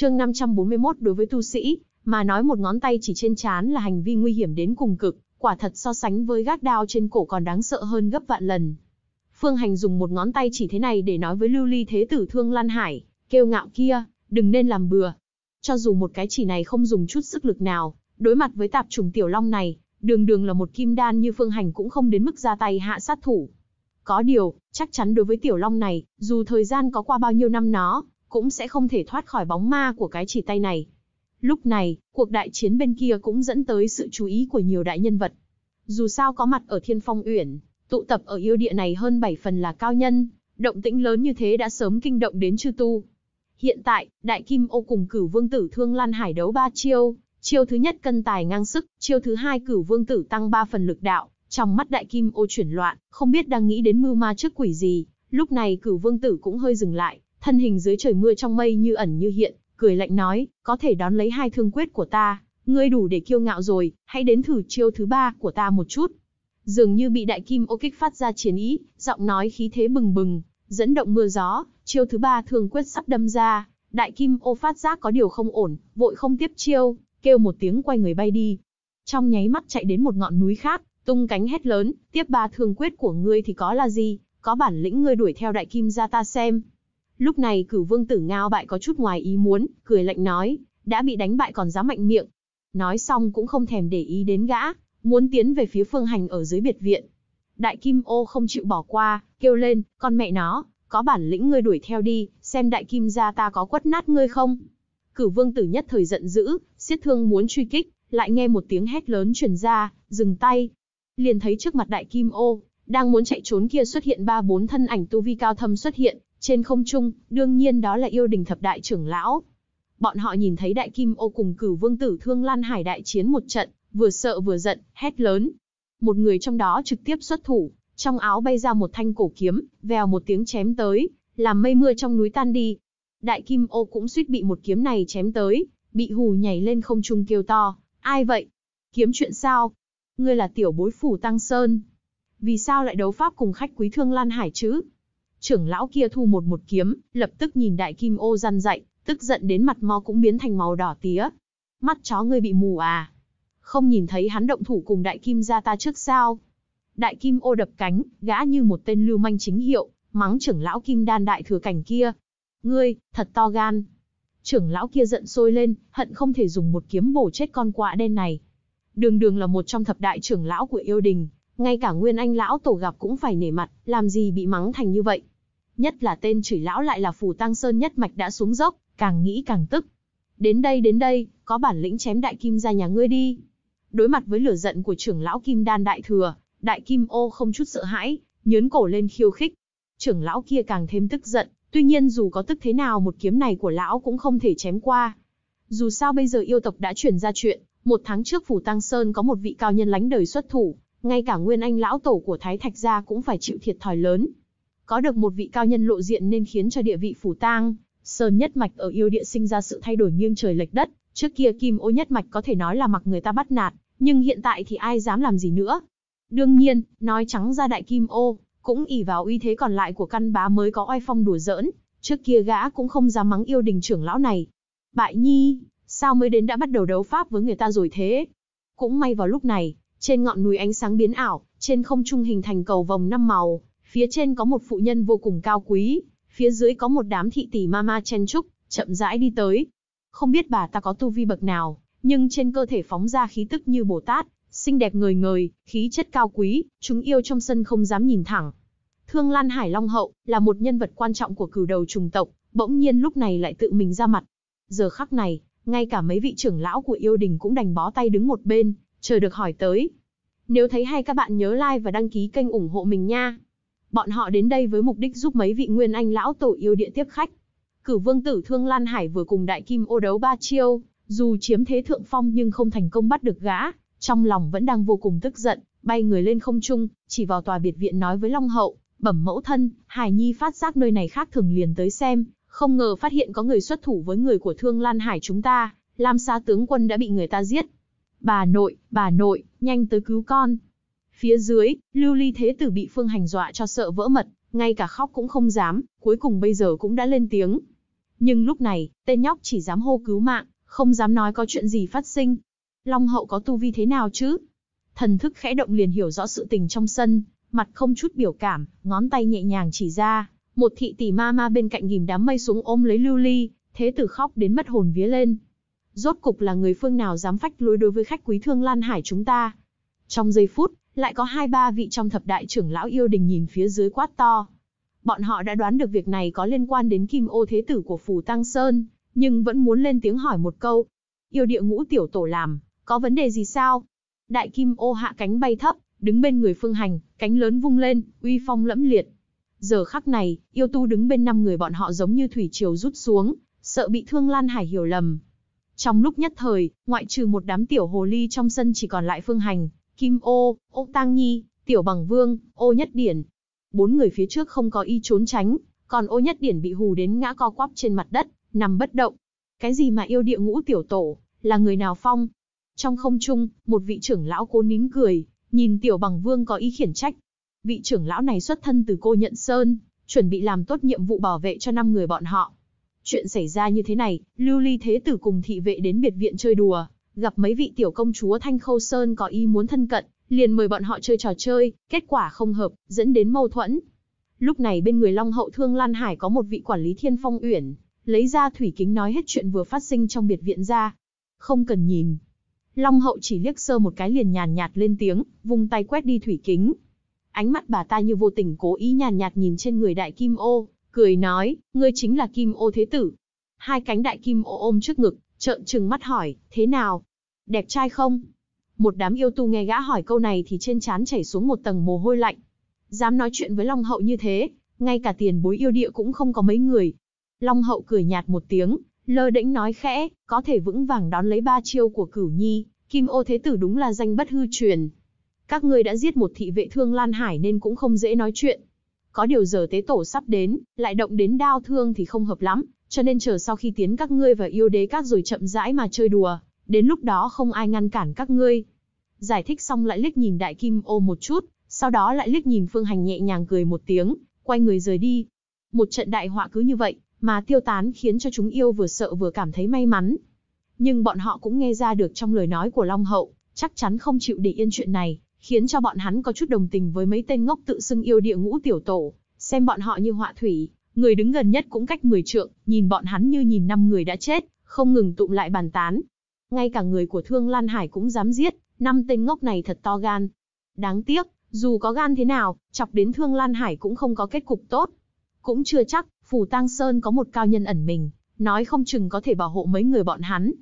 Chương 541 đối với tu sĩ, mà nói một ngón tay chỉ trên chán là hành vi nguy hiểm đến cùng cực, quả thật so sánh với gác đao trên cổ còn đáng sợ hơn gấp vạn lần. Phương Hành dùng một ngón tay chỉ thế này để nói với Lưu Ly Thế Tử Thương Lan Hải, kêu ngạo kia, đừng nên làm bừa. Cho dù một cái chỉ này không dùng chút sức lực nào, đối mặt với tạp trùng tiểu long này, đường đường là một kim đan như Phương Hành cũng không đến mức ra tay hạ sát thủ. Có điều, chắc chắn đối với tiểu long này, dù thời gian có qua bao nhiêu năm nó, cũng sẽ không thể thoát khỏi bóng ma của cái chỉ tay này. Lúc này, cuộc đại chiến bên kia cũng dẫn tới sự chú ý của nhiều đại nhân vật. Dù sao có mặt ở Thiên Phong Uyển, tụ tập ở yêu địa này hơn 7 phần là cao nhân, động tĩnh lớn như thế đã sớm kinh động đến chư tu. Hiện tại, Đại Kim Ô cùng cửu vương tử Thương Lan Hải đấu ba chiêu, chiêu thứ nhất cân tài ngang sức, chiêu thứ hai cửu vương tử tăng 3 phần lực đạo, trong mắt Đại Kim Ô chuyển loạn, không biết đang nghĩ đến mưu ma trước quỷ gì, lúc này cửu vương tử cũng hơi dừng lại, thân hình dưới trời mưa trong mây như ẩn như hiện, cười lạnh nói, có thể đón lấy hai thương quyết của ta, ngươi đủ để kiêu ngạo rồi, hãy đến thử chiêu thứ ba của ta một chút. Dường như bị đại kim ô kích phát ra chiến ý, giọng nói khí thế bừng bừng, dẫn động mưa gió, chiêu thứ ba thương quyết sắp đâm ra, đại kim ô phát giác có điều không ổn, vội không tiếp chiêu, kêu một tiếng quay người bay đi. Trong nháy mắt chạy đến một ngọn núi khác, tung cánh hét lớn, tiếp ba thương quyết của ngươi thì có là gì, có bản lĩnh ngươi đuổi theo đại kim ra ta xem, Lúc này cửu vương tử ngao bại có chút ngoài ý muốn, cười lạnh nói, đã bị đánh bại còn dám mạnh miệng. Nói xong cũng không thèm để ý đến gã, muốn tiến về phía phương hành ở dưới biệt viện. Đại kim ô không chịu bỏ qua, kêu lên, con mẹ nó, có bản lĩnh ngươi đuổi theo đi, xem đại kim gia ta có quất nát ngươi không. Cửu vương tử nhất thời giận dữ, siết thương muốn truy kích, lại nghe một tiếng hét lớn truyền ra, dừng tay. Liền thấy trước mặt đại kim ô, đang muốn chạy trốn kia xuất hiện ba bốn thân ảnh tu vi cao thâm xuất hiện, trên không trung, đương nhiên đó là yêu đình thập đại trưởng lão. Bọn họ nhìn thấy đại kim ô cùng cửu vương tử thương lan hải đại chiến một trận, vừa sợ vừa giận, hét lớn. Một người trong đó trực tiếp xuất thủ, trong áo bay ra một thanh cổ kiếm, vèo một tiếng chém tới, làm mây mưa trong núi tan đi. Đại kim ô cũng suýt bị một kiếm này chém tới, bị hù nhảy lên không trung kêu to, ai vậy? Kiếm chuyện sao? Ngươi là tiểu bối phủ Tăng Sơn. Vì sao lại đấu pháp cùng khách quý thương Lan Hải chứ? trưởng lão kia thu một một kiếm, lập tức nhìn đại kim ô răn dậy, tức giận đến mặt mo cũng biến thành màu đỏ tía. Mắt chó ngươi bị mù à? Không nhìn thấy hắn động thủ cùng đại kim ra ta trước sao? Đại kim ô đập cánh, gã như một tên lưu manh chính hiệu, mắng trưởng lão kim đan đại thừa cảnh kia. Ngươi, thật to gan. Trưởng lão kia giận sôi lên, hận không thể dùng một kiếm bổ chết con quạ đen này. Đường đường là một trong thập đại trưởng lão của yêu đình, ngay cả nguyên anh lão tổ gặp cũng phải nể mặt, làm gì bị mắng thành như vậy. Nhất là tên chửi lão lại là Phù Tăng Sơn nhất mạch đã xuống dốc, càng nghĩ càng tức. Đến đây đến đây, có bản lĩnh chém đại kim ra nhà ngươi đi. Đối mặt với lửa giận của trưởng lão kim đan đại thừa, đại kim ô không chút sợ hãi, nhớn cổ lên khiêu khích. Trưởng lão kia càng thêm tức giận, tuy nhiên dù có tức thế nào một kiếm này của lão cũng không thể chém qua. Dù sao bây giờ yêu tộc đã chuyển ra chuyện, một tháng trước Phủ Tăng Sơn có một vị cao nhân lánh đời xuất thủ, ngay cả nguyên anh lão tổ của Thái Thạch gia cũng phải chịu thiệt thòi lớn. Có được một vị cao nhân lộ diện nên khiến cho địa vị phủ tang, sơn nhất mạch ở yêu địa sinh ra sự thay đổi nghiêng trời lệch đất. Trước kia kim ô nhất mạch có thể nói là mặc người ta bắt nạt, nhưng hiện tại thì ai dám làm gì nữa. Đương nhiên, nói trắng ra đại kim ô, cũng ỉ vào uy thế còn lại của căn bá mới có oai phong đùa giỡn, trước kia gã cũng không dám mắng yêu đình trưởng lão này. Bại nhi, sao mới đến đã bắt đầu đấu pháp với người ta rồi thế? Cũng may vào lúc này, trên ngọn núi ánh sáng biến ảo, trên không trung hình thành cầu vòng năm màu, Phía trên có một phụ nhân vô cùng cao quý, phía dưới có một đám thị tỷ ma ma chen trúc, chậm rãi đi tới. Không biết bà ta có tu vi bậc nào, nhưng trên cơ thể phóng ra khí tức như Bồ Tát, xinh đẹp người người, khí chất cao quý, chúng yêu trong sân không dám nhìn thẳng. Thương Lan Hải Long Hậu là một nhân vật quan trọng của cửu đầu trùng tộc, bỗng nhiên lúc này lại tự mình ra mặt. Giờ khắc này, ngay cả mấy vị trưởng lão của yêu đình cũng đành bó tay đứng một bên, chờ được hỏi tới. Nếu thấy hay các bạn nhớ like và đăng ký kênh ủng hộ mình nha. Bọn họ đến đây với mục đích giúp mấy vị nguyên anh lão tổ yêu địa tiếp khách. Cử vương tử Thương Lan Hải vừa cùng đại kim ô đấu ba chiêu, dù chiếm thế thượng phong nhưng không thành công bắt được gã, trong lòng vẫn đang vô cùng tức giận, bay người lên không trung, chỉ vào tòa biệt viện nói với Long Hậu, bẩm mẫu thân, Hải Nhi phát giác nơi này khác thường liền tới xem, không ngờ phát hiện có người xuất thủ với người của Thương Lan Hải chúng ta, Lam Sa tướng quân đã bị người ta giết. Bà nội, bà nội, nhanh tới cứu con. Phía dưới, lưu ly thế tử bị phương hành dọa cho sợ vỡ mật, ngay cả khóc cũng không dám, cuối cùng bây giờ cũng đã lên tiếng. Nhưng lúc này, tên nhóc chỉ dám hô cứu mạng, không dám nói có chuyện gì phát sinh. Long hậu có tu vi thế nào chứ? Thần thức khẽ động liền hiểu rõ sự tình trong sân, mặt không chút biểu cảm, ngón tay nhẹ nhàng chỉ ra, một thị tỷ ma ma bên cạnh ghim đám mây xuống ôm lấy lưu ly, thế tử khóc đến mất hồn vía lên. Rốt cục là người phương nào dám phách lối đối với khách quý thương Lan Hải chúng ta. Trong giây phút, lại có hai ba vị trong thập đại trưởng lão yêu đình nhìn phía dưới quát to. Bọn họ đã đoán được việc này có liên quan đến kim ô thế tử của Phù Tăng Sơn, nhưng vẫn muốn lên tiếng hỏi một câu. Yêu địa ngũ tiểu tổ làm, có vấn đề gì sao? Đại kim ô hạ cánh bay thấp, đứng bên người phương hành, cánh lớn vung lên, uy phong lẫm liệt. Giờ khắc này, yêu tu đứng bên năm người bọn họ giống như thủy triều rút xuống, sợ bị thương Lan Hải hiểu lầm. Trong lúc nhất thời, ngoại trừ một đám tiểu hồ ly trong sân chỉ còn lại phương hành, Kim Ô, Ô Tăng Nhi, Tiểu Bằng Vương, Ô Nhất Điển. Bốn người phía trước không có ý trốn tránh, còn Ô Nhất Điển bị hù đến ngã co quắp trên mặt đất, nằm bất động. Cái gì mà yêu địa ngũ tiểu tổ, là người nào phong? Trong không trung, một vị trưởng lão cố nín cười, nhìn Tiểu Bằng Vương có ý khiển trách. Vị trưởng lão này xuất thân từ cô nhận sơn, chuẩn bị làm tốt nhiệm vụ bảo vệ cho năm người bọn họ. Chuyện xảy ra như thế này, Lưu Ly Thế Tử cùng thị vệ đến biệt viện chơi đùa, gặp mấy vị tiểu công chúa Thanh Khâu Sơn có ý muốn thân cận, liền mời bọn họ chơi trò chơi, kết quả không hợp, dẫn đến mâu thuẫn. Lúc này bên người Long Hậu Thương Lan Hải có một vị quản lý Thiên Phong Uyển, lấy ra thủy kính nói hết chuyện vừa phát sinh trong biệt viện ra. Không cần nhìn. Long Hậu chỉ liếc sơ một cái liền nhàn nhạt lên tiếng, vung tay quét đi thủy kính. Ánh mắt bà ta như vô tình cố ý nhàn nhạt nhìn trên người đại kim ô, cười nói, ngươi chính là kim ô thế tử. Hai cánh đại kim ô ôm trước ngực, Trợn trừng mắt hỏi, thế nào? Đẹp trai không? Một đám yêu tu nghe gã hỏi câu này thì trên trán chảy xuống một tầng mồ hôi lạnh. Dám nói chuyện với Long Hậu như thế, ngay cả tiền bối yêu địa cũng không có mấy người. Long Hậu cười nhạt một tiếng, lơ đễnh nói khẽ, có thể vững vàng đón lấy ba chiêu của cửu nhi, kim ô thế tử đúng là danh bất hư truyền. Các ngươi đã giết một thị vệ thương Lan Hải nên cũng không dễ nói chuyện. Có điều giờ tế tổ sắp đến, lại động đến đao thương thì không hợp lắm, cho nên chờ sau khi tiến các ngươi vào yêu đế các rồi chậm rãi mà chơi đùa, đến lúc đó không ai ngăn cản các ngươi. Giải thích xong lại liếc nhìn đại kim ô một chút, sau đó lại liếc nhìn phương hành nhẹ nhàng cười một tiếng, quay người rời đi. Một trận đại họa cứ như vậy, mà tiêu tán khiến cho chúng yêu vừa sợ vừa cảm thấy may mắn. Nhưng bọn họ cũng nghe ra được trong lời nói của Long Hậu, chắc chắn không chịu để yên chuyện này, khiến cho bọn hắn có chút đồng tình với mấy tên ngốc tự xưng yêu địa ngũ tiểu tổ, xem bọn họ như họa thủy, Người đứng gần nhất cũng cách 10 trượng, nhìn bọn hắn như nhìn năm người đã chết, không ngừng tụng lại bàn tán. Ngay cả người của Thương Lan Hải cũng dám giết, năm tên ngốc này thật to gan. Đáng tiếc, dù có gan thế nào, chọc đến Thương Lan Hải cũng không có kết cục tốt. Cũng chưa chắc, Phù Tăng Sơn có một cao nhân ẩn mình, nói không chừng có thể bảo hộ mấy người bọn hắn.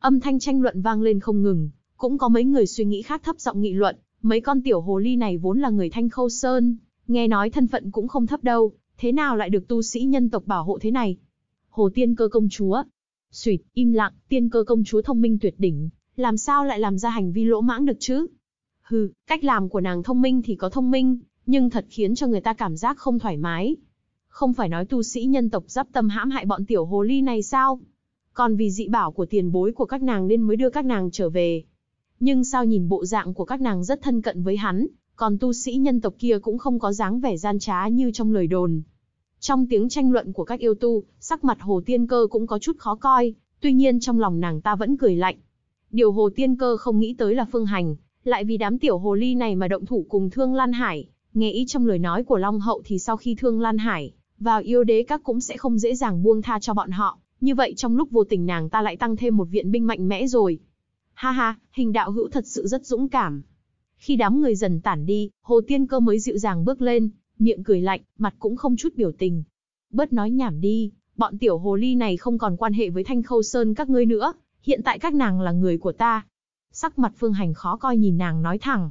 Âm thanh tranh luận vang lên không ngừng, cũng có mấy người suy nghĩ khác thấp giọng nghị luận, mấy con tiểu hồ ly này vốn là người Thanh Khâu Sơn, nghe nói thân phận cũng không thấp đâu, thế nào lại được tu sĩ nhân tộc bảo hộ thế này? Hồ tiên cơ công chúa. Xuyệt, im lặng, tiên cơ công chúa thông minh tuyệt đỉnh, làm sao lại làm ra hành vi lỗ mãng được chứ? Hừ, cách làm của nàng thông minh thì có thông minh, nhưng thật khiến cho người ta cảm giác không thoải mái. Không phải nói tu sĩ nhân tộc giáp tâm hãm hại bọn tiểu hồ ly này sao? Còn vì dị bảo của tiền bối của các nàng nên mới đưa các nàng trở về. Nhưng sao nhìn bộ dạng của các nàng rất thân cận với hắn, còn tu sĩ nhân tộc kia cũng không có dáng vẻ gian trá như trong lời đồn, trong tiếng tranh luận của các yêu tu, sắc mặt Hồ Tiên Cơ cũng có chút khó coi, tuy nhiên trong lòng nàng ta vẫn cười lạnh. Điều Hồ Tiên Cơ không nghĩ tới là Phương Hành, lại vì đám tiểu hồ ly này mà động thủ cùng Thương Lan Hải. Nghe ý trong lời nói của Long Hậu thì sau khi Thương Lan Hải vào yêu đế các cũng sẽ không dễ dàng buông tha cho bọn họ. Như vậy trong lúc vô tình nàng ta lại tăng thêm một viện binh mạnh mẽ rồi. Ha ha, hình đạo hữu thật sự rất dũng cảm. Khi đám người dần tản đi, Hồ Tiên Cơ mới dịu dàng bước lên, miệng cười lạnh, mặt cũng không chút biểu tình. Bớt nói nhảm đi, bọn tiểu hồ ly này không còn quan hệ với thanh khâu sơn các ngươi nữa, hiện tại các nàng là người của ta. Sắc mặt phương hành khó coi nhìn nàng nói thẳng.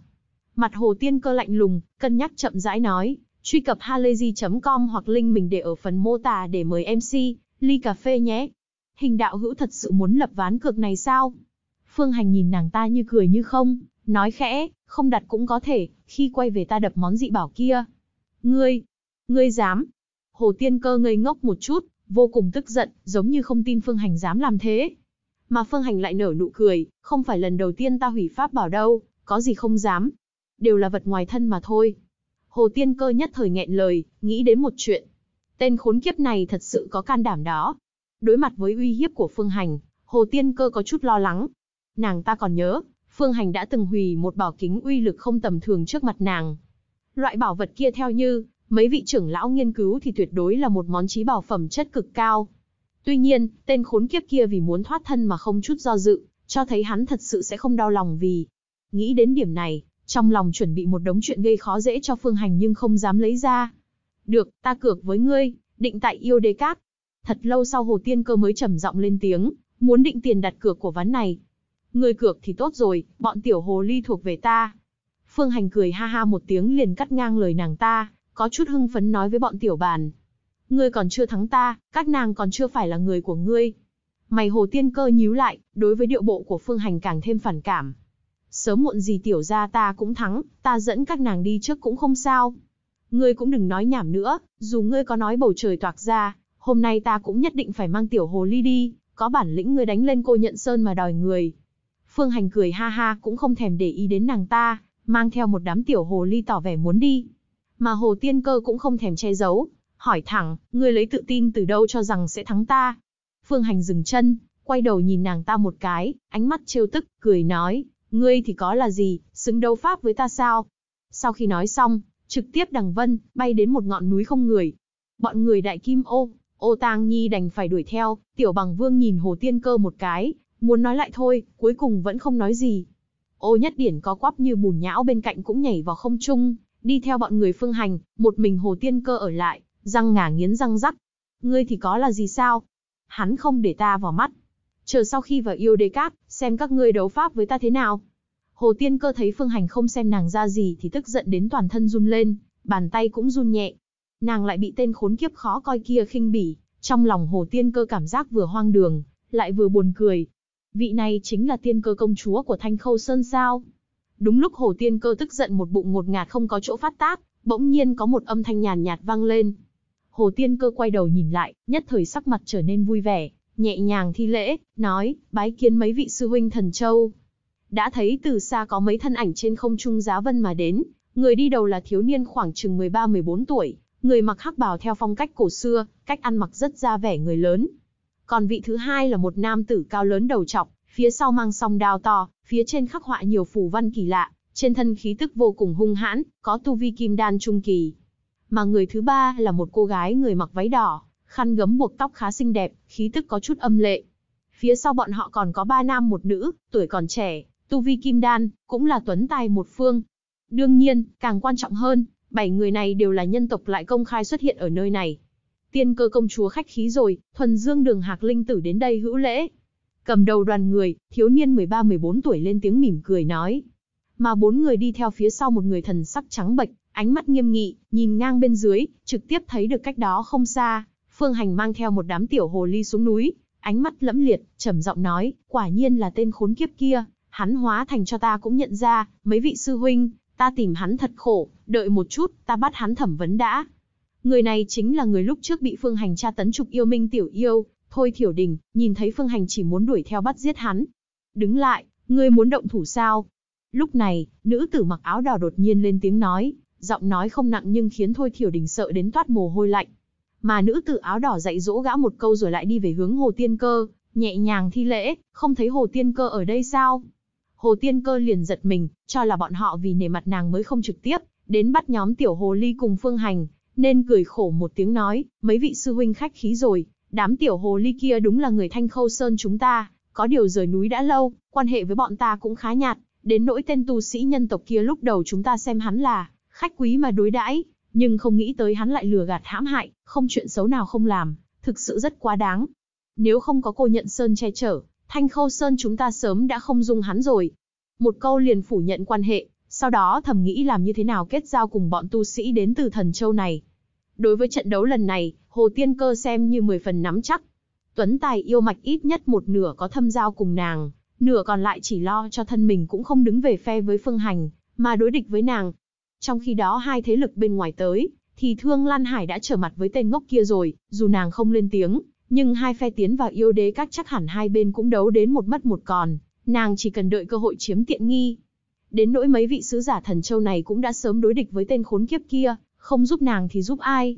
Mặt hồ tiên cơ lạnh lùng, cân nhắc chậm rãi nói, truy cập halayzi.com hoặc link mình để ở phần mô tả để mời MC, ly cà phê nhé. Hình đạo hữu thật sự muốn lập ván cược này sao? Phương Hành nhìn nàng ta như cười như không, nói khẽ, không đặt cũng có thể, khi quay về ta đập món dị bảo kia. Ngươi, ngươi dám. Hồ Tiên Cơ ngây ngốc một chút, vô cùng tức giận, giống như không tin Phương Hành dám làm thế. Mà Phương Hành lại nở nụ cười, không phải lần đầu tiên ta hủy pháp bảo đâu, có gì không dám. Đều là vật ngoài thân mà thôi. Hồ Tiên Cơ nhất thời nghẹn lời, nghĩ đến một chuyện. Tên khốn kiếp này thật sự có can đảm đó. Đối mặt với uy hiếp của Phương Hành, Hồ Tiên Cơ có chút lo lắng. Nàng ta còn nhớ, Phương Hành đã từng hủy một bảo kính uy lực không tầm thường trước mặt nàng. Loại bảo vật kia theo như mấy vị trưởng lão nghiên cứu thì tuyệt đối là một món trí bảo phẩm chất cực cao. Tuy nhiên, tên khốn kiếp kia vì muốn thoát thân mà không chút do dự, cho thấy hắn thật sự sẽ không đau lòng vì. Nghĩ đến điểm này, trong lòng chuẩn bị một đống chuyện gây khó dễ cho Phương Hành nhưng không dám lấy ra. Được, ta cược với ngươi, định tại yêu đế cát. Thật lâu sau Hồ Tiên Cơ mới trầm giọng lên tiếng, muốn định tiền đặt cược của ván này. Ngươi cược thì tốt rồi, bọn tiểu hồ ly thuộc về ta. Phương Hành cười ha ha một tiếng liền cắt ngang lời nàng ta, có chút hưng phấn nói với bọn tiểu bàn. Ngươi còn chưa thắng ta, các nàng còn chưa phải là người của ngươi. Mày hồ tiên cơ nhíu lại, đối với điệu bộ của Phương Hành càng thêm phản cảm. Sớm muộn gì tiểu ra ta cũng thắng, ta dẫn các nàng đi trước cũng không sao. Ngươi cũng đừng nói nhảm nữa, dù ngươi có nói bầu trời toạc ra, hôm nay ta cũng nhất định phải mang tiểu hồ ly đi, có bản lĩnh ngươi đánh lên cô nhận sơn mà đòi người. Phương Hành cười ha ha cũng không thèm để ý đến nàng ta, mang theo một đám tiểu hồ ly tỏ vẻ muốn đi. Mà hồ tiên cơ cũng không thèm che giấu, hỏi thẳng, ngươi lấy tự tin từ đâu cho rằng sẽ thắng ta. Phương Hành dừng chân, quay đầu nhìn nàng ta một cái, ánh mắt trêu tức, cười nói, ngươi thì có là gì, xứng đấu pháp với ta sao? Sau khi nói xong, trực tiếp đằng vân, bay đến một ngọn núi không người. Bọn người đại kim ô, ô tang nhi đành phải đuổi theo, tiểu bằng vương nhìn hồ tiên cơ một cái, muốn nói lại thôi, cuối cùng vẫn không nói gì. Ô Nhất Điển có quắp như bùn nhão bên cạnh cũng nhảy vào không trung, đi theo bọn người phương hành, một mình Hồ Tiên Cơ ở lại, răng ngả nghiến răng rắc. Ngươi thì có là gì sao? Hắn không để ta vào mắt. Chờ sau khi vào yêu đế cát, xem các ngươi đấu pháp với ta thế nào. Hồ Tiên Cơ thấy phương hành không xem nàng ra gì thì tức giận đến toàn thân run lên, bàn tay cũng run nhẹ. Nàng lại bị tên khốn kiếp khó coi kia khinh bỉ, trong lòng Hồ Tiên Cơ cảm giác vừa hoang đường, lại vừa buồn cười, Vị này chính là tiên cơ công chúa của Thanh Khâu Sơn sao? Đúng lúc Hồ Tiên Cơ tức giận một bụng ngột ngạt không có chỗ phát tác, bỗng nhiên có một âm thanh nhàn nhạt vang lên. Hồ Tiên Cơ quay đầu nhìn lại, nhất thời sắc mặt trở nên vui vẻ, nhẹ nhàng thi lễ, nói, bái kiến mấy vị sư huynh thần châu. Đã thấy từ xa có mấy thân ảnh trên không trung giá vân mà đến, người đi đầu là thiếu niên khoảng chừng 13-14 tuổi, người mặc hắc bào theo phong cách cổ xưa, cách ăn mặc rất ra vẻ người lớn, còn vị thứ hai là một nam tử cao lớn đầu trọc, phía sau mang song đao to, phía trên khắc họa nhiều phù văn kỳ lạ, trên thân khí tức vô cùng hung hãn, có tu vi kim đan trung kỳ. Mà người thứ ba là một cô gái người mặc váy đỏ, khăn gấm buộc tóc khá xinh đẹp, khí tức có chút âm lệ. Phía sau bọn họ còn có ba nam một nữ, tuổi còn trẻ, tu vi kim đan, cũng là tuấn tài một phương. Đương nhiên, càng quan trọng hơn, bảy người này đều là nhân tộc lại công khai xuất hiện ở nơi này, Tiên cơ công chúa khách khí rồi, thuần dương đường hạc linh tử đến đây hữu lễ. Cầm đầu đoàn người, thiếu niên 13-14 tuổi lên tiếng mỉm cười nói. Mà bốn người đi theo phía sau một người thần sắc trắng bệch, ánh mắt nghiêm nghị, nhìn ngang bên dưới, trực tiếp thấy được cách đó không xa. Phương Hành mang theo một đám tiểu hồ ly xuống núi, ánh mắt lẫm liệt, trầm giọng nói, quả nhiên là tên khốn kiếp kia, hắn hóa thành cho ta cũng nhận ra, mấy vị sư huynh, ta tìm hắn thật khổ, đợi một chút, ta bắt hắn thẩm vấn đã. Người này chính là người lúc trước bị Phương Hành tra tấn trục yêu minh tiểu yêu, Thôi Thiểu Đình, nhìn thấy Phương Hành chỉ muốn đuổi theo bắt giết hắn. Đứng lại, ngươi muốn động thủ sao? Lúc này, nữ tử mặc áo đỏ đột nhiên lên tiếng nói, giọng nói không nặng nhưng khiến Thôi Thiểu Đình sợ đến toát mồ hôi lạnh. Mà nữ tử áo đỏ dạy dỗ gã một câu rồi lại đi về hướng Hồ Tiên Cơ, nhẹ nhàng thi lễ, không thấy Hồ Tiên Cơ ở đây sao? Hồ Tiên Cơ liền giật mình, cho là bọn họ vì nể mặt nàng mới không trực tiếp, đến bắt nhóm tiểu hồ ly cùng phương hành, nên cười khổ một tiếng nói, mấy vị sư huynh khách khí rồi, đám tiểu hồ ly kia đúng là người thanh khâu sơn chúng ta, có điều rời núi đã lâu, quan hệ với bọn ta cũng khá nhạt, đến nỗi tên tu sĩ nhân tộc kia lúc đầu chúng ta xem hắn là khách quý mà đối đãi, nhưng không nghĩ tới hắn lại lừa gạt hãm hại, không chuyện xấu nào không làm, thực sự rất quá đáng. Nếu không có cô nhận sơn che chở, thanh khâu sơn chúng ta sớm đã không dung hắn rồi. Một câu liền phủ nhận quan hệ, sau đó thầm nghĩ làm như thế nào kết giao cùng bọn tu sĩ đến từ thần châu này. Đối với trận đấu lần này, Hồ Tiên Cơ xem như 10 phần nắm chắc. Tuấn Tài yêu mạch ít nhất một nửa có thâm giao cùng nàng, nửa còn lại chỉ lo cho thân mình cũng không đứng về phe với Phương Hành, mà đối địch với nàng. Trong khi đó hai thế lực bên ngoài tới, thì Thương Lan Hải đã trở mặt với tên ngốc kia rồi, dù nàng không lên tiếng, nhưng hai phe tiến vào yêu đế các chắc hẳn hai bên cũng đấu đến một mất một còn, nàng chỉ cần đợi cơ hội chiếm tiện nghi, Đến nỗi mấy vị sứ giả thần châu này cũng đã sớm đối địch với tên khốn kiếp kia, không giúp nàng thì giúp ai.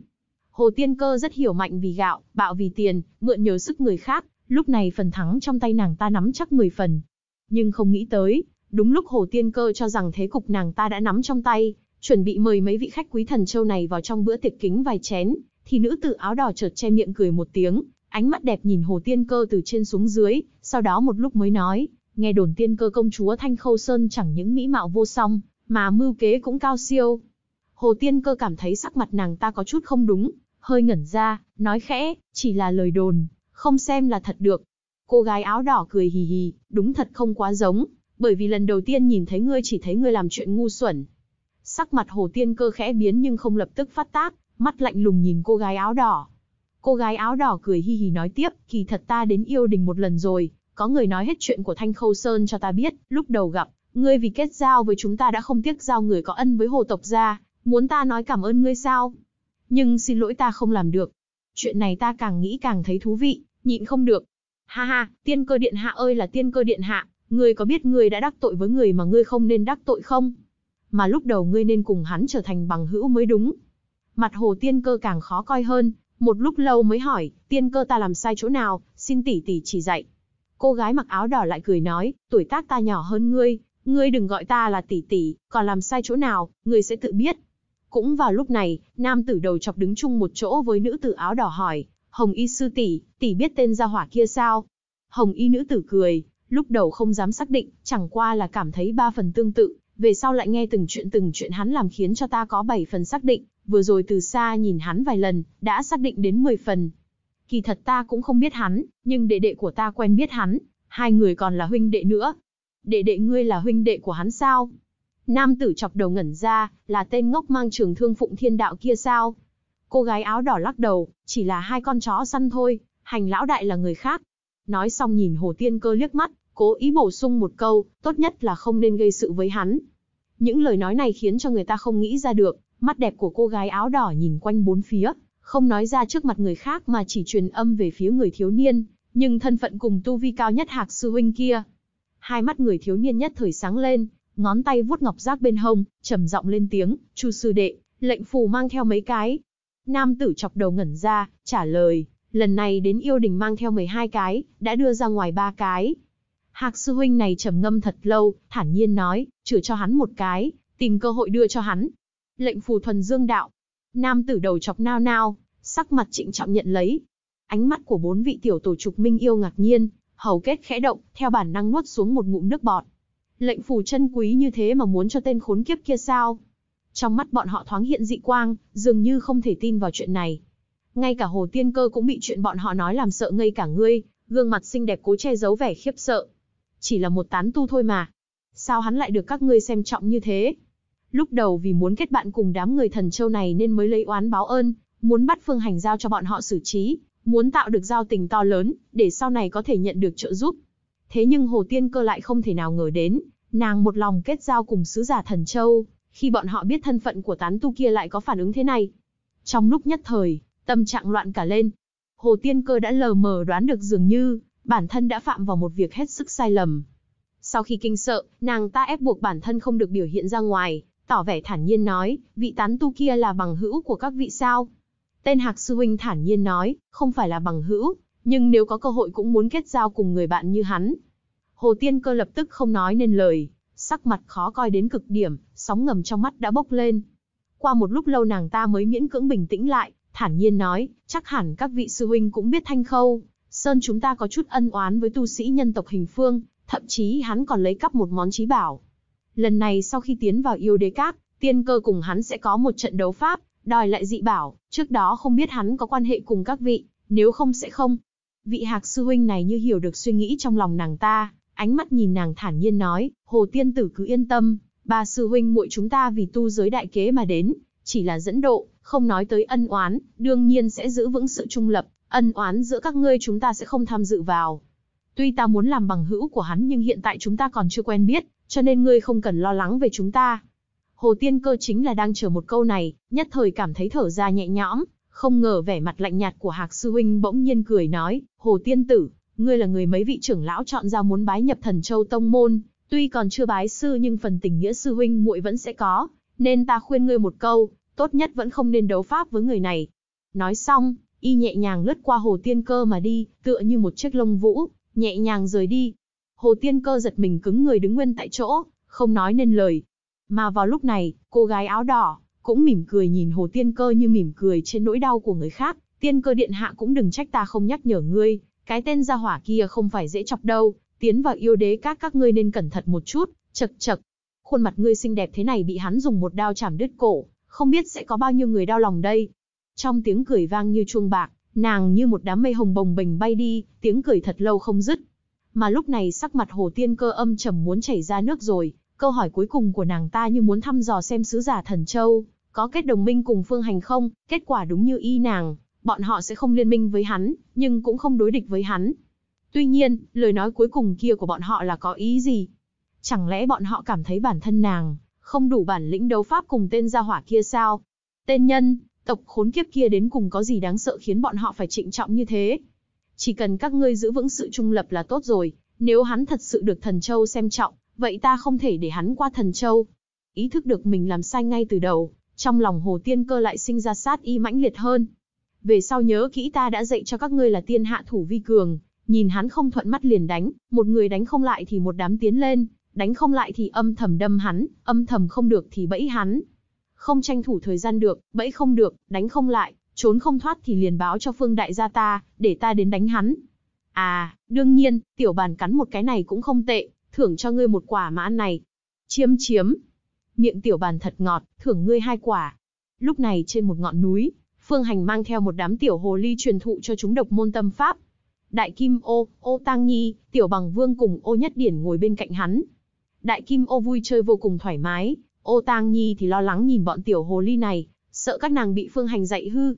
Hồ Tiên Cơ rất hiểu mạnh vì gạo, bạo vì tiền, mượn nhờ sức người khác, lúc này phần thắng trong tay nàng ta nắm chắc 10 phần. Nhưng không nghĩ tới, đúng lúc Hồ Tiên Cơ cho rằng thế cục nàng ta đã nắm trong tay, chuẩn bị mời mấy vị khách quý thần châu này vào trong bữa tiệc kính vài chén, thì nữ tử áo đỏ chợt che miệng cười một tiếng, ánh mắt đẹp nhìn Hồ Tiên Cơ từ trên xuống dưới, sau đó một lúc mới nói nghe đồn tiên cơ công chúa Thanh Khâu Sơn chẳng những mỹ mạo vô song, mà mưu kế cũng cao siêu. Hồ tiên cơ cảm thấy sắc mặt nàng ta có chút không đúng, hơi ngẩn ra, nói khẽ, chỉ là lời đồn, không xem là thật được. Cô gái áo đỏ cười hì hì, đúng thật không quá giống, bởi vì lần đầu tiên nhìn thấy ngươi chỉ thấy ngươi làm chuyện ngu xuẩn. Sắc mặt hồ tiên cơ khẽ biến nhưng không lập tức phát tác, mắt lạnh lùng nhìn cô gái áo đỏ. Cô gái áo đỏ cười hì hì nói tiếp, kỳ thật ta đến yêu đình một lần rồi, có người nói hết chuyện của Thanh Khâu Sơn cho ta biết, lúc đầu gặp, ngươi vì kết giao với chúng ta đã không tiếc giao người có ân với hồ tộc gia, muốn ta nói cảm ơn ngươi sao? Nhưng xin lỗi ta không làm được. Chuyện này ta càng nghĩ càng thấy thú vị, nhịn không được. Ha ha, tiên cơ điện hạ ơi là tiên cơ điện hạ, ngươi có biết ngươi đã đắc tội với người mà ngươi không nên đắc tội không? Mà lúc đầu ngươi nên cùng hắn trở thành bằng hữu mới đúng. Mặt hồ tiên cơ càng khó coi hơn, một lúc lâu mới hỏi, tiên cơ ta làm sai chỗ nào, xin tỷ tỷ chỉ dạy. Cô gái mặc áo đỏ lại cười nói, tuổi tác ta nhỏ hơn ngươi, ngươi đừng gọi ta là tỷ tỷ, còn làm sai chỗ nào, ngươi sẽ tự biết. Cũng vào lúc này, nam tử đầu chọc đứng chung một chỗ với nữ tử áo đỏ hỏi, Hồng Y sư tỷ, tỷ biết tên gia hỏa kia sao? Hồng Y nữ tử cười, lúc đầu không dám xác định, chẳng qua là cảm thấy ba phần tương tự, về sau lại nghe từng chuyện từng chuyện hắn làm khiến cho ta có bảy phần xác định, vừa rồi từ xa nhìn hắn vài lần, đã xác định đến mười phần, Kỳ thật ta cũng không biết hắn, nhưng đệ đệ của ta quen biết hắn, hai người còn là huynh đệ nữa. Đệ đệ ngươi là huynh đệ của hắn sao? Nam tử chọc đầu ngẩn ra, là tên ngốc mang trường thương phụng thiên đạo kia sao? Cô gái áo đỏ lắc đầu, chỉ là hai con chó săn thôi, hành lão đại là người khác. Nói xong nhìn hồ tiên cơ liếc mắt, cố ý bổ sung một câu, tốt nhất là không nên gây sự với hắn. Những lời nói này khiến cho người ta không nghĩ ra được, mắt đẹp của cô gái áo đỏ nhìn quanh bốn phía, không nói ra trước mặt người khác mà chỉ truyền âm về phía người thiếu niên, nhưng thân phận cùng tu vi cao nhất hạc sư huynh kia. Hai mắt người thiếu niên nhất thời sáng lên, ngón tay vuốt ngọc giác bên hông, trầm giọng lên tiếng, chu sư đệ, lệnh phù mang theo mấy cái. Nam tử chọc đầu ngẩn ra, trả lời, lần này đến yêu đình mang theo 12 cái, đã đưa ra ngoài ba cái. Hạc sư huynh này trầm ngâm thật lâu, thản nhiên nói, chữa cho hắn một cái, tìm cơ hội đưa cho hắn. Lệnh phù thuần dương đạo, Nam tử đầu chọc nao nao, sắc mặt trịnh trọng nhận lấy. Ánh mắt của bốn vị tiểu tổ trục minh yêu ngạc nhiên, hầu kết khẽ động, theo bản năng nuốt xuống một ngụm nước bọt. Lệnh phù chân quý như thế mà muốn cho tên khốn kiếp kia sao? Trong mắt bọn họ thoáng hiện dị quang, dường như không thể tin vào chuyện này. Ngay cả Hồ Tiên Cơ cũng bị chuyện bọn họ nói làm sợ ngây cả ngươi, gương mặt xinh đẹp cố che giấu vẻ khiếp sợ. Chỉ là một tán tu thôi mà. Sao hắn lại được các ngươi xem trọng như thế? Lúc đầu vì muốn kết bạn cùng đám người thần châu này nên mới lấy oán báo ơn, muốn bắt Phương Hành giao cho bọn họ xử trí, muốn tạo được giao tình to lớn, để sau này có thể nhận được trợ giúp. Thế nhưng Hồ Tiên Cơ lại không thể nào ngờ đến, nàng một lòng kết giao cùng sứ giả thần châu, khi bọn họ biết thân phận của tán tu kia lại có phản ứng thế này. Trong lúc nhất thời, tâm trạng loạn cả lên. Hồ Tiên Cơ đã lờ mờ đoán được dường như, bản thân đã phạm vào một việc hết sức sai lầm. Sau khi kinh sợ, nàng ta ép buộc bản thân không được biểu hiện ra ngoài, tỏ vẻ thản nhiên nói, vị tán tu kia là bằng hữu của các vị sao? Tên Hạc Sư Huynh thản nhiên nói, không phải là bằng hữu, nhưng nếu có cơ hội cũng muốn kết giao cùng người bạn như hắn. Hồ Tiên Cơ lập tức không nói nên lời, sắc mặt khó coi đến cực điểm, sóng ngầm trong mắt đã bốc lên. Qua một lúc lâu nàng ta mới miễn cưỡng bình tĩnh lại, thản nhiên nói, chắc hẳn các vị sư huynh cũng biết thanh khâu. Sơn chúng ta có chút ân oán với tu sĩ nhân tộc hình phương, thậm chí hắn còn lấy cắp một món trí bảo. Lần này sau khi tiến vào yêu đế cát tiên cơ cùng hắn sẽ có một trận đấu pháp, đòi lại dị bảo, trước đó không biết hắn có quan hệ cùng các vị, nếu không sẽ không. Vị hạc sư huynh này như hiểu được suy nghĩ trong lòng nàng ta, ánh mắt nhìn nàng thản nhiên nói, hồ tiên tử cứ yên tâm, ba sư huynh muội chúng ta vì tu giới đại kế mà đến, chỉ là dẫn độ, không nói tới ân oán, đương nhiên sẽ giữ vững sự trung lập, ân oán giữa các ngươi chúng ta sẽ không tham dự vào. Tuy ta muốn làm bằng hữu của hắn nhưng hiện tại chúng ta còn chưa quen biết, cho nên ngươi không cần lo lắng về chúng ta. Hồ Tiên Cơ chính là đang chờ một câu này, nhất thời cảm thấy thở ra nhẹ nhõm, không ngờ vẻ mặt lạnh nhạt của Hạc Sư Huynh bỗng nhiên cười nói, Hồ Tiên Tử, ngươi là người mấy vị trưởng lão chọn ra muốn bái nhập thần châu tông môn, tuy còn chưa bái sư nhưng phần tình nghĩa sư huynh muội vẫn sẽ có, nên ta khuyên ngươi một câu, tốt nhất vẫn không nên đấu pháp với người này. Nói xong, y nhẹ nhàng lướt qua Hồ Tiên Cơ mà đi, tựa như một chiếc lông vũ, nhẹ nhàng rời đi, Hồ Tiên Cơ giật mình cứng người đứng nguyên tại chỗ, không nói nên lời. Mà vào lúc này, cô gái áo đỏ cũng mỉm cười nhìn Hồ Tiên Cơ như mỉm cười trên nỗi đau của người khác. Tiên Cơ điện hạ cũng đừng trách ta không nhắc nhở ngươi, cái tên gia hỏa kia không phải dễ chọc đâu. Tiến vào yêu đế các các ngươi nên cẩn thận một chút. Chật chật, khuôn mặt ngươi xinh đẹp thế này bị hắn dùng một đao chảm đứt cổ, không biết sẽ có bao nhiêu người đau lòng đây. Trong tiếng cười vang như chuông bạc, nàng như một đám mây hồng bồng bềnh bay đi, tiếng cười thật lâu không dứt, mà lúc này sắc mặt Hồ Tiên Cơ âm trầm muốn chảy ra nước rồi, câu hỏi cuối cùng của nàng ta như muốn thăm dò xem sứ giả Thần Châu có kết đồng minh cùng Phương Hành không, kết quả đúng như y nàng, bọn họ sẽ không liên minh với hắn, nhưng cũng không đối địch với hắn. Tuy nhiên, lời nói cuối cùng kia của bọn họ là có ý gì? Chẳng lẽ bọn họ cảm thấy bản thân nàng không đủ bản lĩnh đấu pháp cùng tên gia hỏa kia sao? Tên nhân, tộc khốn kiếp kia đến cùng có gì đáng sợ khiến bọn họ phải trịnh trọng như thế? Chỉ cần các ngươi giữ vững sự trung lập là tốt rồi, nếu hắn thật sự được thần châu xem trọng, vậy ta không thể để hắn qua thần châu. Ý thức được mình làm sai ngay từ đầu, trong lòng hồ tiên cơ lại sinh ra sát y mãnh liệt hơn. Về sau nhớ kỹ ta đã dạy cho các ngươi là tiên hạ thủ vi cường, nhìn hắn không thuận mắt liền đánh, một người đánh không lại thì một đám tiến lên, đánh không lại thì âm thầm đâm hắn, âm thầm không được thì bẫy hắn. Không tranh thủ thời gian được, bẫy không được, đánh không lại, trốn không thoát thì liền báo cho Phương đại gia ta, để ta đến đánh hắn. À, đương nhiên, tiểu bản cắn một cái này cũng không tệ, thưởng cho ngươi một quả mà này. Chiếm chiếm. Miệng tiểu bản thật ngọt, thưởng ngươi hai quả. Lúc này trên một ngọn núi, Phương Hành mang theo một đám tiểu hồ ly truyền thụ cho chúng độc môn tâm pháp. Đại Kim Ô, Ô Tang Nhi, Tiểu Bằng Vương cùng Ô Nhất Điển ngồi bên cạnh hắn. Đại Kim Ô vui chơi vô cùng thoải mái, Ô Tang Nhi thì lo lắng nhìn bọn tiểu hồ ly này, sợ các nàng bị Phương Hành dạy hư.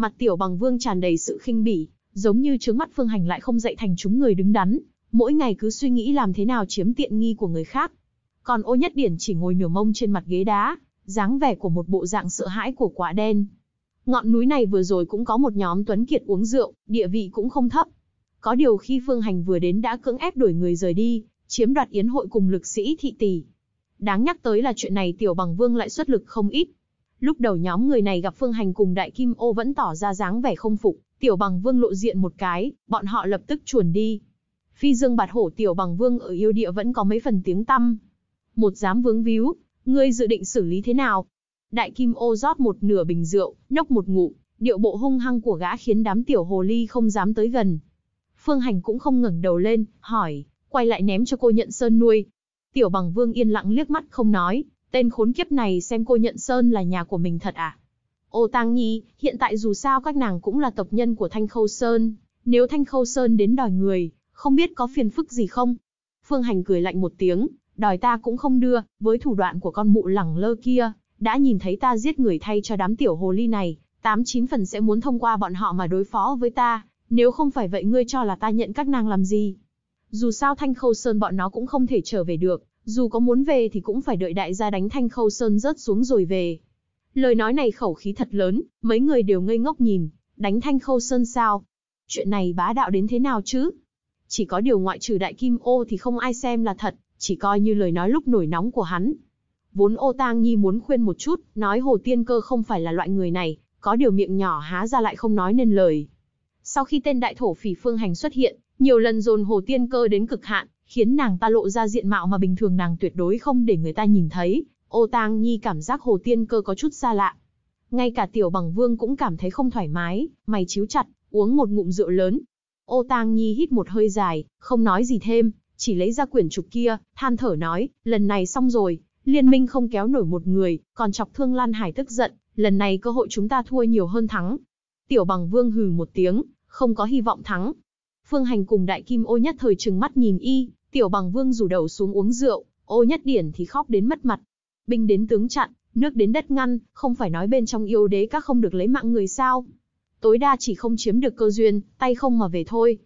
Mặt tiểu bằng vương tràn đầy sự khinh bỉ, giống như trướng mắt phương hành lại không dạy thành chúng người đứng đắn, mỗi ngày cứ suy nghĩ làm thế nào chiếm tiện nghi của người khác. Còn ô nhất điển chỉ ngồi nửa mông trên mặt ghế đá, dáng vẻ của một bộ dạng sợ hãi của quả đen. Ngọn núi này vừa rồi cũng có một nhóm tuấn kiệt uống rượu, địa vị cũng không thấp. Có điều khi phương hành vừa đến đã cưỡng ép đuổi người rời đi, chiếm đoạt yến hội cùng lực sĩ thị tỷ. Đáng nhắc tới là chuyện này tiểu bằng vương lại xuất lực không ít, Lúc đầu nhóm người này gặp Phương Hành cùng Đại Kim Ô vẫn tỏ ra dáng vẻ không phục, Tiểu Bằng Vương lộ diện một cái, bọn họ lập tức chuồn đi. Phi Dương Bạt Hổ Tiểu Bằng Vương ở yêu địa vẫn có mấy phần tiếng tăm. Một dám vướng víu, ngươi dự định xử lý thế nào? Đại Kim Ô rót một nửa bình rượu, nhốc một ngụ, điệu bộ hung hăng của gã khiến đám tiểu hồ ly không dám tới gần. Phương Hành cũng không ngẩng đầu lên, hỏi, quay lại ném cho cô nhận sơn nuôi. Tiểu Bằng Vương yên lặng liếc mắt không nói, Tên khốn kiếp này xem cô nhận Sơn là nhà của mình thật à? Ô Tăng Nhi, hiện tại dù sao các nàng cũng là tộc nhân của Thanh Khâu Sơn. Nếu Thanh Khâu Sơn đến đòi người, không biết có phiền phức gì không? Phương Hành cười lạnh một tiếng, đòi ta cũng không đưa, với thủ đoạn của con mụ lẳng lơ kia, đã nhìn thấy ta giết người thay cho đám tiểu hồ ly này, tám chín phần sẽ muốn thông qua bọn họ mà đối phó với ta, nếu không phải vậy ngươi cho là ta nhận các nàng làm gì. Dù sao Thanh Khâu Sơn bọn nó cũng không thể trở về được, dù có muốn về thì cũng phải đợi đại gia đánh thanh khâu sơn rớt xuống rồi về. Lời nói này khẩu khí thật lớn, mấy người đều ngây ngốc nhìn, đánh thanh khâu sơn sao? Chuyện này bá đạo đến thế nào chứ? Chỉ có điều ngoại trừ đại kim ô thì không ai xem là thật, chỉ coi như lời nói lúc nổi nóng của hắn. Vốn ô tang nhi muốn khuyên một chút, nói hồ tiên cơ không phải là loại người này, có điều miệng nhỏ há ra lại không nói nên lời. Sau khi tên đại thổ phỉ phương hành xuất hiện, nhiều lần dồn hồ tiên cơ đến cực hạn, khiến nàng ta lộ ra diện mạo mà bình thường nàng tuyệt đối không để người ta nhìn thấy. Ô Tang Nhi cảm giác Hồ Tiên Cơ có chút xa lạ. Ngay cả Tiểu Bằng Vương cũng cảm thấy không thoải mái, mày chiếu chặt, uống một ngụm rượu lớn. Ô Tang Nhi hít một hơi dài, không nói gì thêm, chỉ lấy ra quyển trục kia, than thở nói, lần này xong rồi, liên minh không kéo nổi một người, còn chọc thương Lan Hải tức giận, lần này cơ hội chúng ta thua nhiều hơn thắng. Tiểu bằng vương hừ một tiếng, không có hy vọng thắng. Phương Hành cùng đại kim ô nhất thời trừng mắt nhìn y, Tiểu bằng vương rủ đầu xuống uống rượu, ô nhất điển thì khóc đến mất mặt. Binh đến tướng chặn, nước đến đất ngăn, không phải nói bên trong yêu đế các không được lấy mạng người sao. Tối đa chỉ không chiếm được cơ duyên, tay không mà về thôi.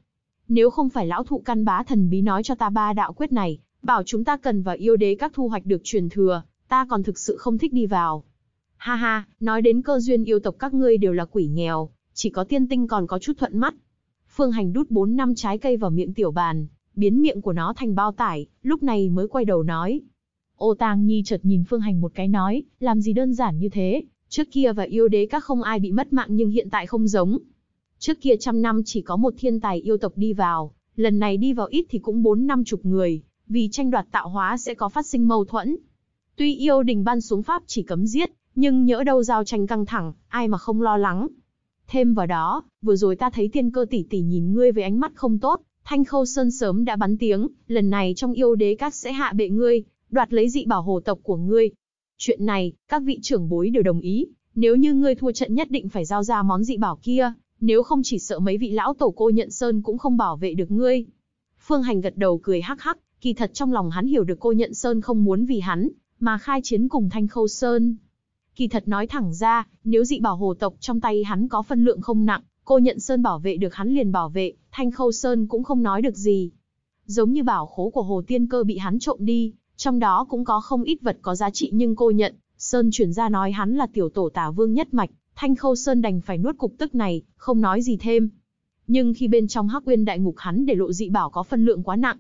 Nếu không phải lão thụ căn bá thần bí nói cho ta ba đạo quyết này, bảo chúng ta cần vào yêu đế các thu hoạch được truyền thừa, ta còn thực sự không thích đi vào. Ha ha, nói đến cơ duyên yêu tộc các ngươi đều là quỷ nghèo, chỉ có tiên tinh còn có chút thuận mắt. Phương Hành đút 4 năm trái cây vào miệng tiểu bàn, biến miệng của nó thành bao tải, lúc này mới quay đầu nói. Ô Tàng Nhi chợt nhìn Phương Hành một cái nói, làm gì đơn giản như thế, trước kia và yêu đế các không ai bị mất mạng nhưng hiện tại không giống. Trước kia trăm năm chỉ có một thiên tài yêu tộc đi vào, lần này đi vào ít thì cũng bốn năm chục người, vì tranh đoạt tạo hóa sẽ có phát sinh mâu thuẫn. Tuy yêu đình ban xuống pháp chỉ cấm giết, nhưng nhỡ đâu giao tranh căng thẳng, ai mà không lo lắng. Thêm vào đó, vừa rồi ta thấy tiên cơ tỷ tỷ nhìn ngươi với ánh mắt không tốt, Thanh Khâu Sơn sớm đã bắn tiếng, lần này trong yêu đế các sẽ hạ bệ ngươi, đoạt lấy dị bảo hồ tộc của ngươi. Chuyện này, các vị trưởng bối đều đồng ý, nếu như ngươi thua trận nhất định phải giao ra món dị bảo kia, nếu không chỉ sợ mấy vị lão tổ cô nhận sơn cũng không bảo vệ được ngươi. Phương Hành gật đầu cười hắc hắc, kỳ thật trong lòng hắn hiểu được cô nhận sơn không muốn vì hắn, mà khai chiến cùng Thanh Khâu Sơn. Kỳ thật nói thẳng ra, nếu dị bảo hồ tộc trong tay hắn có phân lượng không nặng, Cô nhận Sơn bảo vệ được hắn liền bảo vệ, Thanh Khâu Sơn cũng không nói được gì. Giống như bảo khố của Hồ Tiên Cơ bị hắn trộm đi, trong đó cũng có không ít vật có giá trị nhưng cô nhận, Sơn chuyển ra nói hắn là tiểu tổ tả vương nhất mạch, Thanh Khâu Sơn đành phải nuốt cục tức này, không nói gì thêm. Nhưng khi bên trong Hắc Uyên Đại Ngục hắn để lộ dị bảo có phân lượng quá nặng.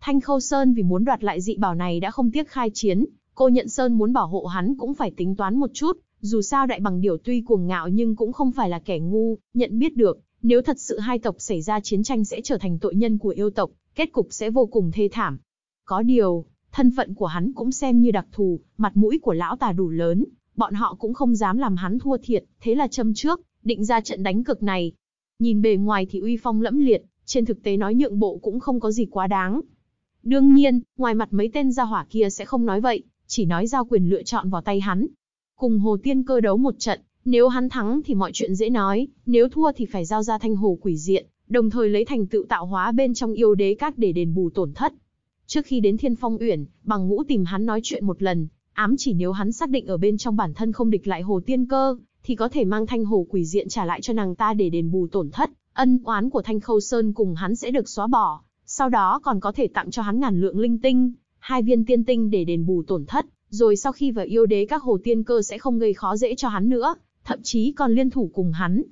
Thanh Khâu Sơn vì muốn đoạt lại dị bảo này đã không tiếc khai chiến, cô nhận Sơn muốn bảo hộ hắn cũng phải tính toán một chút, dù sao đại bằng điểu tuy cuồng ngạo nhưng cũng không phải là kẻ ngu, nhận biết được, nếu thật sự hai tộc xảy ra chiến tranh sẽ trở thành tội nhân của yêu tộc, kết cục sẽ vô cùng thê thảm. Có điều, thân phận của hắn cũng xem như đặc thù, mặt mũi của lão tà đủ lớn, bọn họ cũng không dám làm hắn thua thiệt, thế là châm trước, định ra trận đánh cực này. Nhìn bề ngoài thì uy phong lẫm liệt, trên thực tế nói nhượng bộ cũng không có gì quá đáng. Đương nhiên, ngoài mặt mấy tên gia hỏa kia sẽ không nói vậy, chỉ nói giao quyền lựa chọn vào tay hắn, cùng Hồ Tiên cơ đấu một trận, nếu hắn thắng thì mọi chuyện dễ nói, nếu thua thì phải giao ra thanh hồ quỷ diện, đồng thời lấy thành tựu tạo hóa bên trong yêu đế cát để đền bù tổn thất. Trước khi đến Thiên Phong Uyển, bằng ngũ tìm hắn nói chuyện một lần, ám chỉ nếu hắn xác định ở bên trong bản thân không địch lại Hồ Tiên Cơ, thì có thể mang thanh hồ quỷ diện trả lại cho nàng ta để đền bù tổn thất, ân oán của Thanh Khâu Sơn cùng hắn sẽ được xóa bỏ, sau đó còn có thể tặng cho hắn ngàn lượng linh tinh, hai viên tiên tinh để đền bù tổn thất, rồi sau khi vào yêu đế các hồ tiên cơ sẽ không gây khó dễ cho hắn nữa, thậm chí còn liên thủ cùng hắn.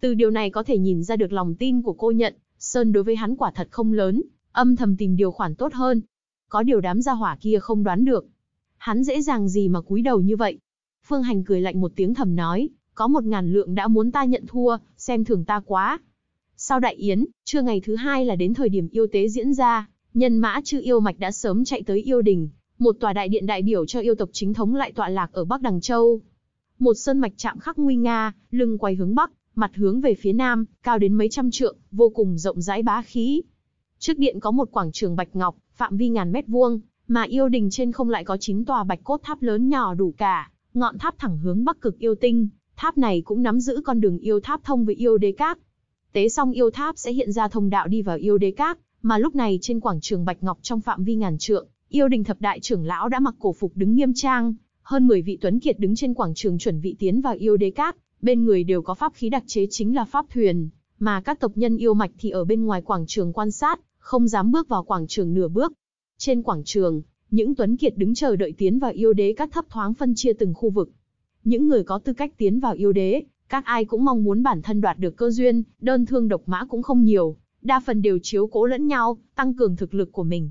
Từ điều này có thể nhìn ra được lòng tin của cô nhận, Sơn đối với hắn quả thật không lớn, âm thầm tìm điều khoản tốt hơn. Có điều đám gia hỏa kia không đoán được. Hắn dễ dàng gì mà cúi đầu như vậy. Phương Hành cười lạnh một tiếng thầm nói, có một ngàn lượng đã muốn ta nhận thua, xem thường ta quá. Sau đại yến, trưa ngày thứ hai là đến thời điểm yêu tế diễn ra, nhân mã chư yêu mạch đã sớm chạy tới yêu đình, một tòa đại điện đại biểu cho yêu tộc chính thống lại tọa lạc ở Bắc Đằng Châu. Một sơn mạch chạm khắc nguy nga, lưng quay hướng bắc, mặt hướng về phía nam, cao đến mấy trăm trượng, vô cùng rộng rãi bá khí. Trước điện có một quảng trường bạch ngọc, phạm vi ngàn mét vuông, mà yêu đình trên không lại có chín tòa bạch cốt tháp lớn nhỏ đủ cả, ngọn tháp thẳng hướng bắc cực yêu tinh, tháp này cũng nắm giữ con đường yêu tháp thông với yêu đế các. Tế xong yêu tháp sẽ hiện ra thông đạo đi vào yêu đế các, mà lúc này trên quảng trường bạch ngọc trong phạm vi ngàn trượng, Yêu đình thập đại trưởng lão đã mặc cổ phục đứng nghiêm trang, hơn 10 vị tuấn kiệt đứng trên quảng trường chuẩn bị tiến vào yêu đế cát, bên người đều có pháp khí đặc chế chính là pháp thuyền, mà các tộc nhân yêu mạch thì ở bên ngoài quảng trường quan sát, không dám bước vào quảng trường nửa bước. Trên quảng trường, những tuấn kiệt đứng chờ đợi tiến vào yêu đế các thấp thoáng phân chia từng khu vực. Những người có tư cách tiến vào yêu đế, các ai cũng mong muốn bản thân đoạt được cơ duyên, đơn thương độc mã cũng không nhiều, đa phần đều chiếu cố lẫn nhau, tăng cường thực lực của mình.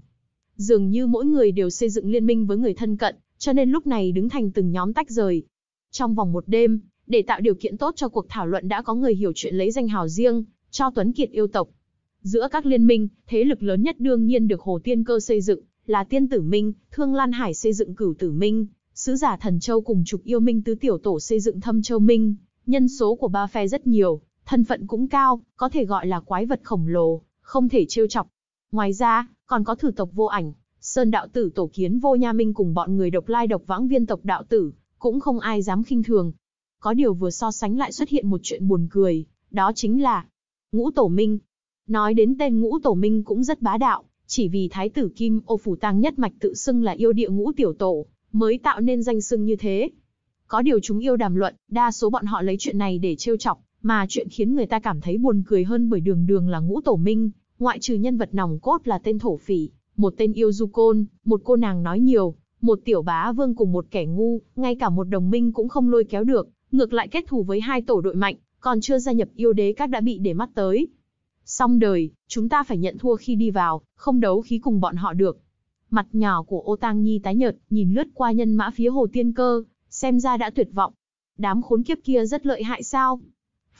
Dường như mỗi người đều xây dựng liên minh với người thân cận, cho nên lúc này đứng thành từng nhóm tách rời. Trong vòng một đêm, để tạo điều kiện tốt cho cuộc thảo luận đã có người hiểu chuyện lấy danh hào riêng, cho Tuấn Kiệt yêu tộc. Giữa các liên minh, thế lực lớn nhất đương nhiên được Hồ Tiên Cơ xây dựng, là Tiên Tử Minh, Thương Lan Hải xây dựng Cửu Tử Minh, Sứ Giả Thần Châu cùng Trục Yêu Minh Tứ Tiểu Tổ xây dựng Thâm Châu Minh. Nhân số của ba phe rất nhiều, thân phận cũng cao, có thể gọi là quái vật khổng lồ, không thể trêu chọc, Ngoài ra, còn có thử tộc vô ảnh, sơn đạo tử tổ kiến vô nha minh cùng bọn người độc lai độc vãng viên tộc đạo tử, cũng không ai dám khinh thường. Có điều vừa so sánh lại xuất hiện một chuyện buồn cười, đó chính là Ngũ Tổ Minh. Nói đến tên Ngũ Tổ Minh cũng rất bá đạo, chỉ vì Thái tử Kim ô phủ tăng nhất mạch tự xưng là yêu địa ngũ tiểu tổ, mới tạo nên danh xưng như thế. Có điều chúng yêu đàm luận, đa số bọn họ lấy chuyện này để trêu chọc, mà chuyện khiến người ta cảm thấy buồn cười hơn bởi đường đường là Ngũ Tổ Minh, Ngoại trừ nhân vật nòng cốt là tên thổ phỉ, một tên yêu du côn, một cô nàng nói nhiều, một tiểu bá vương cùng một kẻ ngu, ngay cả một đồng minh cũng không lôi kéo được, ngược lại kết thù với hai tổ đội mạnh, còn chưa gia nhập yêu đế các đã bị để mắt tới. Xong đời, chúng ta phải nhận thua khi đi vào, không đấu khí cùng bọn họ được. Mặt nhỏ của ô tang nhi tái nhợt, nhìn lướt qua nhân mã phía hồ tiên cơ, xem ra đã tuyệt vọng. Đám khốn kiếp kia rất lợi hại sao?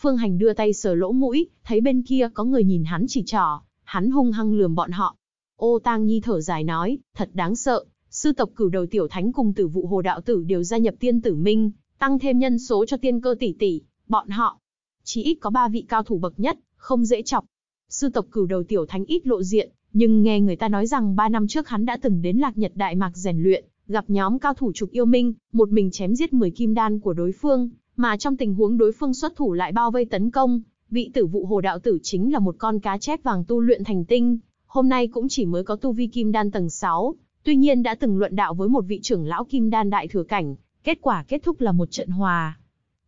Phương Hành đưa tay sờ lỗ mũi, thấy bên kia có người nhìn hắn chỉ trỏ, hắn hung hăng lườm bọn họ. Ô Tang Nhi thở dài nói, thật đáng sợ, sư tộc cửu đầu tiểu thánh cùng tử vụ hồ đạo tử đều gia nhập tiên tử minh, tăng thêm nhân số cho tiên cơ tỷ tỷ, bọn họ chỉ ít có ba vị cao thủ bậc nhất, không dễ chọc. Sư tộc cửu đầu tiểu thánh ít lộ diện, nhưng nghe người ta nói rằng ba năm trước hắn đã từng đến Lạc Nhật Đại Mạc rèn luyện, gặp nhóm cao thủ trục yêu minh, một mình chém giết 10 kim đan của đối phương, mà trong tình huống đối phương xuất thủ lại bao vây tấn công, vị tử vụ hồ đạo tử chính là một con cá chép vàng tu luyện thành tinh, hôm nay cũng chỉ mới có tu vi kim đan tầng 6, tuy nhiên đã từng luận đạo với một vị trưởng lão kim đan đại thừa cảnh, kết quả kết thúc là một trận hòa.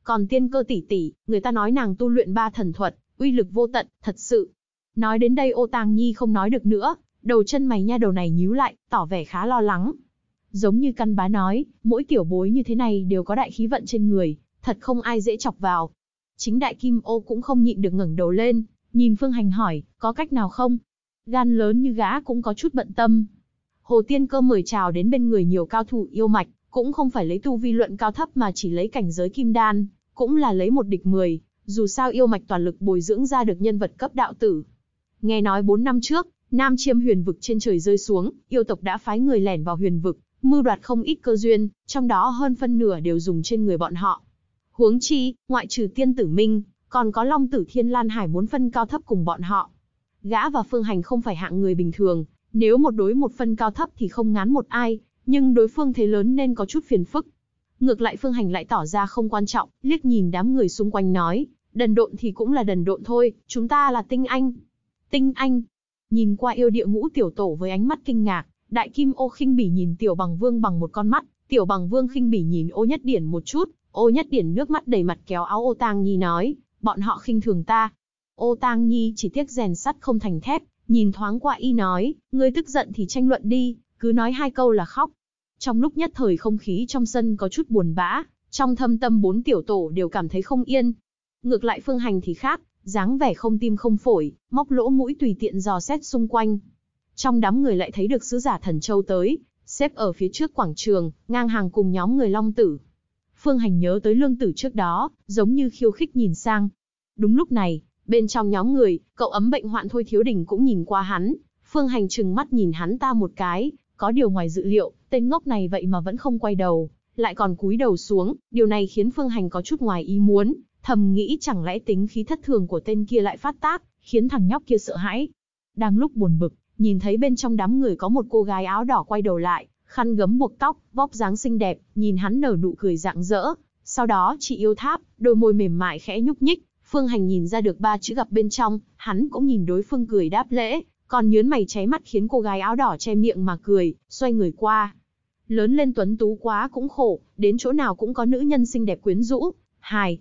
Còn tiên cơ tỷ tỷ, người ta nói nàng tu luyện ba thần thuật, uy lực vô tận, thật sự. Nói đến đây ô tàng nhi không nói được nữa, đầu chân mày nha đầu này nhíu lại, tỏ vẻ khá lo lắng. Giống như căn bá nói, mỗi tiểu bối như thế này đều có đại khí vận trên người, thật không ai dễ chọc vào, Chính đại kim ô cũng không nhịn được ngẩng đầu lên, nhìn Phương Hành hỏi, có cách nào không? Gan lớn như gã cũng có chút bận tâm. Hồ Tiên Cơ mời chào đến bên người nhiều cao thủ yêu mạch, cũng không phải lấy tu vi luận cao thấp mà chỉ lấy cảnh giới kim đan, cũng là lấy một địch mười, dù sao yêu mạch toàn lực bồi dưỡng ra được nhân vật cấp đạo tử. Nghe nói 4 năm trước, Nam Chiêm huyền vực trên trời rơi xuống, yêu tộc đã phái người lẻn vào huyền vực, mưu đoạt không ít cơ duyên, trong đó hơn phân nửa đều dùng trên người bọn họ. Huống chi, ngoại trừ tiên tử minh, còn có Long Tử Thiên Lan Hải muốn phân cao thấp cùng bọn họ. Gã và Phương Hành không phải hạng người bình thường, nếu một đối một phân cao thấp thì không ngán một ai, nhưng đối phương thế lớn nên có chút phiền phức. Ngược lại Phương Hành lại tỏ ra không quan trọng, liếc nhìn đám người xung quanh nói, đần độn thì cũng là đần độn thôi, chúng ta là tinh anh. Tinh anh. Nhìn qua yêu địa ngũ tiểu tổ với ánh mắt kinh ngạc, đại kim ô khinh bỉ nhìn tiểu bằng vương bằng một con mắt, tiểu bằng vương khinh bỉ nhìn ô nhất điển một chút, Ô nhất điển nước mắt đầy mặt kéo áo ô tang nhi nói, bọn họ khinh thường ta. Ô tang nhi chỉ tiếc rèn sắt không thành thép, nhìn thoáng qua y nói, ngươi tức giận thì tranh luận đi, cứ nói hai câu là khóc. Trong lúc nhất thời không khí trong sân có chút buồn bã, trong thâm tâm bốn tiểu tổ đều cảm thấy không yên. Ngược lại phương hành thì khác, dáng vẻ không tim không phổi, móc lỗ mũi tùy tiện dò xét xung quanh. Trong đám người lại thấy được sứ giả thần châu tới, xếp ở phía trước quảng trường, ngang hàng cùng nhóm người long tử, Phương Hành nhớ tới lương tử trước đó, giống như khiêu khích nhìn sang. Đúng lúc này, bên trong nhóm người, cậu ấm bệnh hoạn Thôi Thiếu Đình cũng nhìn qua hắn. Phương Hành trừng mắt nhìn hắn ta một cái, có điều ngoài dự liệu, tên ngốc này vậy mà vẫn không quay đầu, lại còn cúi đầu xuống, điều này khiến Phương Hành có chút ngoài ý muốn, thầm nghĩ chẳng lẽ tính khí thất thường của tên kia lại phát tác, khiến thằng nhóc kia sợ hãi. Đang lúc buồn bực, nhìn thấy bên trong đám người có một cô gái áo đỏ quay đầu lại, khăn gấm buộc tóc, vóc dáng xinh đẹp, nhìn hắn nở nụ cười rạng rỡ. Sau đó chị yêu tháp, đôi môi mềm mại khẽ nhúc nhích, Phương Hành nhìn ra được ba chữ gặp bên trong, hắn cũng nhìn đối phương cười đáp lễ, còn nhớn mày cháy mắt khiến cô gái áo đỏ che miệng mà cười, xoay người qua. Lớn lên tuấn tú quá cũng khổ, đến chỗ nào cũng có nữ nhân xinh đẹp quyến rũ. Hài.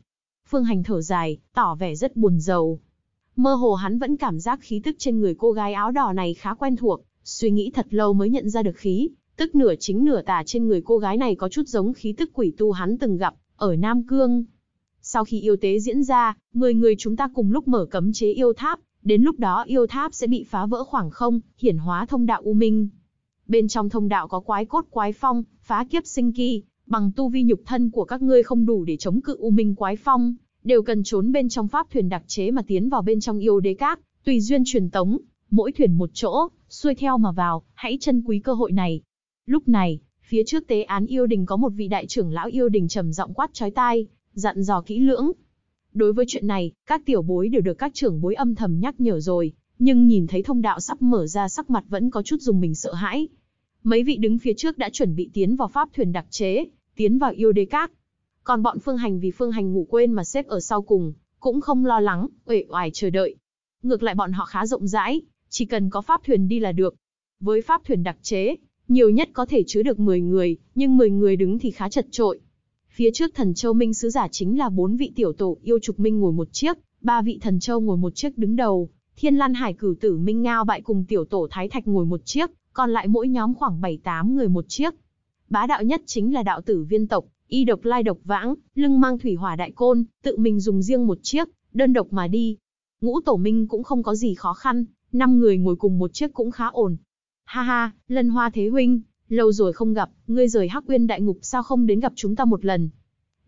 Phương Hành thở dài, tỏ vẻ rất buồn rầu. Mơ hồ hắn vẫn cảm giác khí tức trên người cô gái áo đỏ này khá quen thuộc, suy nghĩ thật lâu mới nhận ra được khí Tức nửa chính nửa tà trên người cô gái này có chút giống khí tức quỷ tu hắn từng gặp, ở Nam Cương. Sau khi yêu tế diễn ra, 10 người chúng ta cùng lúc mở cấm chế yêu tháp, đến lúc đó yêu tháp sẽ bị phá vỡ khoảng không, hiển hóa thông đạo U Minh. Bên trong thông đạo có quái cốt quái phong, phá kiếp sinh kỳ, bằng tu vi nhục thân của các ngươi không đủ để chống cự U Minh quái phong, đều cần trốn bên trong pháp thuyền đặc chế mà tiến vào bên trong yêu đế các, tùy duyên truyền tống, mỗi thuyền một chỗ, xuôi theo mà vào, hãy trân quý cơ hội này, Lúc này, phía trước tế án yêu đình có một vị đại trưởng lão yêu đình trầm giọng quát chói tai, dặn dò kỹ lưỡng. Đối với chuyện này, các tiểu bối đều được các trưởng bối âm thầm nhắc nhở rồi, nhưng nhìn thấy thông đạo sắp mở ra sắc mặt vẫn có chút dùng mình sợ hãi. Mấy vị đứng phía trước đã chuẩn bị tiến vào pháp thuyền đặc chế, tiến vào yêu đế các. Còn bọn phương hành vì phương hành ngủ quên mà xếp ở sau cùng, cũng không lo lắng, uể oải chờ đợi. Ngược lại bọn họ khá rộng rãi, chỉ cần có pháp thuyền đi là được. Với pháp thuyền đặc chế, nhiều nhất có thể chứa được 10 người, nhưng 10 người đứng thì khá chật trội. Phía trước thần châu minh sứ giả chính là bốn vị tiểu tổ yêu trục minh ngồi một chiếc, ba vị thần châu ngồi một chiếc đứng đầu, thiên lan hải cử tử minh ngao bại cùng tiểu tổ thái thạch ngồi một chiếc, còn lại mỗi nhóm khoảng 7-8 người một chiếc. Bá đạo nhất chính là đạo tử viên tộc, y độc lai độc vãng, lưng mang thủy hỏa đại côn, tự mình dùng riêng một chiếc, đơn độc mà đi. Ngũ tổ minh cũng không có gì khó khăn, năm người ngồi cùng một chiếc cũng khá ổn, Ha ha, lân hoa thế huynh, lâu rồi không gặp, ngươi rời Hắc Uyên đại ngục sao không đến gặp chúng ta một lần?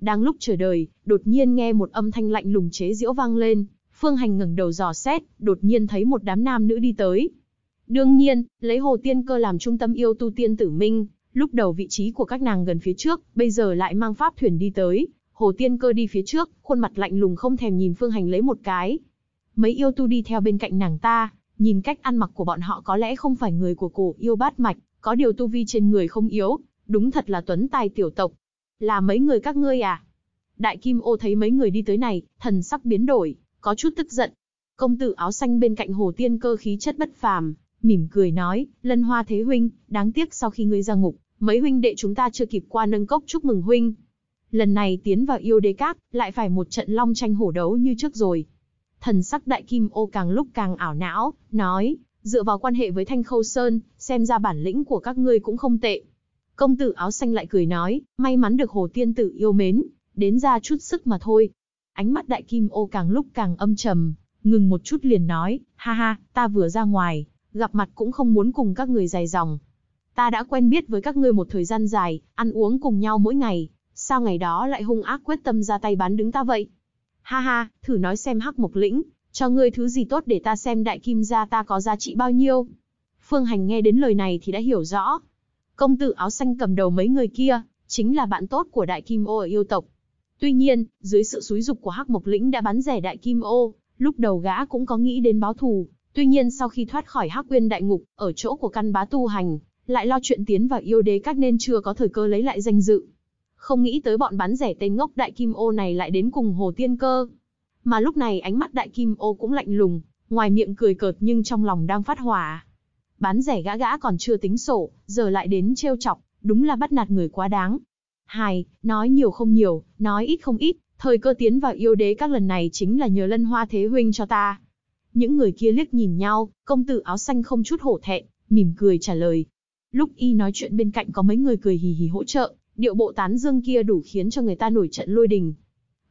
Đang lúc chờ đợi, đột nhiên nghe một âm thanh lạnh lùng chế giễu vang lên, Phương Hành ngẩng đầu dò xét, đột nhiên thấy một đám nam nữ đi tới. Đương nhiên, lấy Hồ Tiên Cơ làm trung tâm yêu tu tiên tử minh, lúc đầu vị trí của các nàng gần phía trước, bây giờ lại mang pháp thuyền đi tới, Hồ Tiên Cơ đi phía trước, khuôn mặt lạnh lùng không thèm nhìn Phương Hành lấy một cái. Mấy yêu tu đi theo bên cạnh nàng ta, Nhìn cách ăn mặc của bọn họ có lẽ không phải người của cổ yêu bát mạch, có điều tu vi trên người không yếu, đúng thật là tuấn tài tiểu tộc. Là mấy người các ngươi à? Đại Kim Ô thấy mấy người đi tới này, thần sắc biến đổi, có chút tức giận. Công tử áo xanh bên cạnh Hồ Tiên cơ khí chất bất phàm, mỉm cười nói, lân hoa thế huynh, đáng tiếc sau khi ngươi ra ngục, mấy huynh đệ chúng ta chưa kịp qua nâng cốc chúc mừng huynh. Lần này tiến vào yêu đế cát, lại phải một trận long tranh hổ đấu như trước rồi. Thần sắc đại kim ô càng lúc càng ảo não, nói, dựa vào quan hệ với Thanh Khâu Sơn, xem ra bản lĩnh của các ngươi cũng không tệ. Công tử áo xanh lại cười nói, may mắn được Hồ Tiên Tử yêu mến, đến ra chút sức mà thôi. Ánh mắt đại kim ô càng lúc càng âm trầm, ngừng một chút liền nói, ha ha, ta vừa ra ngoài, gặp mặt cũng không muốn cùng các người dài dòng. Ta đã quen biết với các ngươi một thời gian dài, ăn uống cùng nhau mỗi ngày, sao ngày đó lại hung ác quyết tâm ra tay bán đứng ta vậy? Ha ha, thử nói xem hắc mộc lĩnh, cho ngươi thứ gì tốt để ta xem đại kim gia ta có giá trị bao nhiêu. Phương Hành nghe đến lời này thì đã hiểu rõ. Công tử áo xanh cầm đầu mấy người kia, chính là bạn tốt của đại kim ô ở yêu tộc. Tuy nhiên, dưới sự xúi dục của hắc mộc lĩnh đã bắn rẻ đại kim ô, lúc đầu gã cũng có nghĩ đến báo thù. Tuy nhiên sau khi thoát khỏi hắc quyên đại ngục, ở chỗ của căn bá tu hành, lại lo chuyện tiến vào yêu đế các nên chưa có thời cơ lấy lại danh dự không nghĩ tới bọn bán rẻ tên ngốc đại kim ô này lại đến cùng hồ tiên cơ. Mà lúc này ánh mắt đại kim ô cũng lạnh lùng, ngoài miệng cười cợt nhưng trong lòng đang phát hỏa. Bán rẻ gã gã còn chưa tính sổ, giờ lại đến trêu chọc, đúng là bắt nạt người quá đáng. Hài, nói nhiều không nhiều, nói ít không ít, thời cơ tiến vào yêu đế các lần này chính là nhờ lân hoa thế huynh cho ta. Những người kia liếc nhìn nhau, công tử áo xanh không chút hổ thẹn, mỉm cười trả lời. Lúc y nói chuyện bên cạnh có mấy người cười hì hì hỗ trợ, điệu bộ tán dương kia đủ khiến cho người ta nổi trận lôi đình.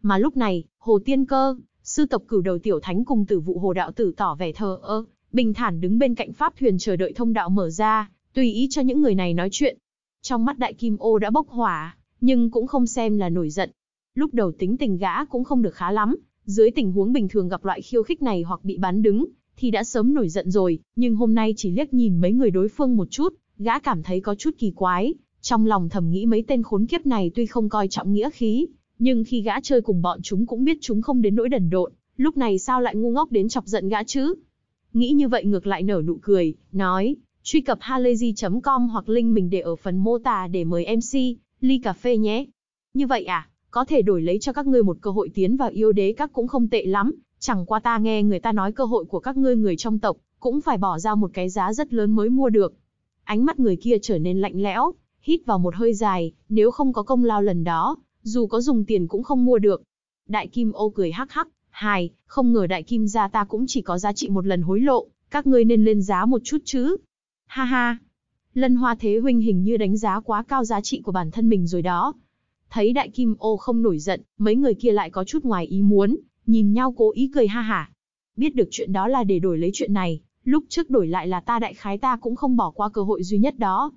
Mà lúc này, Hồ Tiên Cơ, sư tộc cửu đầu tiểu thánh cùng tử vụ Hồ Đạo Tử tỏ vẻ thờ ơ, bình thản đứng bên cạnh pháp thuyền chờ đợi thông đạo mở ra, tùy ý cho những người này nói chuyện. Trong mắt đại kim ô đã bốc hỏa, nhưng cũng không xem là nổi giận. Lúc đầu tính tình gã cũng không được khá lắm, dưới tình huống bình thường gặp loại khiêu khích này hoặc bị bắn đứng, thì đã sớm nổi giận rồi, nhưng hôm nay chỉ liếc nhìn mấy người đối phương một chút, gã cảm thấy có chút kỳ quái, trong lòng thầm nghĩ mấy tên khốn kiếp này tuy không coi trọng nghĩa khí, nhưng khi gã chơi cùng bọn chúng cũng biết chúng không đến nỗi đần độn, lúc này sao lại ngu ngốc đến chọc giận gã chứ? Nghĩ như vậy ngược lại nở nụ cười, nói, truy cập halayzi.com hoặc link mình để ở phần mô tả để mời MC, ly cà phê nhé. Như vậy à, có thể đổi lấy cho các ngươi một cơ hội tiến vào yêu đế các cũng không tệ lắm, chẳng qua ta nghe người ta nói cơ hội của các ngươi người trong tộc, cũng phải bỏ ra một cái giá rất lớn mới mua được. Ánh mắt người kia trở nên lạnh lẽo, hít vào một hơi dài, nếu không có công lao lần đó, dù có dùng tiền cũng không mua được. Đại Kim Ô cười hắc hắc, hài, không ngờ Đại Kim gia ta cũng chỉ có giá trị một lần hối lộ, các ngươi nên lên giá một chút chứ. Ha ha, Lân Hoa Thế Huynh hình như đánh giá quá cao giá trị của bản thân mình rồi đó. Thấy Đại Kim Ô không nổi giận, mấy người kia lại có chút ngoài ý muốn, nhìn nhau cố ý cười ha hả. Biết được chuyện đó là để đổi lấy chuyện này, lúc trước đổi lại là ta đại khái ta cũng không bỏ qua cơ hội duy nhất đó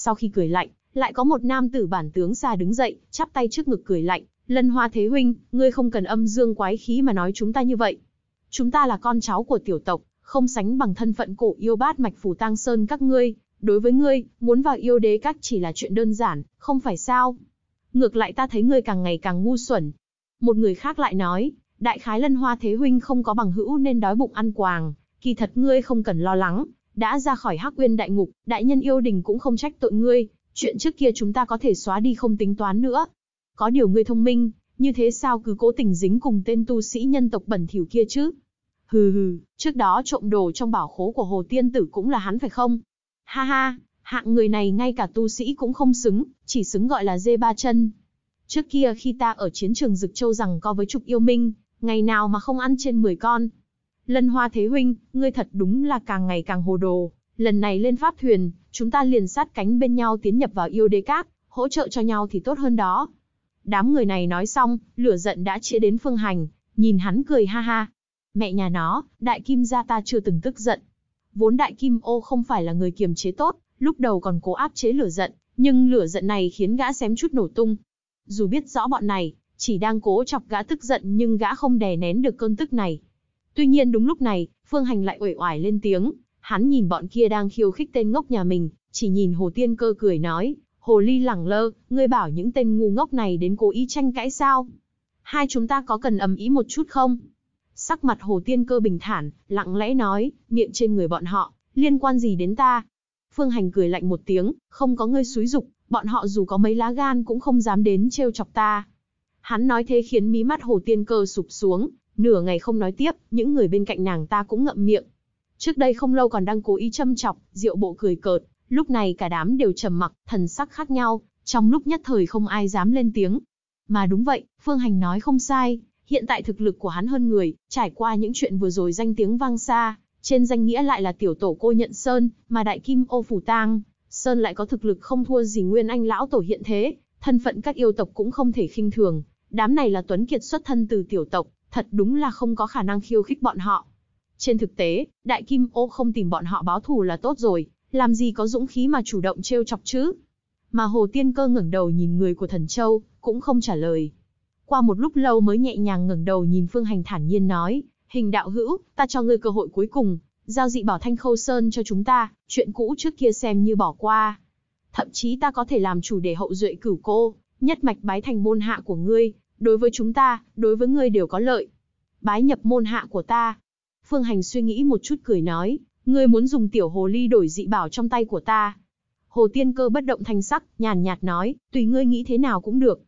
sau khi cười lạnh, lại có một nam tử bản tướng xa đứng dậy, chắp tay trước ngực cười lạnh, lân hoa thế huynh, ngươi không cần âm dương quái khí mà nói chúng ta như vậy. Chúng ta là con cháu của tiểu tộc, không sánh bằng thân phận cổ yêu bát mạch phủ tang sơn các ngươi, đối với ngươi, muốn vào yêu đế các chỉ là chuyện đơn giản, không phải sao. Ngược lại ta thấy ngươi càng ngày càng ngu xuẩn. Một người khác lại nói, đại khái lân hoa thế huynh không có bằng hữu nên đói bụng ăn quàng, kỳ thật ngươi không cần lo lắng, đã ra khỏi hắc uyên đại ngục, đại nhân yêu đình cũng không trách tội ngươi, chuyện trước kia chúng ta có thể xóa đi không tính toán nữa. Có điều ngươi thông minh, như thế sao cứ cố tình dính cùng tên tu sĩ nhân tộc bẩn thỉu kia chứ? Hừ hừ, trước đó trộm đồ trong bảo khố của Hồ Tiên Tử cũng là hắn phải không? Ha ha, hạng người này ngay cả tu sĩ cũng không xứng, chỉ xứng gọi là dê ba chân. Trước kia khi ta ở chiến trường Dực Châu rằng co với Trục Yêu Minh, ngày nào mà không ăn trên 10 con, Lân Hoa Thế Huynh, ngươi thật đúng là càng ngày càng hồ đồ. Lần này lên pháp thuyền, chúng ta liền sát cánh bên nhau tiến nhập vào yêu đế các, hỗ trợ cho nhau thì tốt hơn đó. Đám người này nói xong, lửa giận đã chĩa đến phương hành, nhìn hắn cười ha ha. Mẹ nhà nó, đại kim gia ta chưa từng tức giận. Vốn đại kim ô không phải là người kiềm chế tốt, lúc đầu còn cố áp chế lửa giận, nhưng lửa giận này khiến gã xém chút nổ tung. Dù biết rõ bọn này, chỉ đang cố chọc gã tức giận nhưng gã không đè nén được cơn tức này, Tuy nhiên đúng lúc này, Phương Hành lại uể oải lên tiếng, hắn nhìn bọn kia đang khiêu khích tên ngốc nhà mình, chỉ nhìn Hồ Tiên Cơ cười nói, Hồ Ly lẳng lơ, ngươi bảo những tên ngu ngốc này đến cố ý tranh cãi sao? Hai chúng ta có cần ầm ĩ một chút không? Sắc mặt Hồ Tiên Cơ bình thản, lặng lẽ nói, miệng trên người bọn họ, liên quan gì đến ta? Phương Hành cười lạnh một tiếng, không có ngươi xúi dục, bọn họ dù có mấy lá gan cũng không dám đến trêu chọc ta. Hắn nói thế khiến mí mắt Hồ Tiên Cơ sụp xuống, Nửa ngày không nói tiếp, những người bên cạnh nàng ta cũng ngậm miệng. Trước đây không lâu còn đang cố ý châm chọc, rượu bộ cười cợt, lúc này cả đám đều trầm mặc, thần sắc khác nhau, trong lúc nhất thời không ai dám lên tiếng. Mà đúng vậy, Phương Hành nói không sai, hiện tại thực lực của hắn hơn người, trải qua những chuyện vừa rồi danh tiếng vang xa, trên danh nghĩa lại là tiểu tổ cô nhận Sơn, mà đại kim ô phủ tang, Sơn lại có thực lực không thua gì nguyên anh lão tổ hiện thế, thân phận các yêu tộc cũng không thể khinh thường, đám này là tuấn kiệt xuất thân từ tiểu tộc, Thật đúng là không có khả năng khiêu khích bọn họ. Trên thực tế, Đại Kim Ô không tìm bọn họ báo thù là tốt rồi, làm gì có dũng khí mà chủ động trêu chọc chứ. Mà Hồ Tiên Cơ ngẩng đầu nhìn người của Thần Châu, cũng không trả lời. Qua một lúc lâu mới nhẹ nhàng ngẩng đầu nhìn Phương Hành thản nhiên nói, hình đạo hữu, ta cho ngươi cơ hội cuối cùng, giao dị bảo thanh khâu sơn cho chúng ta, chuyện cũ trước kia xem như bỏ qua. Thậm chí ta có thể làm chủ để hậu duệ cửu cô, nhất mạch bái thành môn hạ của ngươi, đối với chúng ta, đối với ngươi đều có lợi. Bái nhập môn hạ của ta. Phương Hành suy nghĩ một chút cười nói, ngươi muốn dùng tiểu hồ ly đổi dị bảo trong tay của ta. Hồ Tiên Cơ bất động thanh sắc, nhàn nhạt nói, tùy ngươi nghĩ thế nào cũng được.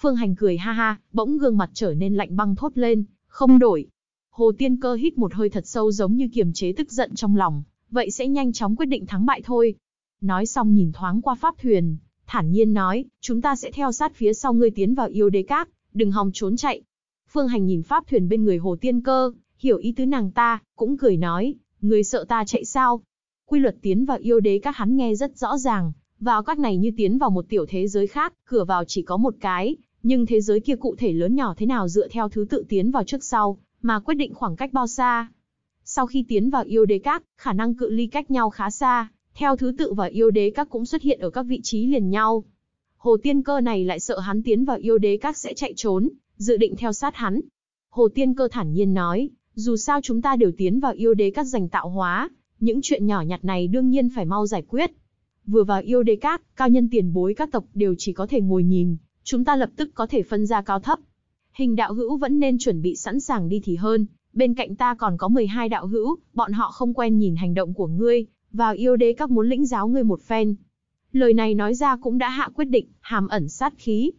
Phương Hành cười ha ha, bỗng gương mặt trở nên lạnh băng thốt lên, không đổi. Hồ Tiên Cơ hít một hơi thật sâu giống như kiềm chế tức giận trong lòng, vậy sẽ nhanh chóng quyết định thắng bại thôi. Nói xong nhìn thoáng qua pháp thuyền, thản nhiên nói, chúng ta sẽ theo sát phía sau ngươi tiến vào yêu đế các, đừng hòng trốn chạy. Phương Hành nhìn pháp thuyền bên người Hồ Tiên Cơ, hiểu ý tứ nàng ta, cũng cười nói, người sợ ta chạy sao? Quy luật tiến vào yêu đế các hắn nghe rất rõ ràng, vào các này như tiến vào một tiểu thế giới khác, cửa vào chỉ có một cái, nhưng thế giới kia cụ thể lớn nhỏ thế nào dựa theo thứ tự tiến vào trước sau, mà quyết định khoảng cách bao xa. Sau khi tiến vào yêu đế các, khả năng cự ly cách nhau khá xa, theo thứ tự và yêu đế các cũng xuất hiện ở các vị trí liền nhau. Hồ Tiên Cơ này lại sợ hắn tiến vào yêu đế các sẽ chạy trốn, dự định theo sát hắn. Hồ Tiên Cơ thản nhiên nói, dù sao chúng ta đều tiến vào yêu đế các giành tạo hóa, những chuyện nhỏ nhặt này đương nhiên phải mau giải quyết. Vừa vào yêu đế các, cao nhân tiền bối các tộc đều chỉ có thể ngồi nhìn, chúng ta lập tức có thể phân ra cao thấp. Hình đạo hữu vẫn nên chuẩn bị sẵn sàng đi thì hơn, bên cạnh ta còn có 12 đạo hữu, bọn họ không quen nhìn hành động của ngươi, vào yêu đế các muốn lĩnh giáo ngươi một phen, Lời này nói ra cũng đã hạ quyết định, hàm ẩn sát khí.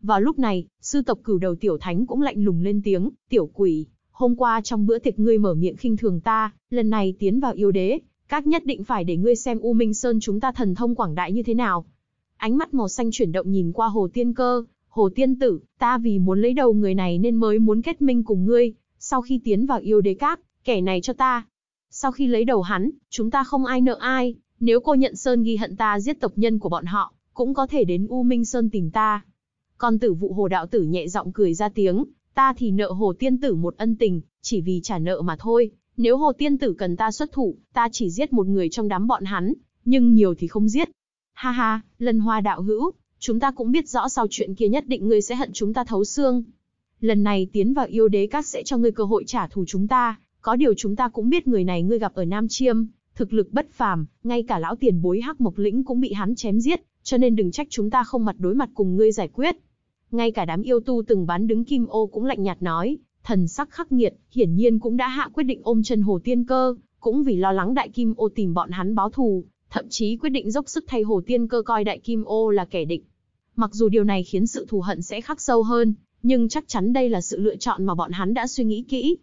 Vào lúc này, sư tộc cửu đầu tiểu thánh cũng lạnh lùng lên tiếng, tiểu quỷ, hôm qua trong bữa tiệc ngươi mở miệng khinh thường ta, lần này tiến vào yêu đế, các nhất định phải để ngươi xem U Minh Sơn chúng ta thần thông quảng đại như thế nào. Ánh mắt màu xanh chuyển động nhìn qua hồ tiên cơ, hồ tiên tử, ta vì muốn lấy đầu người này nên mới muốn kết minh cùng ngươi, sau khi tiến vào yêu đế các, kẻ này cho ta. Sau khi lấy đầu hắn, chúng ta không ai nợ ai, nếu cô nhận Sơn ghi hận ta giết tộc nhân của bọn họ, cũng có thể đến U Minh Sơn tìm ta. Còn tử vụ hồ đạo tử nhẹ giọng cười ra tiếng, ta thì nợ hồ tiên tử một ân tình, chỉ vì trả nợ mà thôi. Nếu hồ tiên tử cần ta xuất thủ, ta chỉ giết một người trong đám bọn hắn, nhưng nhiều thì không giết. Ha ha, lần hoa đạo hữu, chúng ta cũng biết rõ sau chuyện kia nhất định ngươi sẽ hận chúng ta thấu xương. Lần này tiến vào yêu đế các sẽ cho ngươi cơ hội trả thù chúng ta, có điều chúng ta cũng biết người này ngươi gặp ở Nam Chiêm, thực lực bất phàm, ngay cả lão tiền bối Hắc Mộc Lĩnh cũng bị hắn chém giết, cho nên đừng trách chúng ta không mặt đối mặt cùng ngươi giải quyết. Ngay cả đám yêu tu từng bán đứng Kim Ô cũng lạnh nhạt nói, thần sắc khắc nghiệt, hiển nhiên cũng đã hạ quyết định ôm chân Hồ Tiên Cơ, cũng vì lo lắng Đại Kim Ô tìm bọn hắn báo thù, thậm chí quyết định dốc sức thay Hồ Tiên Cơ coi Đại Kim Ô là kẻ địch. Mặc dù điều này khiến sự thù hận sẽ khắc sâu hơn, nhưng chắc chắn đây là sự lựa chọn mà bọn hắn đã suy nghĩ kỹ.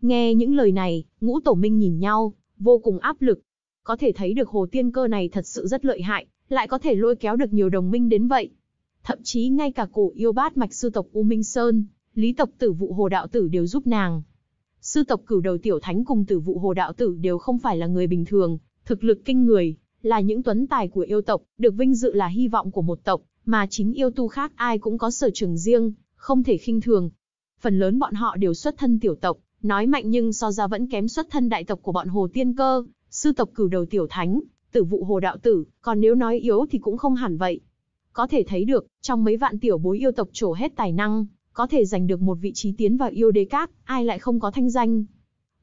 Nghe những lời này, ngũ tổ minh nhìn nhau, vô cùng áp lực. Có thể thấy được hồ tiên cơ này thật sự rất lợi hại, lại có thể lôi kéo được nhiều đồng minh đến vậy. Thậm chí ngay cả cổ yêu bát mạch sư tộc U Minh Sơn, lý tộc tử vụ hồ đạo tử đều giúp nàng. Sư tộc cửu đầu tiểu thánh cùng tử vụ hồ đạo tử đều không phải là người bình thường, thực lực kinh người, là những tuấn tài của yêu tộc, được vinh dự là hy vọng của một tộc, mà chính yêu tu khác ai cũng có sở trường riêng, không thể khinh thường. Phần lớn bọn họ đều xuất thân tiểu tộc, nói mạnh nhưng so ra vẫn kém xuất thân đại tộc của bọn Hồ Tiên Cơ, sư tộc cửu đầu tiểu thánh, tử vụ Hồ Đạo Tử, còn nếu nói yếu thì cũng không hẳn vậy. Có thể thấy được, trong mấy vạn tiểu bối yêu tộc trổ hết tài năng, có thể giành được một vị trí tiến vào yêu đế cát, ai lại không có thanh danh.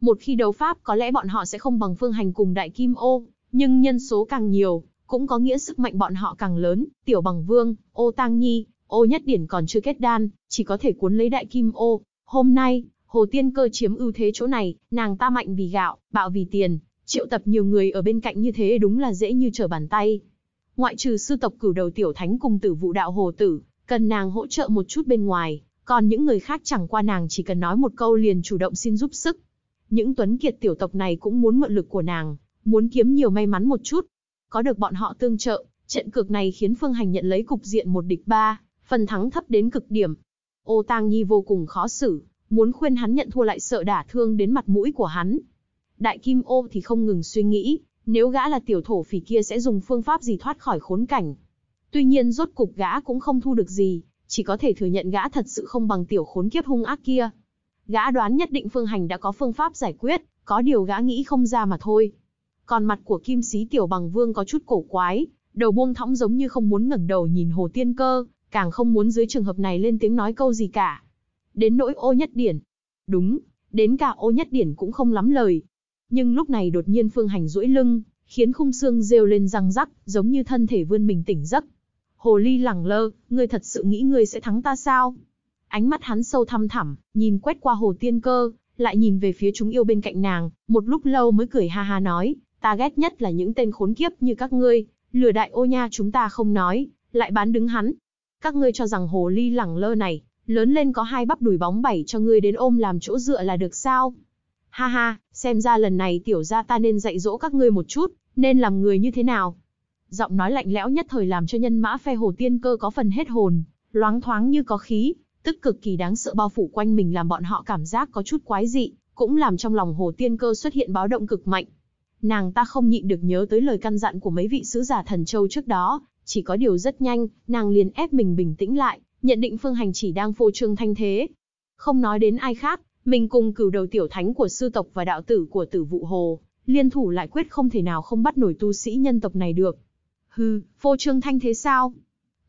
Một khi đấu pháp có lẽ bọn họ sẽ không bằng phương hành cùng đại kim ô, nhưng nhân số càng nhiều, cũng có nghĩa sức mạnh bọn họ càng lớn, tiểu bằng vương, ô tang nhi, ô nhất điển còn chưa kết đan, chỉ có thể cuốn lấy đại kim ô. Hôm nay, Hồ Tiên Cơ chiếm ưu thế chỗ này, nàng ta mạnh vì gạo, bạo vì tiền, triệu tập nhiều người ở bên cạnh như thế đúng là dễ như trở bàn tay. Ngoại trừ sư tộc cửu đầu tiểu thánh cùng tử vụ đạo hồ tử, cần nàng hỗ trợ một chút bên ngoài, còn những người khác chẳng qua nàng chỉ cần nói một câu liền chủ động xin giúp sức. Những tuấn kiệt tiểu tộc này cũng muốn mượn lực của nàng, muốn kiếm nhiều may mắn một chút. Có được bọn họ tương trợ, trận cược này khiến Phương Hành nhận lấy cục diện một địch ba, phần thắng thấp đến cực điểm. Ô Tang Nhi vô cùng khó xử, muốn khuyên hắn nhận thua lại sợ đả thương đến mặt mũi của hắn. Đại Kim Ô thì không ngừng suy nghĩ, nếu gã là tiểu thổ phỉ kia sẽ dùng phương pháp gì thoát khỏi khốn cảnh. Tuy nhiên rốt cục gã cũng không thu được gì, chỉ có thể thừa nhận gã thật sự không bằng tiểu khốn kiếp hung ác kia. Gã đoán nhất định Phương Hành đã có phương pháp giải quyết, có điều gã nghĩ không ra mà thôi. Còn mặt của kim sĩ tiểu bằng vương có chút cổ quái, đầu buông thõng giống như không muốn ngẩng đầu nhìn Hồ Tiên Cơ, càng không muốn dưới trường hợp này lên tiếng nói câu gì cả. Đến nỗi ô nhất điển. Đúng, đến cả ô nhất điển cũng không lắm lời. Nhưng lúc này đột nhiên phương hành duỗi lưng, khiến khung xương rêu lên răng rắc, giống như thân thể vươn mình tỉnh giấc. Hồ ly lẳng lơ, ngươi thật sự nghĩ ngươi sẽ thắng ta sao? Ánh mắt hắn sâu thăm thẳm, nhìn quét qua hồ tiên cơ, lại nhìn về phía chúng yêu bên cạnh nàng, một lúc lâu mới cười ha ha nói, ta ghét nhất là những tên khốn kiếp như các ngươi, lừa đại ô nha chúng ta không nói, lại bán đứng hắn. Các ngươi cho rằng hồ ly lẳng lơ này, lớn lên có hai bắp đùi bóng bẩy cho ngươi đến ôm làm chỗ dựa là được sao? Ha ha, xem ra lần này tiểu gia ta nên dạy dỗ các ngươi một chút, nên làm người như thế nào? Giọng nói lạnh lẽo nhất thời làm cho nhân mã phe hồ tiên cơ có phần hết hồn, loáng thoáng như có khí, tức cực kỳ đáng sợ bao phủ quanh mình làm bọn họ cảm giác có chút quái dị, cũng làm trong lòng hồ tiên cơ xuất hiện báo động cực mạnh. Nàng ta không nhịn được nhớ tới lời căn dặn của mấy vị sứ giả thần châu trước đó, chỉ có điều rất nhanh, nàng liền ép mình bình tĩnh lại, nhận định Phương Hành chỉ đang phô trương thanh thế. Không nói đến ai khác, mình cùng cửu đầu tiểu thánh của sư tộc và đạo tử của tử vụ hồ, liên thủ lại quyết không thể nào không bắt nổi tu sĩ nhân tộc này được. Hừ, phô trương thanh thế sao?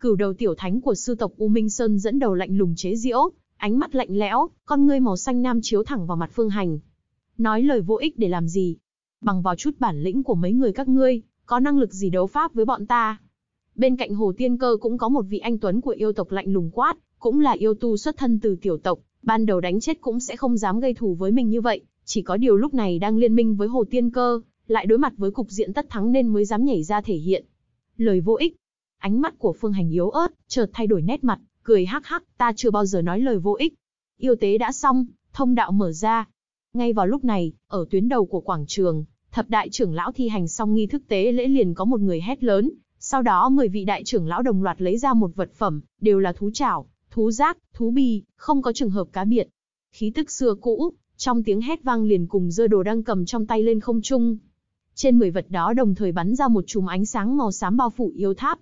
Cửu đầu tiểu thánh của sư tộc U Minh Sơn dẫn đầu lạnh lùng chế diễu, ánh mắt lạnh lẽo, con ngươi màu xanh nam chiếu thẳng vào mặt Phương Hành. Nói lời vô ích để làm gì? Bằng vào chút bản lĩnh của mấy người các ngươi, có năng lực gì đấu pháp với bọn ta? Bên cạnh Hồ Tiên Cơ cũng có một vị anh tuấn của yêu tộc lạnh lùng quát, cũng là yêu tu xuất thân từ tiểu tộc, ban đầu đánh chết cũng sẽ không dám gây thù với mình như vậy, chỉ có điều lúc này đang liên minh với Hồ Tiên Cơ, lại đối mặt với cục diện tất thắng nên mới dám nhảy ra thể hiện. Lời vô ích. Ánh mắt của Phương Hành yếu ớt, chợt thay đổi nét mặt, cười hắc hắc, ta chưa bao giờ nói lời vô ích. Yêu tế đã xong, thông đạo mở ra. Ngay vào lúc này, ở tuyến đầu của quảng trường, thập đại trưởng lão thi hành xong nghi thức tế lễ liền có một người hét lớn, sau đó 10 vị đại trưởng lão đồng loạt lấy ra một vật phẩm, đều là thú trảo, thú giác, thú bì, không có trường hợp cá biệt. Khí tức xưa cũ, trong tiếng hét vang liền cùng dơ đồ đang cầm trong tay lên không trung. Trên 10 vật đó đồng thời bắn ra một chùm ánh sáng màu xám bao phủ yêu tháp.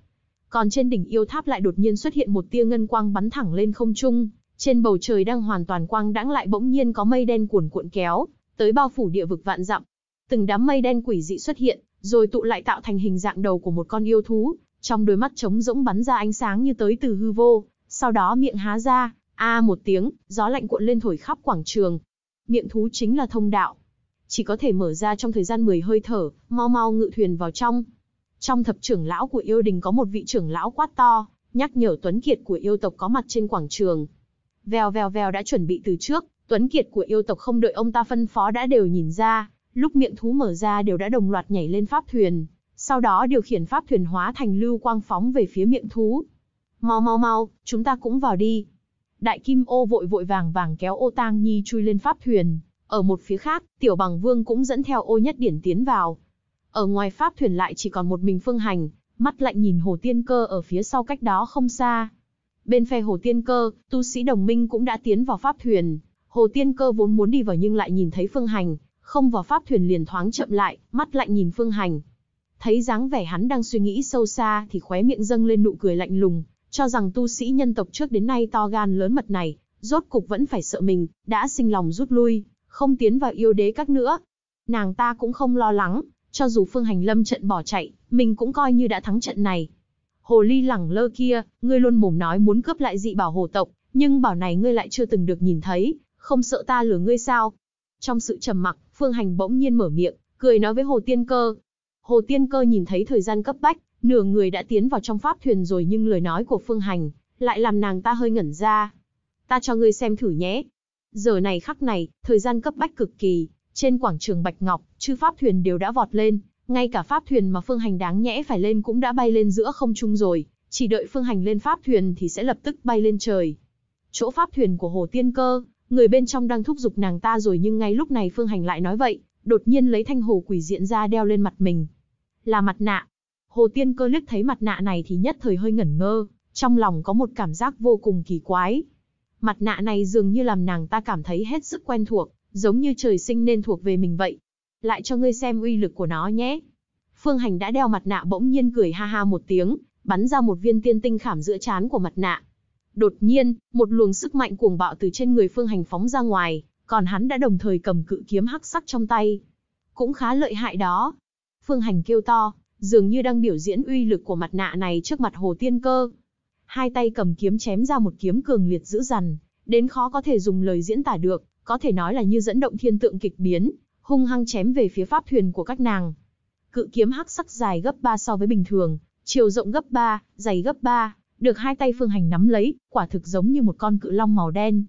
Còn trên đỉnh yêu tháp lại đột nhiên xuất hiện một tia ngân quang bắn thẳng lên không trung, trên bầu trời đang hoàn toàn quang đãng lại bỗng nhiên có mây đen cuồn cuộn kéo, tới bao phủ địa vực vạn dặm. Từng đám mây đen quỷ dị xuất hiện, rồi tụ lại tạo thành hình dạng đầu của một con yêu thú, trong đôi mắt trống rỗng bắn ra ánh sáng như tới từ hư vô, sau đó miệng há ra, a một tiếng, gió lạnh cuộn lên thổi khắp quảng trường. Miệng thú chính là thông đạo, chỉ có thể mở ra trong thời gian 10 hơi thở, mau mau ngự thuyền vào trong. Trong thập trưởng lão của yêu đình có một vị trưởng lão quát to, nhắc nhở Tuấn Kiệt của yêu tộc có mặt trên quảng trường. Vèo vèo vèo đã chuẩn bị từ trước, Tuấn Kiệt của yêu tộc không đợi ông ta phân phó đã đều nhìn ra, Lúc miệng thú mở ra đều đã đồng loạt nhảy lên pháp thuyền, sau đó điều khiển pháp thuyền hóa thành lưu quang phóng về phía miệng thú. Mau mau mau, chúng ta cũng vào đi. Đại Kim Ô vội vội vàng vàng kéo Ô Tang Nhi chui lên pháp thuyền. Ở một phía khác, Tiểu Bằng Vương cũng dẫn theo Ô Nhất Điển tiến vào. Ở ngoài pháp thuyền lại chỉ còn một mình Phương Hành, mắt lạnh nhìn Hồ Tiên Cơ ở phía sau cách đó không xa. Bên phe Hồ Tiên Cơ, tu sĩ đồng minh cũng đã tiến vào pháp thuyền. Hồ Tiên Cơ vốn muốn đi vào nhưng lại nhìn thấy Phương Hành, không vào pháp thuyền liền thoáng chậm lại, mắt lạnh nhìn Phương Hành. Thấy dáng vẻ hắn đang suy nghĩ sâu xa thì khóe miệng dâng lên nụ cười lạnh lùng, cho rằng tu sĩ nhân tộc trước đến nay to gan lớn mật này, rốt cục vẫn phải sợ mình, đã sinh lòng rút lui, không tiến vào yêu đế các nữa. Nàng ta cũng không lo lắng, cho dù Phương Hành lâm trận bỏ chạy, mình cũng coi như đã thắng trận này. Hồ ly lẳng lơ kia, ngươi luôn mồm nói muốn cướp lại dị bảo hồ tộc, nhưng bảo này ngươi lại chưa từng được nhìn thấy, không sợ ta lừa ngươi sao? Trong sự trầm mặc, Phương Hành bỗng nhiên mở miệng, cười nói với Hồ Tiên Cơ. Hồ Tiên Cơ nhìn thấy thời gian cấp bách, nửa người đã tiến vào trong pháp thuyền rồi nhưng lời nói của Phương Hành lại làm nàng ta hơi ngẩn ra. Ta cho ngươi xem thử nhé. Giờ này khắc này, thời gian cấp bách cực kỳ, trên quảng trường Bạch Ngọc, chư pháp thuyền đều đã vọt lên, ngay cả pháp thuyền mà Phương Hành đáng nhẽ phải lên cũng đã bay lên giữa không trung rồi, chỉ đợi Phương Hành lên pháp thuyền thì sẽ lập tức bay lên trời. Chỗ pháp thuyền của Hồ Tiên Cơ Người bên trong đang thúc giục nàng ta rồi nhưng ngay lúc này Phương Hành lại nói vậy, đột nhiên lấy thanh hồ quỷ diện ra đeo lên mặt mình. Là mặt nạ. Hồ Tiên Cơ liếc thấy mặt nạ này thì nhất thời hơi ngẩn ngơ, trong lòng có một cảm giác vô cùng kỳ quái. Mặt nạ này dường như làm nàng ta cảm thấy hết sức quen thuộc, giống như trời sinh nên thuộc về mình vậy. Lại cho ngươi xem uy lực của nó nhé. Phương Hành đã đeo mặt nạ bỗng nhiên cười ha ha một tiếng, bắn ra một viên tiên tinh khảm giữa trán của mặt nạ. Đột nhiên, một luồng sức mạnh cuồng bạo từ trên người Phương Hành phóng ra ngoài, còn hắn đã đồng thời cầm cự kiếm hắc sắc trong tay. Cũng khá lợi hại đó. Phương Hành kêu to, dường như đang biểu diễn uy lực của mặt nạ này trước mặt Hồ Tiên Cơ. Hai tay cầm kiếm chém ra một kiếm cường liệt dữ dằn, đến khó có thể dùng lời diễn tả được, có thể nói là như dẫn động thiên tượng kịch biến, hung hăng chém về phía pháp thuyền của các nàng. Cự kiếm hắc sắc dài gấp 3 so với bình thường, chiều rộng gấp 3, dày gấp 3, được hai tay Phương Hành nắm lấy, quả thực giống như một con cự long màu đen.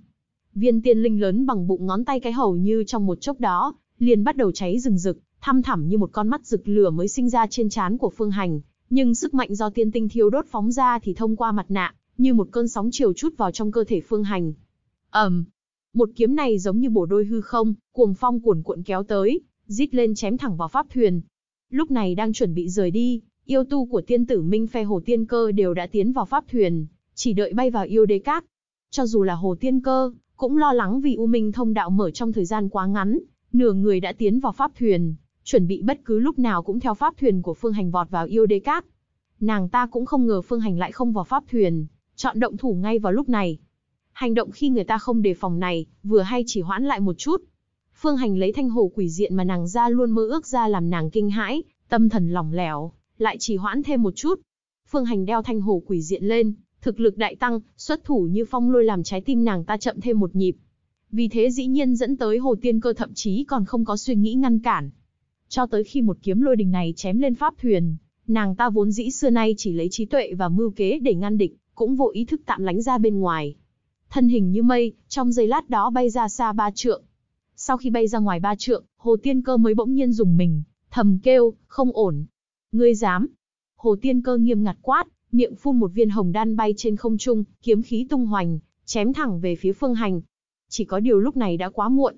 Viên tiên linh lớn bằng bụng ngón tay cái hầu như trong một chốc đó, liền bắt đầu cháy rừng rực, thăm thẳm như một con mắt rực lửa mới sinh ra trên trán của Phương Hành, nhưng sức mạnh do tiên tinh thiêu đốt phóng ra thì thông qua mặt nạ, như một cơn sóng chiều chút vào trong cơ thể Phương Hành. Ầm. Um, một kiếm này giống như bổ đôi hư không, cuồng phong cuồn cuộn kéo tới, rít lên chém thẳng vào pháp thuyền. Lúc này đang chuẩn bị rời đi, yêu tu của tiên tử Minh Phe Hồ Tiên Cơ đều đã tiến vào pháp thuyền, chỉ đợi bay vào yêu đế các. Cho dù là Hồ Tiên Cơ, cũng lo lắng vì U Minh thông đạo mở trong thời gian quá ngắn, nửa người đã tiến vào pháp thuyền, chuẩn bị bất cứ lúc nào cũng theo pháp thuyền của Phương Hành vọt vào yêu đế các. Nàng ta cũng không ngờ Phương Hành lại không vào pháp thuyền, chọn động thủ ngay vào lúc này. Hành động khi người ta không đề phòng này, vừa hay chỉ hoãn lại một chút. Phương Hành lấy thanh hồ quỷ diện mà nàng ra luôn mơ ước ra làm nàng kinh hãi, tâm thần lỏng lẻo, lại chỉ hoãn thêm một chút. Phương Hành đeo thanh hồ quỷ diện lên, thực lực đại tăng, xuất thủ như phong lôi làm trái tim nàng ta chậm thêm một nhịp. Vì thế dĩ nhiên dẫn tới hồ tiên cơ thậm chí còn không có suy nghĩ ngăn cản. Cho tới khi một kiếm lôi đình này chém lên pháp thuyền, nàng ta vốn dĩ xưa nay chỉ lấy trí tuệ và mưu kế để ngăn địch, cũng vô ý thức tạm lánh ra bên ngoài. Thân hình như mây, trong giây lát đó bay ra xa ba trượng. Sau khi bay ra ngoài ba trượng, hồ tiên cơ mới bỗng nhiên dùng mình, thầm kêu, không ổn, Ngươi dám? Hồ Tiên Cơ nghiêm ngặt quát, miệng phun một viên hồng đan bay trên không trung, kiếm khí tung hoành, chém thẳng về phía Phương Hành. Chỉ có điều lúc này đã quá muộn.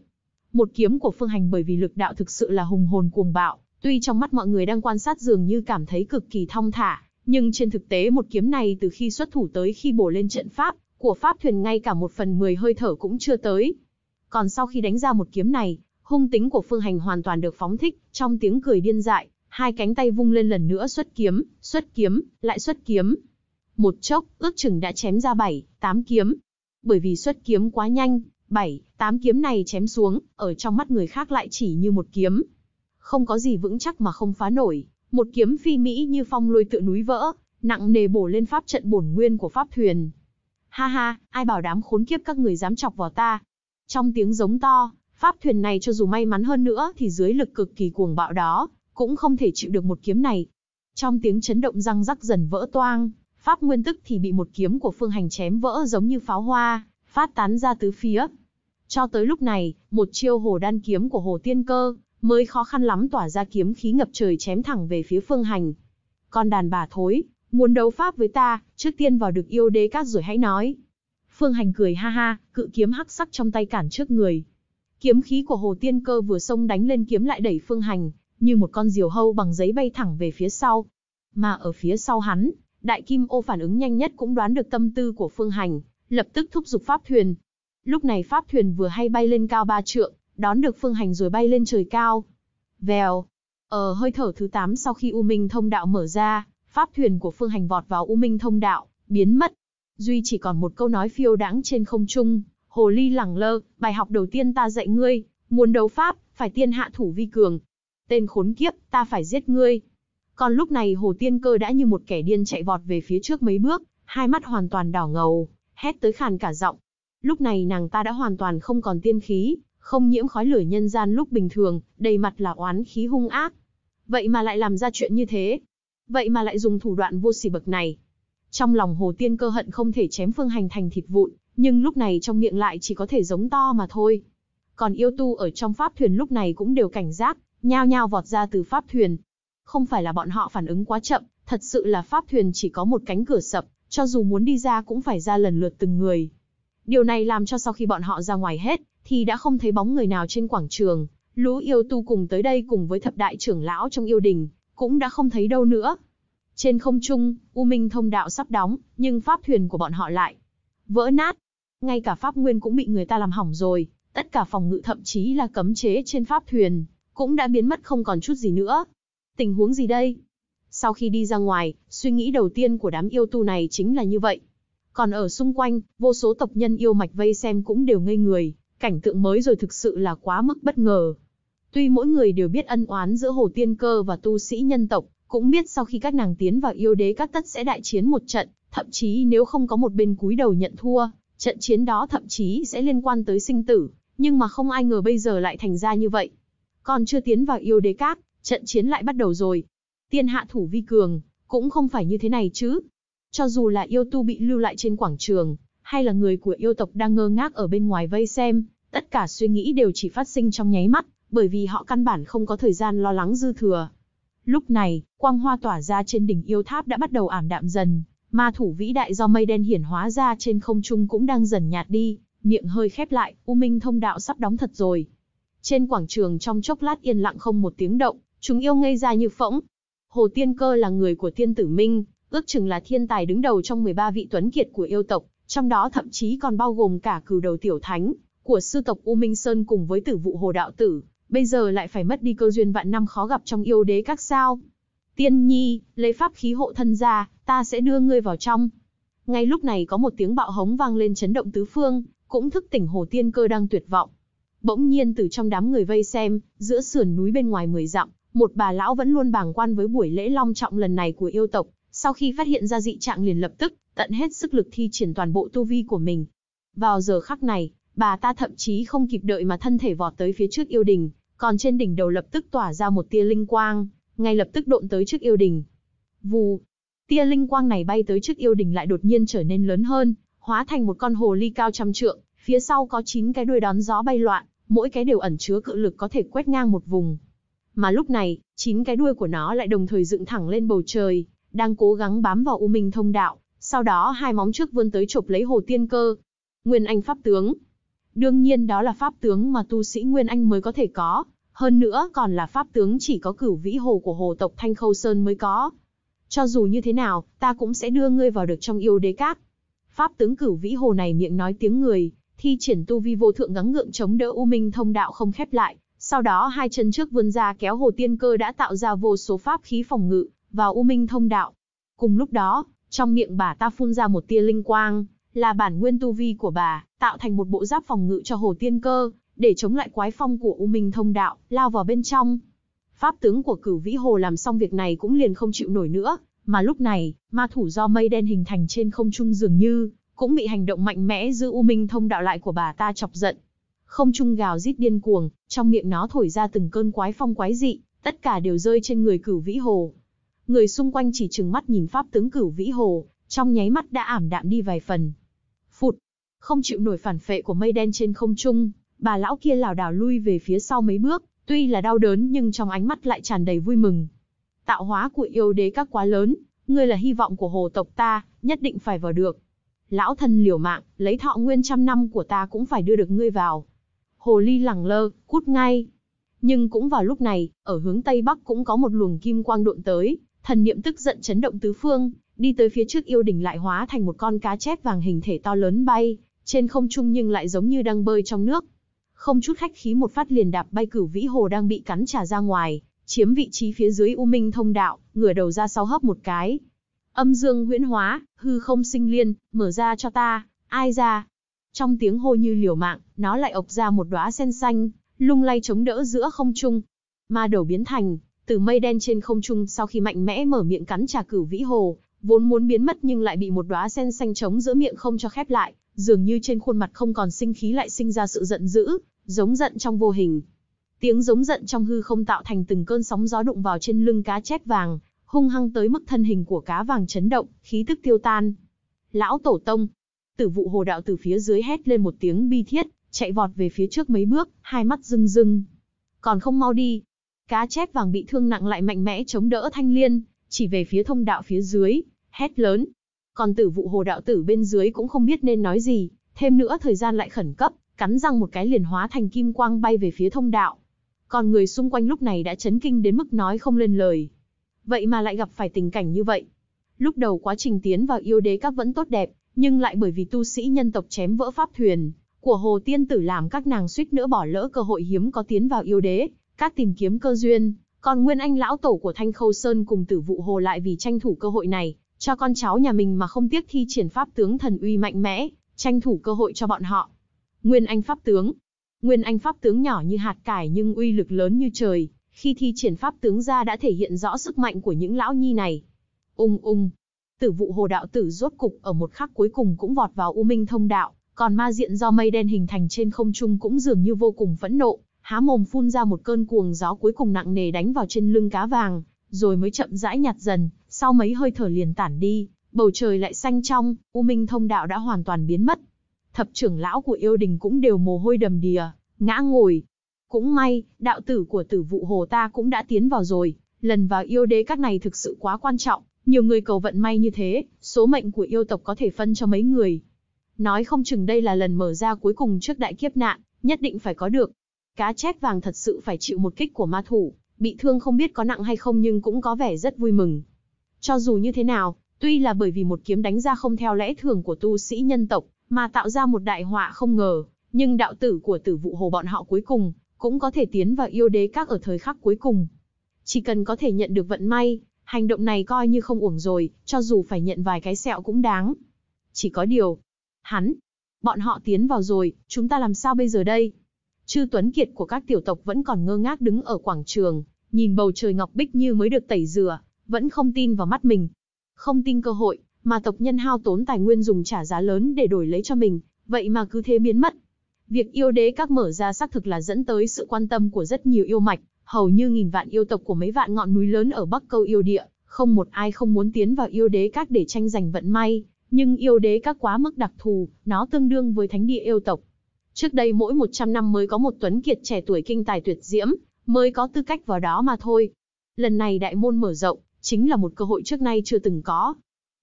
Một kiếm của Phương Hành bởi vì lực đạo thực sự là hùng hồn cuồng bạo, tuy trong mắt mọi người đang quan sát dường như cảm thấy cực kỳ thong thả, nhưng trên thực tế một kiếm này từ khi xuất thủ tới khi bổ lên trận pháp, của pháp thuyền ngay cả một phần mười hơi thở cũng chưa tới. Còn sau khi đánh ra một kiếm này, hung tính của Phương Hành hoàn toàn được phóng thích, trong tiếng cười điên dại, hai cánh tay vung lên lần nữa xuất kiếm, xuất kiếm, lại xuất kiếm. Một chốc, ước chừng đã chém ra bảy, tám kiếm. Bởi vì xuất kiếm quá nhanh, bảy, tám kiếm này chém xuống, ở trong mắt người khác lại chỉ như một kiếm. Không có gì vững chắc mà không phá nổi, một kiếm phi mỹ như phong lôi tựa núi vỡ, nặng nề bổ lên pháp trận bổn nguyên của pháp thuyền. Ha ha, ai bảo đám khốn kiếp các người dám chọc vào ta. Trong tiếng giống to, pháp thuyền này cho dù may mắn hơn nữa thì dưới lực cực kỳ cuồng bạo đó, cũng không thể chịu được một kiếm này. Trong tiếng chấn động răng rắc dần vỡ toang, pháp nguyên tức thì bị một kiếm của phương hành chém vỡ giống như pháo hoa, phát tán ra tứ phía. Cho tới lúc này, một chiêu hồ đan kiếm của hồ tiên cơ, mới khó khăn lắm tỏa ra kiếm khí ngập trời chém thẳng về phía phương hành. Con đàn bà thối, muốn đấu pháp với ta, trước tiên vào được yêu đế các rồi hãy nói. Phương hành cười ha ha, cự kiếm hắc sắc trong tay cản trước người. Kiếm khí của hồ tiên cơ vừa xông đánh lên kiếm lại đẩy phương hành, như một con diều hâu bằng giấy bay thẳng về phía sau. Mà ở phía sau hắn, đại kim ô phản ứng nhanh nhất cũng đoán được tâm tư của phương hành, lập tức thúc giục pháp thuyền. Lúc này pháp thuyền vừa hay bay lên cao ba trượng, đón được phương hành rồi bay lên trời cao. Vèo, ở ờ, hơi thở thứ 8 sau khi U Minh thông đạo mở ra, pháp thuyền của phương hành vọt vào U Minh thông đạo, biến mất. Duy chỉ còn một câu nói phiêu đãng trên không trung, hồ ly lẳng lơ, bài học đầu tiên ta dạy ngươi, muốn đấu pháp, phải tiên hạ thủ vi cường, tên khốn kiếp, ta phải giết ngươi. Còn lúc này Hồ Tiên Cơ đã như một kẻ điên chạy vọt về phía trước mấy bước, hai mắt hoàn toàn đỏ ngầu, hét tới khàn cả giọng. Lúc này nàng ta đã hoàn toàn không còn tiên khí, không nhiễm khói lửa nhân gian lúc bình thường, đầy mặt là oán khí hung ác. Vậy mà lại làm ra chuyện như thế. Vậy mà lại dùng thủ đoạn vô sỉ bậc này. Trong lòng Hồ Tiên Cơ hận không thể chém Phương Hành thành thịt vụn, nhưng lúc này trong miệng lại chỉ có thể giống to mà thôi. Còn yêu tu ở trong pháp thuyền lúc này cũng đều cảnh giác, nhao nhao vọt ra từ pháp thuyền. Không phải là bọn họ phản ứng quá chậm, thật sự là pháp thuyền chỉ có một cánh cửa sập, cho dù muốn đi ra cũng phải ra lần lượt từng người. Điều này làm cho sau khi bọn họ ra ngoài hết, thì đã không thấy bóng người nào trên quảng trường. Lũ yêu tu cùng tới đây cùng với thập đại trưởng lão trong yêu đình, cũng đã không thấy đâu nữa. Trên không trung, U Minh thông đạo sắp đóng, nhưng pháp thuyền của bọn họ lại vỡ nát. Ngay cả pháp nguyên cũng bị người ta làm hỏng rồi, tất cả phòng ngự thậm chí là cấm chế trên pháp thuyền cũng đã biến mất không còn chút gì nữa. Tình huống gì đây? Sau khi đi ra ngoài, suy nghĩ đầu tiên của đám yêu tu này chính là như vậy. Còn ở xung quanh, vô số tộc nhân yêu mạch vây xem cũng đều ngây người, cảnh tượng mới rồi thực sự là quá mức bất ngờ. Tuy mỗi người đều biết ân oán giữa hồ tiên cơ và tu sĩ nhân tộc, cũng biết sau khi các nàng tiến vào yêu đế các tất sẽ đại chiến một trận, thậm chí nếu không có một bên cúi đầu nhận thua, trận chiến đó thậm chí sẽ liên quan tới sinh tử, nhưng mà không ai ngờ bây giờ lại thành ra như vậy. Còn chưa tiến vào yêu đế cát, trận chiến lại bắt đầu rồi. Tiên hạ thủ vi cường, cũng không phải như thế này chứ. Cho dù là yêu tu bị lưu lại trên quảng trường, hay là người của yêu tộc đang ngơ ngác ở bên ngoài vây xem, tất cả suy nghĩ đều chỉ phát sinh trong nháy mắt, bởi vì họ căn bản không có thời gian lo lắng dư thừa. Lúc này, quang hoa tỏa ra trên đỉnh yêu tháp đã bắt đầu ảm đạm dần, ma thủ vĩ đại do mây đen hiển hóa ra trên không trung cũng đang dần nhạt đi, miệng hơi khép lại, U Minh thông đạo sắp đóng thật rồi. Trên quảng trường trong chốc lát yên lặng không một tiếng động, chúng yêu ngây ra như phỗng. Hồ Tiên Cơ là người của Tiên Tử Minh, ước chừng là thiên tài đứng đầu trong 13 vị tuấn kiệt của yêu tộc, trong đó thậm chí còn bao gồm cả cửu đầu tiểu thánh của sư tộc U Minh Sơn cùng với tử vụ Hồ Đạo Tử, bây giờ lại phải mất đi cơ duyên vạn năm khó gặp trong yêu đế các sao. Tiên Nhi, lấy pháp khí hộ thân ra, ta sẽ đưa ngươi vào trong. Ngay lúc này có một tiếng bạo hống vang lên chấn động tứ phương, cũng thức tỉnh Hồ Tiên Cơ đang tuyệt vọng. Bỗng nhiên từ trong đám người vây xem, giữa sườn núi bên ngoài mười dặm, một bà lão vẫn luôn bàng quan với buổi lễ long trọng lần này của yêu tộc, sau khi phát hiện ra dị trạng liền lập tức tận hết sức lực thi triển toàn bộ tu vi của mình. Vào giờ khắc này, bà ta thậm chí không kịp đợi mà thân thể vọt tới phía trước yêu đình, còn trên đỉnh đầu lập tức tỏa ra một tia linh quang, ngay lập tức độn tới trước yêu đình. Vù, tia linh quang này bay tới trước yêu đình lại đột nhiên trở nên lớn hơn, hóa thành một con hồ ly cao trăm trượng, phía sau có 9 cái đuôi đón gió bay loạn, mỗi cái đều ẩn chứa cự lực có thể quét ngang một vùng. Mà lúc này, chín cái đuôi của nó lại đồng thời dựng thẳng lên bầu trời, đang cố gắng bám vào U Minh thông đạo, sau đó hai móng trước vươn tới chộp lấy Hồ Tiên Cơ. Nguyên Anh Pháp Tướng Đương nhiên đó là Pháp Tướng mà tu sĩ Nguyên Anh mới có thể có, hơn nữa còn là Pháp Tướng chỉ có cửu vĩ hồ của hồ tộc Thanh Khâu Sơn mới có. Cho dù như thế nào, ta cũng sẽ đưa ngươi vào được trong yêu đế các. Pháp Tướng cửu vĩ hồ này miệng nói tiếng người, thi triển tu vi vô thượng gắng ngượng chống đỡ U Minh thông đạo không khép lại, sau đó hai chân trước vươn ra kéo Hồ Tiên Cơ đã tạo ra vô số pháp khí phòng ngự vào U Minh thông đạo. Cùng lúc đó, trong miệng bà ta phun ra một tia linh quang, là bản nguyên tu vi của bà, tạo thành một bộ giáp phòng ngự cho Hồ Tiên Cơ, để chống lại quái phong của U Minh thông đạo, lao vào bên trong. Pháp tướng của Cửu Vĩ Hồ làm xong việc này cũng liền không chịu nổi nữa, mà lúc này, ma thủ do mây đen hình thành trên không trung dường như cũng bị hành động mạnh mẽ giữ U Minh thông đạo lại của bà ta chọc giận. Không trung gào rít điên cuồng, trong miệng nó thổi ra từng cơn quái phong quái dị, tất cả đều rơi trên người cửu vĩ hồ. Người xung quanh chỉ trừng mắt nhìn pháp tướng cửu vĩ hồ, trong nháy mắt đã ảm đạm đi vài phần. Phụt, không chịu nổi phản phệ của mây đen trên không trung, bà lão kia lảo đảo lui về phía sau mấy bước, tuy là đau đớn nhưng trong ánh mắt lại tràn đầy vui mừng. Tạo hóa của yêu đế các quá lớn, ngươi là hy vọng của hồ tộc ta, nhất định phải vào được lão thân liều mạng, lấy thọ nguyên trăm năm của ta cũng phải đưa được ngươi vào. Hồ ly lẳng lơ, cút ngay. Nhưng cũng vào lúc này, ở hướng Tây Bắc cũng có một luồng kim quang độn tới, thần niệm tức giận chấn động tứ phương, đi tới phía trước yêu đỉnh lại hóa thành một con cá chép vàng hình thể to lớn bay, trên không trung nhưng lại giống như đang bơi trong nước. Không chút khách khí một phát liền đạp bay cửu vĩ hồ đang bị cắn trả ra ngoài, chiếm vị trí phía dưới U Minh thông đạo, ngửa đầu ra sau hấp một cái, Âm dương huyễn hóa, hư không sinh liên, mở ra cho ta, ai ra? Trong tiếng hô như liều mạng, nó lại ộc ra một đóa sen xanh, lung lay chống đỡ giữa không trung. Ma đầu biến thành, từ mây đen trên không trung sau khi mạnh mẽ mở miệng cắn trà cửu vĩ hồ, vốn muốn biến mất nhưng lại bị một đóa sen xanh chống giữa miệng không cho khép lại, dường như trên khuôn mặt không còn sinh khí lại sinh ra sự giận dữ, giống giận trong vô hình. Tiếng giống giận trong hư không tạo thành từng cơn sóng gió đụng vào trên lưng cá chép vàng, hung hăng tới mức thân hình của cá vàng chấn động, khí tức tiêu tan. Lão tổ tông, tử vụ hồ đạo từ phía dưới hét lên một tiếng bi thiết, chạy vọt về phía trước mấy bước, hai mắt rưng rưng. Còn không mau đi. Cá chép vàng bị thương nặng lại mạnh mẽ chống đỡ thanh liên, chỉ về phía thông đạo phía dưới, hét lớn. Còn tử vụ hồ đạo tử bên dưới cũng không biết nên nói gì, thêm nữa thời gian lại khẩn cấp, cắn răng một cái liền hóa thành kim quang bay về phía thông đạo. Còn người xung quanh lúc này đã chấn kinh đến mức nói không lên lời vậy mà lại gặp phải tình cảnh như vậy. Lúc đầu quá trình tiến vào yêu đế các vẫn tốt đẹp, nhưng lại bởi vì tu sĩ nhân tộc chém vỡ pháp thuyền của Hồ Tiên Tử làm các nàng suýt nữa bỏ lỡ cơ hội hiếm có tiến vào yêu đế, các tìm kiếm cơ duyên, còn Nguyên Anh lão tổ của Thanh Khâu Sơn cùng Tử Vụ Hồ lại vì tranh thủ cơ hội này, cho con cháu nhà mình mà không tiếc thi triển pháp tướng thần uy mạnh mẽ, tranh thủ cơ hội cho bọn họ. Nguyên Anh pháp tướng. Nguyên Anh pháp tướng nhỏ như hạt cải nhưng uy lực lớn như trời, khi thi triển pháp tướng ra đã thể hiện rõ sức mạnh của những lão nhi này. Ung ung, tử vụ hồ đạo tử rốt cục ở một khắc cuối cùng cũng vọt vào u minh thông đạo, còn ma diện do mây đen hình thành trên không trung cũng dường như vô cùng phẫn nộ, há mồm phun ra một cơn cuồng gió cuối cùng nặng nề đánh vào trên lưng cá vàng, rồi mới chậm rãi nhạt dần, sau mấy hơi thở liền tản đi, bầu trời lại xanh trong, u minh thông đạo đã hoàn toàn biến mất. Thập trưởng lão của yêu đình cũng đều mồ hôi đầm đìa, ngã ngồi, cũng may, đạo tử của tử vụ hồ ta cũng đã tiến vào rồi, lần vào yêu đế các này thực sự quá quan trọng, nhiều người cầu vận may như thế, số mệnh của yêu tộc có thể phân cho mấy người. Nói không chừng đây là lần mở ra cuối cùng trước đại kiếp nạn, nhất định phải có được. Cá chép vàng thật sự phải chịu một kích của ma thủ, bị thương không biết có nặng hay không nhưng cũng có vẻ rất vui mừng. Cho dù như thế nào, tuy là bởi vì một kiếm đánh ra không theo lẽ thường của tu sĩ nhân tộc, mà tạo ra một đại họa không ngờ, nhưng đạo tử của tử vụ hồ bọn họ cuối cùng cũng có thể tiến vào yêu đế các ở thời khắc cuối cùng. Chỉ cần có thể nhận được vận may, hành động này coi như không uổng rồi, cho dù phải nhận vài cái sẹo cũng đáng. Chỉ có điều, hắn, bọn họ tiến vào rồi, chúng ta làm sao bây giờ đây? Chư Tuấn Kiệt của các tiểu tộc vẫn còn ngơ ngác đứng ở quảng trường, nhìn bầu trời ngọc bích như mới được tẩy rửa, vẫn không tin vào mắt mình. Không tin cơ hội, mà tộc nhân hao tốn tài nguyên dùng trả giá lớn để đổi lấy cho mình, vậy mà cứ thế biến mất, Việc yêu đế các mở ra xác thực là dẫn tới sự quan tâm của rất nhiều yêu mạch, hầu như nghìn vạn yêu tộc của mấy vạn ngọn núi lớn ở Bắc Câu yêu địa, không một ai không muốn tiến vào yêu đế các để tranh giành vận may, nhưng yêu đế các quá mức đặc thù, nó tương đương với thánh địa yêu tộc. Trước đây mỗi 100 năm mới có một tuấn kiệt trẻ tuổi kinh tài tuyệt diễm, mới có tư cách vào đó mà thôi. Lần này đại môn mở rộng, chính là một cơ hội trước nay chưa từng có.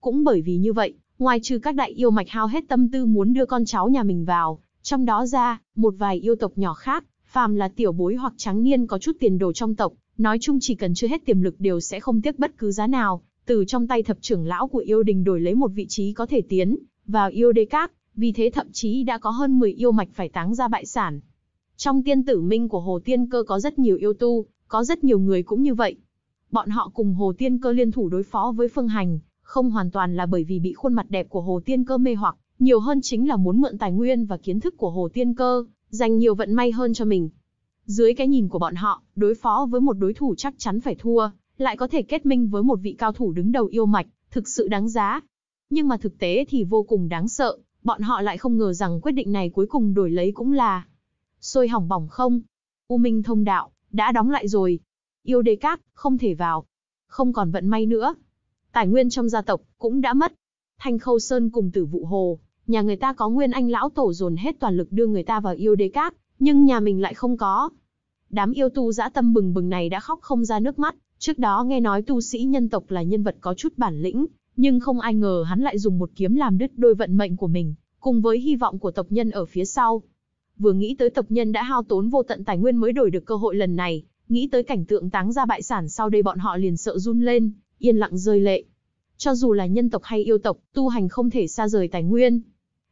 Cũng bởi vì như vậy, ngoài trừ các đại yêu mạch hao hết tâm tư muốn đưa con cháu nhà mình vào, trong đó ra, một vài yêu tộc nhỏ khác, phàm là tiểu bối hoặc tráng niên có chút tiền đồ trong tộc, nói chung chỉ cần chưa hết tiềm lực đều sẽ không tiếc bất cứ giá nào, từ trong tay thập trưởng lão của yêu đình đổi lấy một vị trí có thể tiến vào yêu đế các, vì thế thậm chí đã có hơn 10 yêu mạch phải táng ra bại sản. Trong tiên tử minh của Hồ Tiên Cơ có rất nhiều yêu tu, có rất nhiều người cũng như vậy. Bọn họ cùng Hồ Tiên Cơ liên thủ đối phó với Phương Hành, không hoàn toàn là bởi vì bị khuôn mặt đẹp của Hồ Tiên Cơ mê hoặc, nhiều hơn chính là muốn mượn tài nguyên và kiến thức của Hồ Tiên Cơ, dành nhiều vận may hơn cho mình. Dưới cái nhìn của bọn họ, đối phó với một đối thủ chắc chắn phải thua, lại có thể kết minh với một vị cao thủ đứng đầu yêu mạch, thực sự đáng giá. Nhưng mà thực tế thì vô cùng đáng sợ, bọn họ lại không ngờ rằng quyết định này cuối cùng đổi lấy cũng là sôi hỏng bỏng không. U Minh thông đạo, đã đóng lại rồi. Yêu đế cát không thể vào. Không còn vận may nữa. Tài nguyên trong gia tộc, cũng đã mất. Thanh Khâu Sơn cùng tử vụ hồ, nhà người ta có nguyên anh lão tổ dồn hết toàn lực đưa người ta vào yêu đế cát, nhưng nhà mình lại không có. Đám yêu tu dã tâm bừng bừng này đã khóc không ra nước mắt, trước đó nghe nói tu sĩ nhân tộc là nhân vật có chút bản lĩnh, nhưng không ai ngờ hắn lại dùng một kiếm làm đứt đôi vận mệnh của mình, cùng với hy vọng của tộc nhân ở phía sau. Vừa nghĩ tới tộc nhân đã hao tốn vô tận tài nguyên mới đổi được cơ hội lần này, nghĩ tới cảnh tượng táng ra bại sản sau đây bọn họ liền sợ run lên, yên lặng rơi lệ. Cho dù là nhân tộc hay yêu tộc, tu hành không thể xa rời tài nguyên,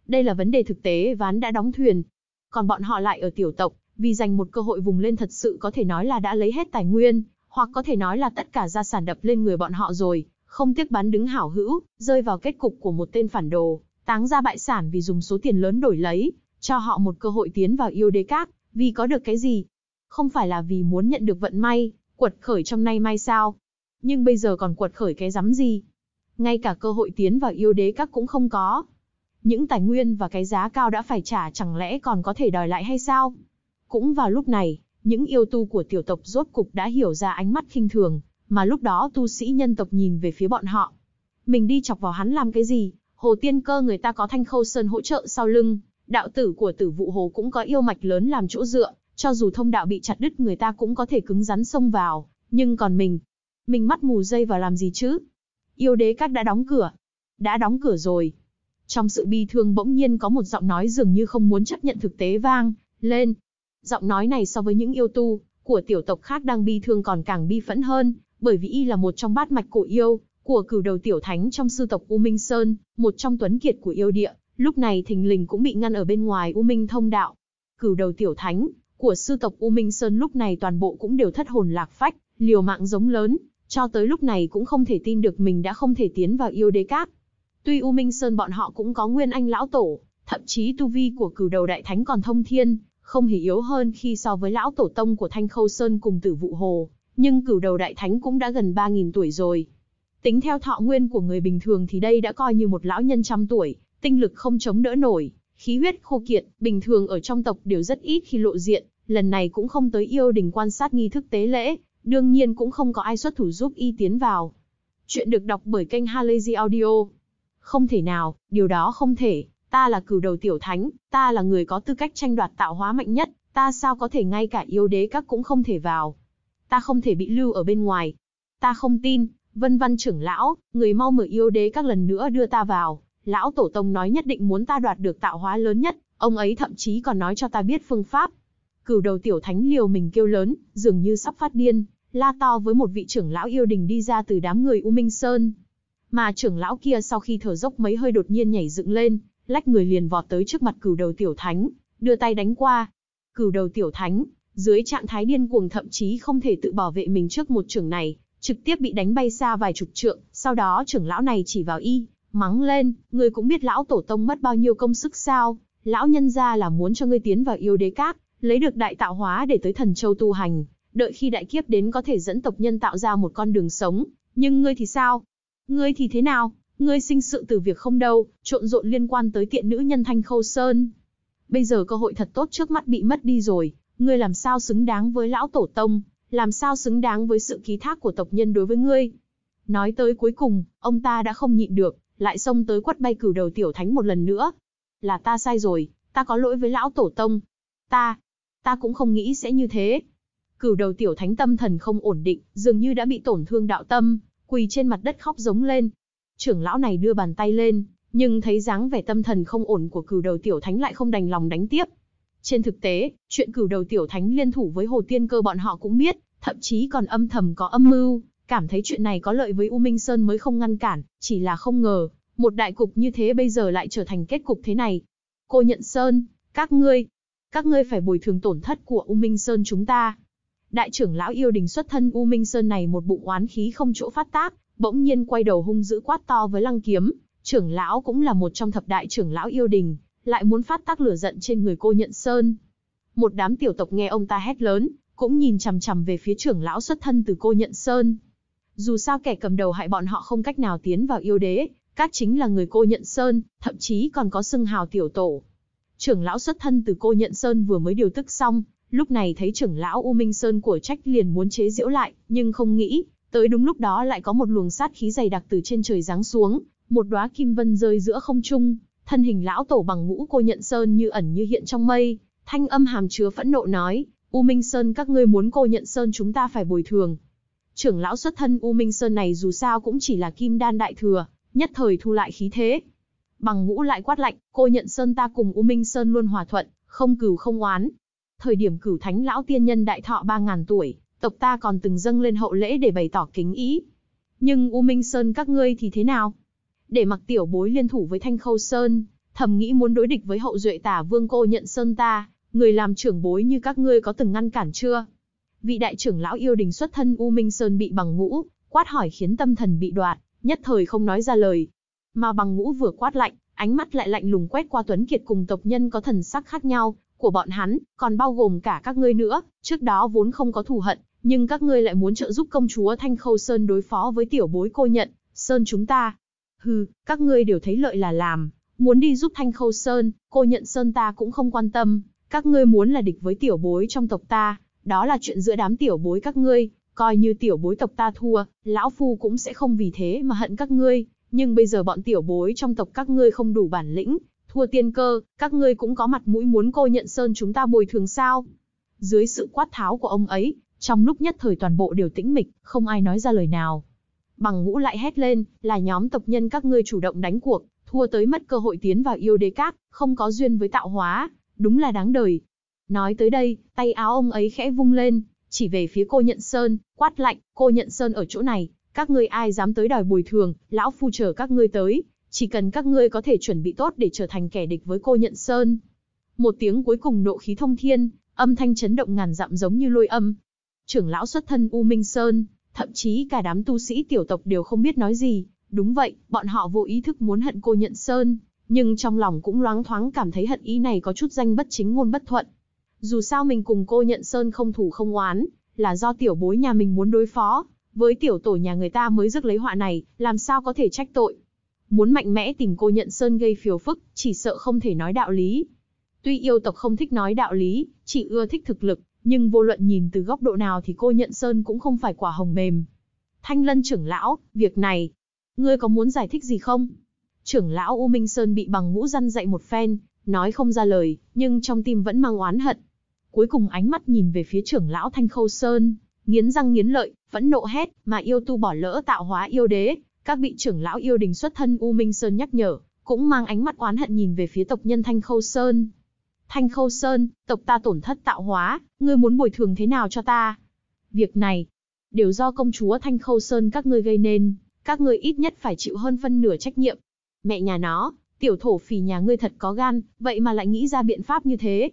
đây là vấn đề thực tế ván đã đóng thuyền. Còn bọn họ lại ở tiểu tộc, vì giành một cơ hội vùng lên thật sự có thể nói là đã lấy hết tài nguyên, hoặc có thể nói là tất cả gia sản đập lên người bọn họ rồi, không tiếc bán đứng hảo hữu, rơi vào kết cục của một tên phản đồ, táng ra bại sản vì dùng số tiền lớn đổi lấy, cho họ một cơ hội tiến vào yêu đế các, vì có được cái gì? Không phải là vì muốn nhận được vận may, quật khởi trong nay mai sao? Nhưng bây giờ còn quật khởi cái rắm gì? Ngay cả cơ hội tiến vào yêu đế các cũng không có, những tài nguyên và cái giá cao đã phải trả chẳng lẽ còn có thể đòi lại hay sao? Cũng vào lúc này, những yêu tu của tiểu tộc rốt cục đã hiểu ra ánh mắt khinh thường, mà lúc đó tu sĩ nhân tộc nhìn về phía bọn họ. Mình đi chọc vào hắn làm cái gì? Hồ Tiên Cơ người ta có Thanh Khâu Sơn hỗ trợ sau lưng, đạo tử của Tử vụ Hồ cũng có yêu mạch lớn làm chỗ dựa, cho dù thông đạo bị chặt đứt người ta cũng có thể cứng rắn xông vào, nhưng còn mình, mình mắt mù dây vào làm gì chứ? Yêu đế các đã đóng cửa. Đã đóng cửa rồi, trong sự bi thương bỗng nhiên có một giọng nói dường như không muốn chấp nhận thực tế vang, lên. Giọng nói này so với những yêu tu, của tiểu tộc khác đang bi thương còn càng bi phẫn hơn, bởi vì y là một trong bát mạch cổ yêu, của cửu đầu tiểu thánh trong sư tộc U Minh Sơn, một trong tuấn kiệt của yêu địa, lúc này thình lình cũng bị ngăn ở bên ngoài U Minh thông đạo. Cửu đầu tiểu thánh, của sư tộc U Minh Sơn lúc này toàn bộ cũng đều thất hồn lạc phách, liều mạng giống lớn, cho tới lúc này cũng không thể tin được mình đã không thể tiến vào yêu đế cát, Tuy U Minh Sơn bọn họ cũng có nguyên anh lão tổ, thậm chí tu vi của cửu đầu đại thánh còn thông thiên, không hề yếu hơn khi so với lão tổ tông của Thanh Khâu Sơn cùng tử vụ hồ, nhưng cửu đầu đại thánh cũng đã gần 3.000 tuổi rồi. Tính theo thọ nguyên của người bình thường thì đây đã coi như một lão nhân trăm tuổi, tinh lực không chống đỡ nổi, khí huyết khô kiệt, bình thường ở trong tộc đều rất ít khi lộ diện, lần này cũng không tới yêu đình quan sát nghi thức tế lễ, đương nhiên cũng không có ai xuất thủ giúp y tiến vào. Chuyện được đọc bởi kênh Halazy Audio. Không thể nào, điều đó không thể, ta là cửu đầu tiểu thánh, ta là người có tư cách tranh đoạt tạo hóa mạnh nhất, ta sao có thể ngay cả yêu đế các cũng không thể vào. Ta không thể bị lưu ở bên ngoài. Ta không tin, vân văn trưởng lão, người mau mở yêu đế các lần nữa đưa ta vào. Lão Tổ Tông nói nhất định muốn ta đoạt được tạo hóa lớn nhất, ông ấy thậm chí còn nói cho ta biết phương pháp. Cửu đầu tiểu thánh liều mình kêu lớn, dường như sắp phát điên, la to với một vị trưởng lão yêu đình đi ra từ đám người U Minh Sơn. Mà trưởng lão kia sau khi thở dốc mấy hơi đột nhiên nhảy dựng lên, lách người liền vọt tới trước mặt cửu đầu tiểu thánh, đưa tay đánh qua. Cửu đầu tiểu thánh, dưới trạng thái điên cuồng thậm chí không thể tự bảo vệ mình trước một trưởng này, trực tiếp bị đánh bay xa vài chục trượng, sau đó trưởng lão này chỉ vào y, mắng lên, người cũng biết lão tổ tông mất bao nhiêu công sức sao, lão nhân ra là muốn cho ngươi tiến vào yêu đế cát, lấy được đại tạo hóa để tới thần châu tu hành, đợi khi đại kiếp đến có thể dẫn tộc nhân tạo ra một con đường sống, nhưng ngươi thì sao? Ngươi thì thế nào? Ngươi sinh sự từ việc không đâu, trộn rộn liên quan tới tiện nữ nhân Thanh Khâu Sơn. Bây giờ cơ hội thật tốt trước mắt bị mất đi rồi, ngươi làm sao xứng đáng với lão tổ tông, làm sao xứng đáng với sự ký thác của tộc nhân đối với ngươi. Nói tới cuối cùng, ông ta đã không nhịn được, lại xông tới quắt bay cửu đầu tiểu thánh một lần nữa. Là ta sai rồi, ta có lỗi với lão tổ tông. Ta, ta cũng không nghĩ sẽ như thế. Cửu đầu tiểu thánh tâm thần không ổn định, dường như đã bị tổn thương đạo tâm, quỳ trên mặt đất khóc giống lên. Trưởng lão này đưa bàn tay lên, nhưng thấy dáng vẻ tâm thần không ổn của cửu đầu tiểu thánh lại không đành lòng đánh tiếp. Trên thực tế, chuyện cửu đầu tiểu thánh liên thủ với hồ tiên cơ bọn họ cũng biết, thậm chí còn âm thầm có âm mưu, cảm thấy chuyện này có lợi với U Minh Sơn mới không ngăn cản, chỉ là không ngờ, một đại cục như thế bây giờ lại trở thành kết cục thế này. Cô nhận Sơn, các ngươi, các ngươi phải bồi thường tổn thất của U Minh Sơn chúng ta, Đại trưởng lão yêu đình xuất thân U Minh Sơn này một bụng oán khí không chỗ phát tác, bỗng nhiên quay đầu hung dữ quát to với Lăng Kiếm, trưởng lão cũng là một trong thập đại trưởng lão yêu đình, lại muốn phát tác lửa giận trên người cô nhận sơn. Một đám tiểu tộc nghe ông ta hét lớn, cũng nhìn chằm chằm về phía trưởng lão xuất thân từ cô nhận sơn. Dù sao kẻ cầm đầu hại bọn họ không cách nào tiến vào yêu đế, các chính là người cô nhận sơn, thậm chí còn có xưng hào tiểu tổ. Trưởng lão xuất thân từ cô nhận sơn vừa mới điều tức xong, Lúc này thấy trưởng lão U Minh Sơn của trách liền muốn chế giễu lại, nhưng không nghĩ, tới đúng lúc đó lại có một luồng sát khí dày đặc từ trên trời giáng xuống, một đóa kim vân rơi giữa không trung, thân hình lão tổ bằng ngũ cô nhận sơn như ẩn như hiện trong mây, thanh âm hàm chứa phẫn nộ nói, U Minh Sơn các ngươi muốn cô nhận sơn chúng ta phải bồi thường. Trưởng lão xuất thân U Minh Sơn này dù sao cũng chỉ là kim đan đại thừa, nhất thời thu lại khí thế. Bằng ngũ lại quát lạnh, cô nhận sơn ta cùng U Minh Sơn luôn hòa thuận, không cừu không oán, Thời điểm cửu thánh lão tiên nhân đại thọ 3.000 tuổi, tộc ta còn từng dâng lên hậu lễ để bày tỏ kính ý. Nhưng U Minh Sơn các ngươi thì thế nào? Để mặc tiểu bối liên thủ với Thanh Khâu Sơn, thầm nghĩ muốn đối địch với hậu duệ tả vương cô nhận Sơn ta, người làm trưởng bối như các ngươi có từng ngăn cản chưa? Vị đại trưởng lão yêu đình xuất thân U Minh Sơn bị bằng ngũ, quát hỏi khiến tâm thần bị đoạt, nhất thời không nói ra lời. Mà bằng ngũ vừa quát lạnh, ánh mắt lại lạnh lùng quét qua Tuấn Kiệt cùng tộc nhân có thần sắc khác nhau, của bọn hắn, còn bao gồm cả các ngươi nữa, trước đó vốn không có thù hận, nhưng các ngươi lại muốn trợ giúp công chúa Thanh Khâu Sơn đối phó với tiểu bối cô nhận, Sơn chúng ta. Hừ, các ngươi đều thấy lợi là làm, muốn đi giúp Thanh Khâu Sơn, cô nhận Sơn ta cũng không quan tâm, các ngươi muốn là địch với tiểu bối trong tộc ta, đó là chuyện giữa đám tiểu bối các ngươi, coi như tiểu bối tộc ta thua, lão phu cũng sẽ không vì thế mà hận các ngươi, nhưng bây giờ bọn tiểu bối trong tộc các ngươi không đủ bản lĩnh, thua tiên cơ, các ngươi cũng có mặt mũi muốn cô nhận sơn chúng ta bồi thường sao? Dưới sự quát tháo của ông ấy, trong lúc nhất thời toàn bộ đều tĩnh mịch, không ai nói ra lời nào. Bằng ngũ lại hét lên, là nhóm tộc nhân các ngươi chủ động đánh cuộc, thua tới mất cơ hội tiến vào yêu đế các, không có duyên với tạo hóa, đúng là đáng đời. Nói tới đây, tay áo ông ấy khẽ vung lên, chỉ về phía cô nhận sơn, quát lạnh, cô nhận sơn ở chỗ này, các ngươi ai dám tới đòi bồi thường, lão phu chờ các ngươi tới, chỉ cần các ngươi có thể chuẩn bị tốt để trở thành kẻ địch với cô nhận sơn. Một tiếng cuối cùng nộ khí thông thiên, âm thanh chấn động ngàn dặm giống như lôi âm. Trưởng lão xuất thân U Minh Sơn, thậm chí cả đám tu sĩ tiểu tộc đều không biết nói gì. Đúng vậy, bọn họ vô ý thức muốn hận cô nhận sơn, nhưng trong lòng cũng loáng thoáng cảm thấy hận ý này có chút danh bất chính ngôn bất thuận. Dù sao mình cùng cô nhận sơn không thủ không oán, là do tiểu bối nhà mình muốn đối phó, với tiểu tổ nhà người ta mới rước lấy họa này, làm sao có thể trách tội muốn mạnh mẽ tìm cô nhận sơn gây phiền phức, chỉ sợ không thể nói đạo lý. Tuy yêu tộc không thích nói đạo lý, chỉ ưa thích thực lực, nhưng vô luận nhìn từ góc độ nào thì cô nhận sơn cũng không phải quả hồng mềm. Thanh lân trưởng lão, việc này, ngươi có muốn giải thích gì không? Trưởng lão U Minh Sơn bị bằng ngũ răn dạy một phen, nói không ra lời, nhưng trong tim vẫn mang oán hận. Cuối cùng ánh mắt nhìn về phía trưởng lão Thanh Khâu Sơn, nghiến răng nghiến lợi, vẫn nộ hết mà yêu tu bỏ lỡ tạo hóa yêu đế, các vị trưởng lão yêu đình xuất thân U Minh Sơn nhắc nhở, cũng mang ánh mắt oán hận nhìn về phía tộc nhân Thanh Khâu Sơn. Thanh Khâu Sơn, tộc ta tổn thất tạo hóa, ngươi muốn bồi thường thế nào cho ta? Việc này, đều do công chúa Thanh Khâu Sơn các ngươi gây nên, các ngươi ít nhất phải chịu hơn phân nửa trách nhiệm. Mẹ nhà nó, tiểu thổ phỉ nhà ngươi thật có gan, vậy mà lại nghĩ ra biện pháp như thế.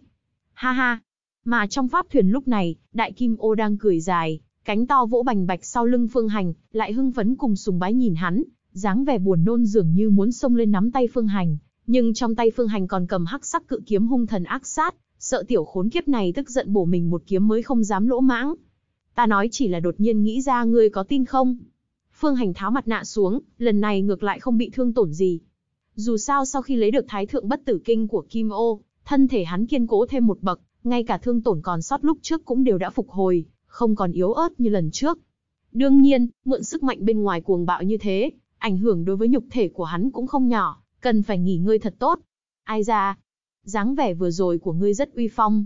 Ha ha. Mà trong pháp thuyền lúc này, đại kim ô đang cười dài, Cánh to vỗ bành bạch sau lưng Phương Hành, lại hưng phấn cùng sùng bái nhìn hắn, dáng vẻ buồn nôn dường như muốn xông lên nắm tay Phương Hành, nhưng trong tay Phương Hành còn cầm hắc sắc cự kiếm hung thần ác sát, sợ tiểu khốn kiếp này tức giận bổ mình một kiếm mới không dám lỗ mãng. Ta nói chỉ là đột nhiên nghĩ ra ngươi có tin không? Phương Hành tháo mặt nạ xuống, lần này ngược lại không bị thương tổn gì. Dù sao sau khi lấy được thái thượng bất tử kinh của Kim Ô, thân thể hắn kiên cố thêm một bậc, ngay cả thương tổn còn sót lúc trước cũng đều đã phục hồi, không còn yếu ớt như lần trước. Đương nhiên, mượn sức mạnh bên ngoài cuồng bạo như thế, ảnh hưởng đối với nhục thể của hắn cũng không nhỏ, cần phải nghỉ ngơi thật tốt. Ai ra, dáng vẻ vừa rồi của ngươi rất uy phong.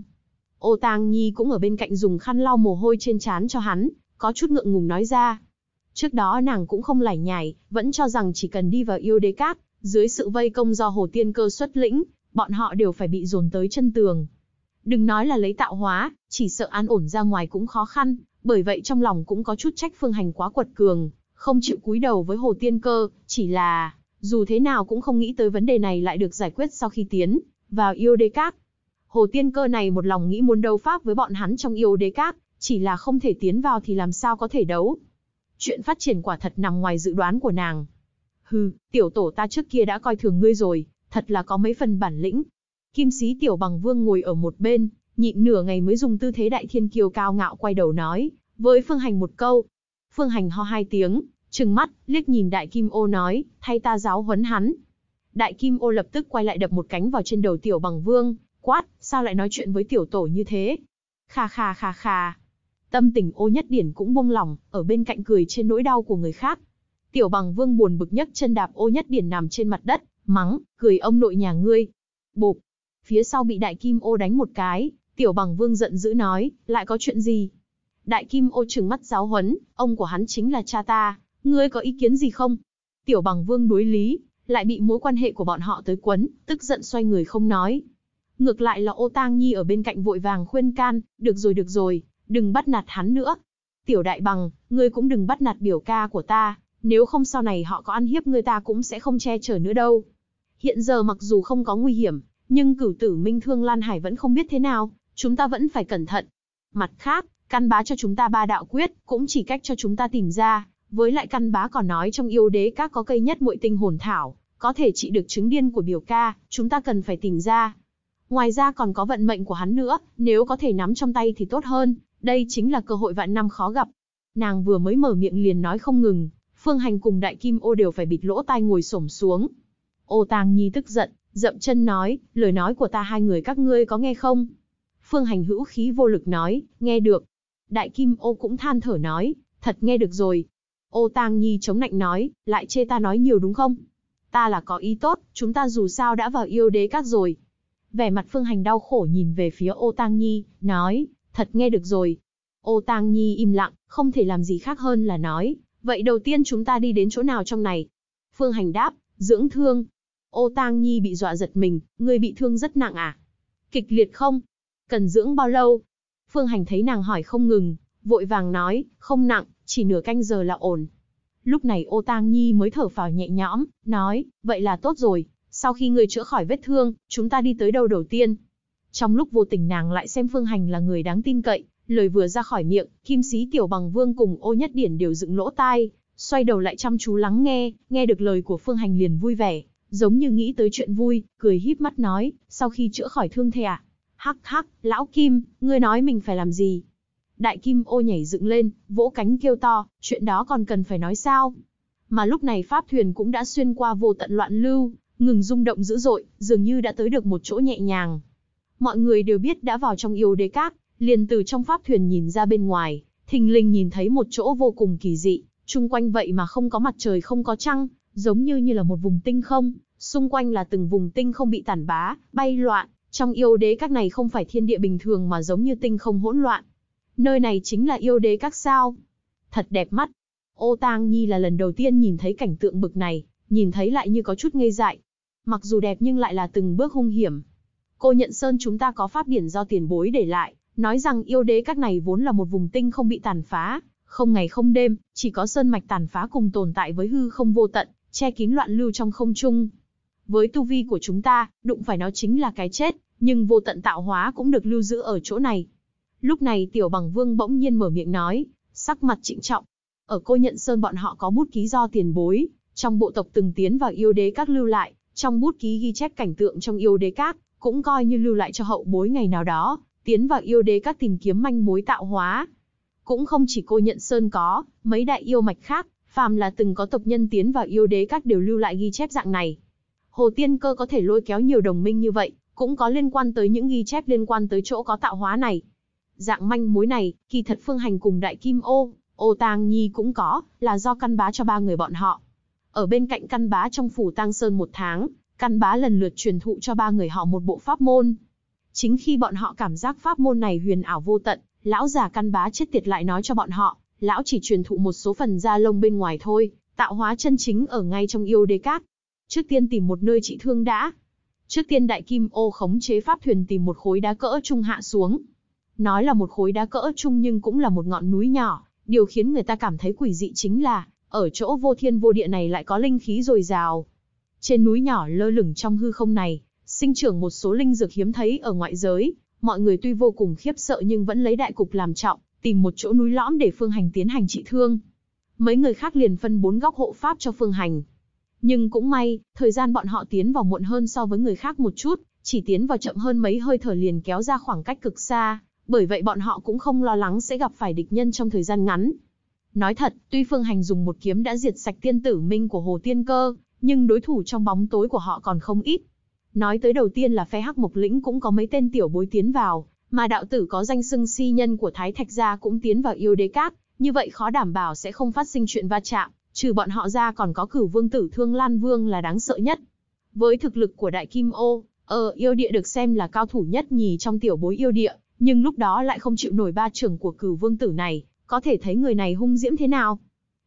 Ô Tàng Nhi cũng ở bên cạnh dùng khăn lau mồ hôi trên trán cho hắn, có chút ngượng ngùng nói ra. Trước đó nàng cũng không lải nhải, vẫn cho rằng chỉ cần đi vào yêu đế cát, dưới sự vây công do Hồ Tiên Cơ xuất lĩnh, bọn họ đều phải bị dồn tới chân tường. Đừng nói là lấy tạo hóa, chỉ sợ an ổn ra ngoài cũng khó khăn, bởi vậy trong lòng cũng có chút trách phương hành quá quật cường, không chịu cúi đầu với hồ tiên cơ, chỉ là, dù thế nào cũng không nghĩ tới vấn đề này lại được giải quyết sau khi tiến, vào yêu đế các. Hồ tiên cơ này một lòng nghĩ muốn đấu pháp với bọn hắn trong yêu đế các, chỉ là không thể tiến vào thì làm sao có thể đấu. Chuyện phát triển quả thật nằm ngoài dự đoán của nàng. Hừ, tiểu tổ ta trước kia đã coi thường ngươi rồi, thật là có mấy phần bản lĩnh, Kim sĩ tiểu bằng vương ngồi ở một bên, nhịn nửa ngày mới dùng tư thế đại thiên kiều cao ngạo quay đầu nói, với Phương Hành một câu. Phương Hành ho hai tiếng, trừng mắt, liếc nhìn đại kim ô nói, thay ta giáo huấn hắn. Đại kim ô lập tức quay lại đập một cánh vào trên đầu tiểu bằng vương, quát, sao lại nói chuyện với tiểu tổ như thế? Khà khà khà khà. Tâm tình ô nhất điển cũng buông lỏng, ở bên cạnh cười trên nỗi đau của người khác. Tiểu bằng vương buồn bực nhất chân đạp ô nhất điển nằm trên mặt đất, mắng, cười ông nội nhà ngươi. Bộp, phía sau bị đại kim ô đánh một cái, tiểu bằng vương giận dữ nói, lại có chuyện gì? Đại kim ô trừng mắt giáo huấn, ông của hắn chính là cha ta, ngươi có ý kiến gì không? Tiểu bằng vương đối lý, lại bị mối quan hệ của bọn họ tới quấn, tức giận xoay người không nói. Ngược lại là ô tang nhi ở bên cạnh vội vàng khuyên can, được rồi được rồi, đừng bắt nạt hắn nữa. Tiểu đại bằng, ngươi cũng đừng bắt nạt biểu ca của ta, nếu không sau này họ có ăn hiếp ngươi ta cũng sẽ không che chở nữa đâu. Hiện giờ mặc dù không có nguy hiểm, nhưng cửu tử minh thương Lan Hải vẫn không biết thế nào, chúng ta vẫn phải cẩn thận. Mặt khác, căn bá cho chúng ta ba đạo quyết, cũng chỉ cách cho chúng ta tìm ra, với lại căn bá còn nói trong yêu đế các có cây nhất muội tinh hồn thảo, có thể trị được chứng điên của biểu ca, chúng ta cần phải tìm ra. Ngoài ra còn có vận mệnh của hắn nữa, nếu có thể nắm trong tay thì tốt hơn, đây chính là cơ hội vạn năm khó gặp. Nàng vừa mới mở miệng liền nói không ngừng, Phương Hành cùng Đại Kim Ô đều phải bịt lỗ tai ngồi xổm xuống. Ô Tàng Nhi tức giận, Dậm chân nói, lời nói của ta hai người các ngươi có nghe không? Phương hành hữu khí vô lực nói, nghe được. Đại kim ô cũng than thở nói, thật nghe được rồi. Ô tang nhi chống nạnh nói, lại chê ta nói nhiều đúng không? Ta là có ý tốt, chúng ta dù sao đã vào yêu đế các rồi. Vẻ mặt phương hành đau khổ nhìn về phía ô tang nhi, nói, thật nghe được rồi. Ô tang nhi im lặng, không thể làm gì khác hơn là nói, vậy đầu tiên chúng ta đi đến chỗ nào trong này? Phương hành đáp, dưỡng thương, Ô Tang Nhi bị dọa giật mình, người bị thương rất nặng à? Kịch liệt không? Cần dưỡng bao lâu? Phương Hành thấy nàng hỏi không ngừng, vội vàng nói, không nặng, chỉ nửa canh giờ là ổn. Lúc này ô tang nhi mới thở phào nhẹ nhõm, nói, vậy là tốt rồi, sau khi người chữa khỏi vết thương, chúng ta đi tới đâu đầu tiên. Trong lúc vô tình nàng lại xem Phương Hành là người đáng tin cậy, lời vừa ra khỏi miệng, kim sĩ tiểu bằng vương cùng ô nhất điển đều dựng lỗ tai, xoay đầu lại chăm chú lắng nghe, nghe được lời của Phương Hành liền vui vẻ, giống như nghĩ tới chuyện vui, cười híp mắt nói, sau khi chữa khỏi thương thề ạ. Hắc hắc, lão Kim, ngươi nói mình phải làm gì? Đại Kim ô nhảy dựng lên, vỗ cánh kêu to, chuyện đó còn cần phải nói sao? Mà lúc này pháp thuyền cũng đã xuyên qua vô tận loạn lưu, ngừng rung động dữ dội, dường như đã tới được một chỗ nhẹ nhàng. Mọi người đều biết đã vào trong yêu đế các, liền từ trong pháp thuyền nhìn ra bên ngoài, thình lình nhìn thấy một chỗ vô cùng kỳ dị, chung quanh vậy mà không có mặt trời không có trăng, giống như như là một vùng tinh không, xung quanh là từng vùng tinh không bị tản bá, bay loạn, trong yêu đế các này không phải thiên địa bình thường mà giống như tinh không hỗn loạn. Nơi này chính là yêu đế các sao. Thật đẹp mắt. Ô Tang Nhi là lần đầu tiên nhìn thấy cảnh tượng bực này, nhìn thấy lại như có chút ngây dại. Mặc dù đẹp nhưng lại là từng bước hung hiểm. Cô nhận sơn chúng ta có pháp điển do tiền bối để lại, nói rằng yêu đế các này vốn là một vùng tinh không bị tàn phá, không ngày không đêm, chỉ có sơn mạch tàn phá cùng tồn tại với hư không vô tận, che kín loạn lưu trong không trung. Với tu vi của chúng ta, đụng phải nó chính là cái chết, nhưng vô tận tạo hóa cũng được lưu giữ ở chỗ này. Lúc này tiểu bằng vương bỗng nhiên mở miệng nói, sắc mặt trịnh trọng. Ở cô nhận sơn bọn họ có bút ký do tiền bối, trong bộ tộc từng tiến vào yêu đế các lưu lại, trong bút ký ghi chép cảnh tượng trong yêu đế các, cũng coi như lưu lại cho hậu bối ngày nào đó, tiến vào yêu đế các tìm kiếm manh mối tạo hóa. Cũng không chỉ cô nhận sơn có, mấy đại yêu mạch khác, phàm là từng có tộc nhân tiến vào yêu đế các đều lưu lại ghi chép dạng này. Hồ Tiên Cơ có thể lôi kéo nhiều đồng minh như vậy, cũng có liên quan tới những ghi chép liên quan tới chỗ có tạo hóa này. Dạng manh mối này, kỳ thật Phương Hành cùng Đại Kim Ô, Ô Tàng Nhi cũng có, là do căn bá cho ba người bọn họ. Ở bên cạnh căn bá trong phủ Tăng Sơn một tháng, căn bá lần lượt truyền thụ cho ba người họ một bộ pháp môn. Chính khi bọn họ cảm giác pháp môn này huyền ảo vô tận, lão già căn bá chết tiệt lại nói cho bọn họ, lão chỉ truyền thụ một số phần da lông bên ngoài thôi, tạo hóa chân chính ở ngay trong yêu đế cát. Trước tiên tìm một nơi trị thương đã. Trước tiên đại kim ô khống chế pháp thuyền tìm một khối đá cỡ trung hạ xuống. Nói là một khối đá cỡ trung nhưng cũng là một ngọn núi nhỏ, điều khiến người ta cảm thấy quỷ dị chính là, ở chỗ vô thiên vô địa này lại có linh khí dồi dào. Trên núi nhỏ lơ lửng trong hư không này, sinh trưởng một số linh dược hiếm thấy ở ngoại giới, mọi người tuy vô cùng khiếp sợ nhưng vẫn lấy đại cục làm trọng, tìm một chỗ núi lõm để Phương Hành tiến hành trị thương. Mấy người khác liền phân bốn góc hộ pháp cho Phương Hành. Nhưng cũng may, thời gian bọn họ tiến vào muộn hơn so với người khác một chút, chỉ tiến vào chậm hơn mấy hơi thở liền kéo ra khoảng cách cực xa, bởi vậy bọn họ cũng không lo lắng sẽ gặp phải địch nhân trong thời gian ngắn. Nói thật, tuy Phương Hành dùng một kiếm đã diệt sạch tiên tử minh của Hồ Tiên Cơ, nhưng đối thủ trong bóng tối của họ còn không ít. Nói tới đầu tiên là phe Hắc Mộc Lĩnh cũng có mấy tên tiểu bối tiến vào, mà đạo tử có danh xưng si nhân của Thái Thạch gia cũng tiến vào yêu đế cát, như vậy khó đảm bảo sẽ không phát sinh chuyện va chạm, trừ bọn họ ra còn có cửu vương tử Thương Lan Vương là đáng sợ nhất. Với thực lực của Đại Kim Ô, ở ờ, yêu địa được xem là cao thủ nhất nhì trong tiểu bối yêu địa, nhưng lúc đó lại không chịu nổi ba trưởng của cửu vương tử này, có thể thấy người này hung diễm thế nào.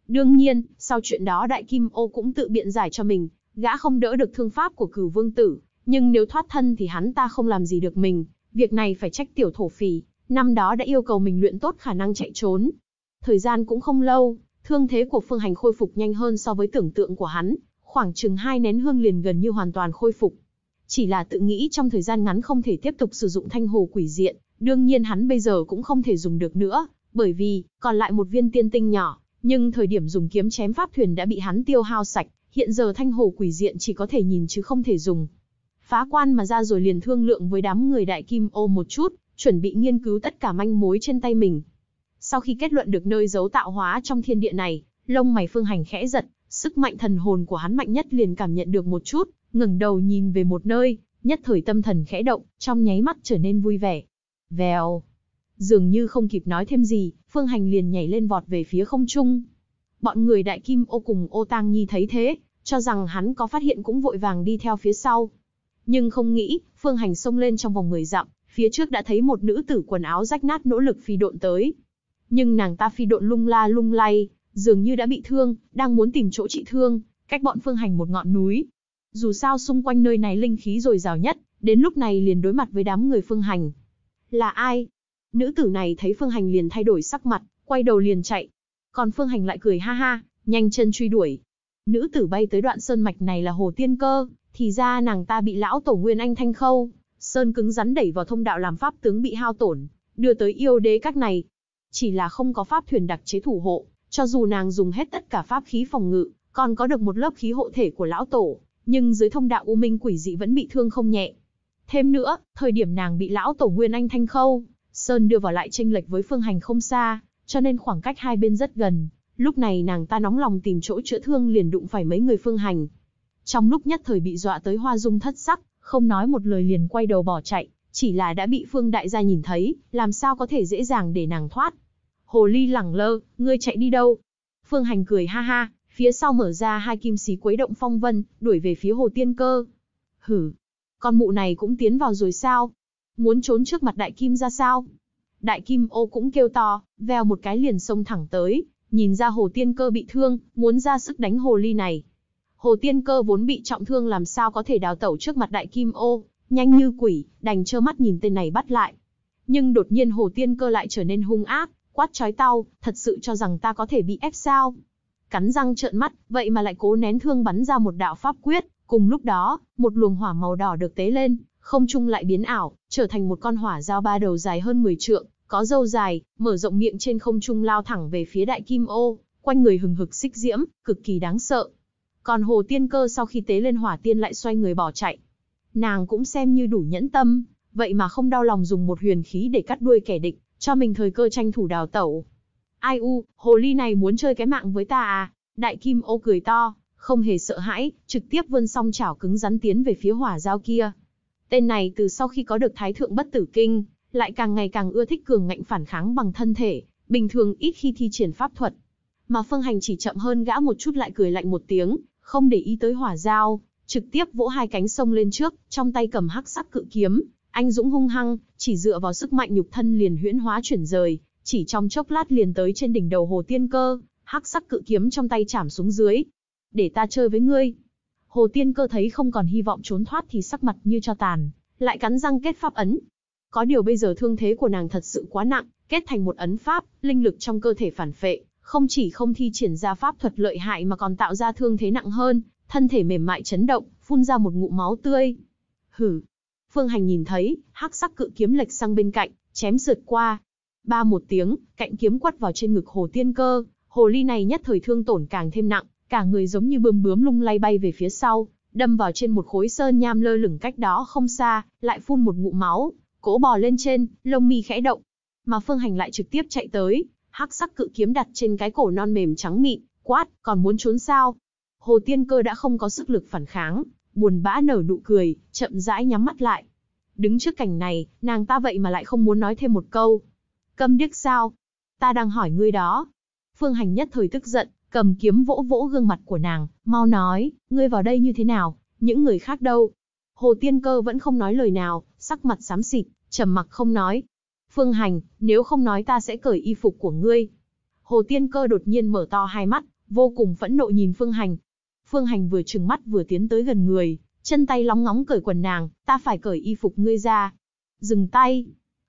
Đương nhiên, sau chuyện đó Đại Kim Ô cũng tự biện giải cho mình, gã không đỡ được thương pháp của cửu vương tử, nhưng nếu thoát thân thì hắn ta không làm gì được mình, Việc này phải trách tiểu thổ phỉ, năm đó đã yêu cầu mình luyện tốt khả năng chạy trốn. Thời gian cũng không lâu, thương thế của Phương Hành khôi phục nhanh hơn so với tưởng tượng của hắn, khoảng chừng hai nén hương liền gần như hoàn toàn khôi phục. Chỉ là tự nghĩ trong thời gian ngắn không thể tiếp tục sử dụng thanh hồ quỷ diện, đương nhiên hắn bây giờ cũng không thể dùng được nữa, bởi vì còn lại một viên tiên tinh nhỏ, nhưng thời điểm dùng kiếm chém pháp thuyền đã bị hắn tiêu hao sạch, hiện giờ thanh hồ quỷ diện chỉ có thể nhìn chứ không thể dùng phá quan mà ra rồi liền thương lượng với đám người đại kim ô một chút, chuẩn bị nghiên cứu tất cả manh mối trên tay mình. Sau khi kết luận được nơi giấu tạo hóa trong thiên địa này, lông mày phương hành khẽ giật, sức mạnh thần hồn của hắn mạnh nhất liền cảm nhận được một chút, ngẩng đầu nhìn về một nơi, nhất thời tâm thần khẽ động, trong nháy mắt trở nên vui vẻ. Vèo. Dường như không kịp nói thêm gì, phương hành liền nhảy lên vọt về phía không trung. Bọn người đại kim ô cùng ô tang nhi thấy thế, cho rằng hắn có phát hiện cũng vội vàng đi theo phía sau, nhưng không nghĩ, Phương Hành xông lên trong vòng 10 dặm, phía trước đã thấy một nữ tử quần áo rách nát nỗ lực phi độn tới. Nhưng nàng ta phi độn lung la lung lay, dường như đã bị thương, đang muốn tìm chỗ trị thương, cách bọn Phương Hành một ngọn núi. Dù sao xung quanh nơi này linh khí dồi dào nhất, đến lúc này liền đối mặt với đám người Phương Hành. Là ai? Nữ tử này thấy Phương Hành liền thay đổi sắc mặt, quay đầu liền chạy. Còn Phương Hành lại cười ha ha, nhanh chân truy đuổi. Nữ tử bay tới đoạn sơn mạch này là Hồ Tiên Cơ, thì ra nàng ta bị lão tổ Nguyên Anh Thanh Khâu, Sơn cứng rắn đẩy vào thông đạo làm pháp tướng bị hao tổn, đưa tới yêu đế các này. Chỉ là không có pháp thuyền đặc chế thủ hộ, cho dù nàng dùng hết tất cả pháp khí phòng ngự, còn có được một lớp khí hộ thể của lão tổ, nhưng dưới thông đạo u minh quỷ dị vẫn bị thương không nhẹ. Thêm nữa, thời điểm nàng bị lão tổ Nguyên Anh Thanh Khâu, Sơn đưa vào lại tranh lệch với phương hành không xa, cho nên khoảng cách hai bên rất gần. Lúc này nàng ta nóng lòng tìm chỗ chữa thương liền đụng phải mấy người phương hành, trong lúc nhất thời bị dọa tới hoa dung thất sắc, không nói một lời liền quay đầu bỏ chạy, chỉ là đã bị Phương Đại gia nhìn thấy, làm sao có thể dễ dàng để nàng thoát. Hồ Ly lẳng lơ, ngươi chạy đi đâu? Phương Hành cười ha ha, phía sau mở ra hai kim xí quấy động phong vân, đuổi về phía Hồ Tiên Cơ. Hử, con mụ này cũng tiến vào rồi sao? Muốn trốn trước mặt Đại Kim ra sao? Đại Kim ô cũng kêu to, veo một cái liền xông thẳng tới, nhìn ra Hồ Tiên Cơ bị thương, muốn ra sức đánh Hồ Ly này. Hồ Tiên Cơ vốn bị trọng thương làm sao có thể đào tẩu trước mặt Đại Kim Ô, nhanh như quỷ, đành trơ mắt nhìn tên này bắt lại. Nhưng đột nhiên Hồ Tiên Cơ lại trở nên hung ác, quát chói tao, thật sự cho rằng ta có thể bị ép sao? Cắn răng trợn mắt, vậy mà lại cố nén thương bắn ra một đạo pháp quyết, cùng lúc đó, một luồng hỏa màu đỏ được tế lên, không trung lại biến ảo, trở thành một con hỏa giao ba đầu dài hơn 10 trượng, có râu dài, mở rộng miệng trên không trung lao thẳng về phía đại kim ô, quanh người hừng hực xích diễm, cực kỳ đáng sợ. Còn hồ tiên cơ sau khi tế lên hỏa tiên lại xoay người bỏ chạy. Nàng cũng xem như đủ nhẫn tâm, vậy mà không đau lòng dùng một huyền khí để cắt đuôi kẻ địch, cho mình thời cơ tranh thủ đào tẩu. Ai u, hồ ly này muốn chơi cái mạng với ta à? Đại kim ô cười to, không hề sợ hãi, trực tiếp vươn song chảo cứng rắn tiến về phía hỏa giao kia. Tên này từ sau khi có được thái thượng bất tử kinh, lại càng ngày càng ưa thích cường ngạnh phản kháng bằng thân thể, bình thường ít khi thi triển pháp thuật. Mà Phương Hành chỉ chậm hơn gã một chút lại cười lạnh một tiếng, không để ý tới hỏa dao, trực tiếp vỗ hai cánh sông lên trước, trong tay cầm hắc sắc cự kiếm, anh dũng hung hăng, chỉ dựa vào sức mạnh nhục thân liền huyễn hóa chuyển rời, chỉ trong chốc lát liền tới trên đỉnh đầu Hồ Tiên Cơ, hắc sắc cự kiếm trong tay chạm xuống dưới. "Để ta chơi với ngươi." Hồ Tiên Cơ thấy không còn hy vọng trốn thoát thì sắc mặt như cho tàn, lại cắn răng kết pháp ấn. Có điều bây giờ thương thế của nàng thật sự quá nặng, kết thành một ấn pháp, linh lực trong cơ thể phản phệ, không chỉ không thi triển ra pháp thuật lợi hại mà còn tạo ra thương thế nặng hơn, thân thể mềm mại chấn động, phun ra một ngụm máu tươi. Hử! Phương Hành nhìn thấy, hắc sắc cự kiếm lệch sang bên cạnh, chém sượt qua. Ba một tiếng, cạnh kiếm quắt vào trên ngực hồ tiên cơ, hồ ly này nhất thời thương tổn càng thêm nặng, cả người giống như bươm bướm lung lay bay về phía sau, đâm vào trên một khối sơn nham lơ lửng cách đó không xa, lại phun một ngụm máu, cỗ bò lên trên, lông mi khẽ động. Mà Phương Hành lại trực tiếp chạy tới, hắc sắc cự kiếm đặt trên cái cổ non mềm trắng mịn, quát, còn muốn trốn sao? Hồ Tiên Cơ đã không có sức lực phản kháng, buồn bã nở nụ cười, chậm rãi nhắm mắt lại. Đứng trước cảnh này, nàng ta vậy mà lại không muốn nói thêm một câu. Câm điếc sao? Ta đang hỏi ngươi đó. Phương Hành nhất thời tức giận, cầm kiếm vỗ vỗ gương mặt của nàng, mau nói, ngươi vào đây như thế nào, những người khác đâu? Hồ Tiên Cơ vẫn không nói lời nào, sắc mặt xám xịt, trầm mặc không nói, Phương Hành, nếu không nói ta sẽ cởi y phục của ngươi. Hồ Tiên Cơ đột nhiên mở to hai mắt, vô cùng phẫn nộ nhìn Phương Hành. Phương Hành vừa trừng mắt vừa tiến tới gần người, chân tay lóng ngóng cởi quần nàng, ta phải cởi y phục ngươi ra. Dừng tay.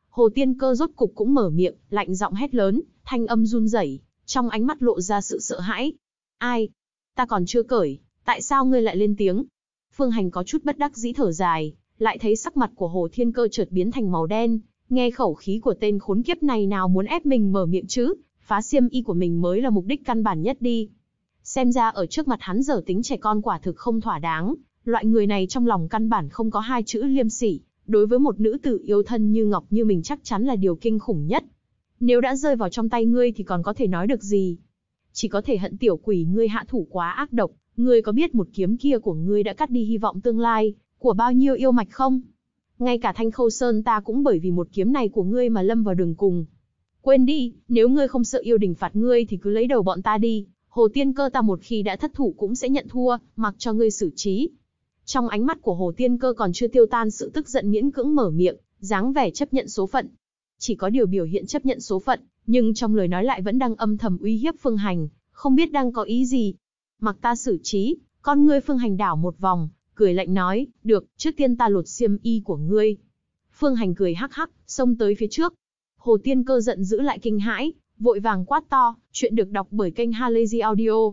Hồ Tiên Cơ rốt cục cũng mở miệng, lạnh giọng hét lớn, thanh âm run rẩy, trong ánh mắt lộ ra sự sợ hãi. Ai? Ta còn chưa cởi, tại sao ngươi lại lên tiếng? Phương Hành có chút bất đắc dĩ thở dài, lại thấy sắc mặt của Hồ Thiên Cơ chợt biến thành màu đen, Nghe khẩu khí của tên khốn kiếp này nào muốn ép mình mở miệng chứ, phá xiêm y của mình mới là mục đích căn bản nhất đi. Xem ra ở trước mặt hắn giờ tính trẻ con quả thực không thỏa đáng, loại người này trong lòng căn bản không có hai chữ liêm sỉ, đối với một nữ tử yêu thân như ngọc như mình chắc chắn là điều kinh khủng nhất. Nếu đã rơi vào trong tay ngươi thì còn có thể nói được gì? Chỉ có thể hận tiểu quỷ ngươi hạ thủ quá ác độc, ngươi có biết một kiếm kia của ngươi đã cắt đi hy vọng tương lai của bao nhiêu yêu mạch không? ngay cả Thanh Khâu Sơn ta cũng bởi vì một kiếm này của ngươi mà lâm vào đường cùng. Quên đi, nếu ngươi không sợ yêu đình phạt ngươi thì cứ lấy đầu bọn ta đi, Hồ Tiên Cơ ta một khi đã thất thủ cũng sẽ nhận thua, mặc cho ngươi xử trí. Trong ánh mắt của Hồ Tiên Cơ còn chưa tiêu tan sự tức giận miễn cưỡng mở miệng, dáng vẻ chấp nhận số phận. Chỉ có điều biểu hiện chấp nhận số phận, nhưng trong lời nói lại vẫn đang âm thầm uy hiếp Phương Hành, không biết đang có ý gì. Mặc ta xử trí, con ngươi Phương Hành đảo một vòng, cười lạnh nói, được, trước tiên ta lột xiêm y của ngươi. Phương Hành cười hắc hắc, xông tới phía trước. Hồ Tiên Cơ giận giữ lại kinh hãi, vội vàng quát to, chuyện được đọc bởi kênh Halazy Audio.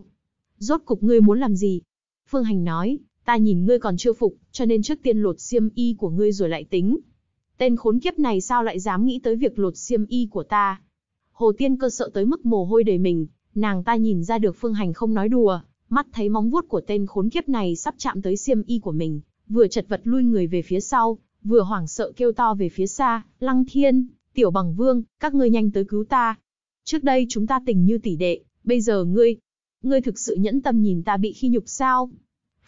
Rốt cục ngươi muốn làm gì? Phương Hành nói, ta nhìn ngươi còn chưa phục, cho nên trước tiên lột xiêm y của ngươi rồi lại tính. Tên khốn kiếp này sao lại dám nghĩ tới việc lột xiêm y của ta? Hồ Tiên Cơ sợ tới mức mồ hôi đầy mình, nàng ta nhìn ra được Phương Hành không nói đùa, Mắt thấy móng vuốt của tên khốn kiếp này sắp chạm tới xiêm y của mình, vừa chật vật lui người về phía sau, vừa hoảng sợ kêu to về phía xa, Lăng Thiên, Tiểu Bằng Vương, các ngươi nhanh tới cứu ta. Trước đây chúng ta tình như tỷ đệ, bây giờ ngươi, ngươi thực sự nhẫn tâm nhìn ta bị khi nhục sao?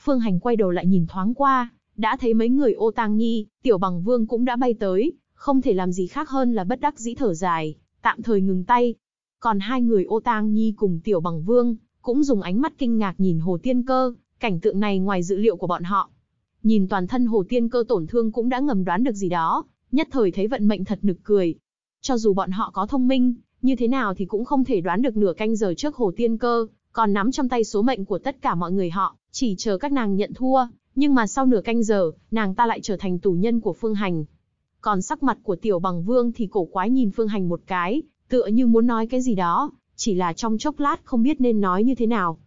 Phương Hành quay đầu lại nhìn thoáng qua, đã thấy mấy người ô tang nghi, Tiểu Bằng Vương cũng đã bay tới, không thể làm gì khác hơn là bất đắc dĩ thở dài, tạm thời ngừng tay. Còn hai người ô tang nhi cùng Tiểu Bằng Vương, cũng dùng ánh mắt kinh ngạc nhìn Hồ Tiên Cơ, cảnh tượng này ngoài dự liệu của bọn họ. Nhìn toàn thân Hồ Tiên Cơ tổn thương cũng đã ngầm đoán được gì đó, nhất thời thấy vận mệnh thật nực cười. Cho dù bọn họ có thông minh, như thế nào thì cũng không thể đoán được nửa canh giờ trước Hồ Tiên Cơ, còn nắm trong tay số mệnh của tất cả mọi người họ, chỉ chờ các nàng nhận thua, nhưng mà sau nửa canh giờ, nàng ta lại trở thành tù nhân của Phương Hành. Còn sắc mặt của Tiểu Bằng Vương thì cổ quái nhìn Phương Hành một cái, tựa như muốn nói cái gì đó, chỉ là trong chốc lát không biết nên nói như thế nào.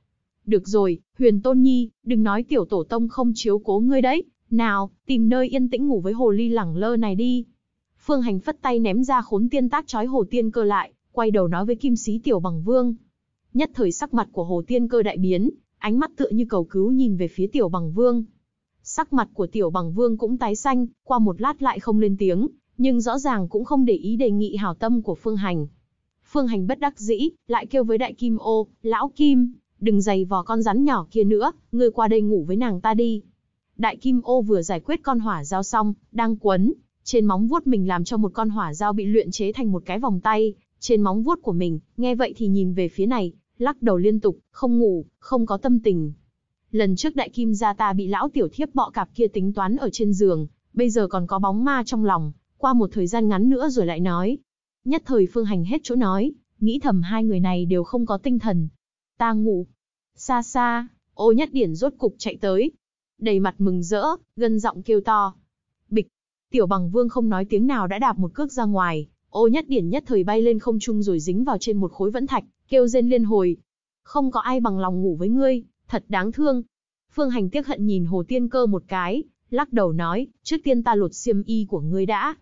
Được rồi, Huyền Tôn Nhi, đừng nói tiểu tổ tông không chiếu cố ngươi đấy, nào, tìm nơi yên tĩnh ngủ với hồ ly lẳng lơ này đi. Phương Hành phất tay ném ra khốn tiên tác trói hồ tiên cơ lại, quay đầu nói với kim sĩ tiểu bằng vương. Nhất thời sắc mặt của hồ tiên cơ đại biến, ánh mắt tựa như cầu cứu nhìn về phía tiểu bằng vương. Sắc mặt của tiểu bằng vương cũng tái xanh, qua một lát lại không lên tiếng, nhưng rõ ràng cũng không để ý đề nghị hảo tâm của Phương Hành. Phương Hành bất đắc dĩ, lại kêu với đại kim ô, lão kim, đừng giày vò con rắn nhỏ kia nữa, ngươi qua đây ngủ với nàng ta đi. Đại kim ô vừa giải quyết con hỏa giao xong, đang quấn, trên móng vuốt mình làm cho một con hỏa giao bị luyện chế thành một cái vòng tay, trên móng vuốt của mình, nghe vậy thì nhìn về phía này, lắc đầu liên tục, không ngủ, không có tâm tình. Lần trước đại kim gia ta bị lão tiểu thiếp bọ cạp kia tính toán ở trên giường, bây giờ còn có bóng ma trong lòng, qua một thời gian ngắn nữa rồi lại nói, Nhất thời Phương Hành hết chỗ nói, nghĩ thầm hai người này đều không có tinh thần. Ta ngủ. Xa xa, ô nhất điển rốt cục chạy tới. Đầy mặt mừng rỡ, gân giọng kêu to. Bịch, tiểu bằng vương không nói tiếng nào đã đạp một cước ra ngoài. Ô nhất điển nhất thời bay lên không trung rồi dính vào trên một khối vẫn thạch, kêu rên liên hồi. Không có ai bằng lòng ngủ với ngươi, thật đáng thương. Phương Hành tiếc hận nhìn Hồ Tiên Cơ một cái, lắc đầu nói, trước tiên ta lột xiêm y của ngươi đã.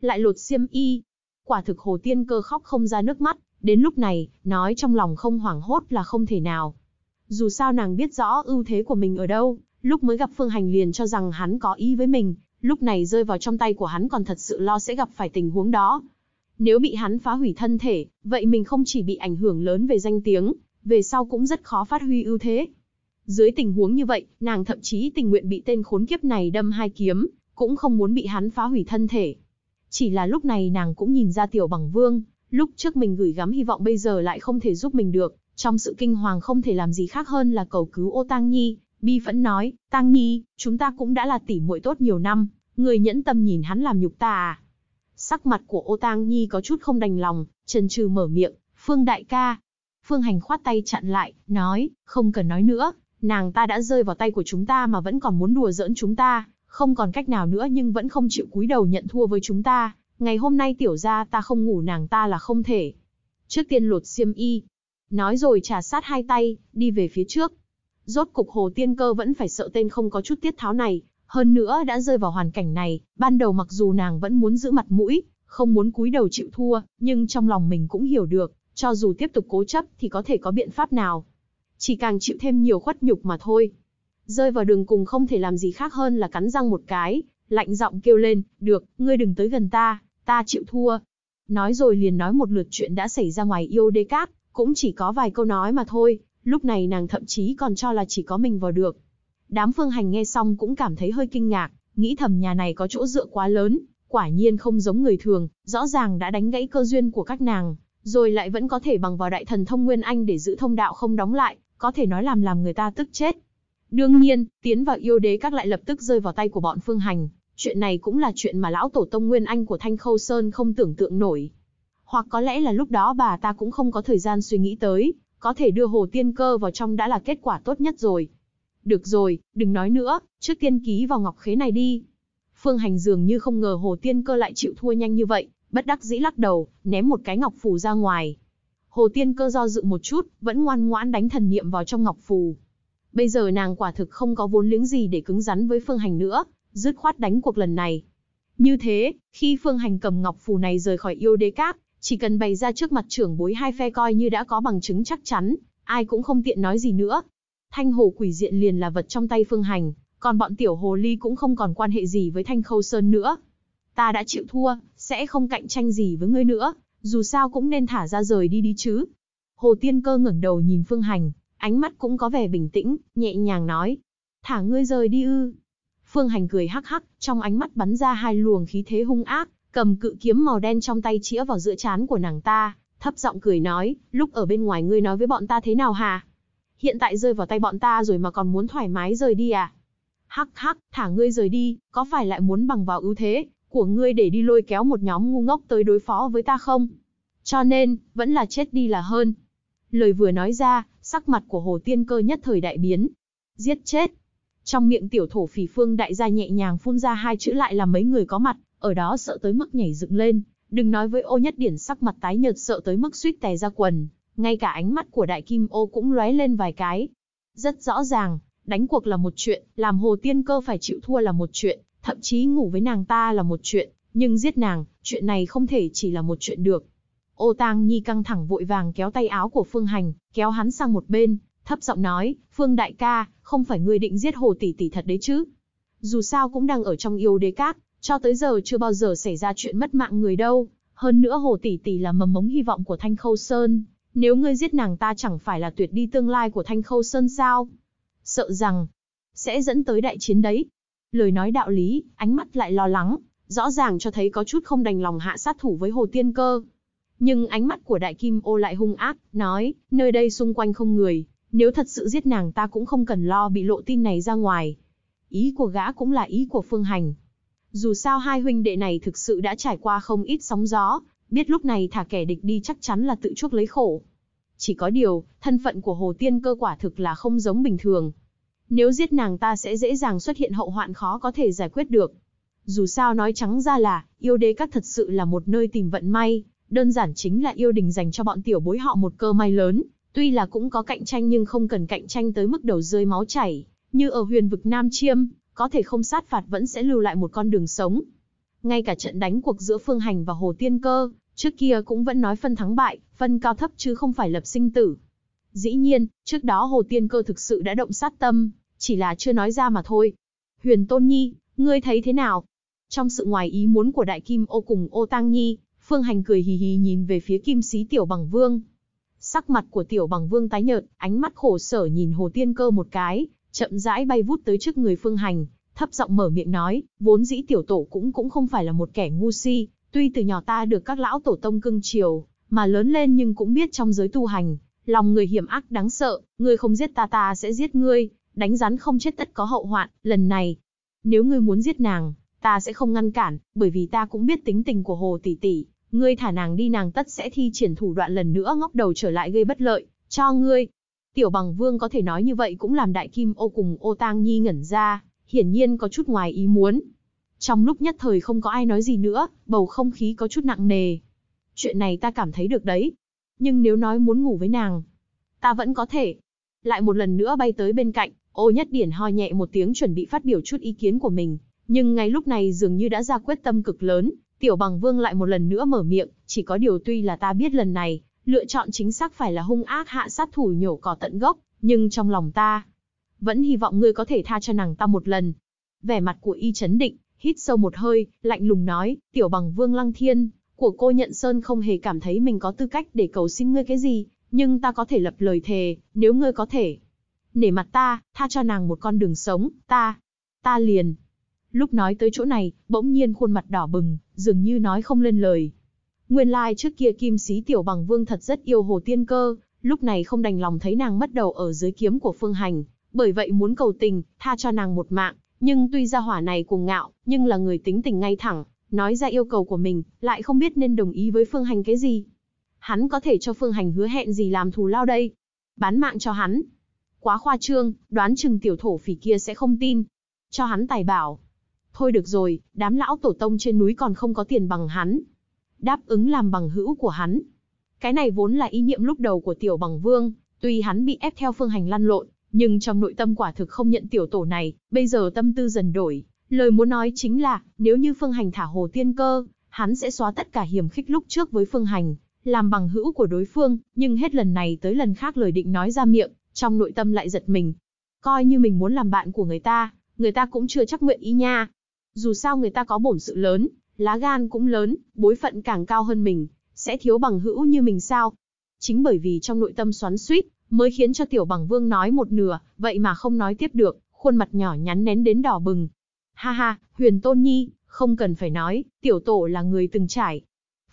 Lại lột xiêm y, quả thực Hồ Tiên Cơ khóc không ra nước mắt, đến lúc này, nói trong lòng không hoảng hốt là không thể nào. Dù sao nàng biết rõ ưu thế của mình ở đâu, lúc mới gặp Phương Hành liền cho rằng hắn có ý với mình, lúc này rơi vào trong tay của hắn còn thật sự lo sẽ gặp phải tình huống đó. Nếu bị hắn phá hủy thân thể, vậy mình không chỉ bị ảnh hưởng lớn về danh tiếng, về sau cũng rất khó phát huy ưu thế. Dưới tình huống như vậy, nàng thậm chí tình nguyện bị tên khốn kiếp này đâm hai kiếm, cũng không muốn bị hắn phá hủy thân thể. Chỉ là lúc này nàng cũng nhìn ra tiểu bằng vương, lúc trước mình gửi gắm hy vọng bây giờ lại không thể giúp mình được, trong sự kinh hoàng không thể làm gì khác hơn là cầu cứu ô Tăng Nhi. Bi vẫn nói, Tăng Nhi, chúng ta cũng đã là tỉ muội tốt nhiều năm, người nhẫn tâm nhìn hắn làm nhục ta à. Sắc mặt của ô Tăng Nhi có chút không đành lòng, trần trừ mở miệng, Phương đại ca. Phương Hành khoát tay chặn lại, nói, không cần nói nữa, nàng ta đã rơi vào tay của chúng ta mà vẫn còn muốn đùa giỡn chúng ta, không còn cách nào nữa nhưng vẫn không chịu cúi đầu nhận thua với chúng ta, ngày hôm nay tiểu gia ta không ngủ nàng ta là không thể. Trước tiên lột xiêm y, nói rồi trà sát hai tay, đi về phía trước. Rốt cục Hồ Tiên Cơ vẫn phải sợ tên không có chút tiết tháo này, hơn nữa đã rơi vào hoàn cảnh này, ban đầu mặc dù nàng vẫn muốn giữ mặt mũi, không muốn cúi đầu chịu thua, nhưng trong lòng mình cũng hiểu được, cho dù tiếp tục cố chấp thì có thể có biện pháp nào. Chỉ càng chịu thêm nhiều khuất nhục mà thôi rơi vào đường cùng không thể làm gì khác hơn là cắn răng một cái, lạnh giọng kêu lên, được, ngươi đừng tới gần ta, ta chịu thua. Nói rồi liền nói một lượt chuyện đã xảy ra ngoài yêu Đế cát, cũng chỉ có vài câu nói mà thôi, lúc này nàng thậm chí còn cho là chỉ có mình vào được. Đám phương hành nghe xong cũng cảm thấy hơi kinh ngạc, nghĩ thầm nhà này có chỗ dựa quá lớn, quả nhiên không giống người thường, rõ ràng đã đánh gãy cơ duyên của các nàng, rồi lại vẫn có thể bằng vào đại thần thông Nguyên Anh để giữ thông đạo không đóng lại, có thể nói làm làm người ta tức chết. Đương nhiên, tiến vào yêu đế các lại lập tức rơi vào tay của bọn Phương Hành, chuyện này cũng là chuyện mà lão tổ tông Nguyên Anh của Thanh Khâu Sơn không tưởng tượng nổi. Hoặc có lẽ là lúc đó bà ta cũng không có thời gian suy nghĩ tới, có thể đưa Hồ Tiên Cơ vào trong đã là kết quả tốt nhất rồi. Được rồi, đừng nói nữa, trước tiên ký vào ngọc khế này đi. Phương Hành dường như không ngờ Hồ Tiên Cơ lại chịu thua nhanh như vậy, bất đắc dĩ lắc đầu, ném một cái ngọc phù ra ngoài. Hồ Tiên Cơ do dự một chút, vẫn ngoan ngoãn đánh thần niệm vào trong ngọc phù. Bây giờ nàng quả thực không có vốn liếng gì để cứng rắn với Phương Hành nữa, dứt khoát đánh cuộc lần này. Như thế, khi Phương Hành cầm ngọc phù này rời khỏi yêu đế các, chỉ cần bày ra trước mặt trưởng bối hai phe coi như đã có bằng chứng chắc chắn, ai cũng không tiện nói gì nữa. Thanh hồ quỷ diện liền là vật trong tay Phương Hành, còn bọn tiểu hồ ly cũng không còn quan hệ gì với Thanh Khâu Sơn nữa. Ta đã chịu thua, sẽ không cạnh tranh gì với ngươi nữa, dù sao cũng nên thả ra rời đi đi chứ. Hồ Tiên Cơ ngẩng đầu nhìn Phương Hành, ánh mắt cũng có vẻ bình tĩnh, nhẹ nhàng nói. Thả ngươi rời đi ư. Phương Hành cười hắc hắc, trong ánh mắt bắn ra hai luồng khí thế hung ác, cầm cự kiếm màu đen trong tay chĩa vào giữa trán của nàng ta, thấp giọng cười nói, lúc ở bên ngoài ngươi nói với bọn ta thế nào hả? Hiện tại rơi vào tay bọn ta rồi mà còn muốn thoải mái rời đi à? Hắc hắc, thả ngươi rời đi, có phải lại muốn bằng vào ưu thế của ngươi để đi lôi kéo một nhóm ngu ngốc tới đối phó với ta không? Cho nên, vẫn là chết đi là hơn. Lời vừa nói ra, Sắc mặt của Hồ Tiên Cơ nhất thời đại biến. Giết chết. Trong miệng tiểu thổ phỉ phương đại gia nhẹ nhàng phun ra hai chữ lại là mấy người có mặt, ở đó sợ tới mức nhảy dựng lên. Đừng nói với ô nhất điển sắc mặt tái nhợt sợ tới mức suýt tè ra quần, ngay cả ánh mắt của đại kim ô cũng lóe lên vài cái. Rất rõ ràng, đánh cuộc là một chuyện, làm hồ tiên cơ phải chịu thua là một chuyện, thậm chí ngủ với nàng ta là một chuyện, nhưng giết nàng, chuyện này không thể chỉ là một chuyện được. Ô Tang Nhi căng thẳng vội vàng kéo tay áo của Phương Hành, kéo hắn sang một bên, thấp giọng nói, Phương đại ca, không phải ngươi định giết hồ tỷ tỷ thật đấy chứ. Dù sao cũng đang ở trong yêu đế các, cho tới giờ chưa bao giờ xảy ra chuyện mất mạng người đâu. Hơn nữa hồ tỷ tỷ là mầm mống hy vọng của Thanh Khâu Sơn. Nếu ngươi giết nàng ta chẳng phải là tuyệt đi tương lai của Thanh Khâu Sơn sao? Sợ rằng, sẽ dẫn tới đại chiến đấy. Lời nói đạo lý, ánh mắt lại lo lắng, rõ ràng cho thấy có chút không đành lòng hạ sát thủ với hồ tiên cơ. Nhưng ánh mắt của đại kim ô lại hung ác, nói, nơi đây xung quanh không người, nếu thật sự giết nàng ta cũng không cần lo bị lộ tin này ra ngoài. Ý của gã cũng là ý của phương hành. Dù sao hai huynh đệ này thực sự đã trải qua không ít sóng gió, biết lúc này thả kẻ địch đi chắc chắn là tự chuốc lấy khổ. Chỉ có điều, thân phận của Hồ Tiên cơ quả thực là không giống bình thường. Nếu giết nàng ta sẽ dễ dàng xuất hiện hậu hoạn khó có thể giải quyết được. Dù sao nói trắng ra là, yêu đế các thật sự là một nơi tìm vận may, đơn giản chính là yêu đình dành cho bọn tiểu bối họ một cơ may lớn, tuy là cũng có cạnh tranh nhưng không cần cạnh tranh tới mức đầu rơi máu chảy, như ở huyền vực Nam Chiêm, có thể không sát phạt vẫn sẽ lưu lại một con đường sống. Ngay cả trận đánh cuộc giữa Phương Hành và Hồ Tiên Cơ, trước kia cũng vẫn nói phân thắng bại, phân cao thấp chứ không phải lập sinh tử. Dĩ nhiên, trước đó Hồ Tiên Cơ thực sự đã động sát tâm, chỉ là chưa nói ra mà thôi. Huyền Tôn Nhi, ngươi thấy thế nào? Trong sự ngoài ý muốn của Đại Kim Ô cùng Ô Tăng Nhi, Phương Hành cười hì hì nhìn về phía kim sĩ tiểu bằng vương. Sắc mặt của tiểu bằng vương tái nhợt, ánh mắt khổ sở nhìn hồ tiên cơ một cái, chậm rãi bay vút tới trước người Phương Hành, thấp giọng mở miệng nói, vốn dĩ tiểu tổ cũng cũng không phải là một kẻ ngu si, tuy từ nhỏ ta được các lão tổ tông cưng chiều, mà lớn lên nhưng cũng biết trong giới tu hành, lòng người hiểm ác đáng sợ, ngươi không giết ta ta sẽ giết ngươi, đánh rắn không chết tất có hậu hoạn, lần này, nếu ngươi muốn giết nàng, ta sẽ không ngăn cản, bởi vì ta cũng biết tính tình của Hồ tỷ tỷ, Ngươi thả nàng đi nàng tất sẽ thi triển thủ đoạn lần nữa ngóc đầu trở lại gây bất lợi, cho ngươi. Tiểu bằng vương có thể nói như vậy cũng làm đại kim ô cùng ô tang nhi ngẩn ra, hiển nhiên có chút ngoài ý muốn. Trong lúc nhất thời không có ai nói gì nữa, bầu không khí có chút nặng nề. Chuyện này ta cảm thấy được đấy. Nhưng nếu nói muốn ngủ với nàng, ta vẫn có thể. Lại một lần nữa bay tới bên cạnh, ô nhất điển ho nhẹ một tiếng chuẩn bị phát biểu chút ý kiến của mình. Nhưng ngay lúc này dường như đã ra quyết tâm cực lớn, Tiểu bằng vương lại một lần nữa mở miệng, chỉ có điều tuy là ta biết lần này, lựa chọn chính xác phải là hung ác hạ sát thủ nhổ cỏ tận gốc, nhưng trong lòng ta, vẫn hy vọng ngươi có thể tha cho nàng ta một lần. Vẻ mặt của y chấn định, hít sâu một hơi, lạnh lùng nói, tiểu bằng vương lăng thiên, của cô nhận sơn không hề cảm thấy mình có tư cách để cầu xin ngươi cái gì, nhưng ta có thể lập lời thề, nếu ngươi có thể. Nể mặt ta, tha cho nàng một con đường sống, ta, ta liền. Lúc nói tới chỗ này, bỗng nhiên khuôn mặt đỏ bừng, dường như nói không lên lời. Nguyên lai like trước kia kim sĩ tiểu bằng vương thật rất yêu hồ tiên cơ, lúc này không đành lòng thấy nàng mất đầu ở dưới kiếm của phương hành, bởi vậy muốn cầu tình, tha cho nàng một mạng, nhưng tuy ra hỏa này cuồng ngạo, nhưng là người tính tình ngay thẳng, nói ra yêu cầu của mình, lại không biết nên đồng ý với phương hành cái gì. Hắn có thể cho phương hành hứa hẹn gì làm thù lao đây? Bán mạng cho hắn. Quá khoa trương, đoán chừng tiểu thổ phỉ kia sẽ không tin. Cho hắn tài bảo. Thôi được rồi, đám lão tổ tông trên núi còn không có tiền bằng hắn. Đáp ứng làm bằng hữu của hắn. Cái này vốn là ý niệm lúc đầu của tiểu bằng vương, tuy hắn bị ép theo phương hành lăn lộn, nhưng trong nội tâm quả thực không nhận tiểu tổ này, bây giờ tâm tư dần đổi. Lời muốn nói chính là, nếu như phương hành thả hồ tiên cơ, hắn sẽ xóa tất cả hiểm khích lúc trước với phương hành, làm bằng hữu của đối phương, nhưng hết lần này tới lần khác lời định nói ra miệng, trong nội tâm lại giật mình. Coi như mình muốn làm bạn của người ta, người ta cũng chưa chắc nguyện ý nha, dù sao người ta có bổn sự lớn, lá gan cũng lớn, bối phận càng cao hơn mình, sẽ thiếu bằng hữu như mình sao? Chính bởi vì trong nội tâm xoắn suýt, mới khiến cho tiểu bằng vương nói một nửa, vậy mà không nói tiếp được, khuôn mặt nhỏ nhắn nén đến đỏ bừng. Ha ha, huyền tôn nhi, không cần phải nói, tiểu tổ là người từng trải.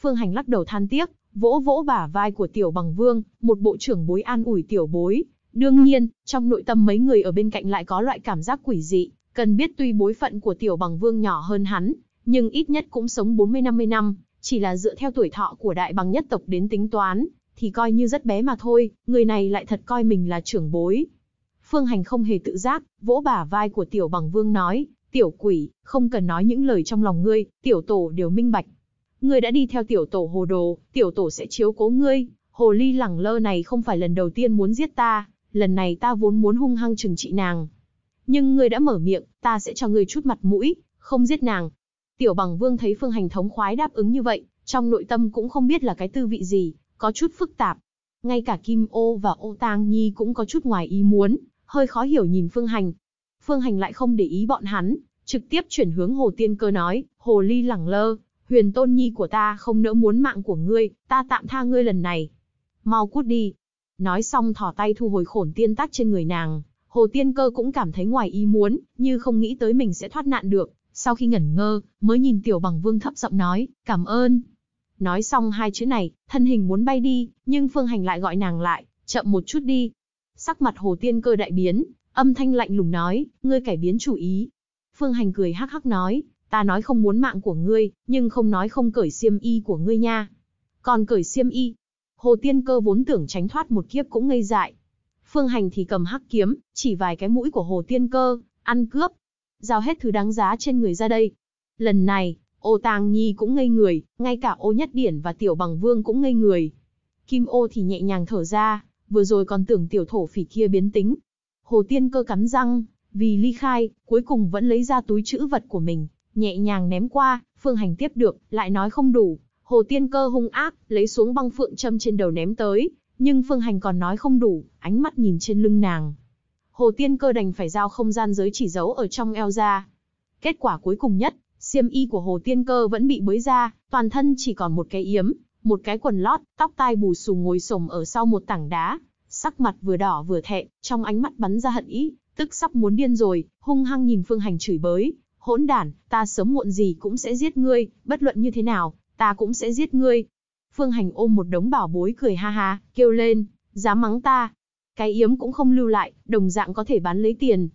Phương hành lắc đầu than tiếc, vỗ vỗ bả vai của tiểu bằng vương, một bộ trưởng bối an ủi tiểu bối. Đương nhiên, trong nội tâm mấy người ở bên cạnh lại có loại cảm giác quỷ dị, Cần biết tuy bối phận của tiểu bằng vương nhỏ hơn hắn, nhưng ít nhất cũng sống 40-50 năm, chỉ là dựa theo tuổi thọ của đại bằng nhất tộc đến tính toán, thì coi như rất bé mà thôi, người này lại thật coi mình là trưởng bối. Phương Hành không hề tự giác, vỗ bả vai của tiểu bằng vương nói, tiểu quỷ, không cần nói những lời trong lòng ngươi, tiểu tổ đều minh bạch. Ngươi đã đi theo tiểu tổ hồ đồ, tiểu tổ sẽ chiếu cố ngươi, hồ ly lẳng lơ này không phải lần đầu tiên muốn giết ta, lần này ta vốn muốn hung hăng trừng trị nàng, nhưng ngươi đã mở miệng, ta sẽ cho ngươi chút mặt mũi, không giết nàng. Tiểu bằng vương thấy phương hành thống khoái đáp ứng như vậy, trong nội tâm cũng không biết là cái tư vị gì, có chút phức tạp. Ngay cả Kim Ô và Ô Tang Nhi cũng có chút ngoài ý muốn, hơi khó hiểu nhìn Phương Hành. Phương Hành lại không để ý bọn hắn, trực tiếp chuyển hướng Hồ Tiên Cơ nói, Hồ Ly lẳng lơ, huyền tôn nhi của ta không nỡ muốn mạng của ngươi, ta tạm tha ngươi lần này. Mau cút đi. Nói xong thỏ tay thu hồi khổn tiên tác trên người nàng. Hồ Tiên Cơ cũng cảm thấy ngoài ý muốn, như không nghĩ tới mình sẽ thoát nạn được. Sau khi ngẩn ngơ, mới nhìn Tiểu Bằng Vương thấp giọng nói, cảm ơn. Nói xong hai chữ này, thân hình muốn bay đi, nhưng Phương Hành lại gọi nàng lại, chậm một chút đi. Sắc mặt Hồ Tiên Cơ đại biến, âm thanh lạnh lùng nói, ngươi cải biến chủ ý. Phương Hành cười hắc hắc nói, ta nói không muốn mạng của ngươi, nhưng không nói không cởi xiêm y của ngươi nha. Còn cởi xiêm y, Hồ Tiên Cơ vốn tưởng tránh thoát một kiếp cũng ngây dại, Phương Hành thì cầm hắc kiếm, chỉ vài cái mũi của Hồ Tiên Cơ, ăn cướp. Giao hết thứ đáng giá trên người ra đây. Lần này, ô tàng nhi cũng ngây người, ngay cả ô nhất điển và tiểu bằng vương cũng ngây người. Kim ô thì nhẹ nhàng thở ra, vừa rồi còn tưởng tiểu thổ phỉ kia biến tính. Hồ Tiên Cơ cắn răng, vì ly khai, cuối cùng vẫn lấy ra túi chữ vật của mình, nhẹ nhàng ném qua, Phương Hành tiếp được, lại nói không đủ. Hồ Tiên Cơ hung ác, lấy xuống băng phượng châm trên đầu ném tới, nhưng Phương Hành còn nói không đủ, ánh mắt nhìn trên lưng nàng. Hồ Tiên Cơ đành phải giao không gian giới chỉ giấu ở trong eo ra. Kết quả cuối cùng nhất, xiêm y của Hồ Tiên Cơ vẫn bị bới ra, toàn thân chỉ còn một cái yếm, một cái quần lót, tóc tai bù xù ngồi xổm ở sau một tảng đá, sắc mặt vừa đỏ vừa thẹn, trong ánh mắt bắn ra hận ý, tức sắp muốn điên rồi, hung hăng nhìn Phương Hành chửi bới, hỗn đản, ta sớm muộn gì cũng sẽ giết ngươi, bất luận như thế nào, ta cũng sẽ giết ngươi, Phương Hành ôm một đống bảo bối cười ha ha, kêu lên, dám mắng ta. Cái yếm cũng không lưu lại, đồng dạng có thể bán lấy tiền.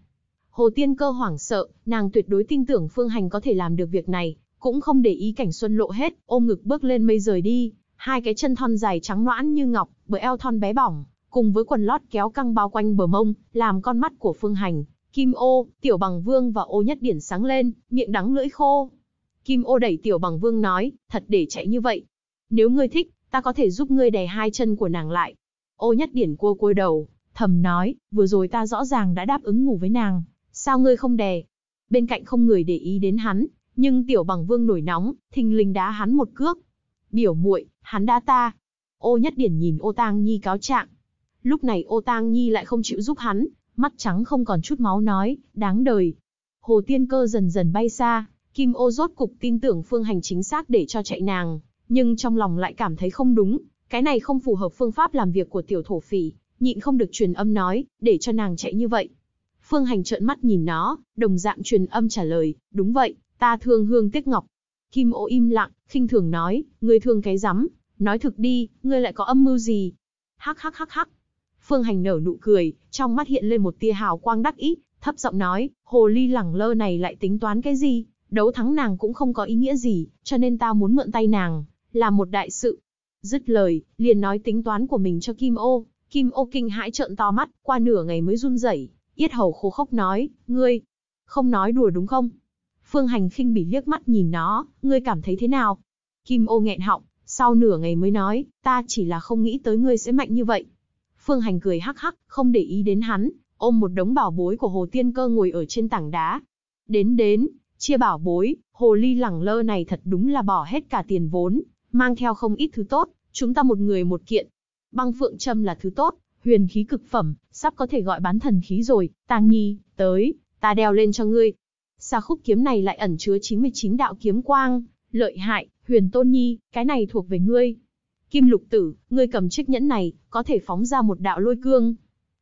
Hồ Tiên Cơ hoảng sợ, nàng tuyệt đối tin tưởng Phương Hành có thể làm được việc này, cũng không để ý cảnh xuân lộ hết, ôm ngực bước lên mây rời đi, hai cái chân thon dài trắng noãn như ngọc, bờ eo thon bé bỏng, cùng với quần lót kéo căng bao quanh bờ mông, làm con mắt của Phương Hành, Kim Ô, Tiểu Bằng Vương và Ô Nhất Điển sáng lên, miệng đắng lưỡi khô. Kim Ô đẩy Tiểu Bằng Vương nói, thật để chạy như vậy, nếu ngươi thích, ta có thể giúp ngươi đè hai chân của nàng lại. Ô nhất điển cua côi đầu, thầm nói, vừa rồi ta rõ ràng đã đáp ứng ngủ với nàng, sao ngươi không đè? Bên cạnh không người để ý đến hắn, nhưng tiểu bằng vương nổi nóng, thình lình đá hắn một cước. Biểu muội, hắn đá ta. Ô nhất điển nhìn ô tang nhi cáo trạng. Lúc này ô tang nhi lại không chịu giúp hắn, mắt trắng không còn chút máu nói, đáng đời. Hồ tiên cơ dần dần bay xa, kim ô rốt cục tin tưởng phương hành chính xác để cho chạy nàng, nhưng trong lòng lại cảm thấy không đúng, cái này không phù hợp phương pháp làm việc của tiểu thổ phỉ, nhịn không được truyền âm nói, để cho nàng chạy như vậy. Phương Hành trợn mắt nhìn nó, đồng dạng truyền âm trả lời, đúng vậy, ta thương hương tiếc ngọc. Kim ô im lặng, khinh thường nói, ngươi thương cái rắm, nói thực đi, ngươi lại có âm mưu gì? Hắc hắc hắc hắc. Phương Hành nở nụ cười, trong mắt hiện lên một tia hào quang đắc ý, thấp giọng nói, hồ ly lẳng lơ này lại tính toán cái gì, đấu thắng nàng cũng không có ý nghĩa gì, cho nên ta muốn mượn tay nàng, là một đại sự. Dứt lời, liền nói tính toán của mình cho Kim Ô, Kim Ô kinh hãi trợn to mắt, qua nửa ngày mới run rẩy, yết hầu khô khốc nói, ngươi, không nói đùa đúng không? Phương Hành khinh bỉ liếc mắt nhìn nó, ngươi cảm thấy thế nào? Kim Ô nghẹn họng, sau nửa ngày mới nói, ta chỉ là không nghĩ tới ngươi sẽ mạnh như vậy. Phương Hành cười hắc hắc, không để ý đến hắn, ôm một đống bảo bối của Hồ Tiên Cơ ngồi ở trên tảng đá. Đến đến, chia bảo bối, Hồ Ly lẳng lơ này thật đúng là bỏ hết cả tiền vốn, mang theo không ít thứ tốt, chúng ta một người một kiện. Băng phượng trâm là thứ tốt, huyền khí cực phẩm, sắp có thể gọi bán thần khí rồi, Tang Nhi, tới, ta đeo lên cho ngươi. xa khúc kiếm này lại ẩn chứa 99 đạo kiếm quang, lợi hại, Huyền Tôn Nhi, cái này thuộc về ngươi. Kim Lục Tử, ngươi cầm chiếc nhẫn này, có thể phóng ra một đạo lôi cương.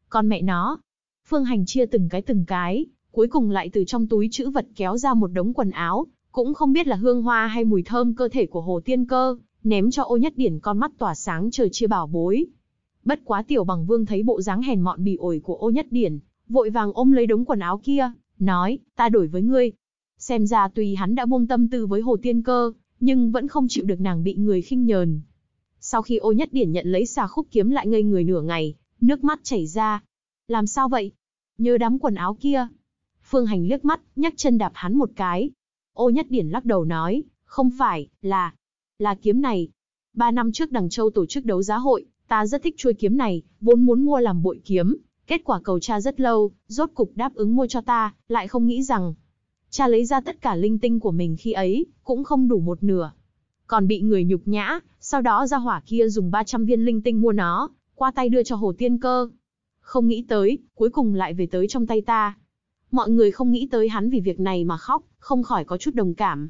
Con mẹ nó. Phương Hành chia từng cái từng cái, cuối cùng lại từ trong túi chữ vật kéo ra một đống quần áo, cũng không biết là hương hoa hay mùi thơm cơ thể của hồ tiên cơ, ném cho ô nhất điển con mắt tỏa sáng trời chia bảo bối. Bất quá tiểu bằng vương thấy bộ dáng hèn mọn bỉ ổi của ô nhất điển, vội vàng ôm lấy đống quần áo kia, nói, ta đổi với ngươi. Xem ra tuy hắn đã buông tâm tư với hồ tiên cơ, nhưng vẫn không chịu được nàng bị người khinh nhờn. Sau khi ô nhất điển nhận lấy xà khúc kiếm lại ngây người nửa ngày, nước mắt chảy ra. Làm sao vậy? Nhớ đám quần áo kia. Phương Hành liếc mắt, nhấc chân đạp hắn một cái, Ô Nhất Điển lắc đầu nói, không phải, là, là kiếm này. Ba năm trước Đằng Châu tổ chức đấu giá hội, ta rất thích chuôi kiếm này, vốn muốn mua làm bội kiếm. Kết quả cầu cha rất lâu, rốt cục đáp ứng mua cho ta, lại không nghĩ rằng. Cha lấy ra tất cả linh tinh của mình khi ấy, cũng không đủ một nửa. Còn bị người nhục nhã, sau đó ra hỏa kia dùng 300 viên linh tinh mua nó, qua tay đưa cho Hồ Tiên Cơ. Không nghĩ tới, cuối cùng lại về tới trong tay ta. Mọi người không nghĩ tới hắn vì việc này mà khóc, không khỏi có chút đồng cảm.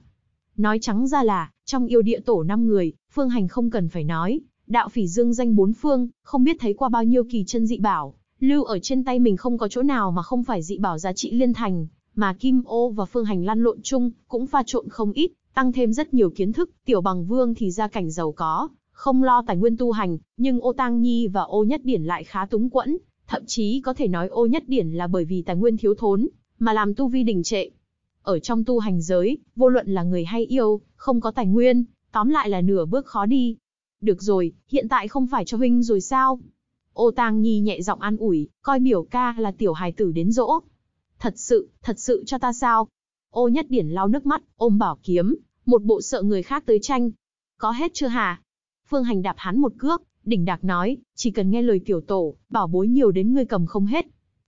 Nói trắng ra là, trong yêu địa tổ năm người, phương hành không cần phải nói, đạo phỉ dương danh bốn phương, không biết thấy qua bao nhiêu kỳ chân dị bảo, lưu ở trên tay mình không có chỗ nào mà không phải dị bảo giá trị liên thành, mà Kim Ô và Phương Hành lăn lộn chung, cũng pha trộn không ít, tăng thêm rất nhiều kiến thức, tiểu bằng vương thì ra cảnh giàu có, không lo tài nguyên tu hành, nhưng Ô Tang Nhi và Ô Nhất Điển lại khá túng quẫn, thậm chí có thể nói ô nhất điển là bởi vì tài nguyên thiếu thốn, mà làm tu vi đình trệ. Ở trong tu hành giới, vô luận là người hay yêu, không có tài nguyên, tóm lại là nửa bước khó đi. Được rồi, hiện tại không phải cho huynh rồi sao? Ô Tàng Nhi nhẹ giọng an ủi, coi biểu ca là tiểu hài tử đến dỗ. Thật sự, thật sự cho ta sao? Ô Nhất Điển lau nước mắt, ôm bảo kiếm, một bộ sợ người khác tới tranh. Có hết chưa hả? Phương Hành đạp hắn một cước, đỉnh đạc nói, chỉ cần nghe lời tiểu tổ, bảo bối nhiều đến ngươi cầm không hết.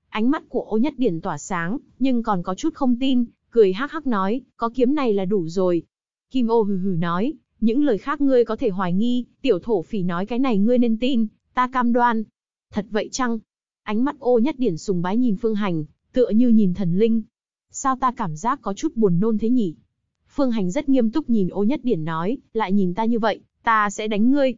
Ánh mắt của ô nhất điển tỏa sáng, nhưng còn có chút không tin, cười hắc hắc nói, có kiếm này là đủ rồi. Kim ô hừ hừ nói, những lời khác ngươi có thể hoài nghi, tiểu thổ phỉ nói cái này ngươi nên tin, ta cam đoan. Thật vậy chăng? Ánh mắt ô nhất điển sùng bái nhìn Phương Hành, tựa như nhìn thần linh. Sao ta cảm giác có chút buồn nôn thế nhỉ? Phương Hành rất nghiêm túc nhìn ô nhất điển nói, lại nhìn ta như vậy, ta sẽ đánh ngươi.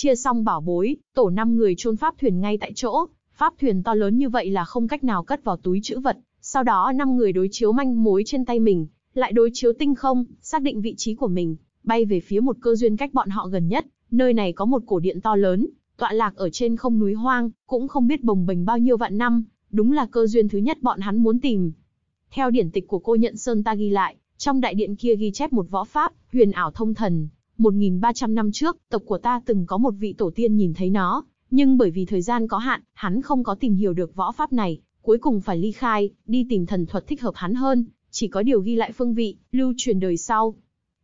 Chia xong bảo bối, tổ năm người chôn pháp thuyền ngay tại chỗ, pháp thuyền to lớn như vậy là không cách nào cất vào túi chữ vật, sau đó năm người đối chiếu manh mối trên tay mình, lại đối chiếu tinh không, xác định vị trí của mình, bay về phía một cơ duyên cách bọn họ gần nhất, nơi này có một cổ điện to lớn, tọa lạc ở trên không núi hoang, cũng không biết bồng bềnh bao nhiêu vạn năm, đúng là cơ duyên thứ nhất bọn hắn muốn tìm. Theo điển tịch của cô nhận Sơn ta ghi lại, trong đại điện kia ghi chép một võ pháp, huyền ảo thông thần, 1.300 năm trước, tộc của ta từng có một vị tổ tiên nhìn thấy nó, nhưng bởi vì thời gian có hạn, hắn không có tìm hiểu được võ pháp này, cuối cùng phải ly khai, đi tìm thần thuật thích hợp hắn hơn, chỉ có điều ghi lại phương vị, lưu truyền đời sau.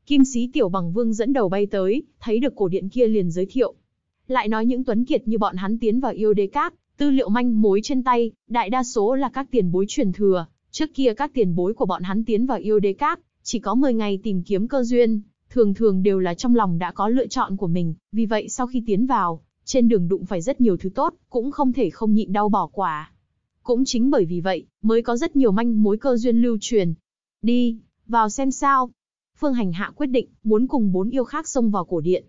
Kim sĩ tiểu bằng vương dẫn đầu bay tới, thấy được cổ điện kia liền giới thiệu. Lại nói những tuấn kiệt như bọn hắn tiến vào yêu đế cát, tư liệu manh mối trên tay, đại đa số là các tiền bối truyền thừa. Trước kia các tiền bối của bọn hắn tiến vào yêu đế cát, chỉ có 10 ngày tìm kiếm cơ duyên, thường thường đều là trong lòng đã có lựa chọn của mình, vì vậy sau khi tiến vào, trên đường đụng phải rất nhiều thứ tốt, cũng không thể không nhịn đau bỏ quả. Cũng chính bởi vì vậy, mới có rất nhiều manh mối cơ duyên lưu truyền. Đi, vào xem sao. Phương Hành Hạ quyết định, muốn cùng bốn yêu khác xông vào cổ điện.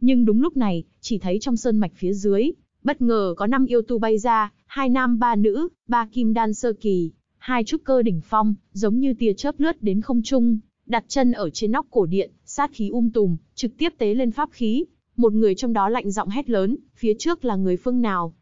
Nhưng đúng lúc này, chỉ thấy trong sơn mạch phía dưới, bất ngờ có năm yêu tu bay ra, hai nam ba nữ, ba kim đan sơ kỳ, hai trúc cơ đỉnh phong, giống như tia chớp lướt đến không trung, đặt chân ở trên nóc cổ điện, sát khí um tùm, trực tiếp tế lên pháp khí. Một người trong đó lạnh giọng hét lớn, phía trước là người phương nào?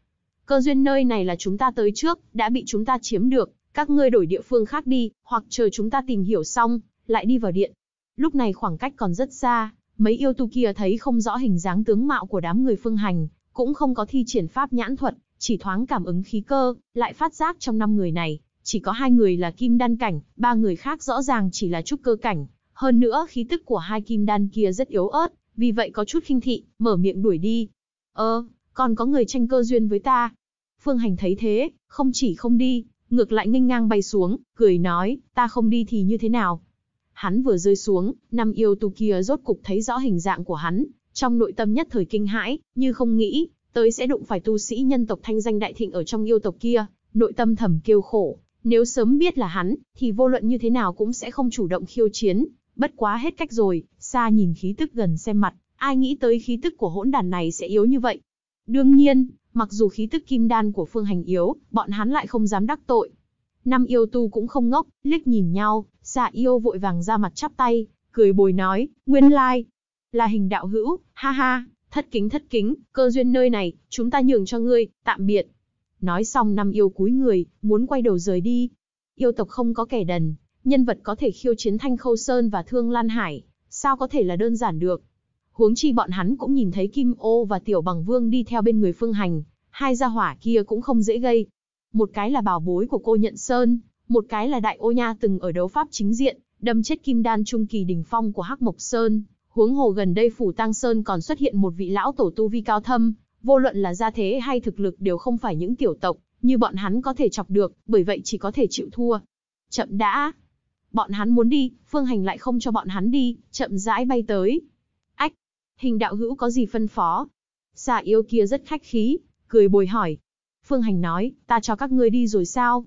Cơ duyên nơi này là chúng ta tới trước, đã bị chúng ta chiếm được, các ngươi đổi địa phương khác đi, hoặc chờ chúng ta tìm hiểu xong, lại đi vào điện. Lúc này khoảng cách còn rất xa, mấy yêu tu kia thấy không rõ hình dáng tướng mạo của đám người phương hành, cũng không có thi triển pháp nhãn thuật, chỉ thoáng cảm ứng khí cơ, lại phát giác trong năm người này, chỉ có hai người là kim đan cảnh, ba người khác rõ ràng chỉ là trúc cơ cảnh. Hơn nữa khí tức của hai kim đan kia rất yếu ớt, vì vậy có chút khinh thị, mở miệng đuổi đi. Ơ, ờ, còn có người tranh cơ duyên với ta. Phương Hành thấy thế, không chỉ không đi, ngược lại nghênh ngang bay xuống, cười nói, ta không đi thì như thế nào. Hắn vừa rơi xuống, năm yêu tu kia rốt cục thấy rõ hình dạng của hắn, trong nội tâm nhất thời kinh hãi, như không nghĩ, tới sẽ đụng phải tu sĩ nhân tộc thanh danh đại thịnh ở trong yêu tộc kia, nội tâm thầm kêu khổ, nếu sớm biết là hắn, thì vô luận như thế nào cũng sẽ không chủ động khiêu chiến, Bất quá hết cách rồi, xa nhìn khí tức gần xem mặt, ai nghĩ tới khí tức của hỗn đàn này sẽ yếu như vậy. Đương nhiên, mặc dù khí tức kim đan của phương hành yếu, bọn hắn lại không dám đắc tội. Năm yêu tu cũng không ngốc, liếc nhìn nhau, xa yêu vội vàng ra mặt chắp tay, cười bồi nói, nguyên lai, là hình đạo hữu, ha ha, thất kính thất kính, cơ duyên nơi này, chúng ta nhường cho ngươi, tạm biệt. Nói xong năm yêu cúi người, muốn quay đầu rời đi. Yêu tộc không có kẻ đần, nhân vật có thể khiêu chiến Thanh Khâu Sơn và Thương Lan Hải, sao có thể là đơn giản được. Huống chi bọn hắn cũng nhìn thấy Kim Ô và Tiểu Bằng Vương đi theo bên người Phương Hành, hai gia hỏa kia cũng không dễ gây. Một cái là bảo bối của cô Nhận Sơn, một cái là Đại Ô Nha từng ở đấu pháp chính diện, đâm chết Kim Đan Trung Kỳ đỉnh phong của Hắc Mộc Sơn. Huống hồ gần đây Phủ Tang Sơn còn xuất hiện một vị lão tổ tu vi cao thâm, vô luận là gia thế hay thực lực đều không phải những tiểu tộc, như bọn hắn có thể chọc được, bởi vậy chỉ có thể chịu thua. Chậm đã, Bọn hắn muốn đi, Phương Hành lại không cho bọn hắn đi, chậm rãi bay tới. Ách! Hình đạo hữu có gì phân phó? Xà yêu kia rất khách khí, cười bồi hỏi. Phương Hành nói, ta cho các ngươi đi rồi sao?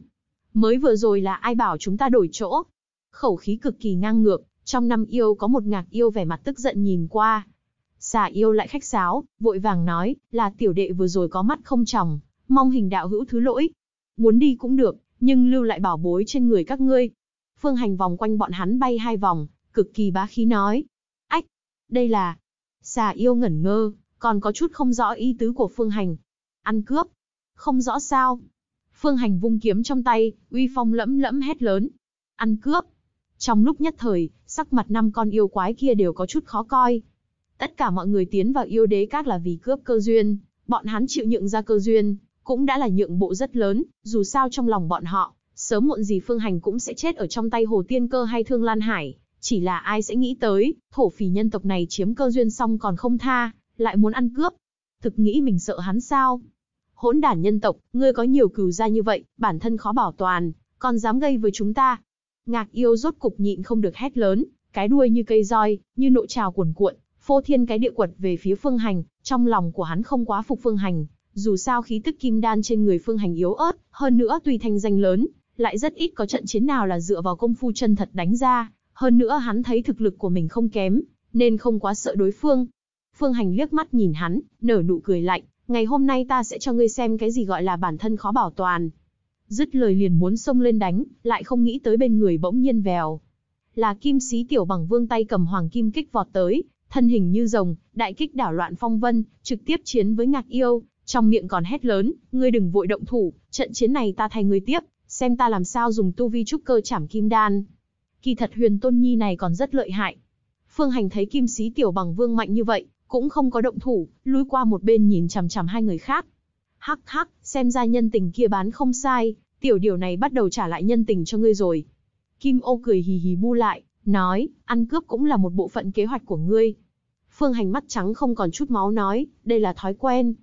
Mới vừa rồi là ai bảo chúng ta đổi chỗ? Khẩu khí cực kỳ ngang ngược, trong năm yêu có một ngạc yêu vẻ mặt tức giận nhìn qua. Xà yêu lại khách sáo, vội vàng nói, là tiểu đệ vừa rồi có mắt không chồng, mong hình đạo hữu thứ lỗi. Muốn đi cũng được, nhưng lưu lại bảo bối trên người các ngươi. Phương Hành vòng quanh bọn hắn bay hai vòng, cực kỳ bá khí nói. Ách, đây là... Xà yêu ngẩn ngơ, còn có chút không rõ ý tứ của Phương Hành. Ăn cướp. Không rõ sao. Phương Hành vung kiếm trong tay, uy phong lẫm lẫm hét lớn. Ăn cướp. Trong lúc nhất thời, sắc mặt năm con yêu quái kia đều có chút khó coi. Tất cả mọi người tiến vào yêu đế các là vì cướp cơ duyên, bọn hắn chịu nhượng ra cơ duyên, cũng đã là nhượng bộ rất lớn, dù sao trong lòng bọn họ, sớm muộn gì Phương Hành cũng sẽ chết ở trong tay Hồ Tiên Cơ hay Thương Lan Hải, chỉ là ai sẽ nghĩ tới, thổ phỉ nhân tộc này chiếm cơ duyên xong còn không tha, lại muốn ăn cướp. Thực nghĩ mình sợ hắn sao? Hỗn đản nhân tộc, ngươi có nhiều cừu ra như vậy, bản thân khó bảo toàn, còn dám gây với chúng ta. Ngạc yêu rốt cục nhịn không được hét lớn, cái đuôi như cây roi, như nộ trào cuồn cuộn, phô thiên cái địa quật về phía phương hành, trong lòng của hắn không quá phục phương hành, dù sao khí tức kim đan trên người phương hành yếu ớt, hơn nữa tùy thanh danh lớn, lại rất ít có trận chiến nào là dựa vào công phu chân thật đánh ra, hơn nữa hắn thấy thực lực của mình không kém, nên không quá sợ đối phương. Phương Hành liếc mắt nhìn hắn, nở nụ cười lạnh, ngày hôm nay ta sẽ cho ngươi xem cái gì gọi là bản thân khó bảo toàn. Dứt lời liền muốn xông lên đánh, lại không nghĩ tới bên người bỗng nhiên vèo. Là kim sĩ tiểu bằng vương tay cầm hoàng kim kích vọt tới, thân hình như rồng, đại kích đảo loạn phong vân, trực tiếp chiến với ngạc yêu, trong miệng còn hét lớn, ngươi đừng vội động thủ, trận chiến này ta thay ngươi tiếp, xem ta làm sao dùng tu vi trúc cơ chảm kim đan. Kỳ thật huyền tôn nhi này còn rất lợi hại. Phương Hành thấy kim sĩ tiểu bằng vương mạnh như vậy, cũng không có động thủ, lui qua một bên nhìn chằm chằm hai người khác. Hắc hắc, xem ra nhân tình kia bán không sai, tiểu điều này bắt đầu trả lại nhân tình cho ngươi rồi. Kim ô cười hì hì bu lại, nói, ăn cướp cũng là một bộ phận kế hoạch của ngươi. Phương Hành mắt trắng không còn chút máu nói, đây là thói quen.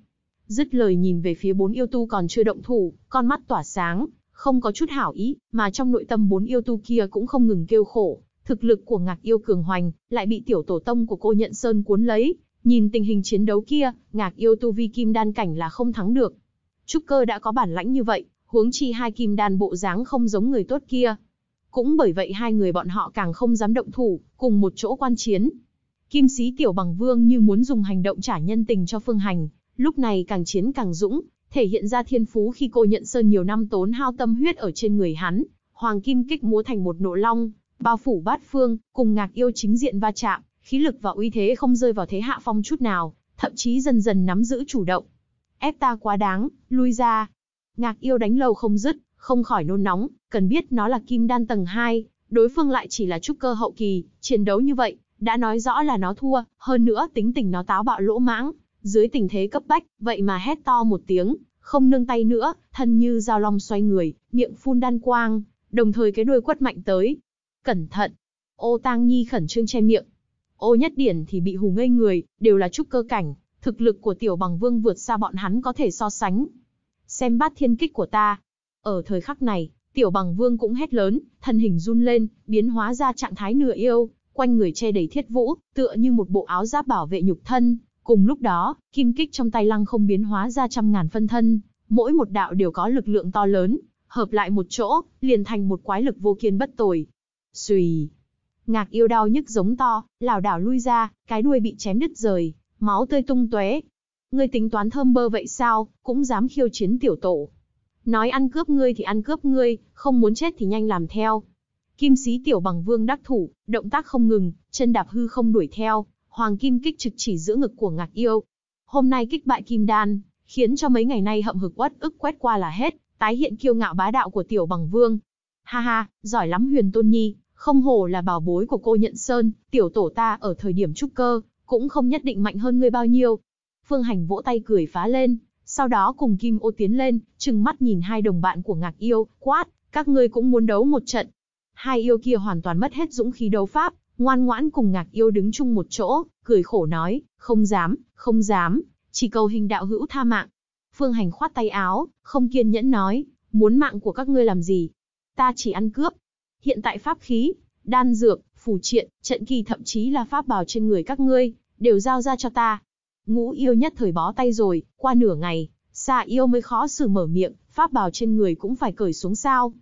Dứt lời nhìn về phía bốn yêu tu còn chưa động thủ, con mắt tỏa sáng, không có chút hảo ý, mà trong nội tâm bốn yêu tu kia cũng không ngừng kêu khổ, thực lực của ngạc yêu cường hoành, lại bị tiểu tổ tông của cô nhận sơn cuốn lấy, nhìn tình hình chiến đấu kia, ngạc yêu tu vi kim đan cảnh là không thắng được. Trúc cơ đã có bản lãnh như vậy, huống chi hai kim đan bộ dáng không giống người tốt kia. Cũng bởi vậy hai người bọn họ càng không dám động thủ, cùng một chỗ quan chiến. Kim sĩ tiểu bằng vương như muốn dùng hành động trả nhân tình cho phương hành, lúc này càng chiến càng dũng, thể hiện ra thiên phú khi cô nhận sơn nhiều năm tốn hao tâm huyết ở trên người hắn, hoàng kim kích múa thành một nộ long, bao phủ bát phương, cùng ngạc yêu chính diện va chạm, khí lực và uy thế không rơi vào thế hạ phong chút nào, thậm chí dần dần nắm giữ chủ động. Ép ta quá đáng, lui ra. Ngạc yêu đánh lâu không dứt, không khỏi nôn nóng, cần biết nó là kim đan tầng 2, đối phương lại chỉ là trúc cơ hậu kỳ, chiến đấu như vậy, đã nói rõ là nó thua, hơn nữa tính tình nó táo bạo lỗ mãng, dưới tình thế cấp bách, vậy mà hét to một tiếng, không nâng tay nữa, thân như dao long xoay người, miệng phun đan quang, đồng thời cái đuôi quất mạnh tới. Cẩn thận! Ô Tang Nhi khẩn trương che miệng. Ô Nhất Điển thì bị hù ngây người, đều là trúc cơ cảnh, thực lực của tiểu bằng vương vượt xa bọn hắn có thể so sánh. Xem bát thiên kích của ta. Ở thời khắc này, tiểu bằng vương cũng hét lớn, thân hình run lên, biến hóa ra trạng thái nửa yêu, quanh người che đầy thiết vũ, tựa như một bộ áo giáp bảo vệ nhục thân, Cùng lúc đó, kim kích trong tay lăng không biến hóa ra trăm ngàn phân thân, mỗi một đạo đều có lực lượng to lớn, hợp lại một chỗ, liền thành một quái lực vô kiên bất tồi. Xùy. Ngạc yêu đau nhức giống to, lảo đảo lui ra, cái đuôi bị chém đứt rời, máu tươi tung tóe. Ngươi tính toán thơm bơ vậy sao, cũng dám khiêu chiến tiểu tổ. Nói ăn cướp ngươi thì ăn cướp ngươi, không muốn chết thì nhanh làm theo. Kim sĩ tiểu bằng vương đắc thủ, động tác không ngừng, chân đạp hư không đuổi theo, Hoàng Kim kích trực chỉ giữa ngực của Ngạc Yêu. Hôm nay kích bại Kim Đan, khiến cho mấy ngày nay hậm hực quất ức quét qua là hết, tái hiện kiêu ngạo bá đạo của tiểu bằng vương. Ha ha, giỏi lắm Huyền Tôn Nhi, không hổ là bảo bối của cô Nhận Sơn, tiểu tổ ta ở thời điểm trúc cơ, cũng không nhất định mạnh hơn ngươi bao nhiêu. Phương Hành vỗ tay cười phá lên, sau đó cùng Kim Ô tiến lên, trừng mắt nhìn hai đồng bạn của Ngạc Yêu, quát, các ngươi cũng muốn đấu một trận. Hai yêu kia hoàn toàn mất hết dũng khí đấu pháp, ngoan ngoãn cùng ngạc yêu đứng chung một chỗ, cười khổ nói, không dám, không dám, chỉ cầu hình đạo hữu tha mạng. Phương Hành khoát tay áo, không kiên nhẫn nói, muốn mạng của các ngươi làm gì? Ta chỉ ăn cướp. Hiện tại pháp khí, đan dược, phù triện, trận kỳ thậm chí là pháp bào trên người các ngươi, đều giao ra cho ta. Ngũ yêu nhất thời bó tay rồi, qua nửa ngày, xa yêu mới khó xử mở miệng, pháp bào trên người cũng phải cởi xuống sao,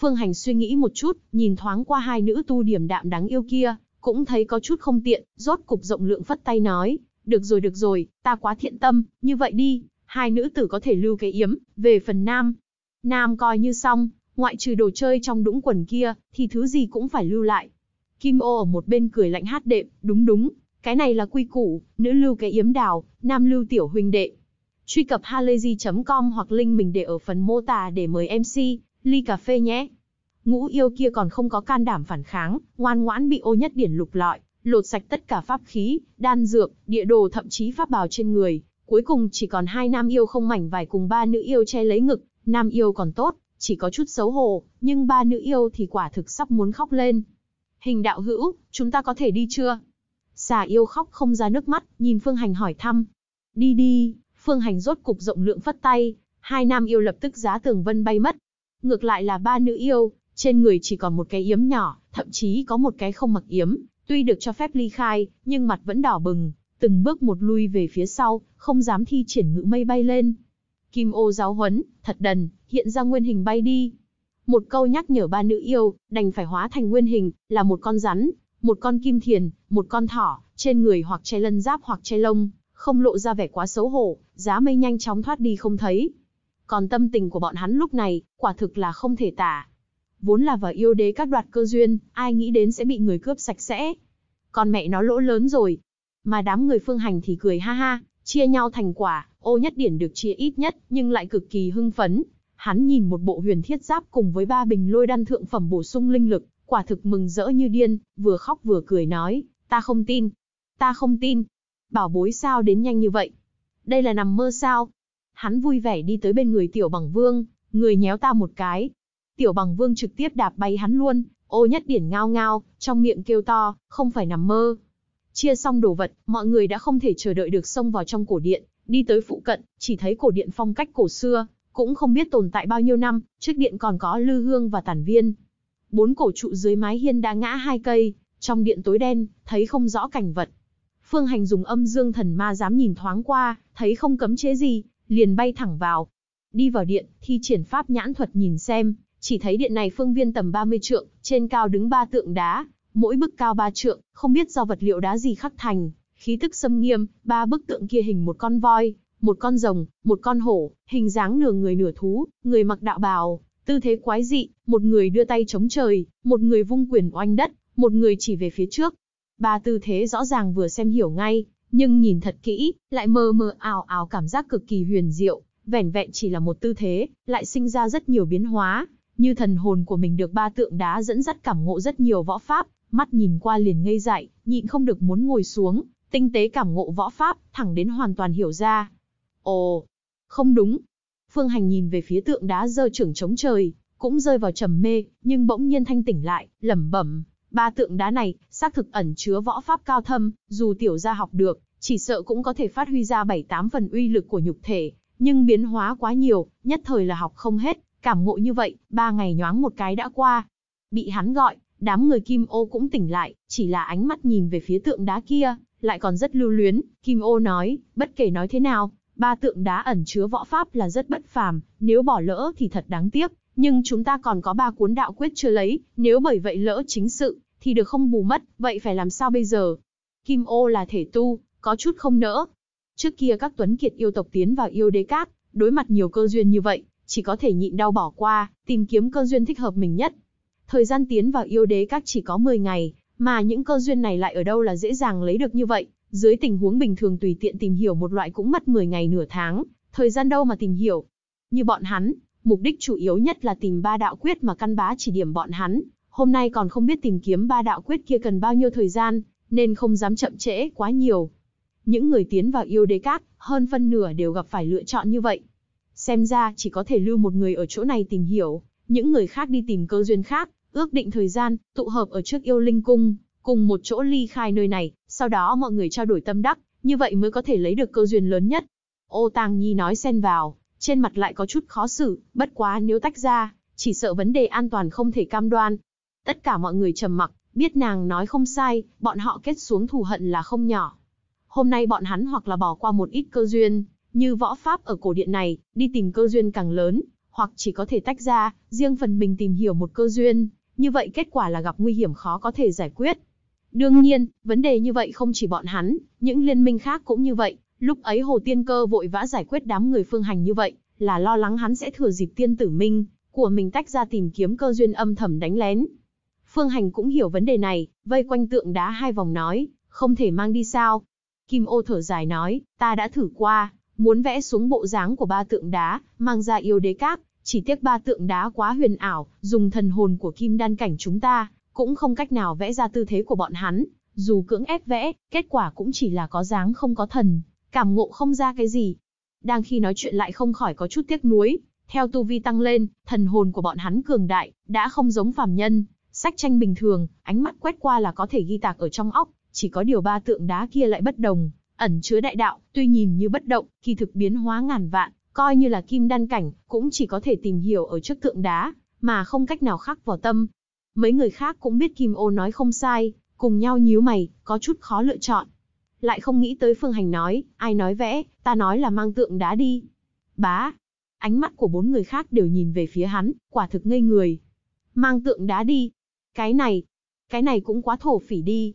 Phương Hành suy nghĩ một chút, nhìn thoáng qua hai nữ tu điểm đạm đáng yêu kia, cũng thấy có chút không tiện, rốt cục rộng lượng phất tay nói, được rồi được rồi, ta quá thiện tâm, như vậy đi, hai nữ tử có thể lưu cái yếm, về phần nam. Nam coi như xong, ngoại trừ đồ chơi trong đũng quần kia, thì thứ gì cũng phải lưu lại. Kim ô ở một bên cười lạnh hát đệm, đúng đúng, cái này là quy củ, nữ lưu cái yếm đào, nam lưu tiểu huynh đệ. Truy cập halayzi.com hoặc link mình để ở phần mô tả để mời MC ly cà phê nhé. Ngũ yêu kia còn không có can đảm phản kháng, ngoan ngoãn bị ô nhất điển lục lọi, lột sạch tất cả pháp khí, đan dược, địa đồ thậm chí pháp bào trên người. Cuối cùng chỉ còn hai nam yêu không mảnh vải cùng ba nữ yêu che lấy ngực, nam yêu còn tốt, chỉ có chút xấu hổ, nhưng ba nữ yêu thì quả thực sắp muốn khóc lên. Hình đạo hữu, chúng ta có thể đi chưa? Xà yêu khóc không ra nước mắt, nhìn Phương Hành hỏi thăm. Đi đi, Phương Hành rốt cục rộng lượng phất tay, hai nam yêu lập tức giá tường vân bay mất, Ngược lại là ba nữ yêu, trên người chỉ còn một cái yếm nhỏ, thậm chí có một cái không mặc yếm, tuy được cho phép ly khai, nhưng mặt vẫn đỏ bừng, từng bước một lui về phía sau, không dám thi triển ngự mây bay lên. Kim ô giáo huấn, thật đần, hiện ra nguyên hình bay đi. Một câu nhắc nhở ba nữ yêu, đành phải hóa thành nguyên hình, là một con rắn, một con kim thiền, một con thỏ, trên người hoặc che lân giáp hoặc che lông, không lộ ra vẻ quá xấu hổ, giá mây nhanh chóng thoát đi không thấy còn tâm tình của bọn hắn lúc này, quả thực là không thể tả. Vốn là vợ yêu đế các đoạt cơ duyên, ai nghĩ đến sẽ bị người cướp sạch sẽ. Còn mẹ nó lỗ lớn rồi. Mà đám người phương hành thì cười ha ha, chia nhau thành quả, ô nhất điển được chia ít nhất, nhưng lại cực kỳ hưng phấn. Hắn nhìn một bộ huyền thiết giáp cùng với ba bình lôi đan thượng phẩm bổ sung linh lực, quả thực mừng rỡ như điên, vừa khóc vừa cười nói, ta không tin, ta không tin, bảo bối sao đến nhanh như vậy. Đây là nằm mơ sao, hắn vui vẻ đi tới bên người tiểu bằng vương, người nhéo ta một cái. Tiểu bằng vương trực tiếp đạp bay hắn luôn, ô nhất điển ngao ngao, trong miệng kêu to, không phải nằm mơ. Chia xong đồ vật, mọi người đã không thể chờ đợi được xông vào trong cổ điện, đi tới phụ cận, chỉ thấy cổ điện phong cách cổ xưa, cũng không biết tồn tại bao nhiêu năm, trước điện còn có lư hương và tản viên. Bốn cổ trụ dưới mái hiên đã ngã hai cây, trong điện tối đen, thấy không rõ cảnh vật. Phương Hành dùng âm dương thần ma dám nhìn thoáng qua, thấy không cấm chế gì, liền bay thẳng vào. Đi vào điện, thi triển pháp nhãn thuật nhìn xem, chỉ thấy điện này phương viên tầm 30 trượng, trên cao đứng ba tượng đá, mỗi bức cao ba trượng, không biết do vật liệu đá gì khắc thành, khí tức xâm nghiêm, ba bức tượng kia hình một con voi, một con rồng, một con hổ, hình dáng nửa người nửa thú, người mặc đạo bào, tư thế quái dị, một người đưa tay chống trời, một người vung quyền oanh đất, một người chỉ về phía trước. Ba tư thế rõ ràng vừa xem hiểu ngay, nhưng nhìn thật kỹ, lại mơ mơ ảo ảo cảm giác cực kỳ huyền diệu, vẻn vẹn chỉ là một tư thế, lại sinh ra rất nhiều biến hóa, như thần hồn của mình được ba tượng đá dẫn dắt cảm ngộ rất nhiều võ pháp, mắt nhìn qua liền ngây dại, nhịn không được muốn ngồi xuống, tinh tế cảm ngộ võ pháp, thẳng đến hoàn toàn hiểu ra. Ồ, không đúng. Phương Hành nhìn về phía tượng đá dơ trưởng chống trời, cũng rơi vào trầm mê, nhưng bỗng nhiên thanh tỉnh lại, lẩm bẩm, Ba tượng đá này, xác thực ẩn chứa võ pháp cao thâm, dù tiểu gia học được, chỉ sợ cũng có thể phát huy ra 7-8 phần uy lực của nhục thể, nhưng biến hóa quá nhiều, nhất thời là học không hết, cảm ngộ như vậy, ba ngày nhoáng một cái đã qua. Bị hắn gọi, đám người Kim Ô cũng tỉnh lại, chỉ là ánh mắt nhìn về phía tượng đá kia, lại còn rất lưu luyến, Kim Ô nói, bất kể nói thế nào, ba tượng đá ẩn chứa võ pháp là rất bất phàm, nếu bỏ lỡ thì thật đáng tiếc nhưng chúng ta còn có ba cuốn đạo quyết chưa lấy, nếu bởi vậy lỡ chính sự, thì được không bù mất, vậy phải làm sao bây giờ? Kim ô là thể tu, có chút không nỡ. Trước kia các tuấn kiệt yêu tộc tiến vào yêu đế cát, đối mặt nhiều cơ duyên như vậy, chỉ có thể nhịn đau bỏ qua, tìm kiếm cơ duyên thích hợp mình nhất. Thời gian tiến vào yêu đế các chỉ có 10 ngày, mà những cơ duyên này lại ở đâu là dễ dàng lấy được như vậy, dưới tình huống bình thường tùy tiện tìm hiểu một loại cũng mất 10 ngày nửa tháng, thời gian đâu mà tìm hiểu. Như bọn hắn, Mục đích chủ yếu nhất là tìm ba đạo quyết mà căn bá chỉ điểm bọn hắn, hôm nay còn không biết tìm kiếm ba đạo quyết kia cần bao nhiêu thời gian, nên không dám chậm trễ quá nhiều. Những người tiến vào yêu đế cát hơn phân nửa đều gặp phải lựa chọn như vậy. Xem ra chỉ có thể lưu một người ở chỗ này tìm hiểu, những người khác đi tìm cơ duyên khác, ước định thời gian, tụ hợp ở trước yêu linh cung, cùng một chỗ ly khai nơi này, sau đó mọi người trao đổi tâm đắc, như vậy mới có thể lấy được cơ duyên lớn nhất. Ô Tàng Nhi nói xen vào trên mặt lại có chút khó xử, bất quá nếu tách ra, chỉ sợ vấn đề an toàn không thể cam đoan. Tất cả mọi người trầm mặc, biết nàng nói không sai, bọn họ kết xuống thù hận là không nhỏ. Hôm nay bọn hắn hoặc là bỏ qua một ít cơ duyên, như võ pháp ở cổ điện này, đi tìm cơ duyên càng lớn, hoặc chỉ có thể tách ra, riêng phần mình tìm hiểu một cơ duyên, như vậy kết quả là gặp nguy hiểm khó có thể giải quyết. Đương nhiên, vấn đề như vậy không chỉ bọn hắn, những liên minh khác cũng như vậy, Lúc ấy Hồ Tiên Cơ vội vã giải quyết đám người phương hành như vậy, là lo lắng hắn sẽ thừa dịp tiên tử minh của mình tách ra tìm kiếm cơ duyên âm thầm đánh lén. Phương Hành cũng hiểu vấn đề này, vây quanh tượng đá hai vòng nói, không thể mang đi sao. Kim ô thở dài nói, ta đã thử qua, muốn vẽ xuống bộ dáng của ba tượng đá, mang ra yêu đế các, chỉ tiếc ba tượng đá quá huyền ảo, dùng thần hồn của kim đan cảnh chúng ta, cũng không cách nào vẽ ra tư thế của bọn hắn, dù cưỡng ép vẽ, kết quả cũng chỉ là có dáng không có thần cảm ngộ không ra cái gì. Đang khi nói chuyện lại không khỏi có chút tiếc nuối, theo tu vi tăng lên, thần hồn của bọn hắn cường đại, đã không giống phàm nhân, sách tranh bình thường, ánh mắt quét qua là có thể ghi tạc ở trong óc, chỉ có điều ba tượng đá kia lại bất đồng, ẩn chứa đại đạo, tuy nhìn như bất động, kỳ thực biến hóa ngàn vạn, coi như là kim đan cảnh, cũng chỉ có thể tìm hiểu ở trước tượng đá, mà không cách nào khắc vào tâm. Mấy người khác cũng biết Kim Ô nói không sai, cùng nhau nhíu mày, có chút khó lựa chọn, lại không nghĩ tới Phương Hành nói, ai nói vẽ, ta nói là mang tượng đá đi. Bá! Ánh mắt của bốn người khác đều nhìn về phía hắn, quả thực ngây người. Mang tượng đá đi. Cái này, cái này cũng quá thổ phỉ đi.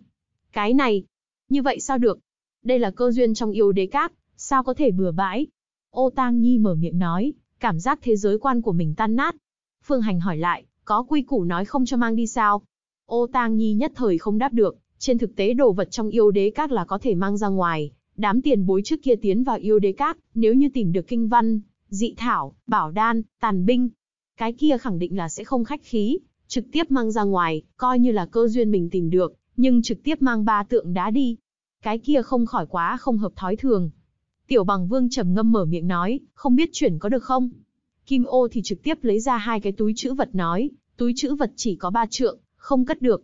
Cái này, như vậy sao được? Đây là cơ duyên trong yêu đế cát, sao có thể bừa bãi? Ô Tang Nhi mở miệng nói, cảm giác thế giới quan của mình tan nát. Phương Hành hỏi lại, có quy củ nói không cho mang đi sao? Ô Tang Nhi nhất thời không đáp được, trên thực tế đồ vật trong yêu đế các là có thể mang ra ngoài, đám tiền bối trước kia tiến vào yêu đế các, nếu như tìm được kinh văn, dị thảo, bảo đan, tàn binh, cái kia khẳng định là sẽ không khách khí, trực tiếp mang ra ngoài, coi như là cơ duyên mình tìm được, nhưng trực tiếp mang ba tượng đá đi. Cái kia không khỏi quá không hợp thói thường. Tiểu bằng vương trầm ngâm mở miệng nói, không biết chuyển có được không? Kim ô thì trực tiếp lấy ra hai cái túi chữ vật nói, túi chữ vật chỉ có ba trượng, không cất được,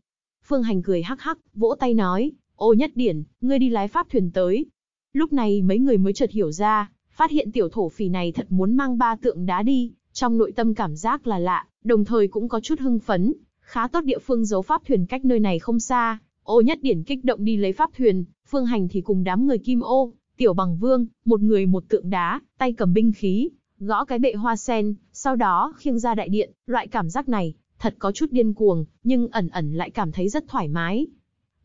Phương Hành cười hắc hắc, vỗ tay nói, ô nhất điển, ngươi đi lái pháp thuyền tới. Lúc này mấy người mới chợt hiểu ra, phát hiện tiểu thổ phỉ này thật muốn mang ba tượng đá đi, trong nội tâm cảm giác là lạ, đồng thời cũng có chút hưng phấn, khá tốt địa phương giấu pháp thuyền cách nơi này không xa. Ô nhất điển kích động đi lấy pháp thuyền, phương hành thì cùng đám người kim ô, tiểu bằng vương, một người một tượng đá, tay cầm binh khí, gõ cái bệ hoa sen, sau đó khiêng ra đại điện, loại cảm giác này, thật có chút điên cuồng, nhưng ẩn ẩn lại cảm thấy rất thoải mái.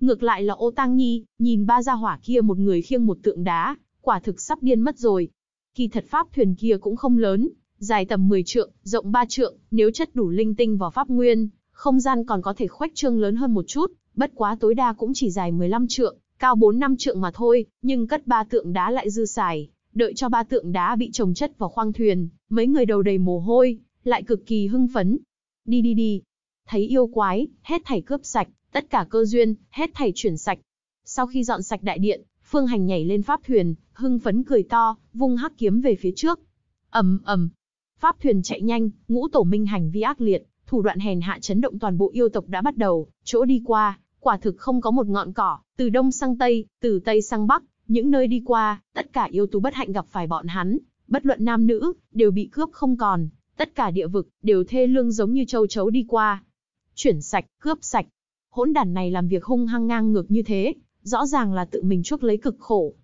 Ngược lại là ô tang nhi, nhìn ba gia hỏa kia một người khiêng một tượng đá, quả thực sắp điên mất rồi. Kỳ thật pháp thuyền kia cũng không lớn, dài tầm 10 trượng, rộng 3 trượng, nếu chất đủ linh tinh vào pháp nguyên, không gian còn có thể khoách trương lớn hơn một chút, bất quá tối đa cũng chỉ dài 15 trượng, cao 4 năm trượng mà thôi, nhưng cất ba tượng đá lại dư xài, đợi cho ba tượng đá bị trồng chất vào khoang thuyền, mấy người đầu đầy mồ hôi, lại cực kỳ hưng phấn, Đi đi đi. Thấy yêu quái, hết thảy cướp sạch, tất cả cơ duyên, hết thảy chuyển sạch. Sau khi dọn sạch đại điện, Phương Hành nhảy lên pháp thuyền, hưng phấn cười to, vung hắc kiếm về phía trước. Ầm ầm. Pháp thuyền chạy nhanh, ngũ tổ minh hành vi ác liệt, thủ đoạn hèn hạ chấn động toàn bộ yêu tộc đã bắt đầu, chỗ đi qua, quả thực không có một ngọn cỏ, từ đông sang tây, từ tây sang bắc, những nơi đi qua, tất cả yêu tú bất hạnh gặp phải bọn hắn, bất luận nam nữ, đều bị cướp không còn, Tất cả địa vực, đều thê lương giống như châu chấu đi qua. Chuyển sạch, cướp sạch. Hỗn đản này làm việc hung hăng ngang ngược như thế, rõ ràng là tự mình chuốc lấy cực khổ.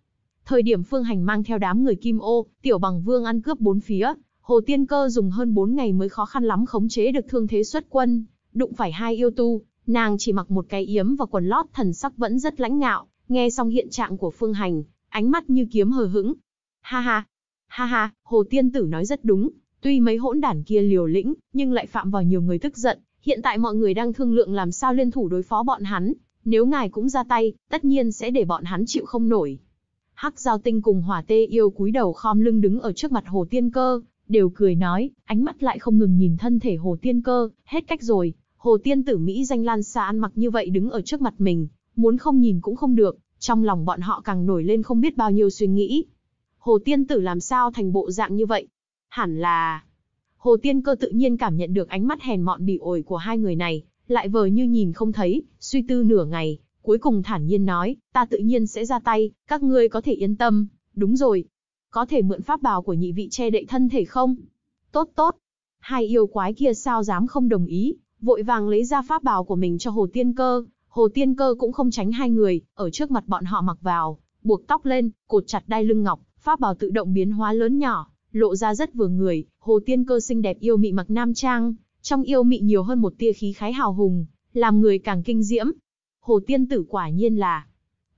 Thời điểm phương hành mang theo đám người kim ô, tiểu bằng vương ăn cướp bốn phía, Hồ Tiên Cơ dùng hơn 4 ngày mới khó khăn lắm khống chế được thương thế xuất quân, đụng phải hai yêu tu, nàng chỉ mặc một cái yếm và quần lót thần sắc vẫn rất lãnh ngạo, nghe xong hiện trạng của Phương Hành, ánh mắt như kiếm hờ hững. Ha ha, ha ha, Hồ Tiên Tử nói rất đúng, Tuy mấy hỗn đản kia liều lĩnh, nhưng lại phạm vào nhiều người tức giận, hiện tại mọi người đang thương lượng làm sao liên thủ đối phó bọn hắn, nếu ngài cũng ra tay, tất nhiên sẽ để bọn hắn chịu không nổi. Hắc Giao Tinh cùng Hỏa Tê yêu cúi đầu khom lưng đứng ở trước mặt Hồ Tiên Cơ, đều cười nói, ánh mắt lại không ngừng nhìn thân thể Hồ Tiên Cơ, hết cách rồi, Hồ Tiên tử Mỹ danh lan xa ăn mặc như vậy đứng ở trước mặt mình, muốn không nhìn cũng không được, trong lòng bọn họ càng nổi lên không biết bao nhiêu suy nghĩ. Hồ Tiên tử làm sao thành bộ dạng như vậy, hẳn là... Hồ Tiên Cơ tự nhiên cảm nhận được ánh mắt hèn mọn bị ổi của hai người này, lại vờ như nhìn không thấy, suy tư nửa ngày, cuối cùng thản nhiên nói, ta tự nhiên sẽ ra tay, các ngươi có thể yên tâm, đúng rồi. Có thể mượn pháp bào của nhị vị che đậy thân thể không? Tốt tốt. Hai yêu quái kia sao dám không đồng ý, vội vàng lấy ra pháp bào của mình cho Hồ Tiên Cơ. Hồ Tiên Cơ cũng không tránh hai người, ở trước mặt bọn họ mặc vào, buộc tóc lên, cột chặt đai lưng ngọc, pháp bào tự động biến hóa lớn nhỏ, lộ ra rất vừa người, Hồ Tiên Cơ xinh đẹp yêu mị mặc nam trang, trong yêu mị nhiều hơn một tia khí khái hào hùng, làm người càng kinh diễm. Hồ Tiên Tử quả nhiên là,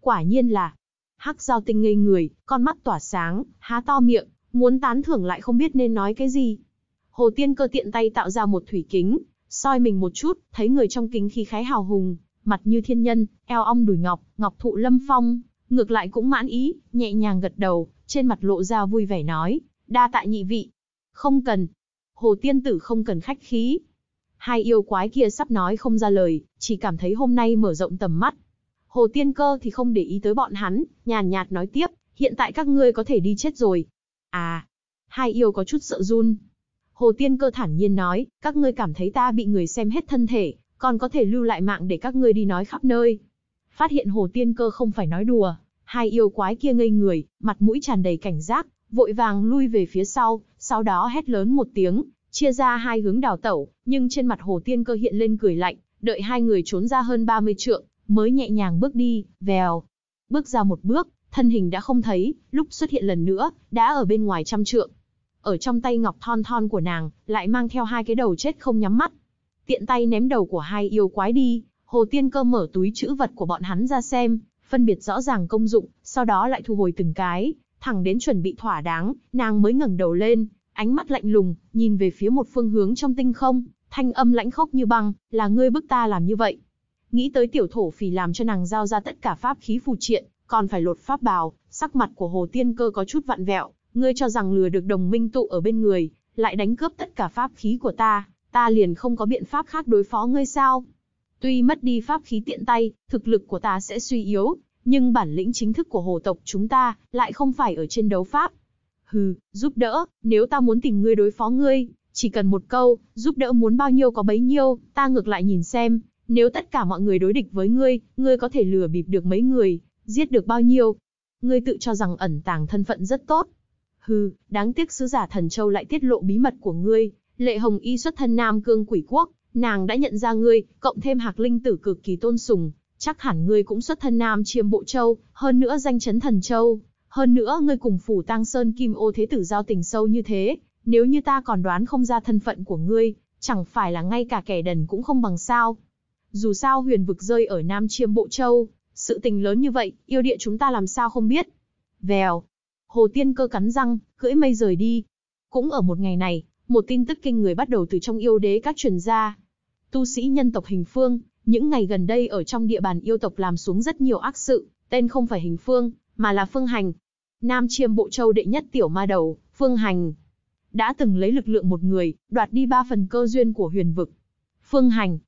quả nhiên là, hắc giao tinh ngây người, con mắt tỏa sáng, há to miệng, muốn tán thưởng lại không biết nên nói cái gì. Hồ Tiên Cơ tiện tay tạo ra một thủy kính, soi mình một chút, thấy người trong kính khí khái hào hùng, mặt như thiên nhân, eo ong đùi ngọc, ngọc thụ lâm phong, ngược lại cũng mãn ý, nhẹ nhàng gật đầu, trên mặt lộ ra vui vẻ nói, đa tạ nhị vị. Không cần. Hồ tiên tử không cần khách khí. Hai yêu quái kia sắp nói không ra lời, chỉ cảm thấy hôm nay mở rộng tầm mắt. Hồ tiên cơ thì không để ý tới bọn hắn, nhàn nhạt nói tiếp, hiện tại các ngươi có thể đi chết rồi. À, hai yêu có chút sợ run. Hồ tiên cơ thản nhiên nói, các ngươi cảm thấy ta bị người xem hết thân thể, còn có thể lưu lại mạng để các ngươi đi nói khắp nơi. Phát hiện hồ tiên cơ không phải nói đùa, hai yêu quái kia ngây người, mặt mũi tràn đầy cảnh giác, vội vàng lui về phía sau, sau đó hét lớn một tiếng, chia ra hai hướng đào tẩu, nhưng trên mặt Hồ Tiên Cơ hiện lên cười lạnh, đợi hai người trốn ra hơn 30 trượng, mới nhẹ nhàng bước đi, vèo. Bước ra một bước, thân hình đã không thấy, lúc xuất hiện lần nữa, đã ở bên ngoài trăm trượng. Ở trong tay ngọc thon thon của nàng, lại mang theo hai cái đầu chết không nhắm mắt. Tiện tay ném đầu của hai yêu quái đi, Hồ Tiên Cơ mở túi chữ vật của bọn hắn ra xem, phân biệt rõ ràng công dụng, sau đó lại thu hồi từng cái, thẳng đến chuẩn bị thỏa đáng, nàng mới ngẩng đầu lên, ánh mắt lạnh lùng, nhìn về phía một phương hướng trong tinh không, thanh âm lãnh khốc như băng, là ngươi bức ta làm như vậy. Nghĩ tới tiểu thổ phỉ làm cho nàng giao ra tất cả pháp khí phù triện, còn phải lột pháp bào, sắc mặt của Hồ Tiên Cơ có chút vặn vẹo, ngươi cho rằng lừa được đồng minh tụ ở bên người, lại đánh cướp tất cả pháp khí của ta, ta liền không có biện pháp khác đối phó ngươi sao? Tuy mất đi pháp khí tiện tay, thực lực của ta sẽ suy yếu, nhưng bản lĩnh chính thức của hồ tộc chúng ta lại không phải ở trên đấu pháp. Hừ, giúp đỡ, nếu ta muốn tìm ngươi đối phó ngươi, chỉ cần một câu, giúp đỡ muốn bao nhiêu có bấy nhiêu, ta ngược lại nhìn xem, nếu tất cả mọi người đối địch với ngươi, ngươi có thể lừa bịp được mấy người, giết được bao nhiêu. Ngươi tự cho rằng ẩn tàng thân phận rất tốt. Hừ, đáng tiếc sứ giả thần châu lại tiết lộ bí mật của ngươi, lệ hồng y xuất thân nam cương quỷ quốc, nàng đã nhận ra ngươi, cộng thêm hạc linh tử cực kỳ tôn sùng, chắc hẳn ngươi cũng xuất thân Nam Chiêm Bộ Châu, hơn nữa danh chấn Thần Châu, hơn nữa ngươi cùng phủ Tăng Sơn Kim Ô Thế Tử giao tình sâu như thế, nếu như ta còn đoán không ra thân phận của ngươi, chẳng phải là ngay cả kẻ đần cũng không bằng sao. Dù sao huyền vực rơi ở Nam Chiêm Bộ Châu, sự tình lớn như vậy, yêu địa chúng ta làm sao không biết. Vèo, Hồ Tiên cơ cắn răng, cưỡi mây rời đi. Cũng ở một ngày này, một tin tức kinh người bắt đầu từ trong yêu đế các truyền ra. Tu sĩ nhân tộc hình phương, những ngày gần đây ở trong địa bàn yêu tộc làm xuống rất nhiều ác sự, tên không phải hình phương, mà là phương hành. Nam chiêm bộ châu đệ nhất tiểu ma đầu, phương hành. Đã từng lấy lực lượng một người, đoạt đi ba phần cơ duyên của huyền vực. Phương hành.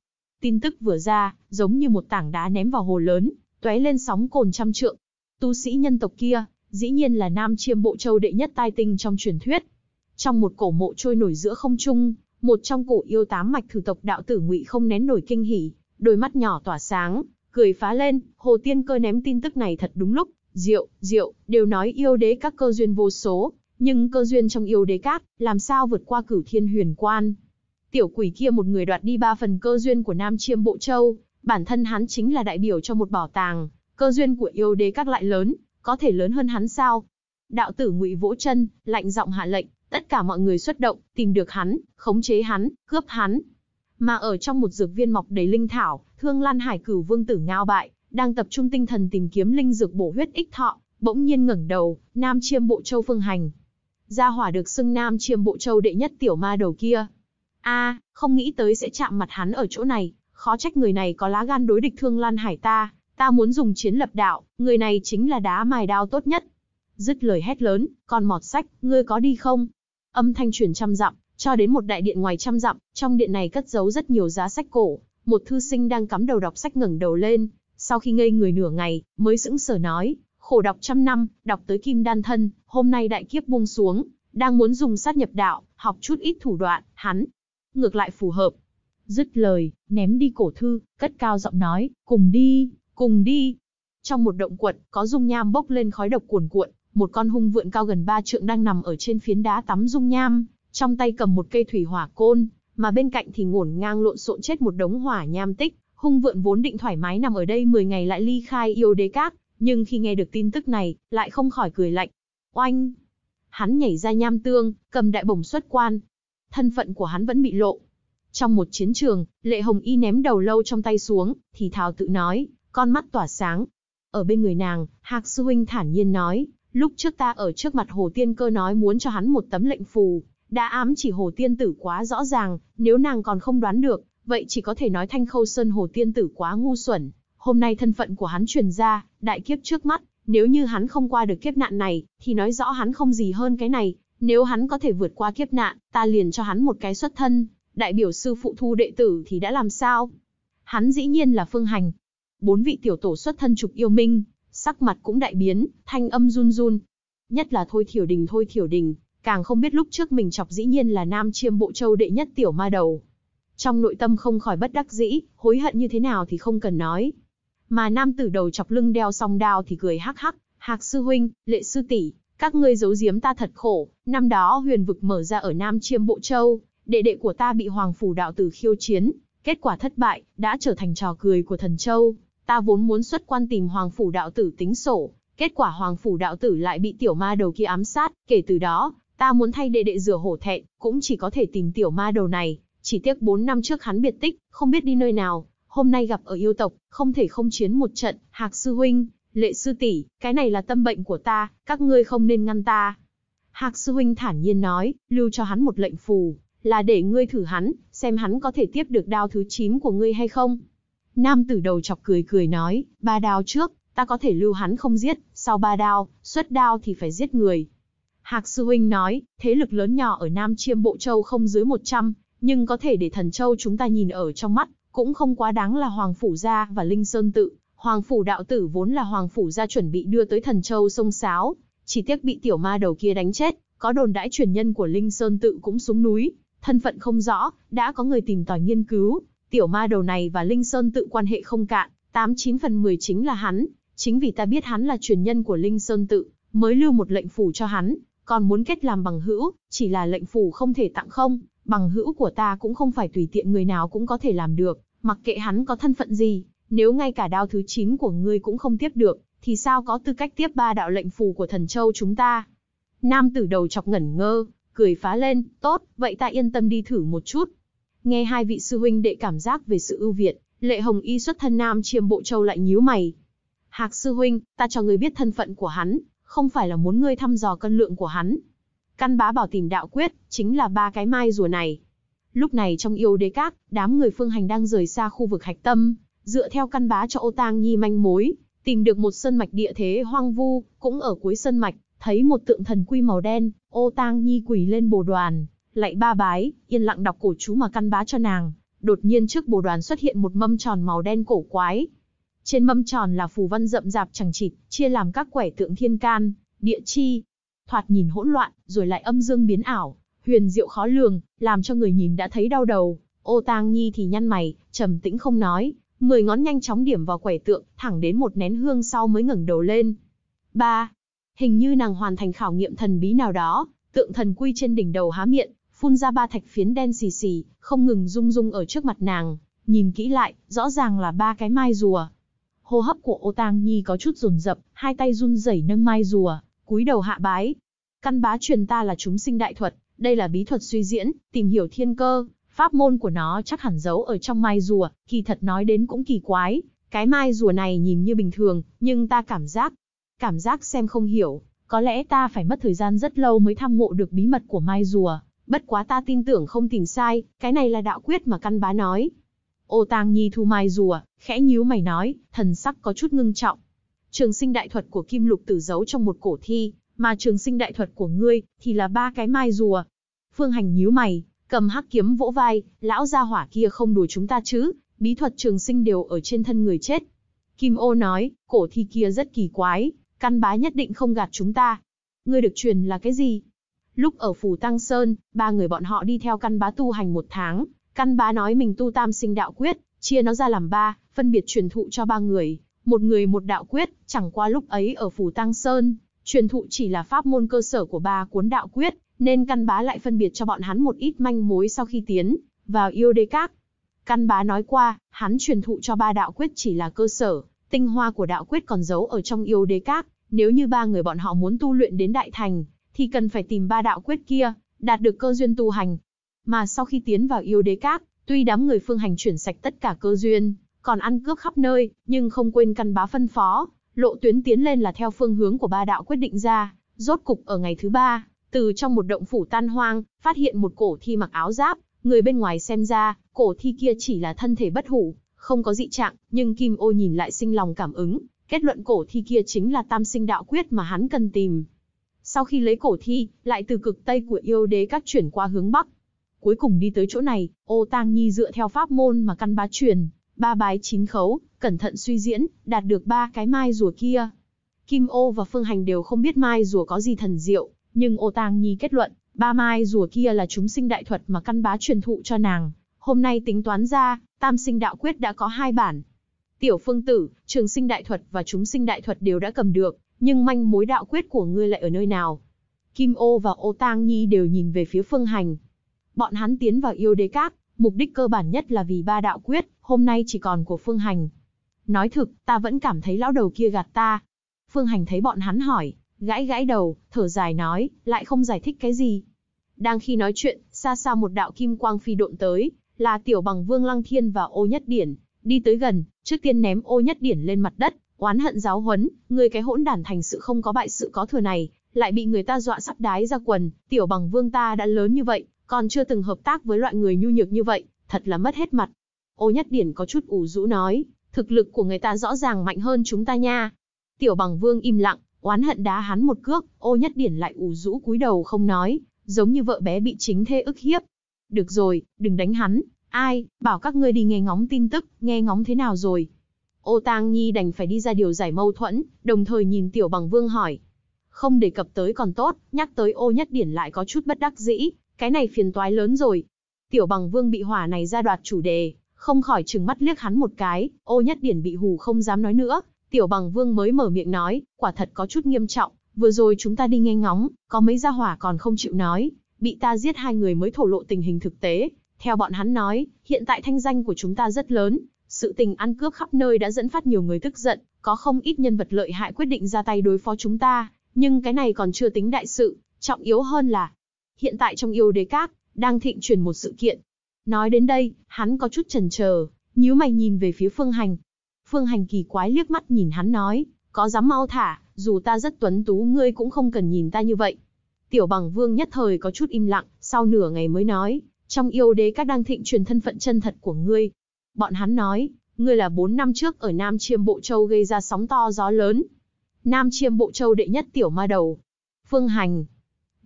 Tin tức vừa ra, giống như một tảng đá ném vào hồ lớn, tóe lên sóng cồn trăm trượng. Tu sĩ nhân tộc kia, dĩ nhiên là nam chiêm bộ châu đệ nhất tai tinh trong truyền thuyết. Trong một cổ mộ trôi nổi giữa không trung, một trong cổ yêu tám mạch thử tộc đạo tử ngụy không nén nổi kinh hỉ, đôi mắt nhỏ tỏa sáng, cười phá lên, Hồ Tiên Cơ ném tin tức này thật đúng lúc, Diệu, Diệu, đều nói yêu đế các cơ duyên vô số, nhưng cơ duyên trong yêu đế các làm sao vượt qua cửu thiên huyền quan. Tiểu quỷ kia một người đoạt đi ba phần cơ duyên của Nam Chiêm Bộ Châu, bản thân hắn chính là đại biểu cho một bảo tàng, cơ duyên của yêu đế các lại lớn, có thể lớn hơn hắn sao? Đạo tử ngụy vỗ chân, lạnh giọng hạ lệnh, tất cả mọi người xuất động, tìm được hắn, khống chế hắn, cướp hắn, mà ở trong một dược viên mọc đầy linh thảo, Thương Lan Hải cửu vương tử ngao bại, đang tập trung tinh thần tìm kiếm linh dược bổ huyết ích thọ, bỗng nhiên ngẩng đầu, Nam Chiêm Bộ Châu phương hành. Gia hỏa được xưng Nam Chiêm Bộ Châu đệ nhất tiểu ma đầu kia. a không nghĩ tới sẽ chạm mặt hắn ở chỗ này, khó trách người này có lá gan đối địch Thương Lan Hải ta, ta muốn dùng chiến lập đạo, người này chính là đá mài đao tốt nhất. Dứt lời hét lớn, còn mọt sách, ngươi có đi không? Âm thanh truyền trăm dặm, cho đến một đại điện ngoài trăm dặm, trong điện này cất giấu rất nhiều giá sách cổ, một thư sinh đang cắm đầu đọc sách ngẩng đầu lên, sau khi ngây người nửa ngày, mới sững sờ nói, khổ đọc trăm năm, đọc tới kim đan thân, hôm nay đại kiếp buông xuống, đang muốn dùng sát nhập đạo, học chút ít thủ đoạn, hắn, ngược lại phù hợp. Dứt lời, ném đi cổ thư, cất cao giọng nói, cùng đi, cùng đi. Trong một động quật, có dung nham bốc lên khói độc cuồn cuộn, một con hung vượn cao gần ba trượng đang nằm ở trên phiến đá tắm dung nham, trong tay cầm một cây thủy hỏa côn, mà bên cạnh thì ngổn ngang lộn xộn chết một đống hỏa nham tích. Hung vượn vốn định thoải mái nằm ở đây 10 ngày lại ly khai yêu đế các, nhưng khi nghe được tin tức này, lại không khỏi cười lạnh. Oanh! Hắn nhảy ra nham tương, cầm đại bổng xuất quan. Thân phận của hắn vẫn bị lộ. Trong một chiến trường, Lệ Hồng Y ném đầu lâu trong tay xuống, thì thào tự nói, con mắt tỏa sáng. Ở bên người nàng, Hạc Sư Huynh thản nhiên nói, lúc trước ta ở trước mặt Hồ Tiên Cơ nói muốn cho hắn một tấm lệnh phù, đã ám chỉ Hồ Tiên Tử quá rõ ràng, nếu nàng còn không đoán được, vậy chỉ có thể nói Thanh Khâu Sơn Hồ Tiên Tử quá ngu xuẩn. Hôm nay thân phận của hắn truyền ra, đại kiếp trước mắt, nếu như hắn không qua được kiếp nạn này, thì nói rõ hắn không gì hơn cái này. Nếu hắn có thể vượt qua kiếp nạn, ta liền cho hắn một cái xuất thân, đại biểu sư phụ thu đệ tử thì đã làm sao? Hắn dĩ nhiên là phương hành. Bốn vị tiểu tổ xuất thân trục yêu minh, sắc mặt cũng đại biến, thanh âm run run. Nhất là Thôi Thiểu Đình Thôi Thiểu Đình, Càng không biết lúc trước mình chọc dĩ nhiên là nam chiêm bộ châu đệ nhất tiểu ma đầu. Trong nội tâm không khỏi bất đắc dĩ, hối hận như thế nào thì không cần nói. Mà nam tử đầu chọc lưng đeo song đao thì cười hắc hắc, hạc sư huynh, lệ sư tỷ, các ngươi giấu giếm ta thật khổ, năm đó huyền vực mở ra ở nam chiêm bộ châu, đệ đệ của ta bị hoàng phủ đạo tử khiêu chiến, kết quả thất bại, đã trở thành trò cười của thần châu. Ta vốn muốn xuất quan tìm hoàng phủ đạo tử tính sổ, kết quả hoàng phủ đạo tử lại bị tiểu ma đầu kia ám sát, kể từ đó, Ta muốn thay đệ đệ rửa hổ thẹn, cũng chỉ có thể tìm tiểu ma đầu này, chỉ tiếc 4 năm trước hắn biệt tích, không biết đi nơi nào, hôm nay gặp ở yêu tộc, không thể không chiến một trận, Hạc sư huynh, Lệ sư tỷ, cái này là tâm bệnh của ta, các ngươi không nên ngăn ta." Hạc sư huynh thản nhiên nói, lưu cho hắn một lệnh phù, là để ngươi thử hắn, xem hắn có thể tiếp được đao thứ 9 của ngươi hay không. Nam tử đầu chọc cười cười nói, ba đao trước, ta có thể lưu hắn không giết, sau ba đao, xuất đao thì phải giết người, Hạc Sư Huynh nói, thế lực lớn nhỏ ở Nam Chiêm Bộ Châu không dưới 100, nhưng có thể để thần châu chúng ta nhìn ở trong mắt, cũng không quá đáng là Hoàng Phủ Gia và Linh Sơn Tự. Hoàng Phủ Đạo Tử vốn là Hoàng Phủ Gia chuẩn bị đưa tới thần châu sông Sáo, chỉ tiếc bị tiểu ma đầu kia đánh chết, có đồn đãi truyền nhân của Linh Sơn Tự cũng xuống núi, thân phận không rõ, đã có người tìm tòi nghiên cứu, tiểu ma đầu này và Linh Sơn Tự quan hệ không cạn, 89 phần 10 chính là hắn, chính vì ta biết hắn là truyền nhân của Linh Sơn Tự, mới lưu một lệnh phủ cho hắn, còn muốn kết làm bằng hữu, chỉ là lệnh phủ không thể tặng không, bằng hữu của ta cũng không phải tùy tiện người nào cũng có thể làm được, mặc kệ hắn có thân phận gì, nếu ngay cả đao thứ 9 của ngươi cũng không tiếp được, thì sao có tư cách tiếp ba đạo lệnh phủ của thần châu chúng ta? Nam tử đầu chọc ngẩn ngơ, cười phá lên, tốt, vậy ta yên tâm đi thử một chút. Nghe hai vị sư huynh đệ cảm giác về sự ưu việt, lệ hồng y xuất thân nam chiêm bộ châu lại nhíu mày. Hạc sư huynh, ta cho người biết thân phận của hắn, không phải là muốn ngươi thăm dò cân lượng của hắn. Căn bá bảo tìm đạo quyết, chính là ba cái mai rùa này. Lúc này trong yêu đế các, đám người phương hành đang rời xa khu vực hạch tâm, dựa theo căn bá cho ô tang nhi manh mối, tìm được một sân mạch địa thế hoang vu, cũng ở cuối sân mạch, thấy một tượng thần quy màu đen, ô tang nhi quỳ lên bồ đoàn, lạy ba bái, yên lặng đọc cổ chú mà căn bá cho nàng. Đột nhiên trước bồ đoàn xuất hiện một mâm tròn màu đen cổ quái, trên mâm tròn là phù văn rậm rạp chẳng chịt, chia làm các quẻ tượng thiên can, địa chi. Thoạt nhìn hỗn loạn, rồi lại âm dương biến ảo, huyền diệu khó lường, làm cho người nhìn đã thấy đau đầu. Ô tang nhi thì nhăn mày, trầm tĩnh không nói, mười ngón nhanh chóng điểm vào quẻ tượng, thẳng đến một nén hương sau mới ngẩng đầu lên. Ba, Hình như nàng hoàn thành khảo nghiệm thần bí nào đó, tượng thần quy trên đỉnh đầu há miệng, phun ra ba thạch phiến đen xì xì, không ngừng rung rung ở trước mặt nàng, nhìn kỹ lại, rõ ràng là ba cái mai rùa hô hấp của ô tang nhi có chút rồn rập hai tay run rẩy nâng mai rùa cúi đầu hạ bái căn bá truyền ta là chúng sinh đại thuật đây là bí thuật suy diễn tìm hiểu thiên cơ pháp môn của nó chắc hẳn giấu ở trong mai rùa kỳ thật nói đến cũng kỳ quái cái mai rùa này nhìn như bình thường nhưng ta cảm giác cảm giác xem không hiểu có lẽ ta phải mất thời gian rất lâu mới tham ngộ được bí mật của mai rùa bất quá ta tin tưởng không tìm sai cái này là đạo quyết mà căn bá nói Ô Tang Nhi thu mai rùa, khẽ nhíu mày nói, thần sắc có chút ngưng trọng. Trường sinh đại thuật của Kim Lục Tử giấu trong một cổ thi, mà trường sinh đại thuật của ngươi thì là ba cái mai rùa. Phương Hành nhíu mày, cầm hắc kiếm vỗ vai, lão gia hỏa kia không đùa chúng ta chứ, bí thuật trường sinh đều ở trên thân người chết. Kim Ô nói, cổ thi kia rất kỳ quái, căn bá nhất định không gạt chúng ta. Ngươi được truyền là cái gì? Lúc ở Phủ Tăng Sơn, ba người bọn họ đi theo căn bá tu hành một tháng, Căn bá nói mình tu tam sinh đạo quyết, chia nó ra làm ba, phân biệt truyền thụ cho ba người, một người một đạo quyết, chẳng qua lúc ấy ở Phủ Tăng Sơn, truyền thụ chỉ là pháp môn cơ sở của ba cuốn đạo quyết, nên căn bá lại phân biệt cho bọn hắn một ít manh mối sau khi tiến vào yêu đế các. Căn bá nói qua, hắn truyền thụ cho ba đạo quyết chỉ là cơ sở, tinh hoa của đạo quyết còn giấu ở trong yêu đế các, nếu như ba người bọn họ muốn tu luyện đến đại thành, thì cần phải tìm ba đạo quyết kia, đạt được cơ duyên tu hành, mà sau khi tiến vào yêu đế cát, tuy đám người phương hành chuyển sạch tất cả cơ duyên, còn ăn cướp khắp nơi, nhưng không quên căn bá phân phó, lộ tuyến tiến lên là theo phương hướng của ba đạo quyết định ra, rốt cục ở ngày thứ ba, từ trong một động phủ tan hoang, phát hiện một cổ thi mặc áo giáp, người bên ngoài xem ra, cổ thi kia chỉ là thân thể bất hủ, không có dị trạng, nhưng Kim Ô nhìn lại sinh lòng cảm ứng, kết luận cổ thi kia chính là tam sinh đạo quyết mà hắn cần tìm. Sau khi lấy cổ thi, lại từ cực Tây của yêu đế các chuyển qua hướng Bắc, Cuối cùng đi tới chỗ này, ô tang nhi dựa theo pháp môn mà căn bá truyền, ba bái chín khấu, cẩn thận suy diễn, đạt được ba cái mai rùa kia. Kim ô và phương hành đều không biết mai rùa có gì thần diệu, nhưng ô tang nhi kết luận, ba mai rùa kia là chúng sinh đại thuật mà căn bá truyền thụ cho nàng. Hôm nay tính toán ra, tam sinh đạo quyết đã có hai bản. Tiểu phương tử, trường sinh đại thuật và chúng sinh đại thuật đều đã cầm được, nhưng manh mối đạo quyết của ngươi lại ở nơi nào? Kim ô và ô tang nhi đều nhìn về phía phương hành, Bọn hắn tiến vào yêu đế các, mục đích cơ bản nhất là vì ba đạo quyết, hôm nay chỉ còn của Phương Hành. Nói thực, ta vẫn cảm thấy lão đầu kia gạt ta. Phương Hành thấy bọn hắn hỏi, gãi gãi đầu, thở dài nói, lại không giải thích cái gì. Đang khi nói chuyện, xa xa một đạo kim quang phi độn tới, là tiểu bằng Vương Lăng Thiên và ô nhất điển, đi tới gần, trước tiên ném ô nhất điển lên mặt đất, oán hận giáo huấn, người cái hỗn đản thành sự không có bại sự có thừa này, lại bị người ta dọa sắp đái ra quần, tiểu bằng vương ta đã lớn như vậy, còn chưa từng hợp tác với loại người nhu nhược như vậy, thật là mất hết mặt. Ô Nhất Điển có chút ủ rũ nói, thực lực của người ta rõ ràng mạnh hơn chúng ta nha. Tiểu Bằng Vương im lặng, oán hận đá hắn một cước, Ô Nhất Điển lại ủ rũ cúi đầu không nói, giống như vợ bé bị chính thê ức hiếp. Được rồi, đừng đánh hắn, ai, bảo các ngươi đi nghe ngóng tin tức, nghe ngóng thế nào rồi. Ô Tang Nhi đành phải đi ra điều giải mâu thuẫn, đồng thời nhìn Tiểu Bằng Vương hỏi. Không đề cập tới còn tốt, nhắc tới ô nhất điển lại có chút bất đắc dĩ, cái này phiền toái lớn rồi. Tiểu bằng vương bị hỏa này ra đoạt chủ đề, không khỏi trừng mắt liếc hắn một cái, ô nhất điển bị hù không dám nói nữa. Tiểu bằng vương mới mở miệng nói, quả thật có chút nghiêm trọng, vừa rồi chúng ta đi nghe ngóng, có mấy gia hỏa còn không chịu nói, bị ta giết hai người mới thổ lộ tình hình thực tế. Theo bọn hắn nói, hiện tại thanh danh của chúng ta rất lớn, sự tình ăn cướp khắp nơi đã dẫn phát nhiều người tức giận, có không ít nhân vật lợi hại quyết định ra tay đối phó chúng ta, nhưng cái này còn chưa tính đại sự, trọng yếu hơn là hiện tại trong yêu đế các, đang thịnh truyền một sự kiện. Nói đến đây, hắn có chút chần chờ, nhíu mày nhìn về phía phương hành. Phương hành kỳ quái liếc mắt nhìn hắn nói, có dám mau thả, dù ta rất tuấn tú ngươi cũng không cần nhìn ta như vậy. Tiểu bằng vương nhất thời có chút im lặng, sau nửa ngày mới nói, trong yêu đế các đang thịnh truyền thân phận chân thật của ngươi. Bọn hắn nói, ngươi là 4 năm trước ở Nam Chiêm Bộ Châu gây ra sóng to gió lớn. Nam Chiêm Bộ Châu đệ nhất tiểu ma đầu. Phương Hành,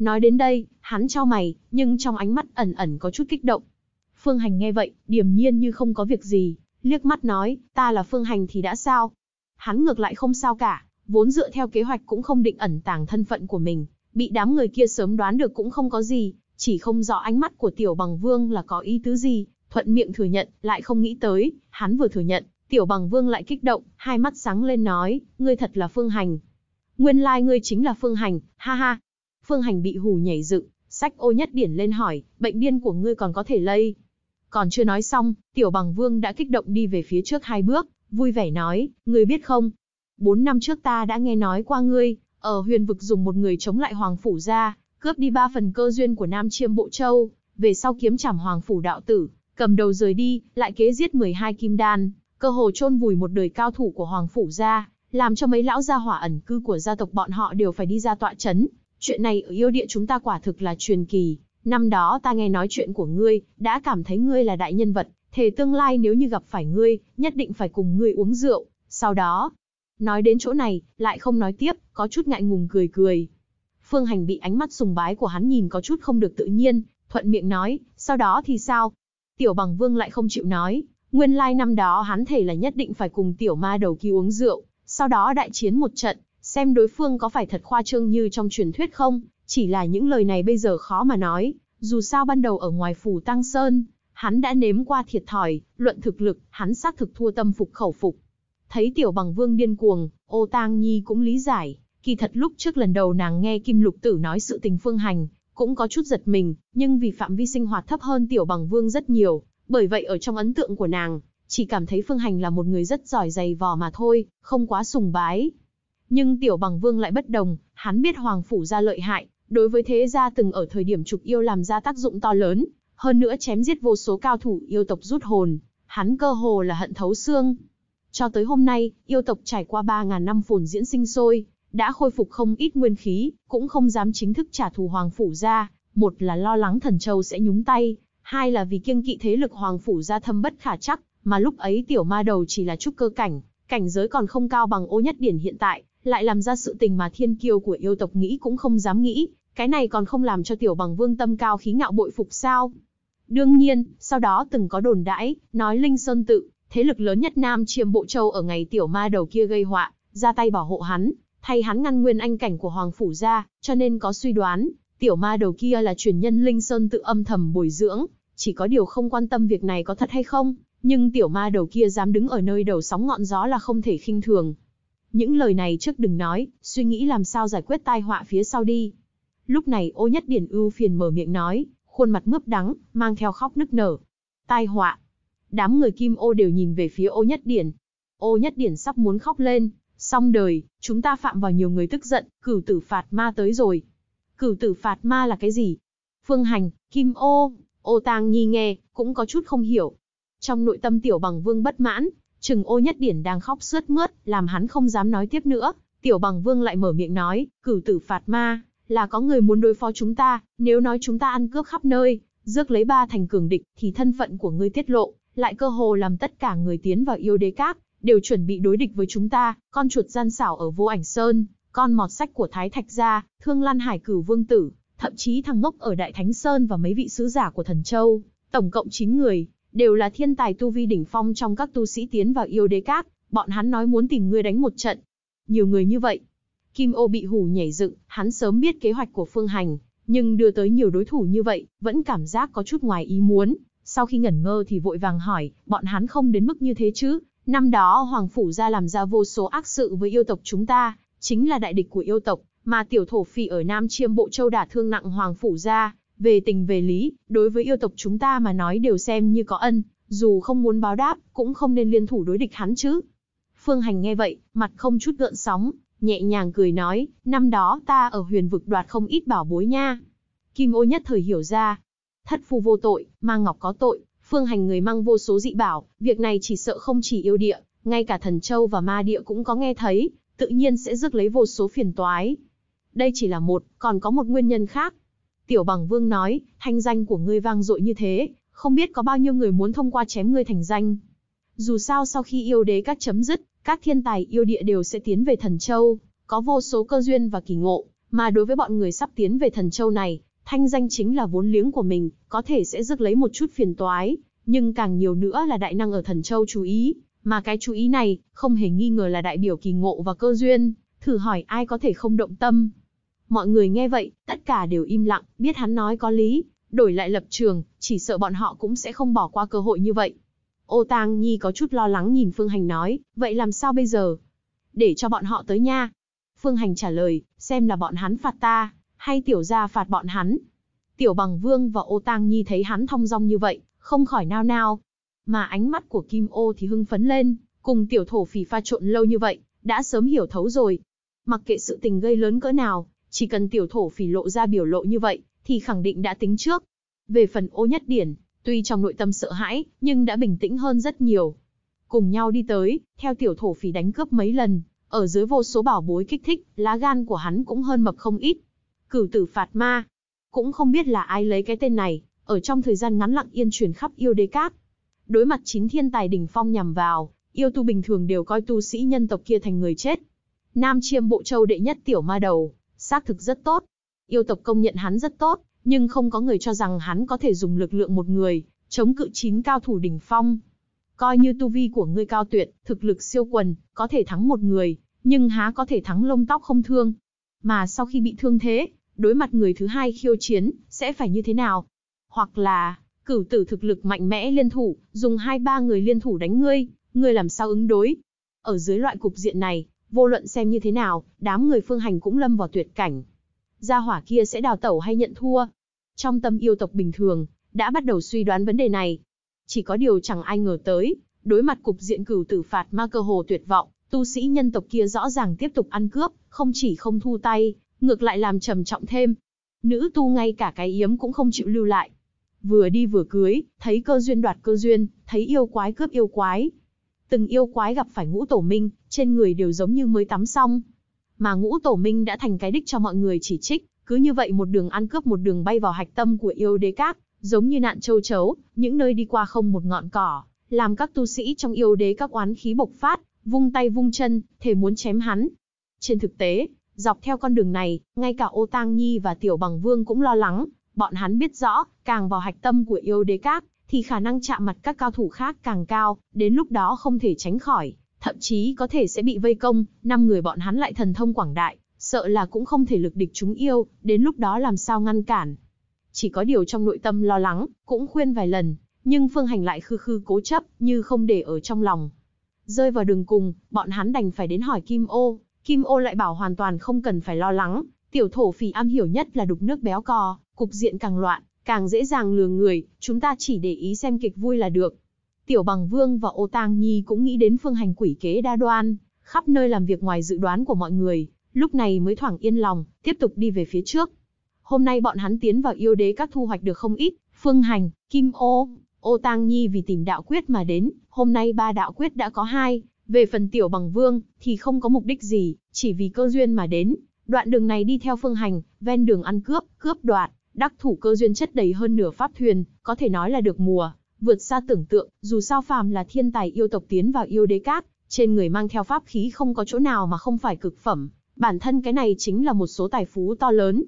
Nói đến đây, hắn cho mày, nhưng trong ánh mắt ẩn ẩn có chút kích động. Phương Hành nghe vậy, điềm nhiên như không có việc gì, liếc mắt nói, ta là Phương Hành thì đã sao? Hắn ngược lại không sao cả, vốn dựa theo kế hoạch cũng không định ẩn tàng thân phận của mình, bị đám người kia sớm đoán được cũng không có gì, chỉ không rõ ánh mắt của Tiểu Bằng Vương là có ý tứ gì, thuận miệng thừa nhận, lại không nghĩ tới, hắn vừa thừa nhận, Tiểu Bằng Vương lại kích động, hai mắt sáng lên nói, ngươi thật là Phương Hành. Nguyên lai like ngươi chính là Phương Hành, ha ha, Phương Hành bị hù nhảy dựng, sách ô nhất điển lên hỏi, bệnh điên của ngươi còn có thể lây. Còn chưa nói xong, tiểu bằng vương đã kích động đi về phía trước hai bước, vui vẻ nói, ngươi biết không? Bốn năm trước ta đã nghe nói qua ngươi, ở huyền vực dùng một người chống lại hoàng phủ ra, cướp đi ba phần cơ duyên của Nam Chiêm Bộ Châu, về sau kiếm trảm hoàng phủ đạo tử, cầm đầu rời đi, lại kế giết 12 kim đan, cơ hồ chôn vùi một đời cao thủ của hoàng phủ gia, làm cho mấy lão gia hỏa ẩn cư của gia tộc bọn họ đều phải đi ra tọa chấn, chuyện này ở yêu địa chúng ta quả thực là truyền kỳ. Năm đó ta nghe nói chuyện của ngươi, đã cảm thấy ngươi là đại nhân vật, thề tương lai nếu như gặp phải ngươi, nhất định phải cùng ngươi uống rượu, sau đó. Nói đến chỗ này, lại không nói tiếp, có chút ngại ngùng cười cười. Phương Hành bị ánh mắt sùng bái của hắn nhìn có chút không được tự nhiên, thuận miệng nói, sau đó thì sao? Tiểu bằng vương lại không chịu nói, nguyên lai năm đó hắn thề là nhất định phải cùng tiểu ma đầu kia uống rượu, sau đó đại chiến một trận, xem đối phương có phải thật khoa trương như trong truyền thuyết không, chỉ là những lời này bây giờ khó mà nói, dù sao ban đầu ở ngoài phủ Tăng Sơn, hắn đã nếm qua thiệt thòi, luận thực lực, hắn xác thực thua tâm phục khẩu phục. Thấy tiểu bằng vương điên cuồng, ô tang nhi cũng lý giải, kỳ thật lúc trước lần đầu nàng nghe Kim Lục Tử nói sự tình phương hành, cũng có chút giật mình, nhưng vì phạm vi sinh hoạt thấp hơn tiểu bằng vương rất nhiều, bởi vậy ở trong ấn tượng của nàng, chỉ cảm thấy phương hành là một người rất giỏi dày vò mà thôi, không quá sùng bái, nhưng tiểu bằng vương lại bất đồng, hắn biết hoàng phủ gia lợi hại, đối với thế gia từng ở thời điểm trục yêu làm ra tác dụng to lớn, hơn nữa chém giết vô số cao thủ yêu tộc rút hồn, hắn cơ hồ là hận thấu xương. Cho tới hôm nay, yêu tộc trải qua 3.000 năm phồn diễn sinh sôi, đã khôi phục không ít nguyên khí, cũng không dám chính thức trả thù Hoàng Phủ ra, một là lo lắng thần châu sẽ nhúng tay, hai là vì kiêng kỵ thế lực Hoàng Phủ ra thâm bất khả chắc, mà lúc ấy tiểu ma đầu chỉ là trúc cơ cảnh, cảnh giới còn không cao bằng ô nhất điển hiện tại, lại làm ra sự tình mà thiên kiêu của yêu tộc nghĩ cũng không dám nghĩ, cái này còn không làm cho tiểu bằng vương tâm cao khí ngạo bội phục sao. Đương nhiên, sau đó từng có đồn đãi, nói Linh Sơn tự, thế lực lớn nhất Nam chiêm bộ châu ở ngày tiểu ma đầu kia gây họa, ra tay bảo hộ hắn, thay hắn ngăn nguyên anh cảnh của Hoàng Phủ ra, cho nên có suy đoán, tiểu ma đầu kia là truyền nhân Linh Sơn tự âm thầm bồi dưỡng, chỉ có điều không quan tâm việc này có thật hay không, nhưng tiểu ma đầu kia dám đứng ở nơi đầu sóng ngọn gió là không thể khinh thường. Những lời này trước đừng nói, suy nghĩ làm sao giải quyết tai họa phía sau đi. Lúc này ô nhất điển ưu phiền mở miệng nói, khuôn mặt mướp đắng, mang theo khóc nức nở. Tai họa. Đám người kim ô đều nhìn về phía ô nhất điển. Ô nhất điển sắp muốn khóc lên, xong đời, chúng ta phạm vào nhiều người tức giận, cửu tử phạt ma tới rồi. Cửu tử phạt ma là cái gì? Phương hành, kim ô, ô Tàng nhi nghe, cũng có chút không hiểu. Trong nội tâm tiểu bằng vương bất mãn, Trừng ô nhất điển đang khóc sướt mướt, làm hắn không dám nói tiếp nữa. Tiểu bằng vương lại mở miệng nói, cử tử phạt ma, là có người muốn đối phó chúng ta, nếu nói chúng ta ăn cướp khắp nơi, rước lấy ba thành cường địch, thì thân phận của ngươi tiết lộ, lại cơ hồ làm tất cả người tiến vào yêu đế các, đều chuẩn bị đối địch với chúng ta, con chuột gian xảo ở vô ảnh sơn, con mọt sách của Thái Thạch gia, thương lan hải cửu vương tử, thậm chí thằng ngốc ở Đại Thánh Sơn và mấy vị sứ giả của Thần Châu, tổng cộng 9 người, đều là thiên tài tu vi đỉnh phong trong các tu sĩ tiến vào yêu đế các, bọn hắn nói muốn tìm ngươi đánh một trận. Nhiều người như vậy. Kim ô bị hù nhảy dựng, hắn sớm biết kế hoạch của phương hành, nhưng đưa tới nhiều đối thủ như vậy, vẫn cảm giác có chút ngoài ý muốn. Sau khi ngẩn ngơ thì vội vàng hỏi, bọn hắn không đến mức như thế chứ. Năm đó Hoàng Phủ ra làm ra vô số ác sự với yêu tộc chúng ta, chính là đại địch của yêu tộc, mà tiểu thổ phỉ ở Nam Chiêm Bộ Châu đả thương nặng Hoàng Phủ ra, về tình về lý, đối với yêu tộc chúng ta mà nói đều xem như có ân, dù không muốn báo đáp, cũng không nên liên thủ đối địch hắn chứ. Phương Hành nghe vậy, mặt không chút gợn sóng, nhẹ nhàng cười nói, năm đó ta ở huyền vực đoạt không ít bảo bối nha. Kim ô nhất thời hiểu ra, thất phu vô tội, mang ngọc có tội, phương hành người mang vô số dị bảo, việc này chỉ sợ không chỉ yêu địa, ngay cả thần châu và ma địa cũng có nghe thấy, tự nhiên sẽ rước lấy vô số phiền toái. Đây chỉ là một, còn có một nguyên nhân khác, Tiểu bằng vương nói, thanh danh của ngươi vang dội như thế, không biết có bao nhiêu người muốn thông qua chém ngươi thành danh. Dù sao sau khi yêu đế các chấm dứt, các thiên tài yêu địa đều sẽ tiến về thần châu, có vô số cơ duyên và kỳ ngộ, mà đối với bọn người sắp tiến về thần châu này, thanh danh chính là vốn liếng của mình, có thể sẽ rước lấy một chút phiền toái, nhưng càng nhiều nữa là đại năng ở thần châu chú ý, mà cái chú ý này, không hề nghi ngờ là đại biểu kỳ ngộ và cơ duyên, thử hỏi ai có thể không động tâm. Mọi người nghe vậy, tất cả đều im lặng, biết hắn nói có lý, đổi lại lập trường, chỉ sợ bọn họ cũng sẽ không bỏ qua cơ hội như vậy. Ô Tang Nhi có chút lo lắng nhìn Phương Hành nói, vậy làm sao bây giờ? Để cho bọn họ tới nha. Phương Hành trả lời, xem là bọn hắn phạt ta, hay tiểu gia phạt bọn hắn. Tiểu Bằng Vương và Ô Tang Nhi thấy hắn thong dong như vậy, không khỏi nao nao. Mà ánh mắt của Kim Ô thì hưng phấn lên, cùng tiểu thổ phỉ pha trộn lâu như vậy, đã sớm hiểu thấu rồi. Mặc kệ sự tình gây lớn cỡ nào, chỉ cần tiểu thổ phỉ lộ ra biểu lộ như vậy, thì khẳng định đã tính trước. Về phần ô nhất điển, tuy trong nội tâm sợ hãi, nhưng đã bình tĩnh hơn rất nhiều. Cùng nhau đi tới, theo tiểu thổ phỉ đánh cướp mấy lần, ở dưới vô số bảo bối kích thích, lá gan của hắn cũng hơn mập không ít. Cửu tử phạt ma. Cũng không biết là ai lấy cái tên này, ở trong thời gian ngắn lặng yên truyền khắp yêu đế cát. Đối mặt chín thiên tài đỉnh phong nhằm vào, yêu tu bình thường đều coi tu sĩ nhân tộc kia thành người chết. Nam chiêm bộ châu đệ nhất tiểu ma đầu, Xác thực rất tốt. Yêu tộc công nhận hắn rất tốt, nhưng không có người cho rằng hắn có thể dùng lực lượng một người, chống cự chín cao thủ đỉnh phong. Coi như tu vi của ngươi cao tuyệt, thực lực siêu quần, có thể thắng một người, nhưng há có thể thắng lông tóc không thương. Mà sau khi bị thương thế, đối mặt người thứ hai khiêu chiến, sẽ phải như thế nào? Hoặc là, cửu tử thực lực mạnh mẽ liên thủ, dùng hai ba người liên thủ đánh ngươi, ngươi làm sao ứng đối? Ở dưới loại cục diện này, Vô luận xem như thế nào, đám người phương hành cũng lâm vào tuyệt cảnh. Gia hỏa kia sẽ đào tẩu hay nhận thua? Trong tâm yêu tộc bình thường, đã bắt đầu suy đoán vấn đề này. Chỉ có điều chẳng ai ngờ tới, đối mặt cục diện cửu tử phạt ma cơ hồ tuyệt vọng, tu sĩ nhân tộc kia rõ ràng tiếp tục ăn cướp, không chỉ không thu tay, ngược lại làm trầm trọng thêm. Nữ tu ngay cả cái yếm cũng không chịu lưu lại. Vừa đi vừa cưới, thấy cơ duyên đoạt cơ duyên, thấy yêu quái cướp yêu quái, Từng yêu quái gặp phải ngũ tổ minh, trên người đều giống như mới tắm xong. Mà ngũ tổ minh đã thành cái đích cho mọi người chỉ trích, cứ như vậy một đường ăn cướp một đường bay vào hạch tâm của yêu đế các, giống như nạn châu chấu, những nơi đi qua không một ngọn cỏ, làm các tu sĩ trong yêu đế các oán khí bộc phát, vung tay vung chân, thể muốn chém hắn. Trên thực tế, dọc theo con đường này, ngay cả ô tang nhi và tiểu bằng vương cũng lo lắng, bọn hắn biết rõ, càng vào hạch tâm của yêu đế các, thì khả năng chạm mặt các cao thủ khác càng cao, đến lúc đó không thể tránh khỏi, thậm chí có thể sẽ bị vây công, năm người bọn hắn lại thần thông quảng đại, sợ là cũng không thể lực địch chúng yêu, đến lúc đó làm sao ngăn cản. Chỉ có điều trong nội tâm lo lắng, cũng khuyên vài lần, nhưng Phương Hành lại khư khư cố chấp, như không để ở trong lòng. Rơi vào đường cùng, bọn hắn đành phải đến hỏi Kim Ô, Kim Ô lại bảo hoàn toàn không cần phải lo lắng, tiểu thổ phỉ am hiểu nhất là đục nước béo cò, cục diện càng loạn, càng dễ dàng lừa người, chúng ta chỉ để ý xem kịch vui là được. Tiểu Bằng Vương và Ô Tang Nhi cũng nghĩ đến phương hành quỷ kế đa đoan, khắp nơi làm việc ngoài dự đoán của mọi người, lúc này mới thoảng yên lòng, tiếp tục đi về phía trước. Hôm nay bọn hắn tiến vào yêu đế các thu hoạch được không ít, phương hành, kim ô, ô tang nhi vì tìm đạo quyết mà đến, hôm nay ba đạo quyết đã có hai, về phần tiểu bằng vương, thì không có mục đích gì, chỉ vì cơ duyên mà đến, đoạn đường này đi theo phương hành, ven đường ăn cướp, cướp đoạt, Đắc thủ cơ duyên chất đầy hơn nửa pháp thuyền, có thể nói là được mùa, vượt xa tưởng tượng, dù sao phàm là thiên tài yêu tộc tiến vào yêu đế cát, trên người mang theo pháp khí không có chỗ nào mà không phải cực phẩm, bản thân cái này chính là một số tài phú to lớn.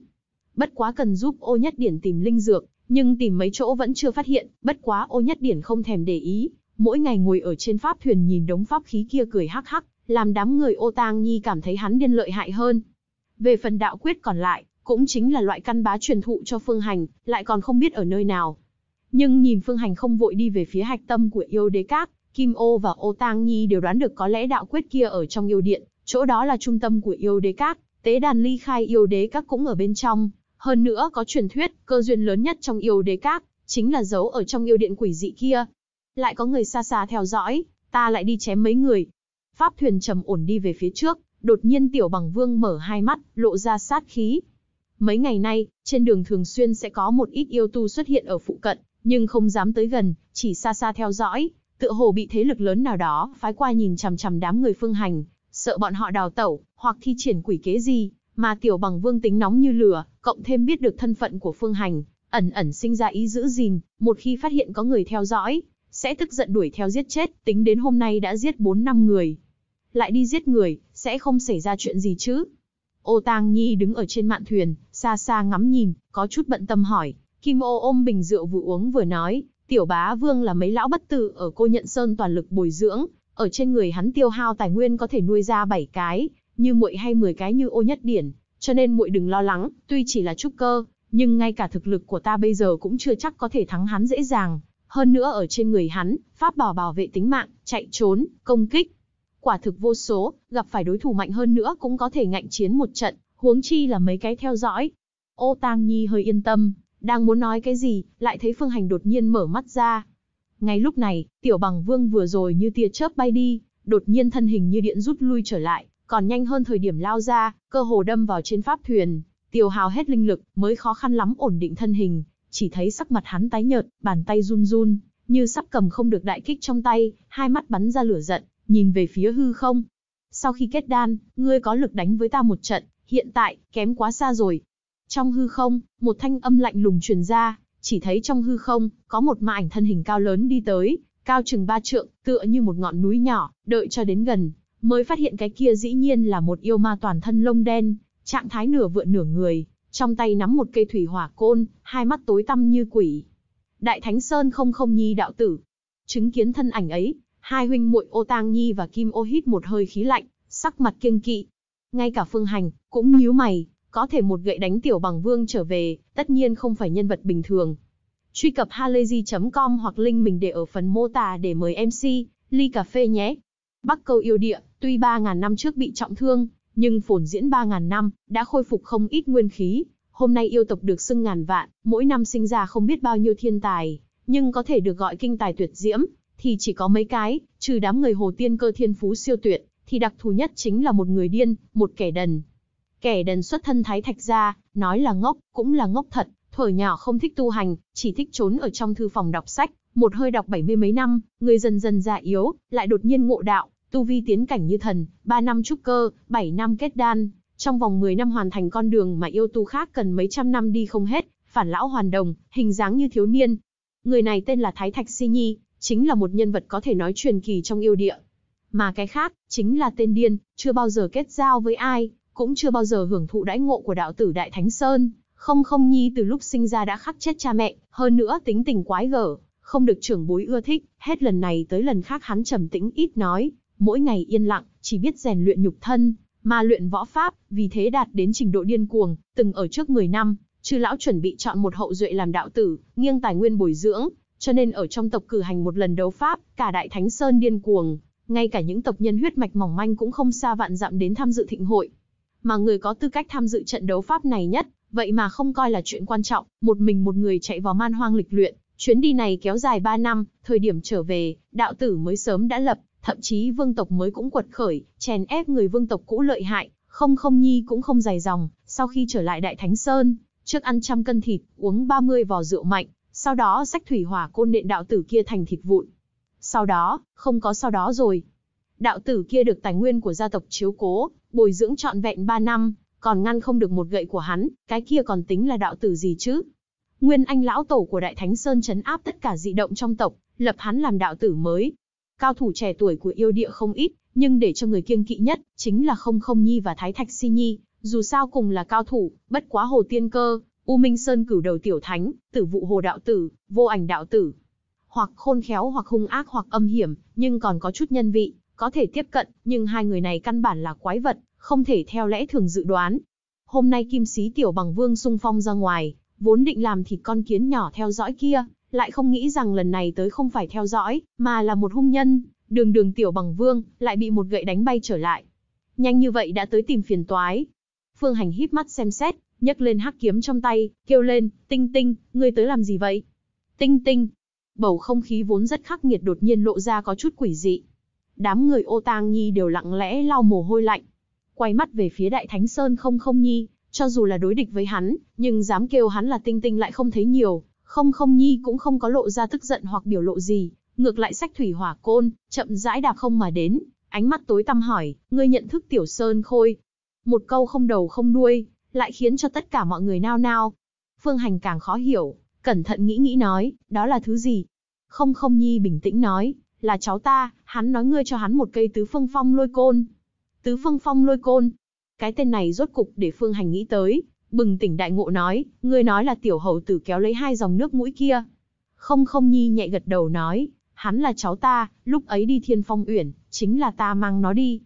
Bất quá cần giúp ô nhất điển tìm linh dược, nhưng tìm mấy chỗ vẫn chưa phát hiện, bất quá ô nhất điển không thèm để ý, mỗi ngày ngồi ở trên pháp thuyền nhìn đống pháp khí kia cười hắc hắc, làm đám người ô tang nhi cảm thấy hắn điên lợi hại hơn. Về phần đạo quyết còn lại, cũng chính là loại căn bá truyền thụ cho Phương Hành, lại còn không biết ở nơi nào. Nhưng nhìn Phương Hành không vội đi về phía hạch tâm của yêu đế các, Kim Ô và Ô Tang Nhi đều đoán được có lẽ đạo quyết kia ở trong yêu điện, chỗ đó là trung tâm của yêu đế các, tế đàn ly khai yêu đế các cũng ở bên trong. Hơn nữa có truyền thuyết, cơ duyên lớn nhất trong yêu đế các, chính là giấu ở trong yêu điện quỷ dị kia. Lại có người xa xa theo dõi, ta lại đi chém mấy người. Pháp thuyền trầm ổn đi về phía trước, đột nhiên tiểu bằng vương mở hai mắt, lộ ra sát khí, Mấy ngày nay, trên đường thường xuyên sẽ có một ít yêu tu xuất hiện ở phụ cận, nhưng không dám tới gần, chỉ xa xa theo dõi, tựa hồ bị thế lực lớn nào đó phái qua nhìn chằm chằm đám người phương hành, sợ bọn họ đào tẩu, hoặc thi triển quỷ kế gì, mà tiểu bằng vương tính nóng như lửa, cộng thêm biết được thân phận của phương hành, ẩn ẩn sinh ra ý giữ gìn, một khi phát hiện có người theo dõi, sẽ tức giận đuổi theo giết chết, tính đến hôm nay đã giết 4 năm người. Lại đi giết người, sẽ không xảy ra chuyện gì chứ. Ô Tang Nhi đứng ở trên mạn thuyền, xa xa ngắm nhìn, có chút bận tâm hỏi, Kim ô ôm bình rượu vừa uống vừa nói, tiểu bá vương là mấy lão bất tử ở cô nhận sơn toàn lực bồi dưỡng, ở trên người hắn tiêu hao tài nguyên có thể nuôi ra 7 cái, như muội hay 10 cái như ô nhất điển, cho nên muội đừng lo lắng, tuy chỉ là trúc cơ, nhưng ngay cả thực lực của ta bây giờ cũng chưa chắc có thể thắng hắn dễ dàng, hơn nữa ở trên người hắn, pháp bảo bảo vệ tính mạng, chạy trốn, công kích, quả thực vô số, gặp phải đối thủ mạnh hơn nữa cũng có thể ngạnh chiến một trận, huống chi là mấy cái theo dõi. Ô Tang Nhi hơi yên tâm, đang muốn nói cái gì, lại thấy Phương Hành đột nhiên mở mắt ra. Ngay lúc này, Tiểu Bằng Vương vừa rồi như tia chớp bay đi, đột nhiên thân hình như điện rút lui trở lại, còn nhanh hơn thời điểm lao ra, cơ hồ đâm vào trên pháp thuyền. Tiểu Hào hết linh lực, mới khó khăn lắm ổn định thân hình, chỉ thấy sắc mặt hắn tái nhợt, bàn tay run run, như sắp cầm không được đại kích trong tay, hai mắt bắn ra lửa giận, nhìn về phía hư không. Sau khi kết đan, ngươi có lực đánh với ta một trận, Hiện tại, kém quá xa rồi. Trong hư không, một thanh âm lạnh lùng truyền ra, chỉ thấy trong hư không, có một ma ảnh thân hình cao lớn đi tới, cao chừng ba trượng, tựa như một ngọn núi nhỏ, đợi cho đến gần, mới phát hiện cái kia dĩ nhiên là một yêu ma toàn thân lông đen, trạng thái nửa vượn nửa người, trong tay nắm một cây thủy hỏa côn, hai mắt tối tăm như quỷ. Đại Thánh Sơn không không nhi đạo tử. Chứng kiến thân ảnh ấy, hai huynh muội Ô Tang Nhi và Kim Ô hít một hơi khí lạnh, sắc mặt kiêng kỵ. Ngay cả Phương Hành, cũng nhíu mày, có thể một gậy đánh tiểu bằng vương trở về, tất nhiên không phải nhân vật bình thường. Truy cập halayzi.com hoặc link mình để ở phần mô tả để mời MC, ly cà phê nhé. Bắc Câu yêu địa, tuy 3.000 năm trước bị trọng thương, nhưng phồn diễn 3.000 năm, đã khôi phục không ít nguyên khí. Hôm nay yêu tộc được xưng ngàn vạn, mỗi năm sinh ra không biết bao nhiêu thiên tài, nhưng có thể được gọi kinh tài tuyệt diễm, thì chỉ có mấy cái, trừ đám người hồ tiên cơ thiên phú siêu tuyệt, thì đặc thù nhất chính là một người điên, một kẻ đần, Kẻ đần xuất thân thái thạch ra, nói là ngốc, cũng là ngốc thật, thuở nhỏ không thích tu hành, chỉ thích trốn ở trong thư phòng đọc sách, một hơi đọc bảy mươi mấy năm, người dần dần già yếu, lại đột nhiên ngộ đạo, tu vi tiến cảnh như thần, ba năm trúc cơ, bảy năm kết đan, trong vòng mười năm hoàn thành con đường mà yêu tu khác cần mấy trăm năm đi không hết, phản lão hoàn đồng, hình dáng như thiếu niên. Người này tên là Thái Thạch Si Nhi, chính là một nhân vật có thể nói truyền kỳ trong yêu địa. Mà cái khác, chính là tên điên, chưa bao giờ kết giao với ai, cũng chưa bao giờ hưởng thụ đãi ngộ của đạo tử Đại Thánh Sơn. Không không nhi từ lúc sinh ra đã khắc chết cha mẹ, hơn nữa tính tình quái gở, không được trưởng bối ưa thích, hết lần này tới lần khác hắn trầm tĩnh ít nói, mỗi ngày yên lặng, chỉ biết rèn luyện nhục thân, mà luyện võ pháp, vì thế đạt đến trình độ điên cuồng, từng ở trước 10 năm, chư lão chuẩn bị chọn một hậu duệ làm đạo tử, nghiêng tài nguyên bồi dưỡng, cho nên ở trong tộc cử hành một lần đấu pháp, cả đại thánh sơn điên cuồng, ngay cả những tộc nhân huyết mạch mỏng manh cũng không xa vạn dặm đến tham dự thịnh hội mà người có tư cách tham dự trận đấu Pháp này nhất, vậy mà không coi là chuyện quan trọng, một mình một người chạy vào man hoang lịch luyện, chuyến đi này kéo dài 3 năm, thời điểm trở về, đạo tử mới sớm đã lập, thậm chí vương tộc mới cũng quật khởi, chèn ép người vương tộc cũ lợi hại, không không nhi cũng không dài dòng, sau khi trở lại Đại Thánh Sơn, trước ăn trăm cân thịt, uống 30 vò rượu mạnh, sau đó sách thủy hỏa côn nện đạo tử kia thành thịt vụn. Sau đó, không có sau đó rồi, Đạo tử kia được tài nguyên của gia tộc chiếu cố, bồi dưỡng trọn vẹn 3 năm, còn ngăn không được một gậy của hắn, cái kia còn tính là đạo tử gì chứ? Nguyên anh lão tổ của Đại Thánh Sơn chấn áp tất cả dị động trong tộc, lập hắn làm đạo tử mới. Cao thủ trẻ tuổi của yêu địa không ít, nhưng để cho người kiêng kỵ nhất, chính là không không nhi và thái thạch si nhi, dù sao cùng là cao thủ, bất quá hồ tiên cơ, U Minh Sơn cửu đầu tiểu thánh, tử vụ hồ đạo tử, vô ảnh đạo tử. Hoặc khôn khéo hoặc hung ác hoặc âm hiểm, nhưng còn có chút nhân vị, có thể tiếp cận, nhưng hai người này căn bản là quái vật, không thể theo lẽ thường dự đoán. Hôm nay kim sĩ tiểu bằng vương sung phong ra ngoài, vốn định làm thịt con kiến nhỏ theo dõi kia, lại không nghĩ rằng lần này tới không phải theo dõi, mà là một hung nhân, đường đường tiểu bằng vương, lại bị một gậy đánh bay trở lại. Nhanh như vậy đã tới tìm phiền toái. Phương Hành híp mắt xem xét, nhấc lên hắc kiếm trong tay, kêu lên, tinh tinh, ngươi tới làm gì vậy? Tinh tinh. Bầu không khí vốn rất khắc nghiệt đột nhiên lộ ra có chút quỷ dị. Đám người ô tang nhi đều lặng lẽ lau mồ hôi lạnh. Quay mắt về phía đại thánh sơn không không nhi, cho dù là đối địch với hắn, nhưng dám kêu hắn là tinh tinh lại không thấy nhiều, không không nhi cũng không có lộ ra tức giận hoặc biểu lộ gì, ngược lại sách thủy hỏa côn, chậm rãi đạp không mà đến, ánh mắt tối tăm hỏi, ngươi nhận thức tiểu sơn khôi. Một câu không đầu không đuôi, lại khiến cho tất cả mọi người nao nao. Phương hành càng khó hiểu, cẩn thận nghĩ nghĩ nói, đó là thứ gì? Không không nhi bình tĩnh nói, là cháu ta, hắn nói ngươi cho hắn một cây tứ phương phong lôi côn. Tứ phương phong lôi côn. Cái tên này rốt cục để Phương Hành nghĩ tới, bừng tỉnh đại ngộ nói, ngươi nói là tiểu hầu tử kéo lấy hai dòng nước mũi kia. Không không nhi nhẹ gật đầu nói, hắn là cháu ta, lúc ấy đi thiên phong uyển, chính là ta mang nó đi.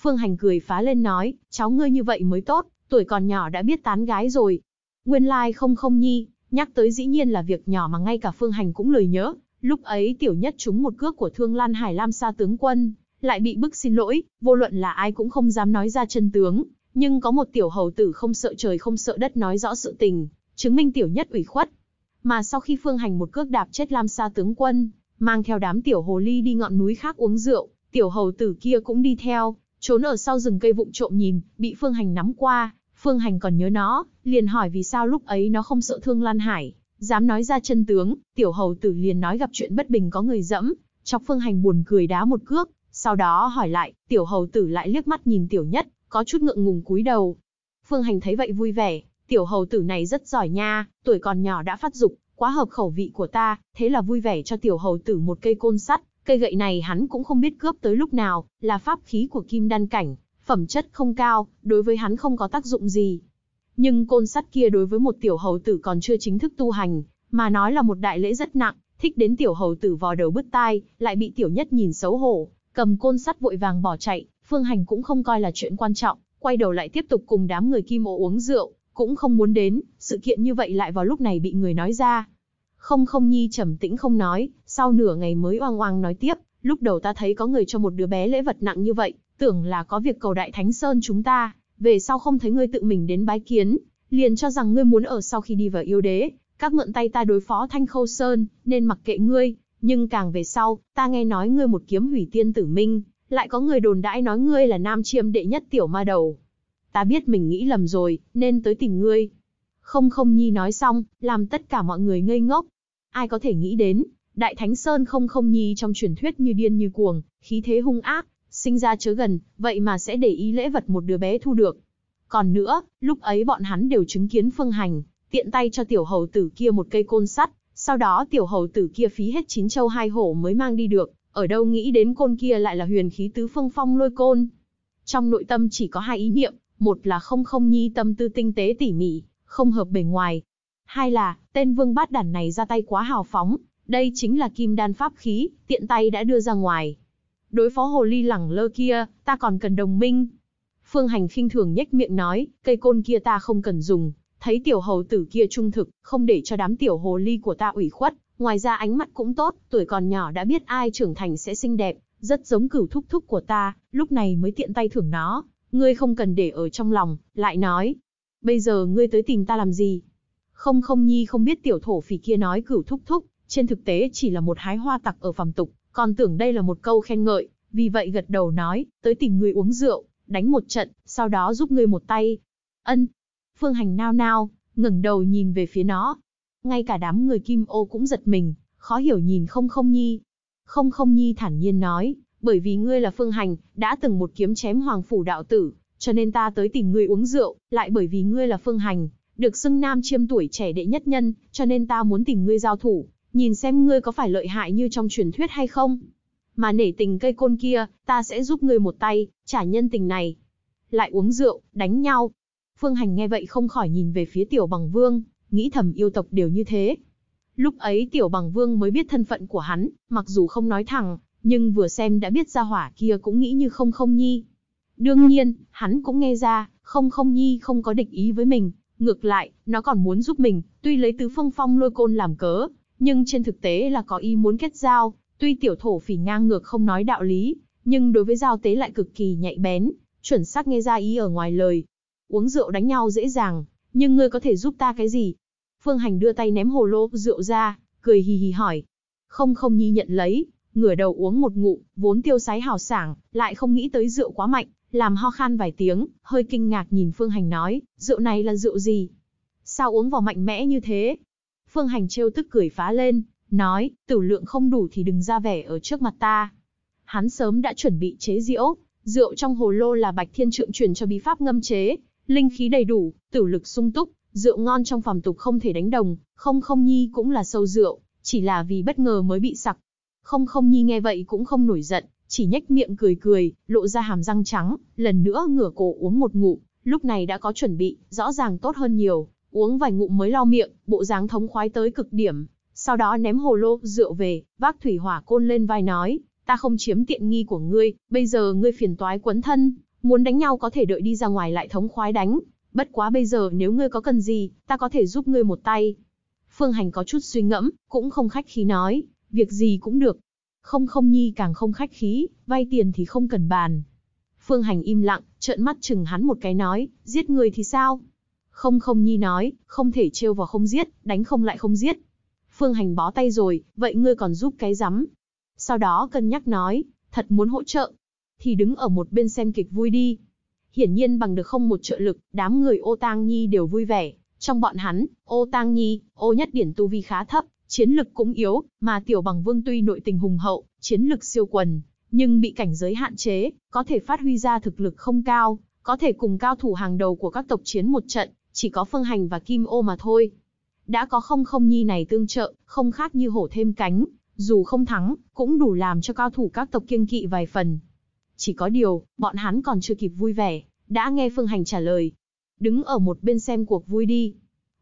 Phương Hành cười phá lên nói, cháu ngươi như vậy mới tốt, tuổi còn nhỏ đã biết tán gái rồi. Nguyên lai like không không nhi, nhắc tới dĩ nhiên là việc nhỏ mà ngay cả Phương Hành cũng lời nhớ, Lúc ấy tiểu nhất trúng một cước của Thương Lan Hải Lam Sa tướng quân, lại bị bức xin lỗi, vô luận là ai cũng không dám nói ra chân tướng, nhưng có một tiểu hầu tử không sợ trời không sợ đất nói rõ sự tình, chứng minh tiểu nhất ủy khuất. Mà sau khi Phương Hành một cước đạp chết Lam Sa tướng quân, mang theo đám tiểu hồ ly đi ngọn núi khác uống rượu, tiểu hầu tử kia cũng đi theo, trốn ở sau rừng cây vụng trộm nhìn, bị Phương Hành nắm qua, Phương Hành còn nhớ nó, liền hỏi vì sao lúc ấy nó không sợ Thương Lan Hải. Dám nói ra chân tướng, tiểu hầu tử liền nói gặp chuyện bất bình có người dẫm, chọc phương hành buồn cười đá một cước, sau đó hỏi lại, tiểu hầu tử lại liếc mắt nhìn tiểu nhất, có chút ngượng ngùng cúi đầu. Phương hành thấy vậy vui vẻ, tiểu hầu tử này rất giỏi nha, tuổi còn nhỏ đã phát dục, quá hợp khẩu vị của ta, thế là vui vẻ cho tiểu hầu tử một cây côn sắt, cây gậy này hắn cũng không biết cướp tới lúc nào, là pháp khí của kim đan cảnh, phẩm chất không cao, đối với hắn không có tác dụng gì, nhưng côn sắt kia đối với một tiểu hầu tử còn chưa chính thức tu hành, mà nói là một đại lễ rất nặng, thích đến tiểu hầu tử vò đầu bứt tai, lại bị tiểu nhất nhìn xấu hổ, cầm côn sắt vội vàng bỏ chạy, phương hành cũng không coi là chuyện quan trọng, quay đầu lại tiếp tục cùng đám người kim ô uống rượu, cũng không muốn đến, sự kiện như vậy lại vào lúc này bị người nói ra. Không không nhi trầm tĩnh không nói, sau nửa ngày mới oang oang nói tiếp, lúc đầu ta thấy có người cho một đứa bé lễ vật nặng như vậy, tưởng là có việc cầu đại thánh sơn chúng ta, về sau không thấy ngươi tự mình đến bái kiến, liền cho rằng ngươi muốn ở sau khi đi vào yêu đế, các mượn tay ta đối phó Thanh Khâu Sơn, nên mặc kệ ngươi, nhưng càng về sau, ta nghe nói ngươi một kiếm hủy tiên tử minh, lại có người đồn đãi nói ngươi là nam chiêm đệ nhất tiểu ma đầu. Ta biết mình nghĩ lầm rồi, nên tới tìm ngươi. Không không nhi nói xong, làm tất cả mọi người ngây ngốc. Ai có thể nghĩ đến, Đại Thánh Sơn không không nhi trong truyền thuyết như điên như cuồng, khí thế hung ác, sinh ra chớ gần, vậy mà sẽ để ý lễ vật một đứa bé thu được. Còn nữa, lúc ấy bọn hắn đều chứng kiến Phương Hành, tiện tay cho tiểu hầu tử kia một cây côn sắt, sau đó tiểu hầu tử kia phí hết chín châu hai hổ mới mang đi được, ở đâu nghĩ đến côn kia lại là huyền khí tứ phương phong lôi côn. Trong nội tâm chỉ có hai ý niệm, một là không không nhi tâm tư tinh tế tỉ mỉ, không hợp bề ngoài. Hai là, tên vương bát đản này ra tay quá hào phóng, đây chính là kim đan pháp khí, tiện tay đã đưa ra ngoài, đối phó hồ ly lẳng lơ kia, ta còn cần đồng minh. Phương Hành khinh thường nhếch miệng nói, cây côn kia ta không cần dùng, thấy tiểu hầu tử kia trung thực, không để cho đám tiểu hồ ly của ta ủy khuất, ngoài ra ánh mắt cũng tốt, tuổi còn nhỏ đã biết ai trưởng thành sẽ xinh đẹp, rất giống cửu thúc thúc của ta, lúc này mới tiện tay thưởng nó, ngươi không cần để ở trong lòng, lại nói, bây giờ ngươi tới tìm ta làm gì? Không không nhi không biết tiểu thổ phỉ kia nói cửu thúc thúc, trên thực tế chỉ là một hái hoa tặc ở phàm tục, còn tưởng đây là một câu khen ngợi, vì vậy gật đầu nói, tới tìm ngươi uống rượu, đánh một trận, sau đó giúp ngươi một tay. Ân. Phương Hành nao nao, ngẩng đầu nhìn về phía nó. Ngay cả đám người Kim Ô cũng giật mình, khó hiểu nhìn Không Không Nhi. Không Không Nhi thản nhiên nói, bởi vì ngươi là Phương Hành, đã từng một kiếm chém Hoàng phủ đạo tử, cho nên ta tới tìm ngươi uống rượu, lại bởi vì ngươi là Phương Hành, được xưng nam chiêm tuổi trẻ đệ nhất nhân, cho nên ta muốn tìm ngươi giao thủ nhìn xem ngươi có phải lợi hại như trong truyền thuyết hay không. Mà nể tình cây côn kia, ta sẽ giúp ngươi một tay, trả nhân tình này. Lại uống rượu, đánh nhau. Phương Hành nghe vậy không khỏi nhìn về phía tiểu bằng vương, nghĩ thầm yêu tộc đều như thế. Lúc ấy tiểu bằng vương mới biết thân phận của hắn, mặc dù không nói thẳng, nhưng vừa xem đã biết ra hỏa kia cũng nghĩ như không không nhi. Đương nhiên, hắn cũng nghe ra, không không nhi không có địch ý với mình, ngược lại, nó còn muốn giúp mình, tuy lấy tứ phương phong lôi côn làm cớ, nhưng trên thực tế là có ý muốn kết giao, tuy tiểu thổ phỉ ngang ngược không nói đạo lý, nhưng đối với giao tế lại cực kỳ nhạy bén, chuẩn xác nghe ra ý ở ngoài lời. Uống rượu đánh nhau dễ dàng, nhưng ngươi có thể giúp ta cái gì? Phương Hành đưa tay ném hồ lô rượu ra, cười hì hì hỏi. Không không nhi nhận lấy, ngửa đầu uống một ngụ, vốn tiêu sái hào sảng, lại không nghĩ tới rượu quá mạnh, làm ho khan vài tiếng, hơi kinh ngạc nhìn Phương Hành nói, rượu này là rượu gì? Sao uống vào mạnh mẽ như thế? Phương Hành trêu tức cười phá lên, nói, tử lượng không đủ thì đừng ra vẻ ở trước mặt ta. Hắn sớm đã chuẩn bị chế rượu, rượu trong hồ lô là Bạch Thiên Trượng chuyển cho bí pháp ngâm chế, linh khí đầy đủ, tử lực sung túc, rượu ngon trong phàm tục không thể đánh đồng, không không nhi cũng là sâu rượu, chỉ là vì bất ngờ mới bị sặc. Không không nhi nghe vậy cũng không nổi giận, chỉ nhếch miệng cười cười, lộ ra hàm răng trắng, lần nữa ngửa cổ uống một ngụm, lúc này đã có chuẩn bị, rõ ràng tốt hơn nhiều uống vài ngụm mới lau miệng, bộ dáng thống khoái tới cực điểm, sau đó ném hồ lô rượu về, vác thủy hỏa côn lên vai nói, ta không chiếm tiện nghi của ngươi, bây giờ ngươi phiền toái quấn thân, muốn đánh nhau có thể đợi đi ra ngoài lại thống khoái đánh, bất quá bây giờ nếu ngươi có cần gì, ta có thể giúp ngươi một tay. Phương Hành có chút suy ngẫm, cũng không khách khí nói, việc gì cũng được. Không không nhi càng không khách khí, vay tiền thì không cần bàn. Phương Hành im lặng, trợn mắt chừng hắn một cái nói, giết người thì sao? Không không nhi nói, không thể trêu vào không giết, đánh không lại không giết. Phương Hành bó tay rồi, vậy ngươi còn giúp cái rắm. Sau đó cân nhắc nói, thật muốn hỗ trợ. Thì đứng ở một bên xem kịch vui đi. Hiển nhiên bằng được không một trợ lực, đám người ô tang nhi đều vui vẻ. Trong bọn hắn, ô tang nhi, ô nhất điển tu vi khá thấp, chiến lực cũng yếu, mà tiểu bằng vương tuy nội tình hùng hậu, chiến lực siêu quần, nhưng bị cảnh giới hạn chế, có thể phát huy ra thực lực không cao, có thể cùng cao thủ hàng đầu của các tộc chiến một trận, chỉ có Phương Hành và Kim Ô mà thôi. Đã có không không nhi này tương trợ, không khác như hổ thêm cánh, dù không thắng, cũng đủ làm cho cao thủ các tộc kiêng kỵ vài phần. Chỉ có điều, bọn hắn còn chưa kịp vui vẻ, đã nghe Phương Hành trả lời. Đứng ở một bên xem cuộc vui đi.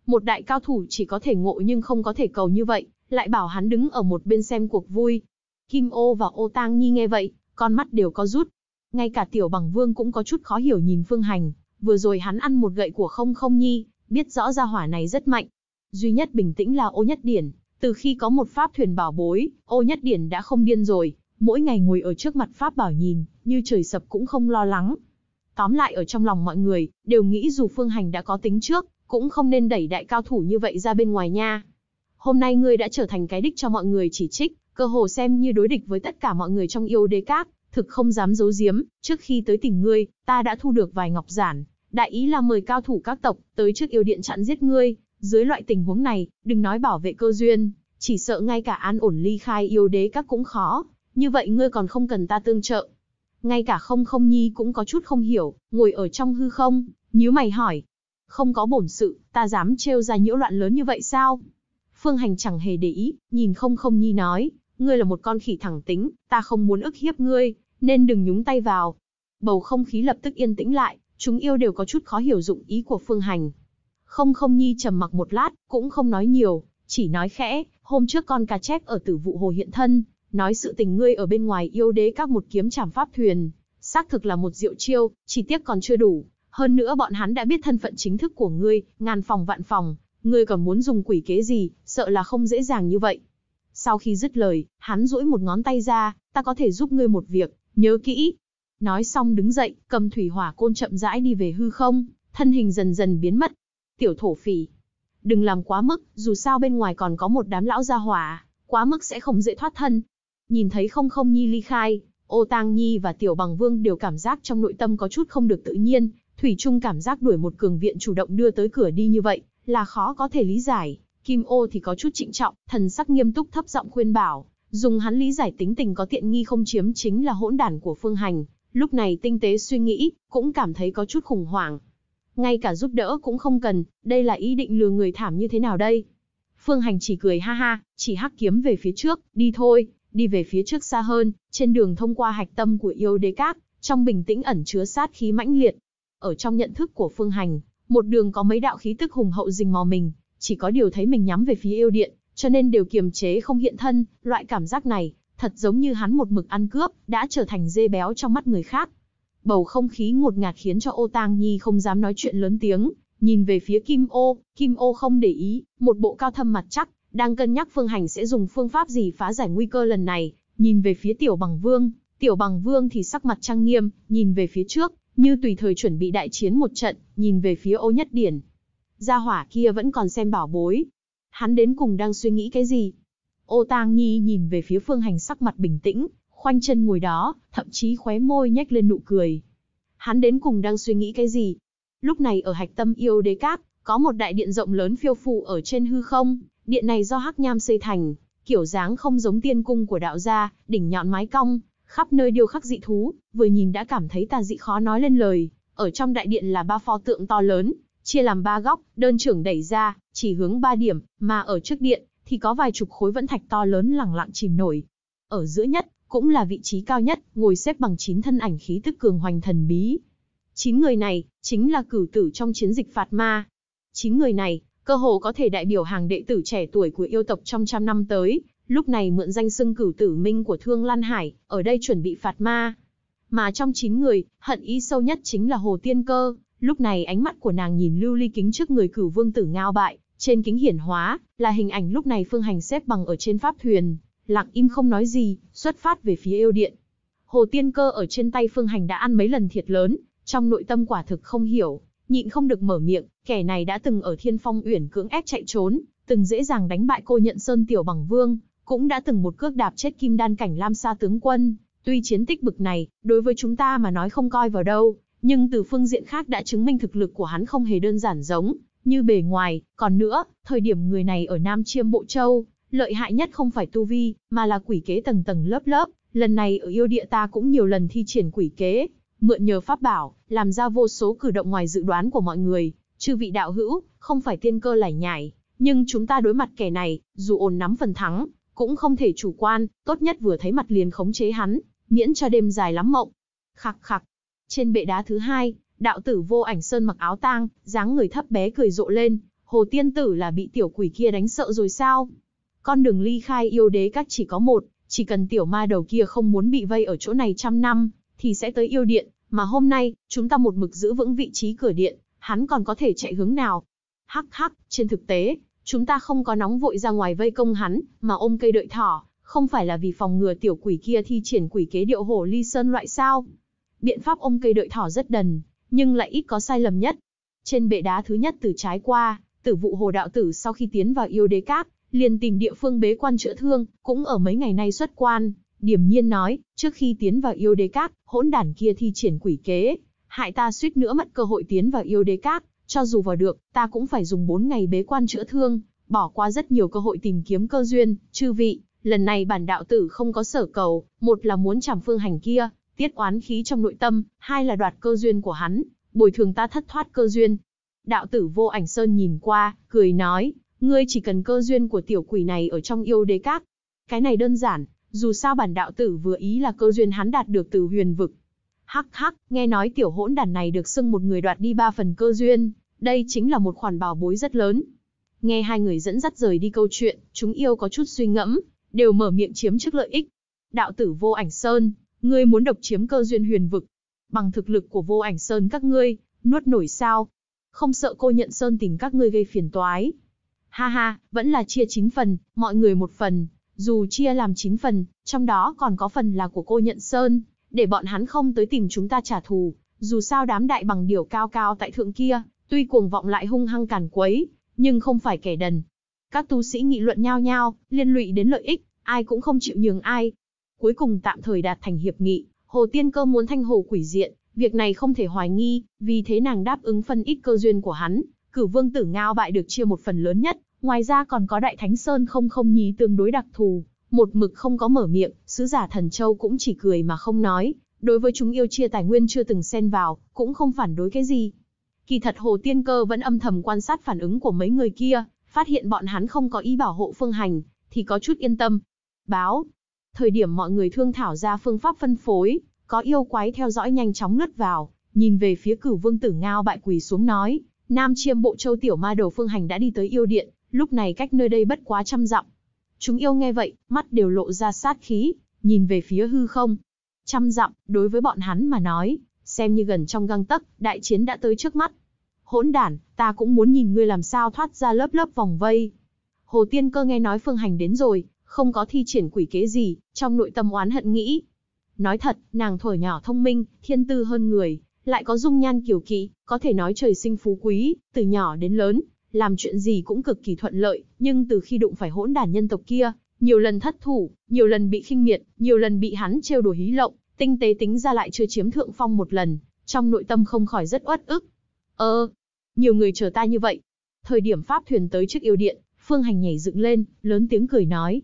Một đại cao thủ chỉ có thể ngộ nhưng không có thể cầu như vậy, lại bảo hắn đứng ở một bên xem cuộc vui. Kim Ô và Ô Tang Nhi nghe vậy, con mắt đều có rút. Ngay cả Tiểu Bằng Vương cũng có chút khó hiểu nhìn Phương Hành. Vừa rồi hắn ăn một gậy của không không nhi, biết rõ ra hỏa này rất mạnh. Duy nhất bình tĩnh là ô nhất điển. Từ khi có một pháp thuyền bảo bối, ô nhất điển đã không điên rồi. Mỗi ngày ngồi ở trước mặt pháp bảo nhìn, như trời sập cũng không lo lắng. Tóm lại ở trong lòng mọi người, đều nghĩ dù phương hành đã có tính trước, cũng không nên đẩy đại cao thủ như vậy ra bên ngoài nha. Hôm nay ngươi đã trở thành cái đích cho mọi người chỉ trích, cơ hồ xem như đối địch với tất cả mọi người trong yêu đế các, thực không dám giấu giếm, trước khi tới tìm ngươi, ta đã thu được vài ngọc giản, đại ý là mời cao thủ các tộc tới trước yêu điện chặn giết ngươi, dưới loại tình huống này, đừng nói bảo vệ cơ duyên, chỉ sợ ngay cả an ổn ly khai yêu đế các cũng khó, như vậy ngươi còn không cần ta tương trợ. Ngay cả không không nhi cũng có chút không hiểu, ngồi ở trong hư không, nhíu mày hỏi. Không có bổn sự, ta dám trêu ra nhiễu loạn lớn như vậy sao? Phương Hành chẳng hề để ý, nhìn không không nhi nói, ngươi là một con khỉ thẳng tính, ta không muốn ức hiếp ngươi, nên đừng nhúng tay vào. Bầu không khí lập tức yên tĩnh lại, chúng yêu đều có chút khó hiểu dụng ý của Phương Hành. Không không nhi trầm mặc một lát, cũng không nói nhiều, chỉ nói khẽ, hôm trước con cá chép ở tử vụ hồ hiện thân, nói sự tình ngươi ở bên ngoài yêu đế các một kiếm trảm pháp thuyền, xác thực là một diệu chiêu, chỉ tiếc còn chưa đủ. Hơn nữa bọn hắn đã biết thân phận chính thức của ngươi, ngàn phòng vạn phòng, ngươi còn muốn dùng quỷ kế gì, sợ là không dễ dàng như vậy. Sau khi dứt lời, hắn duỗi một ngón tay ra, ta có thể giúp ngươi một việc, nhớ kỹ, Nói xong đứng dậy, cầm thủy hỏa côn chậm rãi đi về hư không, thân hình dần dần biến mất. Tiểu thổ phỉ, đừng làm quá mức, dù sao bên ngoài còn có một đám lão gia hỏa, quá mức sẽ không dễ thoát thân. Nhìn thấy không không nhi ly khai, ô tang nhi và tiểu bằng vương đều cảm giác trong nội tâm có chút không được tự nhiên, thủy chung cảm giác đuổi một cường viện chủ động đưa tới cửa đi như vậy, là khó có thể lý giải. Kim ô thì có chút trịnh trọng, thần sắc nghiêm túc thấp giọng khuyên bảo, dùng hắn lý giải tính tình có tiện nghi không chiếm chính là hỗn đản của phương hành, Lúc này tinh tế suy nghĩ, cũng cảm thấy có chút khủng hoảng. Ngay cả giúp đỡ cũng không cần, đây là ý định lừa người thảm như thế nào đây? Phương Hành chỉ cười ha ha, chỉ hắc kiếm về phía trước, đi thôi, đi về phía trước xa hơn, trên đường thông qua hạch tâm của yêu đế các, trong bình tĩnh ẩn chứa sát khí mãnh liệt. Ở trong nhận thức của Phương Hành, một đường có mấy đạo khí tức hùng hậu rình mò mình, chỉ có điều thấy mình nhắm về phía yêu điện, cho nên đều kiềm chế không hiện thân, loại cảm giác này, thật giống như hắn một mực ăn cướp, đã trở thành dê béo trong mắt người khác. Bầu không khí ngột ngạt khiến cho ô tang nhi không dám nói chuyện lớn tiếng, nhìn về phía kim ô, kim ô không để ý, một bộ cao thâm mặt chắc, đang cân nhắc phương hành sẽ dùng phương pháp gì phá giải nguy cơ lần này, nhìn về phía tiểu bằng vương, tiểu bằng vương thì sắc mặt trang nghiêm, nhìn về phía trước, như tùy thời chuẩn bị đại chiến một trận, nhìn về phía ô nhất điển. Gia hỏa kia vẫn còn xem bảo bối. Hắn đến cùng đang suy nghĩ cái gì? Ô Tang Nhi nhìn về phía Phương Hành sắc mặt bình tĩnh, khoanh chân ngồi đó, thậm chí khóe môi nhếch lên nụ cười. Hắn đến cùng đang suy nghĩ cái gì? Lúc này ở hạch tâm yêu đế cát, có một đại điện rộng lớn phiêu phù ở trên hư không, điện này do hắc nham xây thành, kiểu dáng không giống tiên cung của đạo gia, đỉnh nhọn mái cong, khắp nơi điêu khắc dị thú, vừa nhìn đã cảm thấy tà dị khó nói lên lời. Ở trong đại điện là ba pho tượng to lớn, chia làm ba góc, đơn trưởng đẩy ra, chỉ hướng ba điểm, mà ở trước điện, thì có vài chục khối vẫn thạch to lớn lẳng lặng chìm nổi. Ở giữa nhất, cũng là vị trí cao nhất, ngồi xếp bằng chín thân ảnh khí tức cường hoành thần bí. Chín người này, chính là cử tử trong chiến dịch phạt ma. Chín người này, cơ hồ có thể đại biểu hàng đệ tử trẻ tuổi của yêu tộc trong trăm năm tới, lúc này mượn danh xưng cử tử minh của Thương Lan Hải, ở đây chuẩn bị phạt ma. Mà trong chín người, hận ý sâu nhất chính là Hồ Tiên Cơ, lúc này ánh mắt của nàng nhìn lưu ly kính trước người cửu vương tử ngao bại, trên kính hiển hóa, là hình ảnh lúc này Phương Hành xếp bằng ở trên pháp thuyền, lặng im không nói gì, xuất phát về phía yêu điện. Hồ Tiên Cơ ở trên tay Phương Hành đã ăn mấy lần thiệt lớn, trong nội tâm quả thực không hiểu, nhịn không được mở miệng, kẻ này đã từng ở Thiên Phong Uyển cưỡng ép chạy trốn, từng dễ dàng đánh bại cô nhận Sơn Tiểu Bằng Vương, cũng đã từng một cước đạp chết Kim Đan cảnh Lam Sa tướng quân, tuy chiến tích bực này, đối với chúng ta mà nói không coi vào đâu, nhưng từ phương diện khác đã chứng minh thực lực của hắn không hề đơn giản giống như bề ngoài, còn nữa, thời điểm người này ở Nam Chiêm Bộ Châu, lợi hại nhất không phải tu vi, mà là quỷ kế tầng tầng lớp lớp, lần này ở yêu địa ta cũng nhiều lần thi triển quỷ kế, mượn nhờ pháp bảo, làm ra vô số cử động ngoài dự đoán của mọi người, chư vị đạo hữu, không phải tiên cơ lải nhải, nhưng chúng ta đối mặt kẻ này, dù ổn nắm phần thắng, cũng không thể chủ quan, tốt nhất vừa thấy mặt liền khống chế hắn, miễn cho đêm dài lắm mộng. Khặc khặc, trên bệ đá thứ hai, Đạo tử vô ảnh sơn mặc áo tang, dáng người thấp bé cười rộ lên, hồ tiên tử là bị tiểu quỷ kia đánh sợ rồi sao? Con đường ly khai yêu đế các chỉ có một, chỉ cần tiểu ma đầu kia không muốn bị vây ở chỗ này trăm năm, thì sẽ tới yêu điện, mà hôm nay, chúng ta một mực giữ vững vị trí cửa điện, hắn còn có thể chạy hướng nào? Hắc hắc, trên thực tế, chúng ta không có nóng vội ra ngoài vây công hắn, mà ôm cây đợi thỏ, không phải là vì phòng ngừa tiểu quỷ kia thi triển quỷ kế điệu hồ ly sơn loại sao? Biện pháp ôm cây đợi thỏ rất đần, nhưng lại ít có sai lầm nhất. Trên bệ đá thứ nhất từ trái qua, tử vụ hồ đạo tử sau khi tiến vào yêu đế cáp, liền tìm địa phương bế quan chữa thương, cũng ở mấy ngày nay xuất quan. Điểm nhiên nói, trước khi tiến vào yêu đế cát, hỗn đản kia thi triển quỷ kế, hại ta suýt nữa mất cơ hội tiến vào yêu đế cát, cho dù vào được, ta cũng phải dùng 4 ngày bế quan chữa thương, bỏ qua rất nhiều cơ hội tìm kiếm cơ duyên, chư vị, lần này bản đạo tử không có sở cầu, một là muốn trảm phương hành kia, tiết oán khí trong nội tâm, hai là đoạt cơ duyên của hắn, bồi thường ta thất thoát cơ duyên. Đạo tử vô ảnh sơn nhìn qua, cười nói, ngươi chỉ cần cơ duyên của tiểu quỷ này ở trong yêu đế các. Cái này đơn giản, dù sao bản đạo tử vừa ý là cơ duyên hắn đạt được từ huyền vực. Hắc hắc, nghe nói tiểu hỗn đàn này được xưng một người đoạt đi ba phần cơ duyên, đây chính là một khoản bảo bối rất lớn. Nghe hai người dẫn dắt rời đi câu chuyện, chúng yêu có chút suy ngẫm, đều mở miệng chiếm trước lợi ích. Đạo tử vô ảnh sơn, Ngươi muốn độc chiếm cơ duyên huyền vực. Bằng thực lực của vô ảnh sơn các ngươi, nuốt nổi sao? Không sợ cô nhận sơn tìm các ngươi gây phiền toái. Ha ha, vẫn là chia 9 phần, mọi người một phần. Dù chia làm 9 phần, trong đó còn có phần là của cô nhận sơn, để bọn hắn không tới tìm chúng ta trả thù. Dù sao đám đại bằng điều cao cao tại thượng kia, tuy cuồng vọng lại hung hăng càn quấy, nhưng không phải kẻ đần. Các tu sĩ nghị luận nhau nhau, liên lụy đến lợi ích, ai cũng không chịu nhường ai, cuối cùng tạm thời đạt thành hiệp nghị, Hồ Tiên Cơ muốn thanh hồ quỷ diện, việc này không thể hoài nghi, vì thế nàng đáp ứng phân ít cơ duyên của hắn, cử vương tử ngao bại được chia một phần lớn nhất, ngoài ra còn có đại thánh sơn không không nhí tương đối đặc thù, một mực không có mở miệng, sứ giả thần châu cũng chỉ cười mà không nói, đối với chúng yêu chia tài nguyên chưa từng xen vào, cũng không phản đối cái gì. Kỳ thật Hồ Tiên Cơ vẫn âm thầm quan sát phản ứng của mấy người kia, phát hiện bọn hắn không có ý bảo hộ phương hành, thì có chút yên tâm. Báo, Thời điểm mọi người thương thảo ra phương pháp phân phối, có yêu quái theo dõi nhanh chóng lướt vào, nhìn về phía cửu vương tử ngao bại quỳ xuống nói, Nam chiêm bộ châu tiểu ma đầu phương hành đã đi tới yêu điện, lúc này cách nơi đây bất quá trăm dặm. Chúng yêu nghe vậy, mắt đều lộ ra sát khí, nhìn về phía hư không. Trăm dặm, đối với bọn hắn mà nói, xem như gần trong găng tấc, đại chiến đã tới trước mắt. Hỗn đản, ta cũng muốn nhìn ngươi làm sao thoát ra lớp lớp vòng vây. Hồ Tiên Cơ nghe nói Phương Hành đến rồi, không có thi triển quỷ kế gì, trong nội tâm oán hận nghĩ. Nói thật, nàng thổi nhỏ thông minh, thiên tư hơn người, lại có dung nhan kiều kỵ, có thể nói trời sinh phú quý, từ nhỏ đến lớn, làm chuyện gì cũng cực kỳ thuận lợi, nhưng từ khi đụng phải hỗn đàn nhân tộc kia, nhiều lần thất thủ, nhiều lần bị khinh miệt, nhiều lần bị hắn trêu đùa hí lộng, tinh tế tính ra lại chưa chiếm thượng phong một lần, trong nội tâm không khỏi rất oát ức. Ơ, ờ, nhiều người chờ ta như vậy. Thời điểm pháp thuyền tới trước yêu điện, Phương Hành nhảy dựng lên, lớn tiếng cười nói,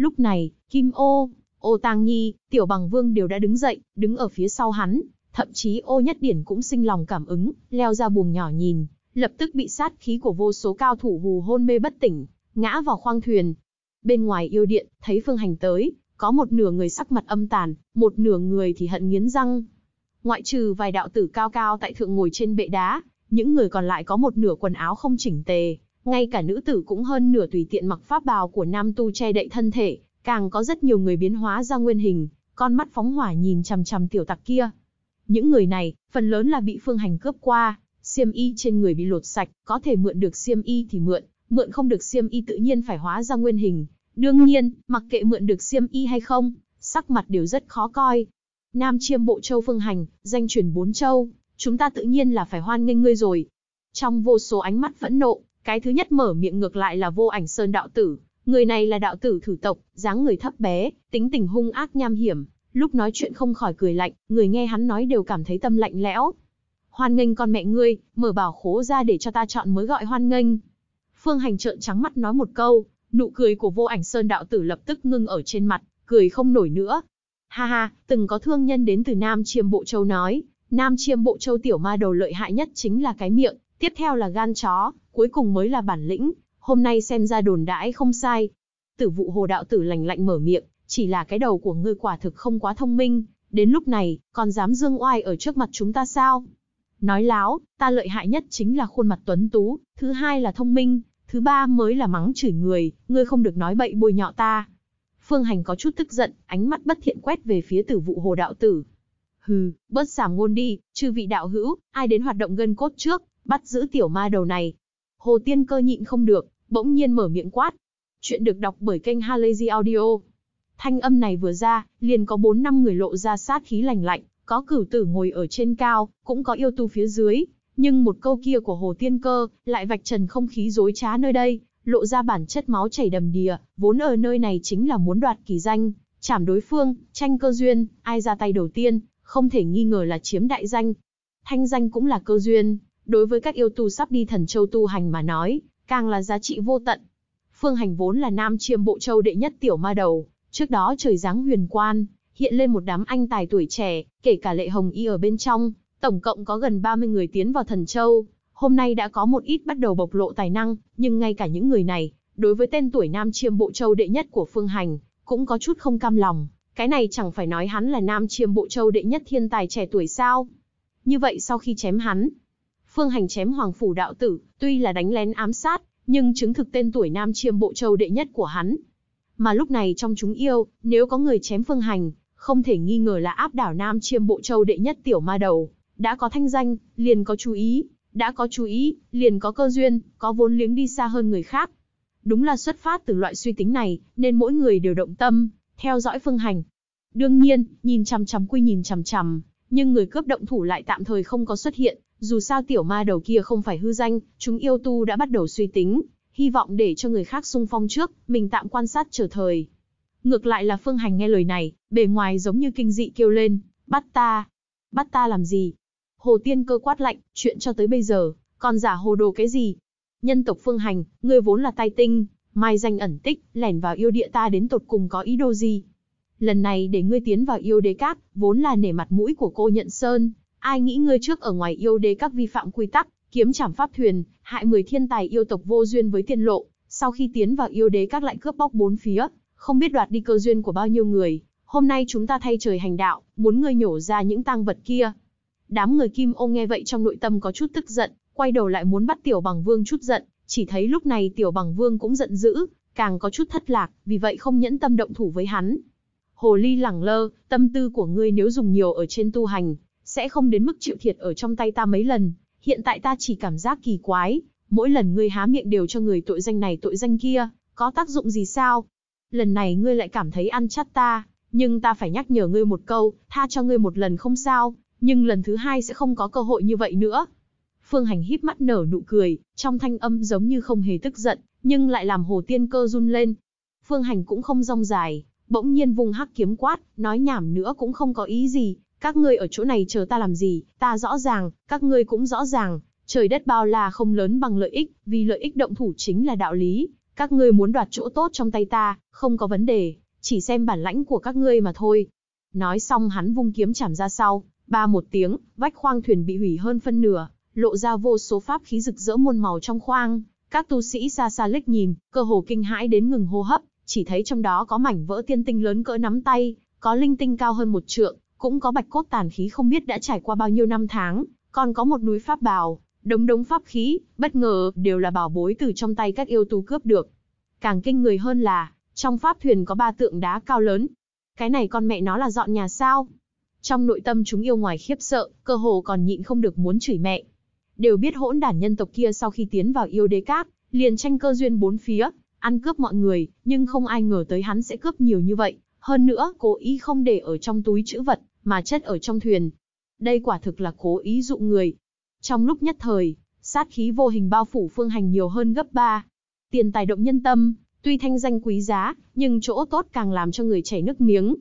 Lúc này, Kim Ô, Ô Tang Nhi, Tiểu Bằng Vương đều đã đứng dậy, đứng ở phía sau hắn, thậm chí Ô Nhất Điển cũng sinh lòng cảm ứng, leo ra buồng nhỏ nhìn, lập tức bị sát khí của vô số cao thủ hù hôn mê bất tỉnh, ngã vào khoang thuyền. Bên ngoài yêu điện, thấy Phương Hành tới, có một nửa người sắc mặt âm tàn, một nửa người thì hận nghiến răng. Ngoại trừ vài đạo tử cao cao tại thượng ngồi trên bệ đá, những người còn lại có một nửa quần áo không chỉnh tề, ngay cả nữ tử cũng hơn nửa tùy tiện mặc pháp bào của nam tu che đậy thân thể, càng có rất nhiều người biến hóa ra nguyên hình, con mắt phóng hỏa nhìn chằm chằm tiểu tặc kia. Những người này, phần lớn là bị phương hành cướp qua, xiêm y trên người bị lột sạch, có thể mượn được xiêm y thì mượn, mượn không được xiêm y tự nhiên phải hóa ra nguyên hình. Đương nhiên, mặc kệ mượn được xiêm y hay không, sắc mặt đều rất khó coi. Nam chiêm bộ châu phương hành, danh truyền bốn châu, chúng ta tự nhiên là phải hoan nghênh ngươi rồi. Trong vô số ánh mắt phẫn nộ, cái thứ nhất mở miệng ngược lại là vô ảnh sơn đạo tử, người này là đạo tử thử tộc, dáng người thấp bé, tính tình hung ác nham hiểm, lúc nói chuyện không khỏi cười lạnh, người nghe hắn nói đều cảm thấy tâm lạnh lẽo. Hoan nghênh con mẹ ngươi, mở bảo khố ra để cho ta chọn mới gọi hoan nghênh. Phương Hành trợn trắng mắt nói một câu, nụ cười của vô ảnh sơn đạo tử lập tức ngưng ở trên mặt, cười không nổi nữa. Ha ha, từng có thương nhân đến từ Nam Chiêm Bộ Châu nói, Nam Chiêm Bộ Châu tiểu ma đầu lợi hại nhất chính là cái miệng, tiếp theo là gan chó, cuối cùng mới là bản lĩnh, hôm nay xem ra đồn đãi không sai. Tử vụ hồ đạo tử lành lạnh mở miệng, chỉ là cái đầu của ngươi quả thực không quá thông minh, đến lúc này, còn dám dương oai ở trước mặt chúng ta sao? Nói láo, ta lợi hại nhất chính là khuôn mặt tuấn tú, thứ hai là thông minh, thứ ba mới là mắng chửi người, ngươi không được nói bậy bôi nhọ ta. Phương Hành có chút tức giận, ánh mắt bất thiện quét về phía tử vụ hồ đạo tử. Hừ, bớt sảm ngôn đi, chư vị đạo hữu, ai đến hoạt động gân cốt trước, bắt giữ tiểu ma đầu này, Hồ Tiên Cơ nhịn không được, bỗng nhiên mở miệng quát. Chuyện được đọc bởi kênh Halazy Audio. Thanh âm này vừa ra, liền có 4 năm người lộ ra sát khí lành lạnh, có cửu tử ngồi ở trên cao, cũng có yêu tu phía dưới, nhưng một câu kia của Hồ Tiên Cơ lại vạch trần không khí rối trá nơi đây, lộ ra bản chất máu chảy đầm đìa, vốn ở nơi này chính là muốn đoạt kỳ danh, chảm đối phương, tranh cơ duyên, ai ra tay đầu tiên, không thể nghi ngờ là chiếm đại danh. Thanh danh cũng là cơ duyên, Đối với các yêu tu sắp đi thần châu tu hành mà nói, càng là giá trị vô tận. Phương Hành vốn là nam chiêm bộ châu đệ nhất tiểu ma đầu, trước đó trời giáng huyền quan, hiện lên một đám anh tài tuổi trẻ, kể cả lệ hồng y ở bên trong, tổng cộng có gần 30 người tiến vào thần châu. Hôm nay đã có một ít bắt đầu bộc lộ tài năng, nhưng ngay cả những người này, đối với tên tuổi nam chiêm bộ châu đệ nhất của Phương Hành, cũng có chút không cam lòng. Cái này chẳng phải nói hắn là nam chiêm bộ châu đệ nhất thiên tài trẻ tuổi sao. Như vậy sau khi chém hắn, Phương Hành chém Hoàng Phủ Đạo Tử, tuy là đánh lén ám sát, nhưng chứng thực tên tuổi Nam Chiêm Bộ Châu đệ nhất của hắn. Mà lúc này trong chúng yêu, nếu có người chém Phương Hành, không thể nghi ngờ là áp đảo Nam Chiêm Bộ Châu đệ nhất tiểu ma đầu. Đã có thanh danh, liền có chú ý, đã có chú ý, liền có cơ duyên, có vốn liếng đi xa hơn người khác. Đúng là xuất phát từ loại suy tính này, nên mỗi người đều động tâm, theo dõi Phương Hành. Đương nhiên, nhìn chằm chằm quy nhìn chằm chằm, nhưng người cướp động thủ lại tạm thời không có xuất hiện, dù sao tiểu ma đầu kia không phải hư danh, chúng yêu tu đã bắt đầu suy tính, hy vọng để cho người khác xung phong trước, mình tạm quan sát chờ thời. Ngược lại là Phương Hành nghe lời này, bề ngoài giống như kinh dị kêu lên, bắt ta, bắt ta làm gì? Hồ Tiên cơ quát lạnh, chuyện cho tới bây giờ, còn giả hồ đồ cái gì? Nhân tộc Phương Hành, ngươi vốn là tai tinh, mai danh ẩn tích, lẻn vào yêu địa ta đến tột cùng có ý đồ gì? Lần này để ngươi tiến vào yêu đế cát, vốn là nể mặt mũi của cô nhận sơn, Ai nghĩ ngươi trước ở ngoài yêu đế các vi phạm quy tắc, kiếm trảm pháp thuyền, hại 10 thiên tài yêu tộc vô duyên với tiên lộ, sau khi tiến vào yêu đế các lại cướp bóc bốn phía, không biết đoạt đi cơ duyên của bao nhiêu người, hôm nay chúng ta thay trời hành đạo, muốn ngươi nhổ ra những tang vật kia. Đám người Kim Ô nghe vậy trong nội tâm có chút tức giận, quay đầu lại muốn bắt Tiểu Bằng Vương chút giận, chỉ thấy lúc này Tiểu Bằng Vương cũng giận dữ, càng có chút thất lạc, vì vậy không nhẫn tâm động thủ với hắn. Hồ Ly lẳng lơ, tâm tư của ngươi nếu dùng nhiều ở trên tu hành, sẽ không đến mức chịu thiệt ở trong tay ta mấy lần, hiện tại ta chỉ cảm giác kỳ quái, mỗi lần ngươi há miệng đều cho người tội danh này tội danh kia, có tác dụng gì sao? Lần này ngươi lại cảm thấy ăn chắc ta, nhưng ta phải nhắc nhở ngươi một câu, tha cho ngươi một lần không sao, nhưng lần thứ hai sẽ không có cơ hội như vậy nữa. Phương Hành híp mắt nở nụ cười, trong thanh âm giống như không hề tức giận, nhưng lại làm Hồ Tiên Cơ run lên. Phương Hành cũng không rong dài, bỗng nhiên vùng hắc kiếm quát, nói nhảm nữa cũng không có ý gì, các ngươi ở chỗ này chờ ta làm gì, ta rõ ràng, các ngươi cũng rõ ràng, trời đất bao la không lớn bằng lợi ích, vì lợi ích động thủ chính là đạo lý, các ngươi muốn đoạt chỗ tốt trong tay ta, không có vấn đề, chỉ xem bản lãnh của các ngươi mà thôi. Nói xong hắn vung kiếm chảm ra sau, ba một tiếng, vách khoang thuyền bị hủy hơn phân nửa, lộ ra vô số pháp khí rực rỡ muôn màu trong khoang. Các tu sĩ xa xa lếch nhìn, cơ hồ kinh hãi đến ngừng hô hấp, chỉ thấy trong đó có mảnh vỡ tiên tinh lớn cỡ nắm tay, có linh tinh cao hơn một trượng, cũng có bạch cốt tàn khí không biết đã trải qua bao nhiêu năm tháng, còn có một núi pháp bào, đống đống pháp khí, bất ngờ đều là bảo bối từ trong tay các yêu tu cướp được. Càng kinh người hơn là, trong pháp thuyền có ba tượng đá cao lớn. Cái này con mẹ nó là dọn nhà sao? Trong nội tâm chúng yêu ngoài khiếp sợ, cơ hồ còn nhịn không được muốn chửi mẹ. Đều biết hỗn đản nhân tộc kia sau khi tiến vào yêu đế cát, liền tranh cơ duyên bốn phía, ăn cướp mọi người, nhưng không ai ngờ tới hắn sẽ cướp nhiều như vậy, hơn nữa cố ý không để ở trong túi chữ vật, mà chất ở trong thuyền. Đây quả thực là cố ý dụ người. Trong lúc nhất thời, sát khí vô hình bao phủ phương hành nhiều hơn gấp ba. Tiền tài động nhân tâm, tuy thanh danh quý giá, nhưng chỗ tốt càng làm cho người chảy nước miếng.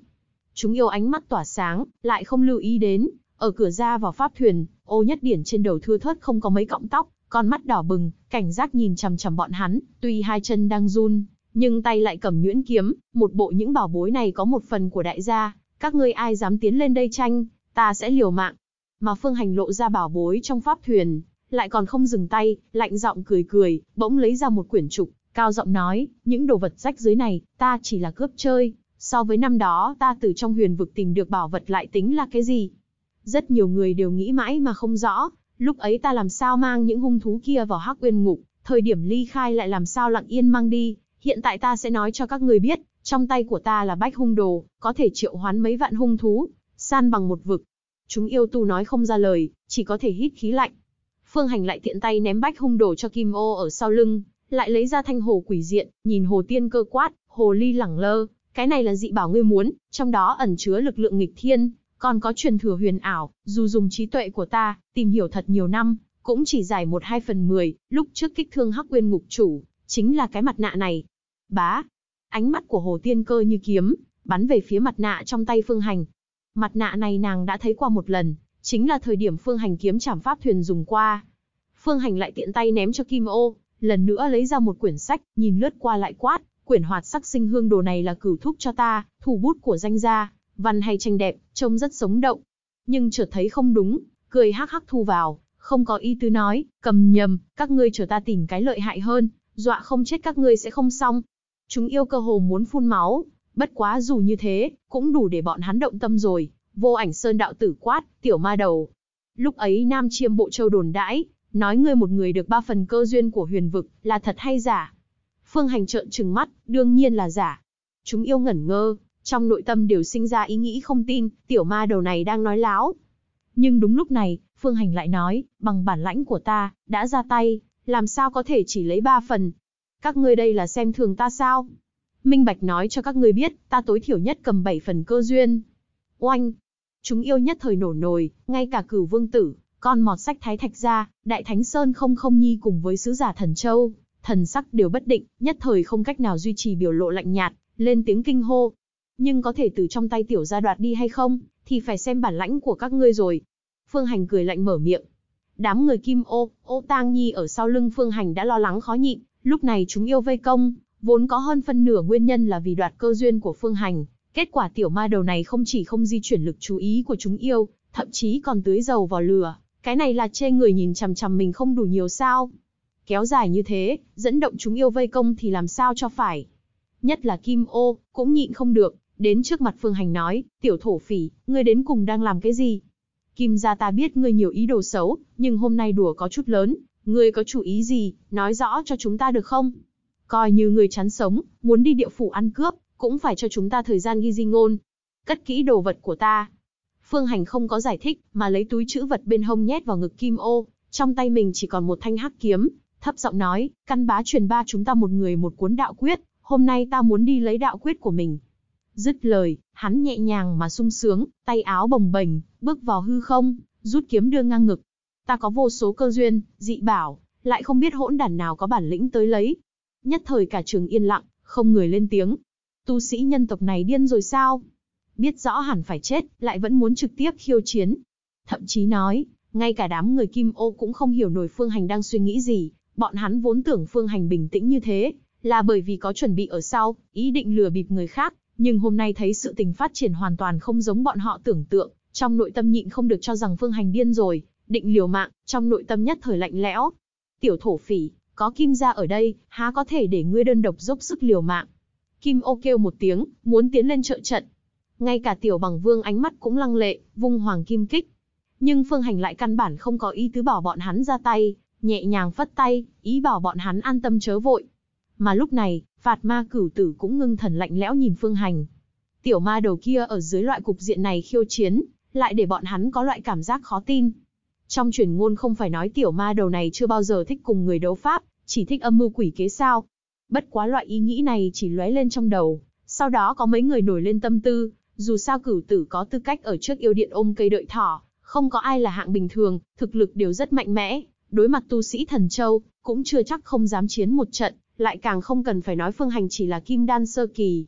Chúng yêu ánh mắt tỏa sáng, lại không lưu ý đến, ở cửa ra vào pháp thuyền, ô nhất điển trên đầu thưa thớt không có mấy cọng tóc, con mắt đỏ bừng, cảnh giác nhìn chằm chằm bọn hắn, tuy hai chân đang run, nhưng tay lại cầm nhuyễn kiếm, một bộ những bảo bối này có một phần của đại gia, các ngươi ai dám tiến lên đây tranh, ta sẽ liều mạng. Mà Phương Hành lộ ra bảo bối trong pháp thuyền, lại còn không dừng tay, lạnh giọng cười cười, bỗng lấy ra một quyển trục, cao giọng nói, những đồ vật rách dưới này, ta chỉ là cướp chơi, so với năm đó ta từ trong huyền vực tìm được bảo vật lại tính là cái gì. Rất nhiều người đều nghĩ mãi mà không rõ, lúc ấy ta làm sao mang những hung thú kia vào hắc uyên ngục, thời điểm ly khai lại làm sao lặng yên mang đi, hiện tại ta sẽ nói cho các người biết, trong tay của ta là bách hung đồ, có thể triệu hoán mấy vạn hung thú, san bằng một vực. Chúng yêu tu nói không ra lời, chỉ có thể hít khí lạnh. Phương Hành lại tiện tay ném bách hung đồ cho Kim Ô ở sau lưng, lại lấy ra thanh hồ quỷ diện, nhìn hồ tiên cơ quát, hồ ly lẳng lơ, cái này là dị bảo ngươi muốn, trong đó ẩn chứa lực lượng nghịch thiên, còn có truyền thừa huyền ảo, dù dùng trí tuệ của ta, tìm hiểu thật nhiều năm, cũng chỉ giải một hai phần mười, lúc trước kích thương Hắc Nguyên Ngục chủ, chính là cái mặt nạ này. Bá, Ánh mắt của Hồ Tiên Cơ như kiếm, bắn về phía mặt nạ trong tay Phương Hành. Mặt nạ này nàng đã thấy qua một lần, chính là thời điểm Phương Hành kiếm trảm pháp thuyền dùng qua. Phương Hành lại tiện tay ném cho Kim Ô, lần nữa lấy ra một quyển sách, nhìn lướt qua lại quát, quyển hoạt sắc sinh hương đồ này là cửu thúc cho ta, thủ bút của danh gia, văn hay tranh đẹp, trông rất sống động. Nhưng chợt thấy không đúng, cười hắc hắc thu vào, không có ý tư nói, cầm nhầm, các ngươi chờ ta tìm cái lợi hại hơn, dọa không chết các ngươi sẽ không xong. Chúng yêu cơ hồ muốn phun máu, bất quá dù như thế, cũng đủ để bọn hắn động tâm rồi. Vô ảnh sơn đạo tử quát, tiểu ma đầu. Lúc ấy Nam Chiêm Bộ Châu đồn đãi, nói ngươi một người được ba phần cơ duyên của huyền vực, là thật hay giả? Phương Hành trợn trừng mắt, đương nhiên là giả. Chúng yêu ngẩn ngơ, trong nội tâm đều sinh ra ý nghĩ không tin, tiểu ma đầu này đang nói láo. Nhưng đúng lúc này, Phương Hành lại nói, bằng bản lãnh của ta, đã ra tay, làm sao có thể chỉ lấy ba phần, các ngươi đây là xem thường ta sao? Minh Bạch nói cho các ngươi biết, ta tối thiểu nhất cầm 7 phần cơ duyên. Oanh! Chúng yêu nhất thời nổ nồi, ngay cả cửu vương tử, con mọt sách thái thạch ra, đại thánh sơn không không nhi cùng với sứ giả thần châu, thần sắc đều bất định, nhất thời không cách nào duy trì biểu lộ lạnh nhạt, lên tiếng kinh hô. Nhưng có thể từ trong tay tiểu gia đoạt đi hay không, thì phải xem bản lãnh của các ngươi rồi. Phương Hành cười lạnh mở miệng. Đám người kim ô, ô tang nhi ở sau lưng Phương Hành đã lo lắng khó nhịn, Lúc này chúng yêu vây công, vốn có hơn phân nửa nguyên nhân là vì đoạt cơ duyên của Phương Hành. Kết quả tiểu ma đầu này không chỉ không di chuyển lực chú ý của chúng yêu, thậm chí còn tưới dầu vào lửa. Cái này là chê người nhìn chằm chằm mình không đủ nhiều sao. Kéo dài như thế, dẫn động chúng yêu vây công thì làm sao cho phải. Nhất là Kim Ô, cũng nhịn không được, đến trước mặt Phương Hành nói, tiểu thổ phỉ, ngươi đến cùng đang làm cái gì? Kim gia ta biết ngươi nhiều ý đồ xấu, nhưng hôm nay đùa có chút lớn, Ngươi có chủ ý gì, nói rõ cho chúng ta được không? Coi như ngươi chán sống, muốn đi địa phủ ăn cướp, cũng phải cho chúng ta thời gian ghi di ngôn. Cất kỹ đồ vật của ta. Phương Hành không có giải thích, mà lấy túi chữ vật bên hông nhét vào ngực Kim Ô, trong tay mình chỉ còn một thanh hắc kiếm, thấp giọng nói, căn bá truyền ba chúng ta một người một cuốn đạo quyết, hôm nay ta muốn đi lấy đạo quyết của mình. Dứt lời, hắn nhẹ nhàng mà sung sướng, tay áo bồng bềnh, bước vào hư không, rút kiếm đưa ngang ngực, Ta có vô số cơ duyên, dị bảo, lại không biết hỗn đản nào có bản lĩnh tới lấy. Nhất thời cả trường yên lặng, không người lên tiếng. Tu sĩ nhân tộc này điên rồi sao? Biết rõ hẳn phải chết, lại vẫn muốn trực tiếp khiêu chiến. Thậm chí nói, ngay cả đám người kim ô cũng không hiểu nổi Phương Hành đang suy nghĩ gì. Bọn hắn vốn tưởng Phương Hành bình tĩnh như thế, là bởi vì có chuẩn bị ở sau, ý định lừa bịp người khác. Nhưng hôm nay thấy sự tình phát triển hoàn toàn không giống bọn họ tưởng tượng, trong nội tâm nhịn không được cho rằng Phương Hành điên rồi định liều mạng, trong nội tâm nhất thời lạnh lẽo. Tiểu thổ phỉ, có kim gia ở đây, há có thể để ngươi đơn độc dốc sức liều mạng. Kim ô kêu một tiếng, muốn tiến lên trợ trận. Ngay cả tiểu bằng vương ánh mắt cũng lăng lệ, vung hoàng kim kích. Nhưng phương hành lại căn bản không có ý tứ bỏ bọn hắn ra tay, nhẹ nhàng phất tay, ý bảo bọn hắn an tâm chớ vội. Mà lúc này, phạt ma cửu tử cũng ngưng thần lạnh lẽo nhìn phương hành. Tiểu ma đầu kia ở dưới loại cục diện này khiêu chiến, lại để bọn hắn có loại cảm giác khó tin. Trong truyền ngôn không phải nói tiểu ma đầu này chưa bao giờ thích cùng người đấu pháp, chỉ thích âm mưu quỷ kế sao. Bất quá loại ý nghĩ này chỉ lóe lên trong đầu, sau đó có mấy người nổi lên tâm tư, dù sao cửu tử có tư cách ở trước yêu điện ôm cây đợi thỏ, không có ai là hạng bình thường, thực lực đều rất mạnh mẽ, đối mặt tu sĩ thần châu, cũng chưa chắc không dám chiến một trận, lại càng không cần phải nói phương hành chỉ là kim đan sơ kỳ.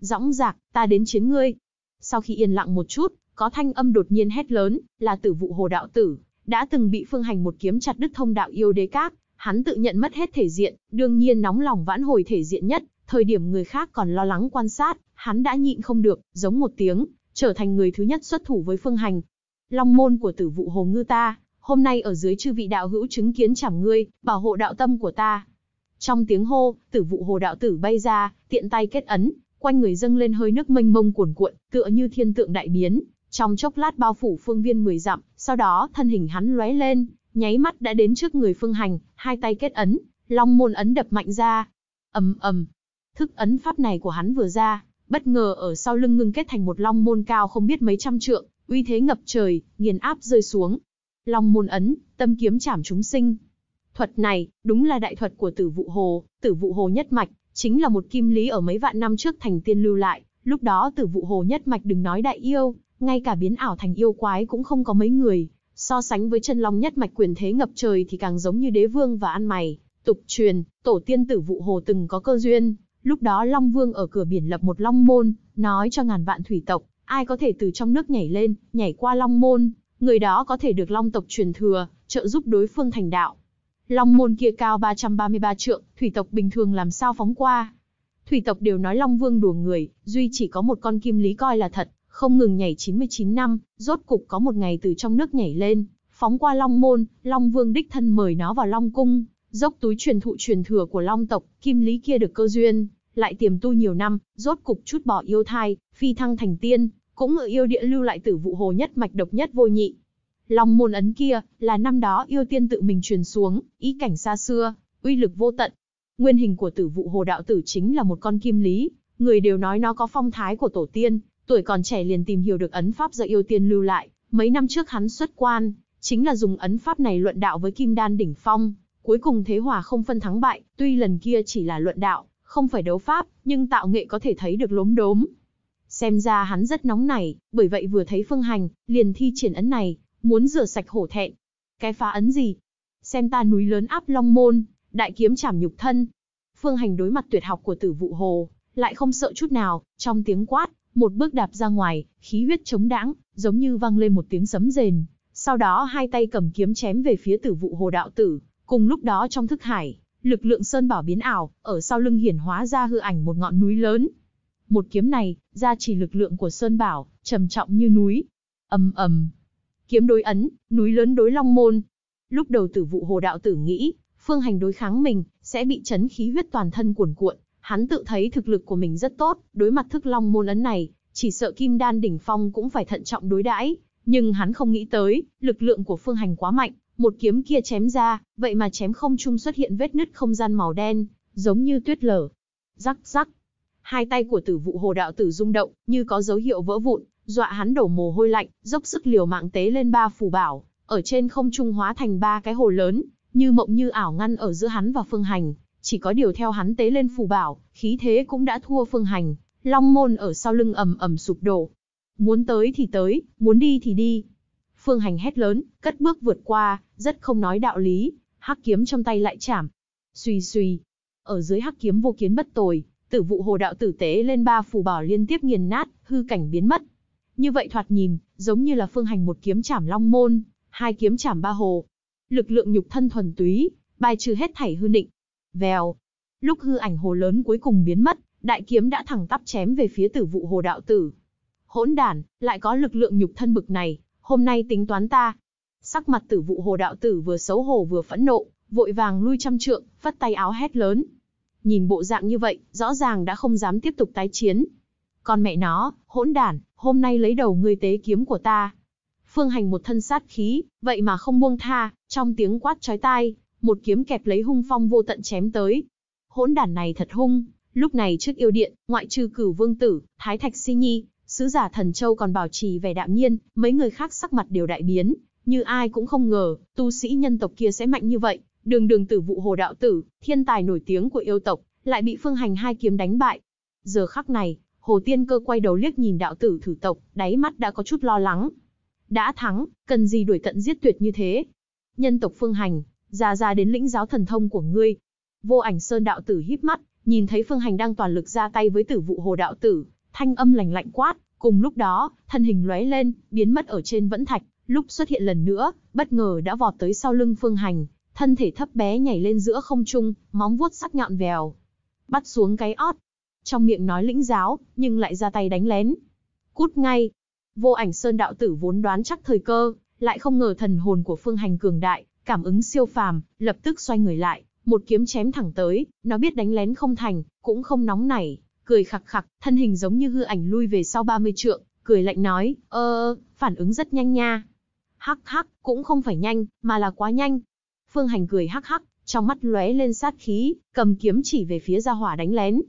Dõng dạc, ta đến chiến ngươi. Sau khi yên lặng một chút, có thanh âm đột nhiên hét lớn, là tử vụ hồ đạo tử đã từng bị Phương Hành một kiếm chặt đứt thông đạo yêu đế các, hắn tự nhận mất hết thể diện, đương nhiên nóng lòng vãn hồi thể diện nhất, thời điểm người khác còn lo lắng quan sát, hắn đã nhịn không được, giống một tiếng, trở thành người thứ nhất xuất thủ với Phương Hành. Long môn của tử vụ hồ ngư ta, hôm nay ở dưới chư vị đạo hữu chứng kiến chảm ngươi, bảo hộ đạo tâm của ta. Trong tiếng hô, tử vụ hồ đạo tử bay ra, tiện tay kết ấn, quanh người dâng lên hơi nước mênh mông cuồn cuộn, tựa như thiên tượng đại biến, trong chốc lát bao phủ phương viên 10 dặm, sau đó thân hình hắn lóe lên, nháy mắt đã đến trước người Phương Hành, hai tay kết ấn, long môn ấn đập mạnh ra. Ầm ầm. Thức ấn pháp này của hắn vừa ra, bất ngờ ở sau lưng ngưng kết thành một long môn cao không biết mấy trăm trượng, uy thế ngập trời, nghiền áp rơi xuống. Long môn ấn, tâm kiếm chảm chúng sinh. Thuật này, đúng là đại thuật của Tử vũ Hồ, Tử vũ Hồ nhất mạch, chính là một kim lý ở mấy vạn năm trước thành tiên lưu lại, lúc đó Tử vũ Hồ nhất mạch đừng nói đại yêu, ngay cả biến ảo thành yêu quái cũng không có mấy người, so sánh với chân long nhất mạch quyền thế ngập trời thì càng giống như đế vương và ăn mày, tục truyền, tổ tiên tử vụ hồ từng có cơ duyên, lúc đó Long Vương ở cửa biển lập một long môn, nói cho ngàn vạn thủy tộc, ai có thể từ trong nước nhảy lên, nhảy qua long môn, người đó có thể được long tộc truyền thừa, trợ giúp đối phương thành đạo. Long môn kia cao 333 trượng, thủy tộc bình thường làm sao phóng qua. Thủy tộc đều nói Long Vương đùa người, duy chỉ có một con kim lý coi là thật, không ngừng nhảy 99 năm, rốt cục có một ngày từ trong nước nhảy lên, phóng qua Long Môn, Long Vương đích thân mời nó vào Long Cung, dốc túi truyền thụ truyền thừa của Long tộc, kim lý kia được cơ duyên, lại tiềm tu nhiều năm, rốt cục chút bỏ yêu thai, phi thăng thành tiên, cũng ở yêu địa lưu lại tử vụ hồ nhất mạch độc nhất vô nhị. Long môn ấn kia, là năm đó yêu tiên tự mình truyền xuống, ý cảnh xa xưa, uy lực vô tận. Nguyên hình của tử vụ hồ đạo tử chính là một con kim lý, người đều nói nó có phong thái của tổ tiên, Tuổi còn trẻ liền tìm hiểu được ấn pháp do yêu tiên lưu lại, mấy năm trước hắn xuất quan, chính là dùng ấn pháp này luận đạo với kim đan đỉnh phong, cuối cùng thế hòa không phân thắng bại, tuy lần kia chỉ là luận đạo, không phải đấu pháp, nhưng tạo nghệ có thể thấy được lốm đốm. Xem ra hắn rất nóng nảy, bởi vậy vừa thấy phương hành, liền thi triển ấn này, muốn rửa sạch hổ thẹn. Cái phá ấn gì? Xem ta núi lớn áp long môn, đại kiếm chảm nhục thân. Phương hành đối mặt tuyệt học của tử vũ hồ, lại không sợ chút nào, trong tiếng quát, một bước đạp ra ngoài, khí huyết chống đãng, giống như vang lên một tiếng sấm rền. Sau đó hai tay cầm kiếm chém về phía tử vụ hồ đạo tử. Cùng lúc đó trong thức hải, lực lượng sơn bảo biến ảo, ở sau lưng hiển hóa ra hư ảnh một ngọn núi lớn. Một kiếm này, ra chỉ lực lượng của sơn bảo, trầm trọng như núi. ầm ầm, kiếm đối ấn, núi lớn đối long môn. Lúc đầu tử vụ hồ đạo tử nghĩ, phương hành đối kháng mình, sẽ bị chấn khí huyết toàn thân cuồn cuộn, Hắn tự thấy thực lực của mình rất tốt, đối mặt thức long môn ấn này, chỉ sợ kim đan đỉnh phong cũng phải thận trọng đối đãi, nhưng hắn không nghĩ tới, lực lượng của phương hành quá mạnh, một kiếm kia chém ra, vậy mà chém không trung xuất hiện vết nứt không gian màu đen, giống như tuyết lở. Rắc rắc. Hai tay của tử vụ hồ đạo tử rung động, như có dấu hiệu vỡ vụn, dọa hắn đổ mồ hôi lạnh, dốc sức liều mạng tế lên ba phù bảo, ở trên không trung hóa thành ba cái hồ lớn, như mộng như ảo ngăn ở giữa hắn và phương hành chỉ có điều theo hắn tế lên phù bảo, khí thế cũng đã thua phương hành, long môn ở sau lưng ầm ầm sụp đổ. Muốn tới thì tới, muốn đi thì đi. Phương hành hét lớn, cất bước vượt qua, rất không nói đạo lý, hắc kiếm trong tay lại chạm Xùy xùy, ở dưới hắc kiếm vô kiến bất tồi, tử vụ hồ đạo tử tế lên ba phù bảo liên tiếp nghiền nát, hư cảnh biến mất. Như vậy thoạt nhìn, giống như là phương hành một kiếm chạm long môn, hai kiếm chạm ba hồ. Lực lượng nhục thân thuần túy, bài trừ hết thảy hư định Vèo. Lúc hư ảnh hồ lớn cuối cùng biến mất, đại kiếm đã thẳng tắp chém về phía tử vụ hồ đạo tử. Hỗn đản, lại có lực lượng nhục thân bực này, hôm nay tính toán ta. Sắc mặt tử vụ hồ đạo tử vừa xấu hổ vừa phẫn nộ, vội vàng lui trăm trượng, phất tay áo hét lớn. Nhìn bộ dạng như vậy, rõ ràng đã không dám tiếp tục tái chiến. Con mẹ nó, hỗn đản, hôm nay lấy đầu ngươi tế kiếm của ta. Phương hành một thân sát khí, vậy mà không buông tha, trong tiếng quát chói tai, một kiếm kẹp lấy hung phong vô tận chém tới. Hỗn đản này thật hung, lúc này trước yêu điện, ngoại trừ cửu vương tử, thái thạch si nhi, sứ giả thần châu còn bảo trì vẻ đạm nhiên, mấy người khác sắc mặt đều đại biến, như ai cũng không ngờ, tu sĩ nhân tộc kia sẽ mạnh như vậy, đường đường tử vụ hồ đạo tử, thiên tài nổi tiếng của yêu tộc, lại bị phương hành hai kiếm đánh bại. Giờ khắc này, hồ tiên cơ quay đầu liếc nhìn đạo tử thử tộc, đáy mắt đã có chút lo lắng. Đã thắng, cần gì đuổi tận giết tuyệt như thế? Nhân tộc phương hành, ra ra đến lĩnh giáo thần thông của ngươi. Vô ảnh sơn đạo tử híp mắt, nhìn thấy Phương Hành đang toàn lực ra tay với tử vụ hồ đạo tử, thanh âm lạnh lạnh quát, cùng lúc đó, thân hình lóe lên, biến mất ở trên vẫn thạch, lúc xuất hiện lần nữa, bất ngờ đã vọt tới sau lưng Phương Hành, thân thể thấp bé nhảy lên giữa không trung, móng vuốt sắc nhọn vèo, bắt xuống cái ót. Trong miệng nói lĩnh giáo, nhưng lại ra tay đánh lén. Cút ngay. Vô Ảnh Sơn đạo tử vốn đoán chắc thời cơ, lại không ngờ thần hồn của Phương Hành cường đại, cảm ứng siêu phàm, lập tức xoay người lại, một kiếm chém thẳng tới, nó biết đánh lén không thành, cũng không nóng nảy, cười khặc khặc, thân hình giống như hư ảnh lui về sau 30 trượng, cười lạnh nói, ơ, ờ, phản ứng rất nhanh nha. Hắc hắc, cũng không phải nhanh, mà là quá nhanh. Phương Hành cười hắc hắc, trong mắt lóe lên sát khí, cầm kiếm chỉ về phía gia hỏa đánh lén.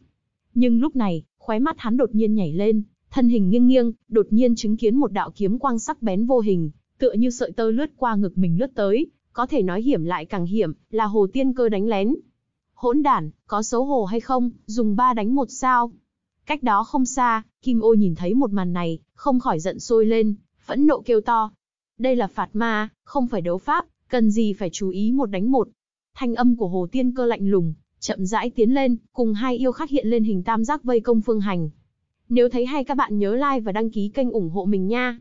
Nhưng lúc này, khóe mắt hắn đột nhiên nhảy lên, thân hình nghiêng nghiêng, đột nhiên chứng kiến một đạo kiếm quang sắc bén vô hình, tựa như sợi tơ lướt qua ngực mình lướt tới, có thể nói hiểm lại càng hiểm, là hồ tiên cơ đánh lén. Hỗn đản, có xấu hổ hay không, dùng ba đánh một sao. Cách đó không xa, Kim Ô nhìn thấy một màn này, không khỏi giận sôi lên, phẫn nộ kêu to. Đây là phạt ma, không phải đấu pháp, cần gì phải chú ý một đánh một. Thanh âm của hồ tiên cơ lạnh lùng, chậm rãi tiến lên, cùng hai yêu khắc hiện lên hình tam giác vây công phương hành. Nếu thấy hay các bạn nhớ like và đăng ký kênh ủng hộ mình nha.